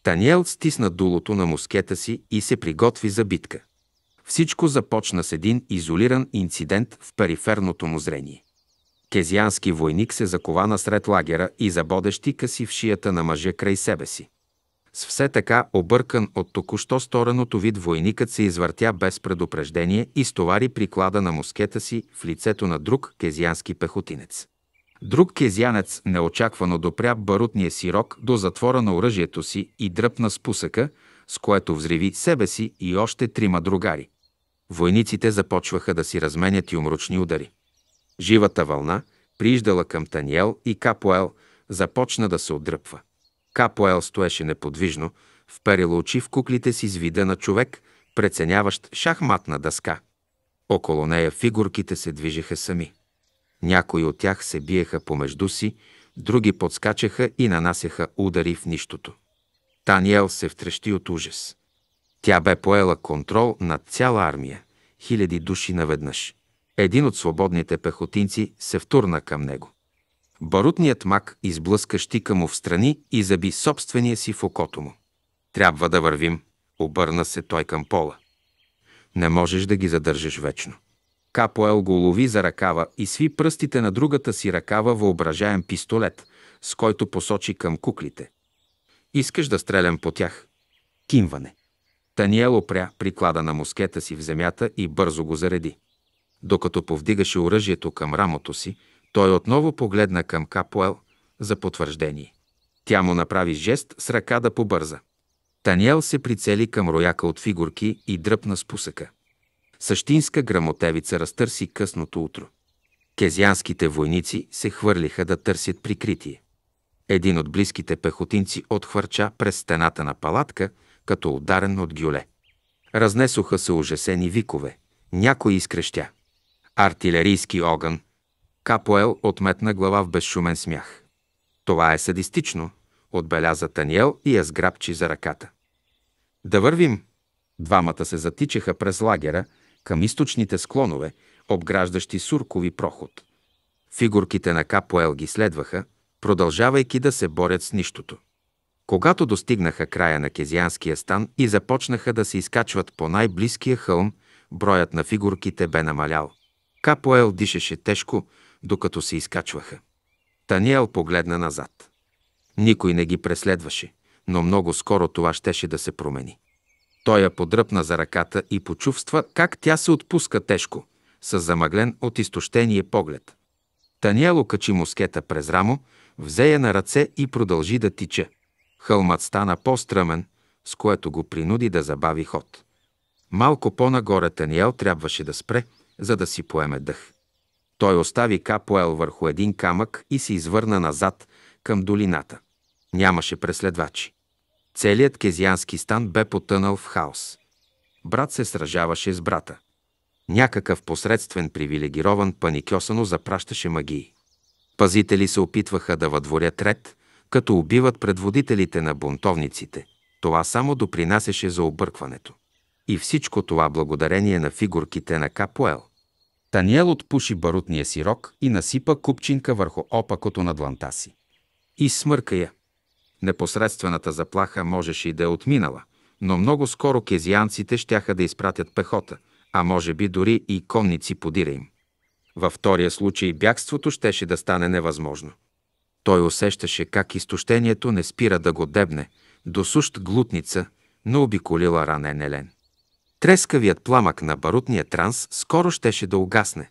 Таниел стисна дулото на мускета си и се приготви за битка. Всичко започна с един изолиран инцидент в периферното му зрение. Кезиански войник се закова насред лагера и забодещи къси в шията на мъжа край себе си. С все така объркан от току-що стореното вид войникът се извъртя без предупреждение и стовари приклада на мускета си в лицето на друг кезиански пехотинец. Друг кезянец неочаквано допря барутния си рок до затвора на оръжието си и дръпна спусъка, с което взриви себе си и още трима другари. Войниците започваха да си разменят юмручни удари. Живата вълна, прииждала към Таниел и Капоел, започна да се отдръпва. Капоел стоеше неподвижно, вперил очи в куклите си с вида на човек, преценяващ шахматна дъска. Около нея фигурките се движеха сами. Някои от тях се биеха помежду си, други подскачаха и нанасяха удари в нищото. Таниел се втрещи от ужас. Тя бе поела контрол над цяла армия, хиляди души наведнъж. Един от свободните пехотинци се втурна към него. Барутният мак изблъска щика му в страни и заби собствения си в окото му. Трябва да вървим, обърна се той към пола. Не можеш да ги задържиш вечно. Капоел го лови за ръкава и сви пръстите на другата си ръкава въображаем пистолет, с който посочи към куклите. Искаш да стрелям по тях. Кимване. Таниел опря приклада на мускета си в земята и бързо го зареди. Докато повдигаше оръжието към рамото си, той отново погледна към Капуел за потвърждение. Тя му направи жест с ръка да побърза. Таниел се прицели към рояка от фигурки и дръпна с пусъка. Същинска грамотевица разтърси късното утро. Кезианските войници се хвърлиха да търсят прикритие. Един от близките пехотинци отхвърча през стената на палатка, като ударен от гюле. Разнесоха се ужасени викове. Някой изкрещя. Артилерийски огън, Капоел отметна глава в безшумен смях. Това е садистично, отбеляза Таниел и я сграбчи за ръката. Да вървим! Двамата се затичаха през лагера към източните склонове, обграждащи суркови проход. Фигурките на Капоел ги следваха, продължавайки да се борят с нищото. Когато достигнаха края на кезианския стан и започнаха да се изкачват по най-близкия хълм, броят на фигурките бе намалял. Капоел дишаше тежко, докато се изкачваха. Таниел погледна назад. Никой не ги преследваше, но много скоро това щеше да се промени. Той я подръпна за ръката и почувства как тя се отпуска тежко, с замъглен от изтощение поглед. Таниел окачи мускета през рамо, взе я на ръце и продължи да тича. Хълмът стана по-стръмен, с което го принуди да забави ход. Малко по-нагоре Таниел трябваше да спре, за да си поеме дъх. Той остави Капоел върху един камък и се извърна назад към долината. Нямаше преследвачи. Целият кезиански стан бе потънал в хаос. Брат се сражаваше с брата. Някакъв посредствен привилегирован паникьосано запращаше магии. Пазители се опитваха да въдворят ред, като убиват предводителите на бунтовниците. Това само допринасяше за объркването. И всичко това благодарение на фигурките на Капуел. Таниел отпуши барутния си рок и насипа купчинка върху опакото на дланта си. И смърка я. Непосредствената заплаха можеше и да е отминала, но много скоро кезианците щяха да изпратят пехота, а може би дори и конници подира им. Във втория случай бягството щеше да стане невъзможно. Той усещаше как изтощението не спира да го дебне, до сущ глутница, но обиколила ранен елен. Трескавият пламък на барутния транс скоро щеше да угасне.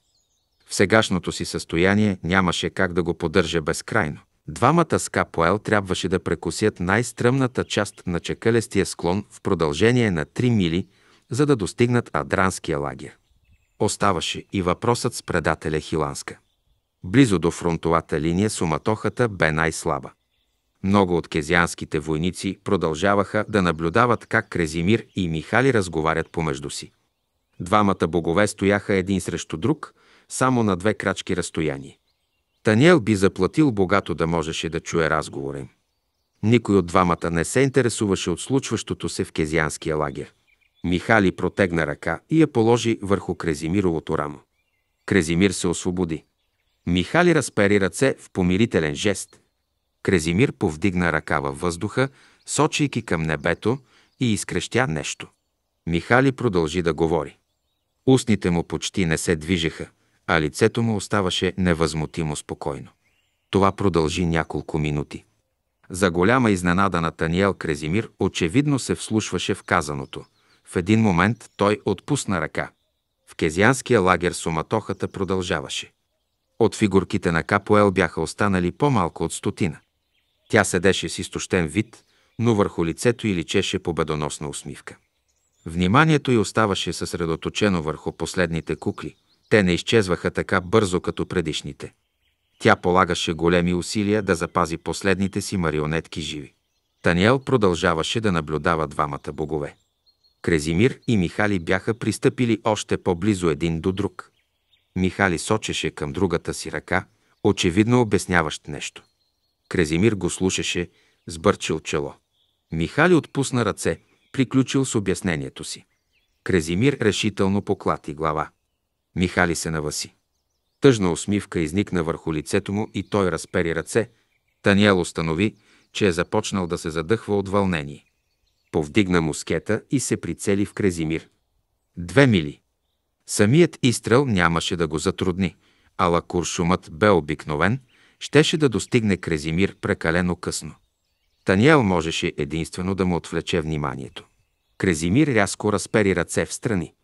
В сегашното си състояние нямаше как да го поддържа безкрайно. Двамата с Капоел трябваше да прекусят най-стръмната част на чекалестия склон в продължение на 3 мили, за да достигнат Адранския лагер. Оставаше и въпросът с предателя Хиланска. Близо до фронтовата линия суматохата бе най-слаба. Много от кезианските войници продължаваха да наблюдават как Крезимир и Михали разговарят помежду си. Двамата богове стояха един срещу друг, само на две крачки разстояние. Таниел би заплатил богато да можеше да чуе разговора им. Никой от двамата не се интересуваше от случващото се в кезианския лагер. Михали протегна ръка и я положи върху Крезимировото рамо. Крезимир се освободи. Михали разпери ръце в помирителен жест – Крезимир повдигна ръка във въздуха, сочейки към небето и изкрещя нещо. Михали продължи да говори. Устните му почти не се движеха, а лицето му оставаше невъзмутимо спокойно. Това продължи няколко минути. За голяма изненада на Таниел Крезимир очевидно се вслушваше в казаното. В един момент той отпусна ръка. В кезианския лагер суматохата продължаваше. От фигурките на Капоел бяха останали по-малко от стотина. Тя седеше с изтощен вид, но върху лицето й личеше победоносна усмивка. Вниманието й оставаше съсредоточено върху последните кукли. Те не изчезваха така бързо като предишните. Тя полагаше големи усилия да запази последните си марионетки живи. Таниел продължаваше да наблюдава двамата богове. Крезимир и Михали бяха пристъпили още по-близо един до друг. Михали сочеше към другата си ръка, очевидно обясняващ нещо. Крезимир го слушаше, сбърчил чело. Михали отпусна ръце, приключил с обяснението си. Крезимир решително поклати глава. Михали се наваси. Тъжна усмивка изникна върху лицето му и той разпери ръце. Таниел установи, че е започнал да се задъхва от вълнение. Повдигна мускета и се прицели в Крезимир. Две мили. Самият изстрел нямаше да го затрудни, ала куршумът бе обикновен щеше да достигне Крезимир прекалено късно. Таниел можеше единствено да му отвлече вниманието. Крезимир рязко разпери ръце в страни.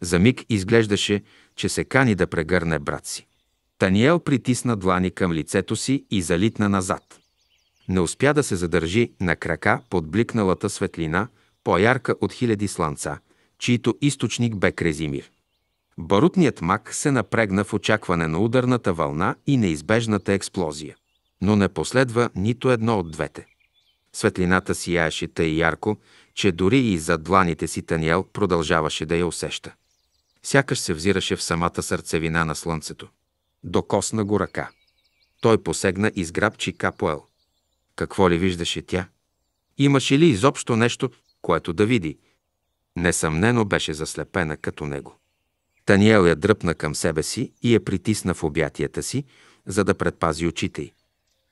За миг изглеждаше, че се кани да прегърне брат си. Таниел притисна длани към лицето си и залитна назад. Не успя да се задържи на крака под бликналата светлина, по-ярка от хиляди слънца, чието източник бе Крезимир. Барутният мак се напрегна в очакване на ударната вълна и неизбежната експлозия. Но не последва нито едно от двете. Светлината сияеше тъй ярко, че дори и зад дланите си Таниел продължаваше да я усеща. Сякаш се взираше в самата сърцевина на слънцето. Докосна го ръка. Той посегна и сграбчи Капоел. Какво ли виждаше тя? Имаше ли изобщо нещо, което да види? Несъмнено беше заслепена като него. Таниел я дръпна към себе си и я притисна в обятията си, за да предпази очите й.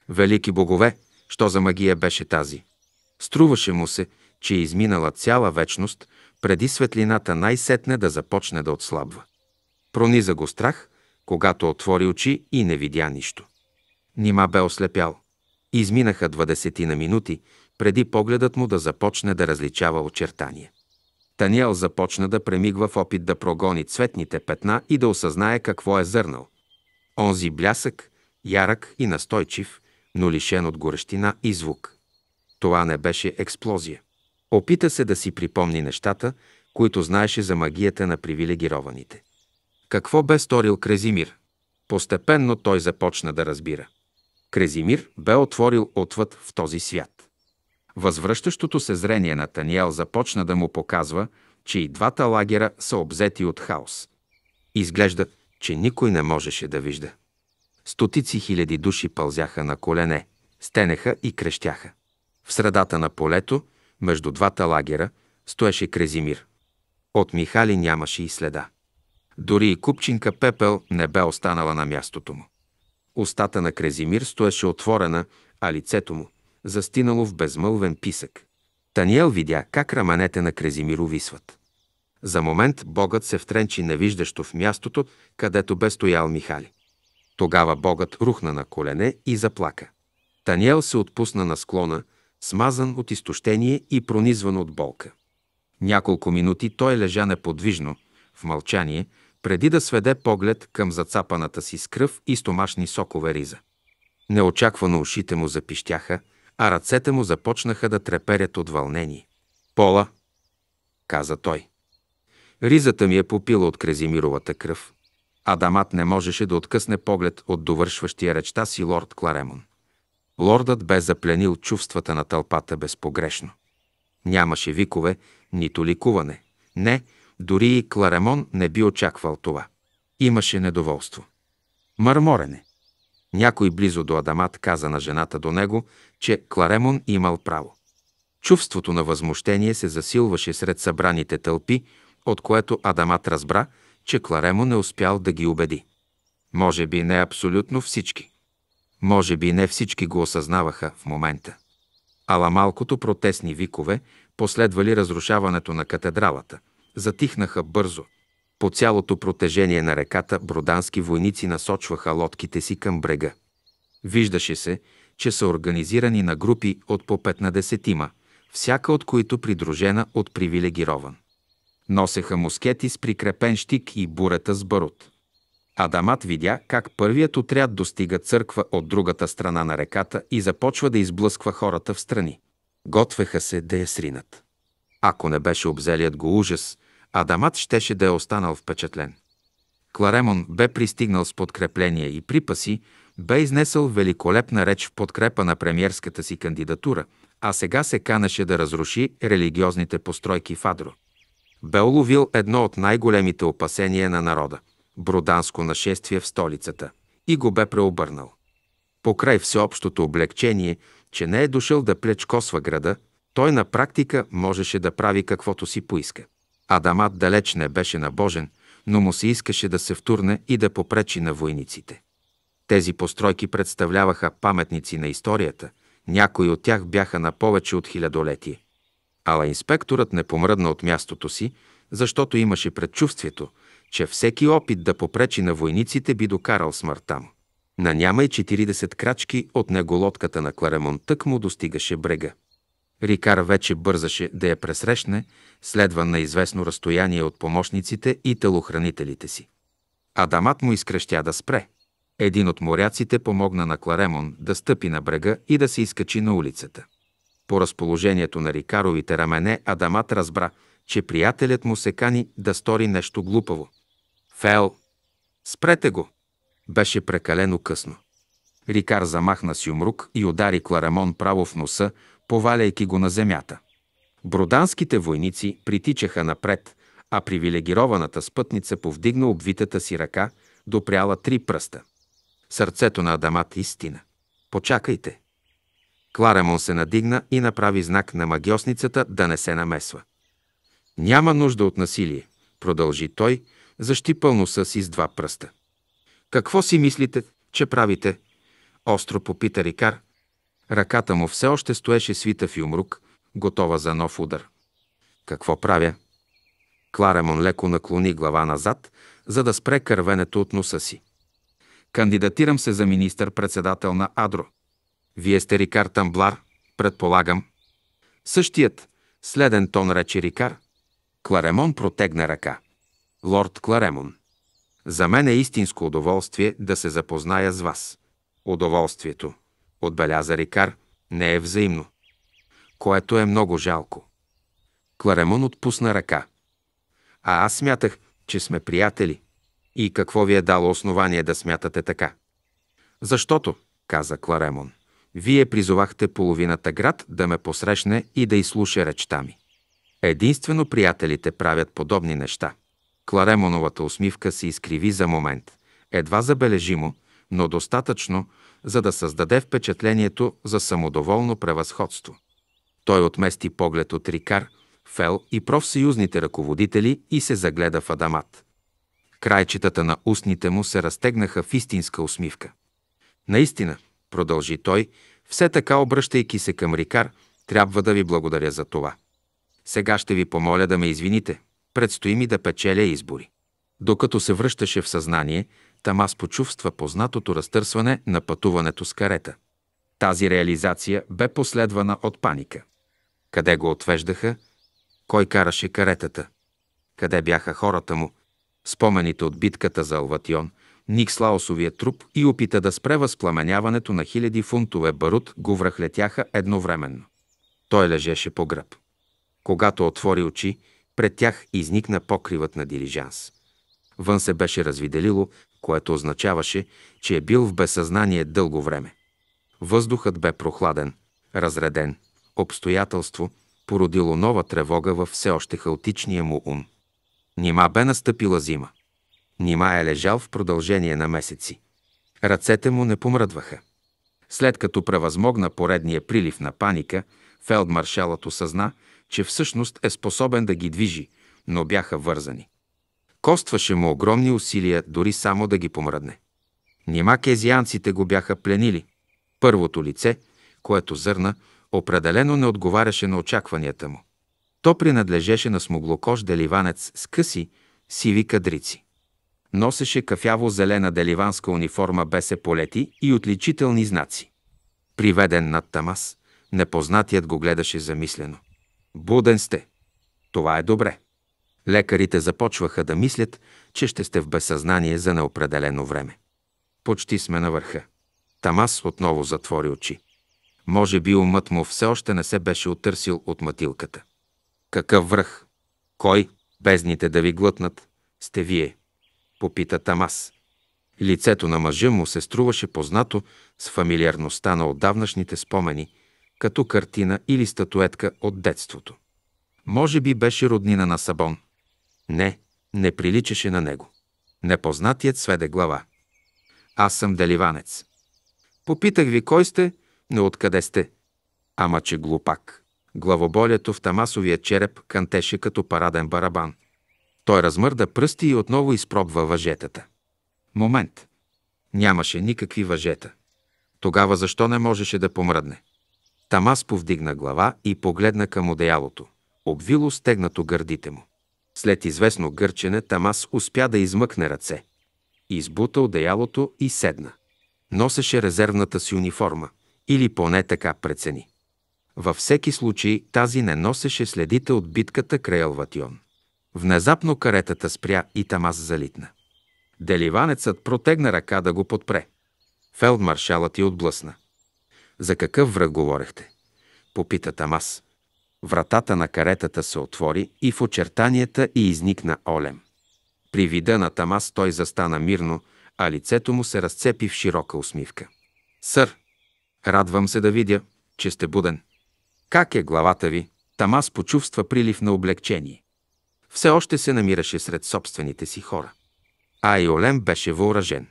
Велики богове, що за магия беше тази? Струваше му се, че е изминала цяла вечност, преди светлината най-сетне да започне да отслабва. Прониза го страх, когато отвори очи и не видя нищо. Нима бе ослепял. Изминаха двадесетина минути, преди погледът му да започне да различава очертания. Таниел започна да премигва в опит да прогони цветните петна и да осъзнае какво е зърнал. Онзи блясък, ярък и настойчив, но лишен от горещина и звук. Това не беше експлозия. Опита се да си припомни нещата, които знаеше за магията на привилегированите. Какво бе сторил Крезимир? Постепенно той започна да разбира. Крезимир бе отворил отвъд в този свят. Възвръщащото се зрение на Таниел започна да му показва, че и двата лагера са обзети от хаос. Изглежда, че никой не можеше да вижда. Стотици хиляди души пълзяха на колене, стенеха и крещяха. В средата на полето, между двата лагера, стоеше Крезимир. От Михали нямаше и следа. Дори и купчинка пепел не бе останала на мястото му. Остата на Крезимир стоеше отворена, а лицето му, застинало в безмълвен писък. Таниел видя как раменете на Крезимиро увисват. За момент Богът се втренчи невиждащо в мястото, където бе стоял Михали. Тогава Богът рухна на колене и заплака. Таниел се отпусна на склона, смазан от изтощение и пронизван от болка. Няколко минути той лежа неподвижно, в мълчание, преди да сведе поглед към зацапаната си с кръв и стомашни сокове риза. Неочаквано ушите му запищяха – а ръцете му започнаха да треперят от вълнение. «Пола!» каза той. Ризата ми е попила от Крезимировата кръв. Адамат не можеше да откъсне поглед от довършващия речта си лорд Кларемон. Лордът бе запленил чувствата на тълпата безпогрешно. Нямаше викове, нито ликуване. Не, дори и Кларемон не би очаквал това. Имаше недоволство. Мърморене. Някой близо до Адамат каза на жената до него, че Кларемон имал право. Чувството на възмущение се засилваше сред събраните тълпи, от което Адамат разбра, че Кларемон не успял да ги убеди. Може би не абсолютно всички. Може би не всички го осъзнаваха в момента. Ала малкото протестни викове, последвали разрушаването на катедралата, затихнаха бързо. По цялото протежение на реката бродански войници насочваха лодките си към брега. Виждаше се, че са организирани на групи от по 15 десетима, всяка от които придружена от привилегирован. Носеха мускети с прикрепен щик и бурета с барут. Адамат видя как първият отряд достига църква от другата страна на реката и започва да изблъсква хората в страни. Готвеха се да я сринат. Ако не беше обзелият го ужас, Адамат щеше да е останал впечатлен. Кларемон бе пристигнал с подкрепление и припаси, бе изнесъл великолепна реч в подкрепа на премьерската си кандидатура, а сега се канеше да разруши религиозните постройки в Адро. Бе уловил едно от най-големите опасения на народа – броданско нашествие в столицата и го бе преобърнал. Покрай всеобщото облегчение, че не е дошъл да плечкосва града, той на практика можеше да прави каквото си поиска. Адамат далеч не беше набожен, но му се искаше да се втурне и да попречи на войниците. Тези постройки представляваха паметници на историята, някои от тях бяха на повече от хилядолетие. Ала инспекторът не помръдна от мястото си, защото имаше предчувствието, че всеки опит да попречи на войниците би докарал смъртта му. На няма и 40 крачки от него лодката на Кларемон тък му достигаше брега. Рикар вече бързаше да я пресрещне, следван на известно разстояние от помощниците и телохранителите си. Адамат му изкрещя да спре. Един от моряците помогна на Кларемон да стъпи на брега и да се изкачи на улицата. По разположението на рикаровите рамене Адамат разбра, че приятелят му се кани да стори нещо глупаво. Фел! Спрете го! Беше прекалено късно. Рикар замахна с юмрук и удари Кларемон право в носа, поваляйки го на земята. Броданските войници притичаха напред, а привилегированата спътница повдигна обвитата си ръка, допряла три пръста. Сърцето на Адамат истина. Почакайте. Кларемон се надигна и направи знак на магиосницата да не се намесва. Няма нужда от насилие, продължи той, пълно носа си с два пръста. Какво си мислите, че правите? Остро попита Рикар. Ръката му все още стоеше свита в юмрук, готова за нов удар. Какво правя? Кларемон леко наклони глава назад, за да спре кървенето от носа си. Кандидатирам се за министър-председател на Адро. Вие сте Рикар Тамблар, предполагам. Същият, следен тон рече Рикар. Кларемон протегна ръка. Лорд Кларемон. За мен е истинско удоволствие да се запозная с вас. Удоволствието, отбеляза Рикар, не е взаимно. Което е много жалко. Кларемон отпусна ръка. А аз смятах, че сме приятели. И какво ви е дало основание да смятате така? Защото, каза Кларемон, вие призовахте половината град да ме посрещне и да изслуша речта ми. Единствено приятелите правят подобни неща. Кларемоновата усмивка се изкриви за момент, едва забележимо, но достатъчно, за да създаде впечатлението за самодоволно превъзходство. Той отмести поглед от Рикар, Фел и профсъюзните ръководители и се загледа в Адамат. Крайчетата на устните му се разтегнаха в истинска усмивка. Наистина, продължи той, все така обръщайки се към Рикар, трябва да ви благодаря за това. Сега ще ви помоля да ме извините. Предстои ми да печеля избори. Докато се връщаше в съзнание, Тамас почувства познатото разтърсване на пътуването с карета. Тази реализация бе последвана от паника. Къде го отвеждаха? Кой караше каретата? Къде бяха хората му? спомените от битката за Алватион, Никслаосовия труп и опита да спре възпламеняването на хиляди фунтове барут го връхлетяха едновременно. Той лежеше по гръб. Когато отвори очи, пред тях изникна покривът на дирижанс. Вън се беше развиделило, което означаваше, че е бил в безсъзнание дълго време. Въздухът бе прохладен, разреден, обстоятелство, породило нова тревога във все още хаотичния му ум. Нима бе настъпила зима. Нима е лежал в продължение на месеци. Ръцете му не помръдваха. След като превъзмогна поредния прилив на паника, фелдмаршалът осъзна, че всъщност е способен да ги движи, но бяха вързани. Костваше му огромни усилия дори само да ги помръдне. Нима кезианците го бяха пленили. Първото лице, което зърна, определено не отговаряше на очакванията му. То принадлежеше на смуглокож деливанец с къси, сиви кадрици. Носеше кафяво-зелена деливанска униформа без еполети и отличителни знаци. Приведен над Тамас, непознатият го гледаше замислено. Буден сте. Това е добре. Лекарите започваха да мислят, че ще сте в безсъзнание за неопределено време. Почти сме на върха. Тамас отново затвори очи. Може би умът му все още не се беше отърсил от матилката. Какъв връх? Кой? Бездните да ви глътнат. Сте вие. Попита Тамас. Лицето на мъжа му се струваше познато с фамилиарността на отдавнашните спомени, като картина или статуетка от детството. Може би беше роднина на Сабон. Не, не приличаше на него. Непознатият сведе глава. Аз съм деливанец. Попитах ви кой сте, но откъде сте. Ама че глупак. Главоболието в Тамасовия череп кантеше като параден барабан. Той размърда пръсти и отново изпробва въжетата. Момент. Нямаше никакви въжета. Тогава защо не можеше да помръдне? Тамас повдигна глава и погледна към одеялото. Обвило стегнато гърдите му. След известно гърчене Тамас успя да измъкне ръце. Избута одеялото и седна. Носеше резервната си униформа, или поне така прецени. Във всеки случай тази не носеше следите от битката край Алватион. Внезапно каретата спря и Тамас залитна. Деливанецът протегна ръка да го подпре. Фелдмаршалът и отблъсна. За какъв враг говорехте? Попита Тамас. Вратата на каретата се отвори и в очертанията и изникна Олем. При вида на Тамас той застана мирно, а лицето му се разцепи в широка усмивка. Сър, радвам се да видя, че сте буден. Как е главата ви? Тамас почувства прилив на облегчение. Все още се намираше сред собствените си хора. А и Олем беше въоръжен.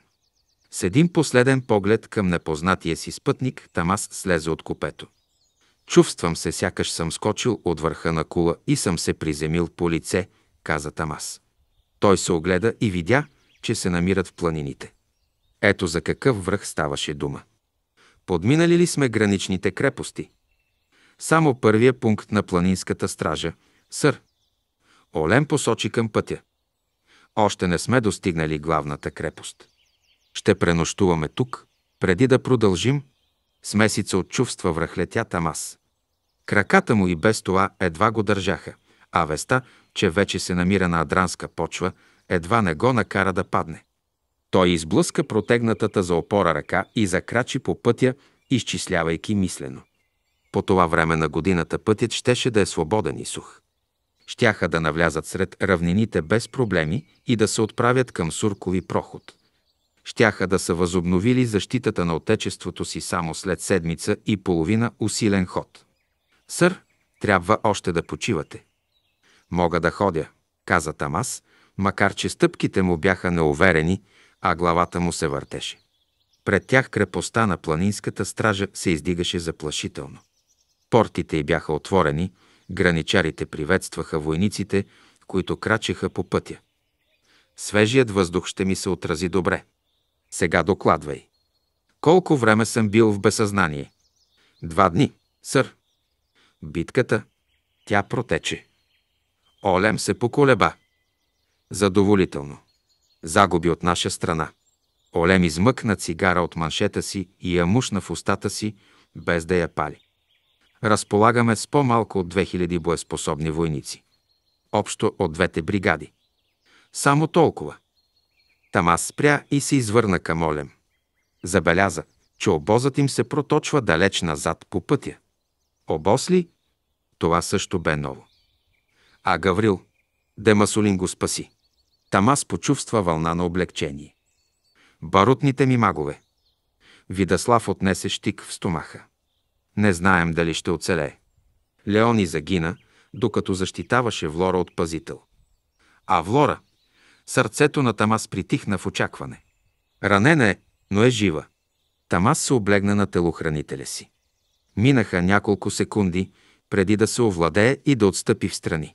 С един последен поглед към непознатия си спътник, Тамас слезе от купето. Чувствам се, сякаш съм скочил от върха на кула и съм се приземил по лице, каза Тамас. Той се огледа и видя, че се намират в планините. Ето за какъв връх ставаше дума. Подминали ли сме граничните крепости? Само първия пункт на планинската стража, сър. Олен посочи към пътя. Още не сме достигнали главната крепост. Ще пренощуваме тук, преди да продължим. Смесица от чувства връхлетя Тамас. Краката му и без това едва го държаха, а веста, че вече се намира на адранска почва, едва не го накара да падне. Той изблъска протегнатата за опора ръка и закрачи по пътя, изчислявайки мислено. По това време на годината пътят щеше да е свободен и сух. Щяха да навлязат сред равнините без проблеми и да се отправят към Суркови проход. Щяха да са възобновили защитата на отечеството си само след седмица и половина усилен ход. Сър, трябва още да почивате. Мога да ходя, каза Тамас, макар че стъпките му бяха неуверени, а главата му се въртеше. Пред тях крепостта на планинската стража се издигаше заплашително. Портите й бяха отворени, граничарите приветстваха войниците, които крачеха по пътя. Свежият въздух ще ми се отрази добре. Сега докладвай. Колко време съм бил в безсъзнание? Два дни, сър. Битката. Тя протече. Олем се поколеба. Задоволително. Загуби от наша страна. Олем измъкна цигара от маншета си и я мушна в устата си, без да я пали разполагаме с по-малко от 2000 боеспособни войници. Общо от двете бригади. Само толкова. Тамас спря и се извърна към Олем. Забеляза, че обозът им се проточва далеч назад по пътя. Обоз ли? Това също бе ново. А Гаврил, Демасолин го спаси. Тамас почувства вълна на облегчение. Барутните ми магове. Видаслав отнесе щик в стомаха. Не знаем дали ще оцелее. Леони загина, докато защитаваше Влора от пазител. А Влора, сърцето на Тамас притихна в очакване. Ранена е, но е жива. Тамас се облегна на телохранителя си. Минаха няколко секунди, преди да се овладее и да отстъпи в страни.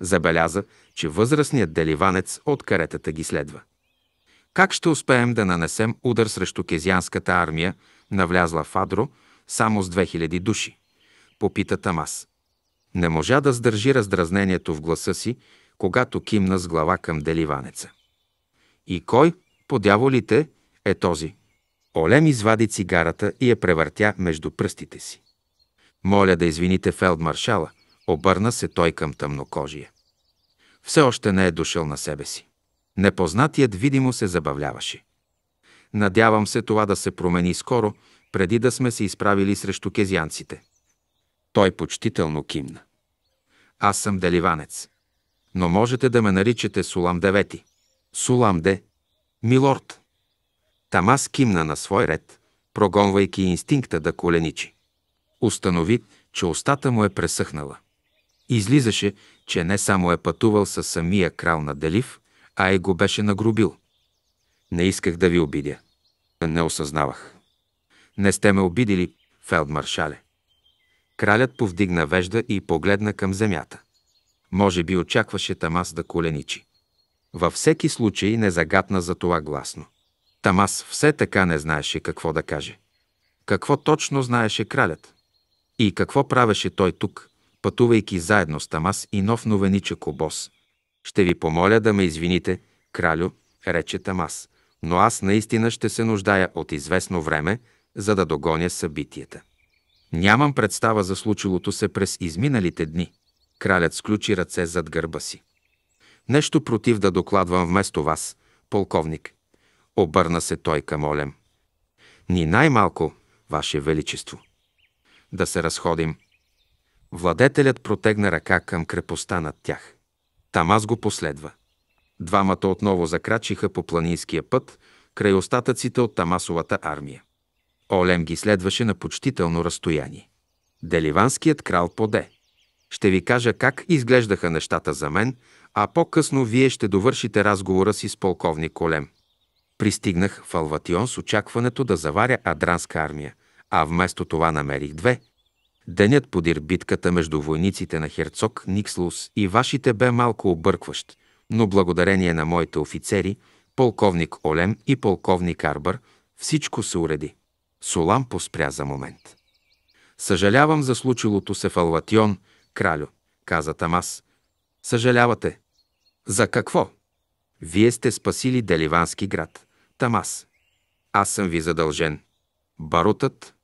Забеляза, че възрастният деливанец от каретата ги следва. Как ще успеем да нанесем удар срещу кезианската армия, навлязла в Адро, само с 2000 души? Попита Тамас. Не можа да сдържи раздразнението в гласа си, когато кимна с глава към деливанеца. И кой, по дяволите, е този? Олем извади цигарата и я превъртя между пръстите си. Моля да извините фелдмаршала, обърна се той към тъмнокожия. Все още не е дошъл на себе си. Непознатият видимо се забавляваше. Надявам се това да се промени скоро преди да сме се изправили срещу кезианците. Той почтително кимна. Аз съм деливанец. Но можете да ме наричате Сулам Девети. Сулам Де. Милорд. Тамас кимна на свой ред, прогонвайки инстинкта да коленичи. Установи, че устата му е пресъхнала. Излизаше, че не само е пътувал със самия крал на Делив, а и го беше нагрубил. Не исках да ви обидя. Не осъзнавах. Не сте ме обидили, фелдмаршале. Кралят повдигна вежда и погледна към земята. Може би очакваше Тамас да коленичи. Във всеки случай не загатна за това гласно. Тамас все така не знаеше какво да каже. Какво точно знаеше кралят? И какво правеше той тук, пътувайки заедно с Тамас и нов новеничък Кобос? Ще ви помоля да ме извините, кралю, рече Тамас, но аз наистина ще се нуждая от известно време, за да догоня събитията. Нямам представа за случилото се през изминалите дни. Кралят сключи ръце зад гърба си. Нещо против да докладвам вместо вас, полковник. Обърна се той към Олем. Ни най-малко, Ваше Величество. Да се разходим. Владетелят протегна ръка към крепостта над тях. Там аз го последва. Двамата отново закрачиха по планинския път, край остатъците от Тамасовата армия. Олем ги следваше на почтително разстояние. Деливанският крал поде. Ще ви кажа как изглеждаха нещата за мен, а по-късно вие ще довършите разговора си с полковник Олем. Пристигнах в Алватион с очакването да заваря адранска армия, а вместо това намерих две. Денят подир битката между войниците на херцог Никслус и вашите бе малко объркващ, но благодарение на моите офицери, полковник Олем и полковник Арбър, всичко се уреди. Солам поспря за момент. Съжалявам за случилото се в Алватион, кралю, каза Тамас. Съжалявате. За какво? Вие сте спасили Деливански град, Тамас. Аз съм ви задължен. Барутът?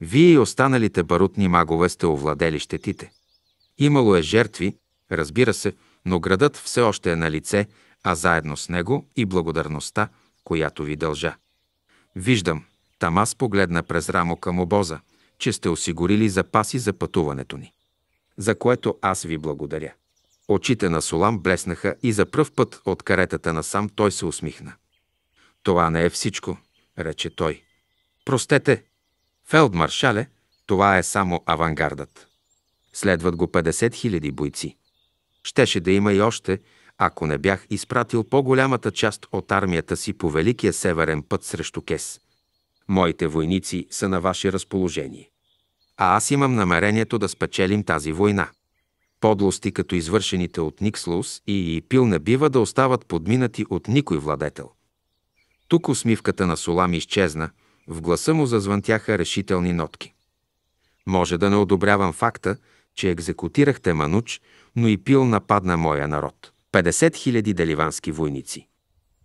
Вие и останалите барутни магове сте овладели щетите. Имало е жертви, разбира се, но градът все още е на лице, а заедно с него и благодарността, която ви дължа. Виждам – Тамас погледна през рамо към обоза, че сте осигурили запаси за пътуването ни. За което аз ви благодаря. Очите на Солам блеснаха и за пръв път от каретата на сам, той се усмихна. Това не е всичко, рече той. Простете, фелдмаршале, това е само авангардът. Следват го 50 000 бойци. Щеше да има и още, ако не бях изпратил по-голямата част от армията си по Великия Северен път срещу Кес. Моите войници са на ваше разположение. А аз имам намерението да спечелим тази война. Подлости, като извършените от Никслус и Пил не бива да остават подминати от никой владетел. Тук усмивката на Солам изчезна, в гласа му зазвънтяха решителни нотки. Може да не одобрявам факта, че екзекутирахте Мануч, но и Пил нападна моя народ. 50 000 деливански войници.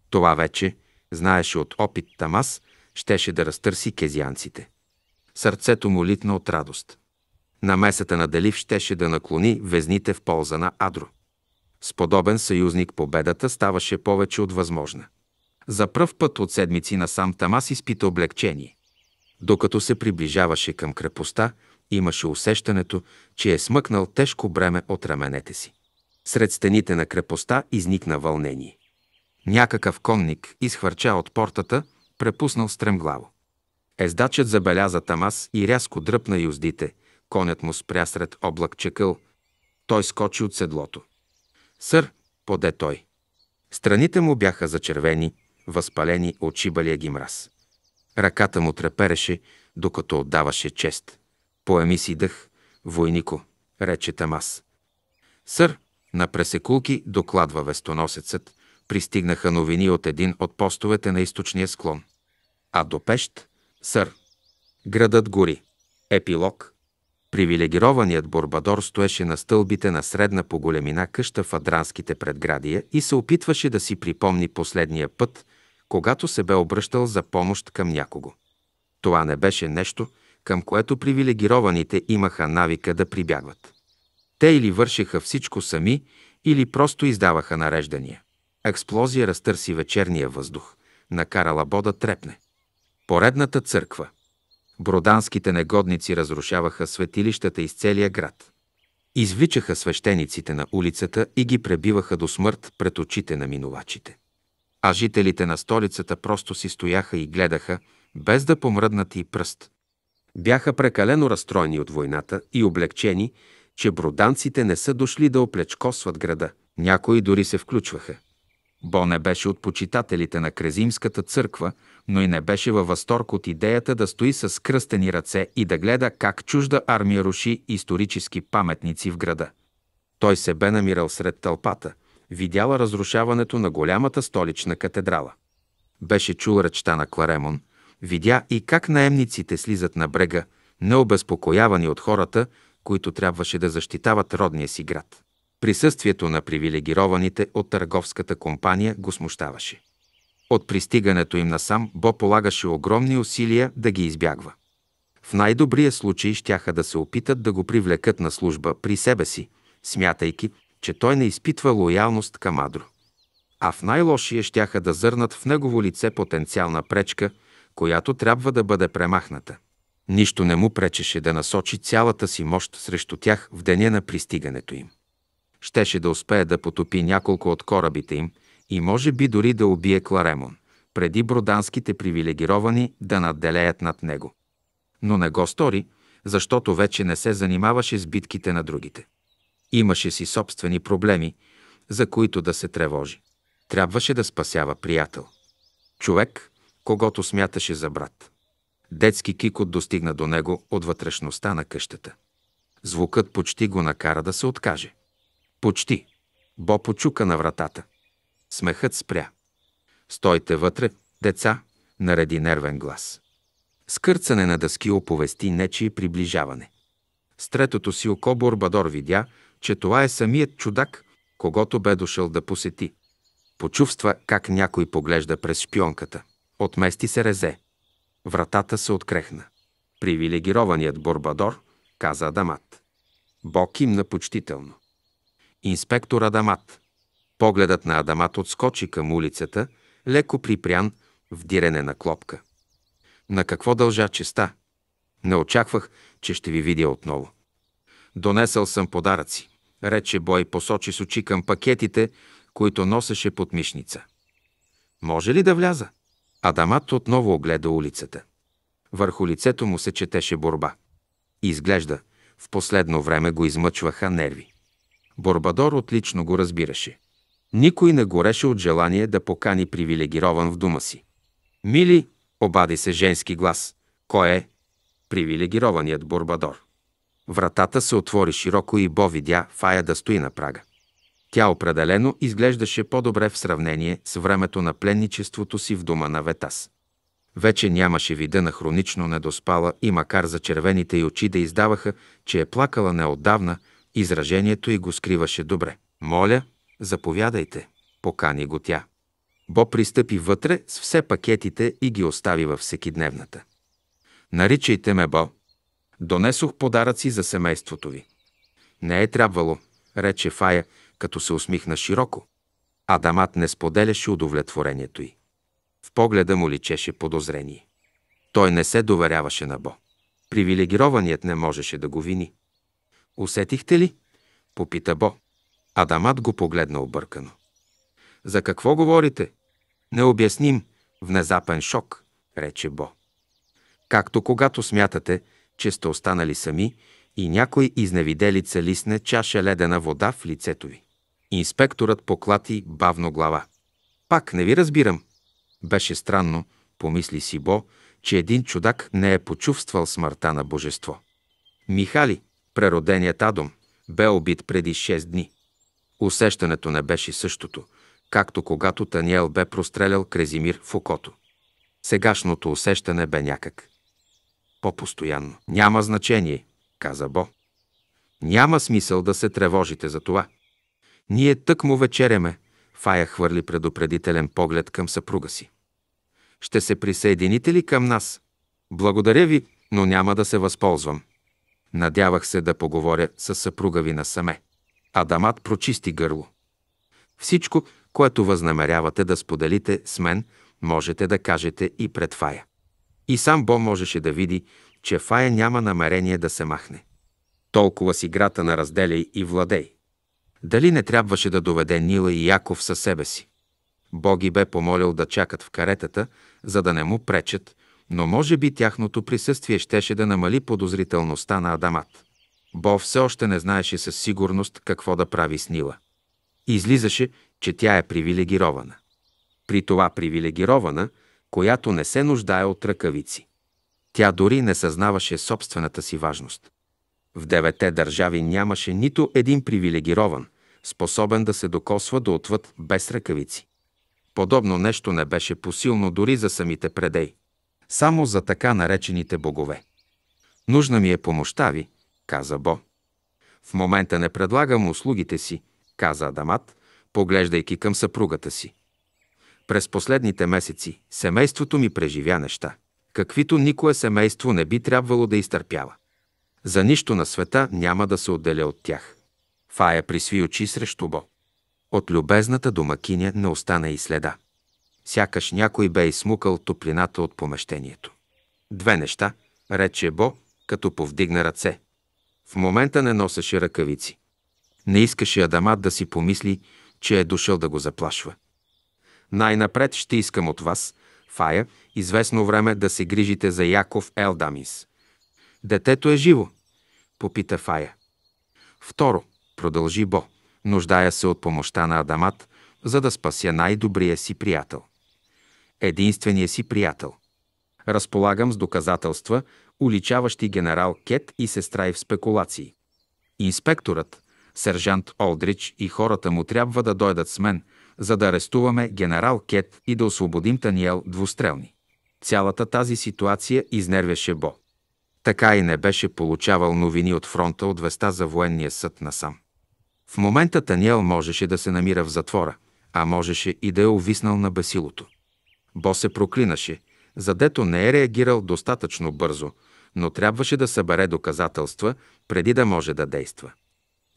Това вече знаеше от опит Тамас, щеше да разтърси кезианците. Сърцето му литна от радост. Намесата на Делив щеше да наклони везните в полза на Адро. С подобен съюзник победата ставаше повече от възможна. За пръв път от седмици сам Тамас изпита облегчение. Докато се приближаваше към крепостта, имаше усещането, че е смъкнал тежко бреме от раменете си. Сред стените на крепостта изникна вълнение. Някакъв конник изхвърча от портата – препуснал стремглаво. Ездачът забеляза Тамас и рязко дръпна юздите. Конят му спря сред облак чекъл. Той скочи от седлото. Сър, поде той. Страните му бяха зачервени, възпалени от шибалия ги мраз. Ръката му трепереше, докато отдаваше чест. Поеми си дъх, войнико, рече Тамас. Сър, на пресекулки докладва вестоносецът, пристигнаха новини от един от постовете на източния склон. А до Пещ, сър, градът гори. Епилог. Привилегированият Борбадор стоеше на стълбите на средна по големина къща в Адранските предградия и се опитваше да си припомни последния път, когато се бе обръщал за помощ към някого. Това не беше нещо, към което привилегированите имаха навика да прибягват. Те или вършеха всичко сами, или просто издаваха нареждания. Експлозия разтърси вечерния въздух, накарала Бода трепне. Поредната църква. Броданските негодници разрушаваха светилищата из целия град. Извичаха свещениците на улицата и ги пребиваха до смърт пред очите на минувачите. А жителите на столицата просто си стояха и гледаха, без да помръднат и пръст. Бяха прекалено разстроени от войната и облегчени, че броданците не са дошли да оплечкосват града. Някои дори се включваха – Бо не беше от почитателите на Крезимската църква, но и не беше във възторг от идеята да стои с кръстени ръце и да гледа как чужда армия руши исторически паметници в града. Той се бе намирал сред тълпата, видяла разрушаването на голямата столична катедрала. Беше чул речта на Кларемон, видя и как наемниците слизат на брега, необезпокоявани от хората, които трябваше да защитават родния си град. Присъствието на привилегированите от търговската компания го смущаваше. От пристигането им насам Бо полагаше огромни усилия да ги избягва. В най-добрия случай щяха да се опитат да го привлекат на служба при себе си, смятайки, че той не изпитва лоялност към Адро. А в най-лошия щяха да зърнат в негово лице потенциална пречка, която трябва да бъде премахната. Нищо не му пречеше да насочи цялата си мощ срещу тях в деня на пристигането им. Щеше да успее да потопи няколко от корабите им и може би дори да убие Кларемон, преди броданските привилегировани да надделеят над него. Но не го стори, защото вече не се занимаваше с битките на другите. Имаше си собствени проблеми, за които да се тревожи. Трябваше да спасява приятел. Човек, когато смяташе за брат. Детски кикот достигна до него от вътрешността на къщата. Звукът почти го накара да се откаже. Почти. Бо почука на вратата. Смехът спря. Стойте вътре, деца, нареди нервен глас. Скърцане на дъски оповести нечие приближаване. С третото си око Борбадор видя, че това е самият чудак, когато бе дошъл да посети. Почувства как някой поглежда през шпионката. Отмести се резе. Вратата се открехна. Привилегированият Борбадор, каза Адамат. Бог кимна почтително. Инспектор Адамат. Погледът на Адамат отскочи към улицата, леко припрян, в дирене на клопка. На какво дължа честа? Не очаквах, че ще ви видя отново. Донесъл съм подаръци, рече Бой посочи с очи към пакетите, които носеше под мишница. Може ли да вляза? Адамат отново огледа улицата. Върху лицето му се четеше борба. Изглежда, в последно време го измъчваха нерви. Борбадор отлично го разбираше. Никой не гореше от желание да покани привилегирован в дума си. Мили, обади се женски глас. Кой е? Привилегированият Борбадор. Вратата се отвори широко и Бо видя Фая да стои на прага. Тя определено изглеждаше по-добре в сравнение с времето на пленничеството си в дома на Ветас. Вече нямаше вида на хронично недоспала и макар за червените й очи да издаваха, че е плакала неотдавна, Изражението й го скриваше добре. «Моля, заповядайте», покани го тя. Бо пристъпи вътре с все пакетите и ги остави във всекидневната. Наричайте ме Бо. Донесох подаръци за семейството ви. Не е трябвало, рече Фая, като се усмихна широко. Адамат не споделяше удовлетворението й. В погледа му личеше подозрение. Той не се доверяваше на Бо. Привилегированият не можеше да го вини. Усетихте ли? Попита Бо. Адамат го погледна объркано. За какво говорите? Необясним, внезапен шок, рече Бо. Както когато смятате, че сте останали сами и някой изневиделица лисне чаша ледена вода в лицето ви. Инспекторът поклати бавно глава. Пак не ви разбирам. Беше странно, помисли си Бо, че един чудак не е почувствал смъртта на божество. Михали, Прероденият Адом бе убит преди 6 дни. Усещането не беше същото, както когато Таниел бе прострелял Крезимир в окото. Сегашното усещане бе някак. По-постоянно. Няма значение, каза Бо. Няма смисъл да се тревожите за това. Ние тък му вечеряме, Фая хвърли предупредителен поглед към съпруга си. Ще се присъедините ли към нас? Благодаря ви, но няма да се възползвам. Надявах се да поговоря с съпруга ви насаме. Адамат прочисти гърло. Всичко, което възнамерявате да споделите с мен, можете да кажете и пред Фая. И сам Бо можеше да види, че Фая няма намерение да се махне. Толкова с играта на разделяй и владей. Дали не трябваше да доведе Нила и Яков със себе си? Бог ги бе помолил да чакат в каретата, за да не му пречат – но може би тяхното присъствие щеше да намали подозрителността на Адамат. Бо все още не знаеше със сигурност какво да прави с Нила. Излизаше, че тя е привилегирована. При това привилегирована, която не се нуждае от ръкавици. Тя дори не съзнаваше собствената си важност. В девете държави нямаше нито един привилегирован, способен да се докосва до отвъд без ръкавици. Подобно нещо не беше посилно дори за самите предей само за така наречените богове. Нужна ми е помощта ви, каза Бо. В момента не предлагам услугите си, каза Адамат, поглеждайки към съпругата си. През последните месеци семейството ми преживя неща, каквито никое семейство не би трябвало да изтърпява. За нищо на света няма да се отделя от тях. Фая присви очи срещу Бо. От любезната домакиня не остана и следа сякаш някой бе изсмукал топлината от помещението. Две неща, рече Бо, като повдигна ръце. В момента не носеше ръкавици. Не искаше Адамат да си помисли, че е дошъл да го заплашва. Най-напред ще искам от вас, Фая, известно време да се грижите за Яков Елдамис. Детето е живо, попита Фая. Второ, продължи Бо, нуждая се от помощта на Адамат, за да спася най-добрия си приятел единствения си приятел. Разполагам с доказателства, уличаващи генерал Кет и сестра и в спекулации. Инспекторът, сержант Олдрич и хората му трябва да дойдат с мен, за да арестуваме генерал Кет и да освободим Таниел двустрелни. Цялата тази ситуация изнервяше Бо. Така и не беше получавал новини от фронта от веста за военния съд на сам. В момента Таниел можеше да се намира в затвора, а можеше и да е увиснал на бесилото. Бо се проклинаше, задето не е реагирал достатъчно бързо, но трябваше да събере доказателства, преди да може да действа.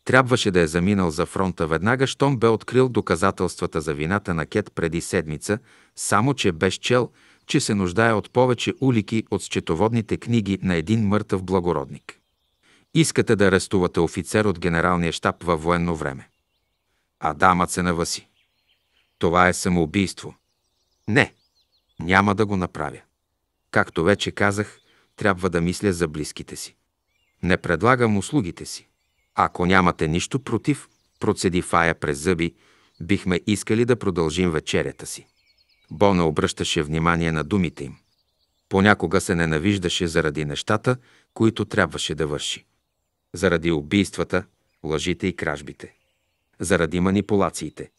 Трябваше да е заминал за фронта веднага, щом бе открил доказателствата за вината на Кет преди седмица, само че без чел, че се нуждае от повече улики от счетоводните книги на един мъртъв благородник. Искате да арестувате офицер от генералния щаб във военно време. Адамът се наваси. Това е самоубийство. Не, няма да го направя. Както вече казах, трябва да мисля за близките си. Не предлагам услугите си. Ако нямате нищо против, процеди Фая през зъби, бихме искали да продължим вечерята си. Бона обръщаше внимание на думите им. Понякога се ненавиждаше заради нещата, които трябваше да върши. Заради убийствата, лъжите и кражбите. Заради манипулациите.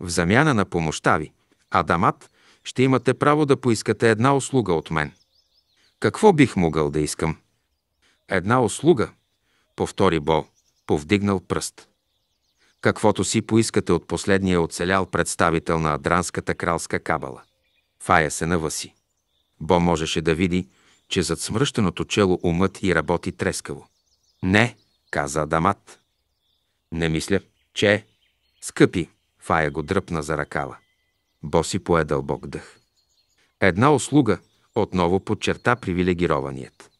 В замяна на помощта ви, Адамат ще имате право да поискате една услуга от мен. Какво бих могъл да искам? Една услуга, повтори Бо, повдигнал пръст. Каквото си поискате от последния оцелял представител на Адранската кралска кабала. Фая се наваси. Бо можеше да види, че зад смръщеното чело умът и работи трескаво. Не, каза Адамат. Не мисля, че... Скъпи, Фая го дръпна за ръкава. Боси пое дълбок дъх. Една услуга, отново подчерта привилегированият.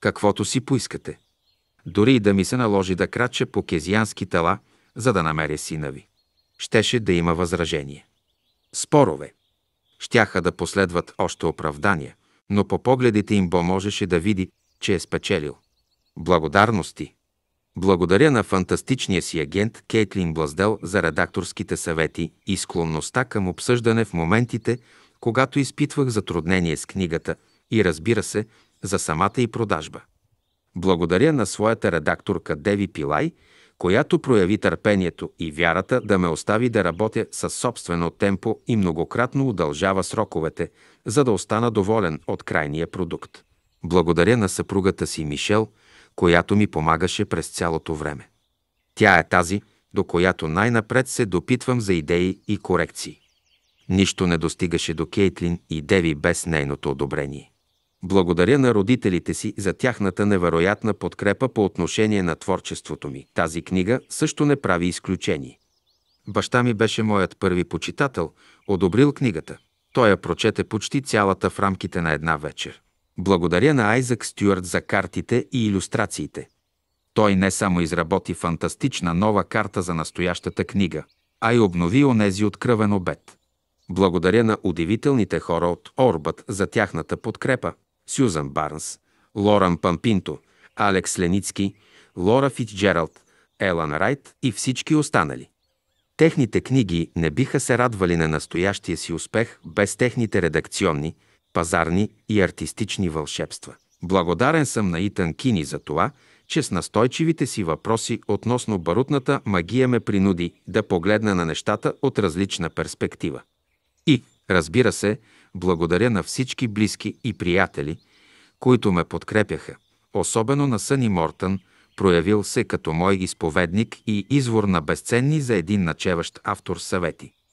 Каквото си поискате. Дори и да ми се наложи да крача по кезиански тела, за да намеря сина ви. Щеше да има възражение. Спорове. Щяха да последват още оправдания, но по погледите им Бо можеше да види, че е спечелил. Благодарности, благодаря на фантастичния си агент Кейтлин Блаздел за редакторските съвети и склонността към обсъждане в моментите, когато изпитвах затруднение с книгата и разбира се, за самата и продажба. Благодаря на своята редакторка Деви Пилай, която прояви търпението и вярата да ме остави да работя със собствено темпо и многократно удължава сроковете, за да остана доволен от крайния продукт. Благодаря на съпругата си Мишел – която ми помагаше през цялото време. Тя е тази, до която най-напред се допитвам за идеи и корекции. Нищо не достигаше до Кейтлин и Деви без нейното одобрение. Благодаря на родителите си за тяхната невероятна подкрепа по отношение на творчеството ми. Тази книга също не прави изключение. Баща ми беше моят първи почитател, одобрил книгата. Той я прочете почти цялата в рамките на една вечер. Благодаря на Айзак Стюарт за картите и иллюстрациите. Той не само изработи фантастична нова карта за настоящата книга, а и обнови онези от кръвен обед. Благодаря на удивителните хора от Орбът за тяхната подкрепа. Сюзан Барнс, Лоран Пампинто, Алекс Леницки, Лора Фитджералд, Елан Райт и всички останали. Техните книги не биха се радвали на настоящия си успех без техните редакционни, пазарни и артистични вълшебства. Благодарен съм на Итан Кини за това, че с настойчивите си въпроси относно барутната магия ме принуди да погледна на нещата от различна перспектива. И, разбира се, благодаря на всички близки и приятели, които ме подкрепяха, особено на Съни Мортън, проявил се като мой изповедник и извор на безценни за един начеващ автор съвети.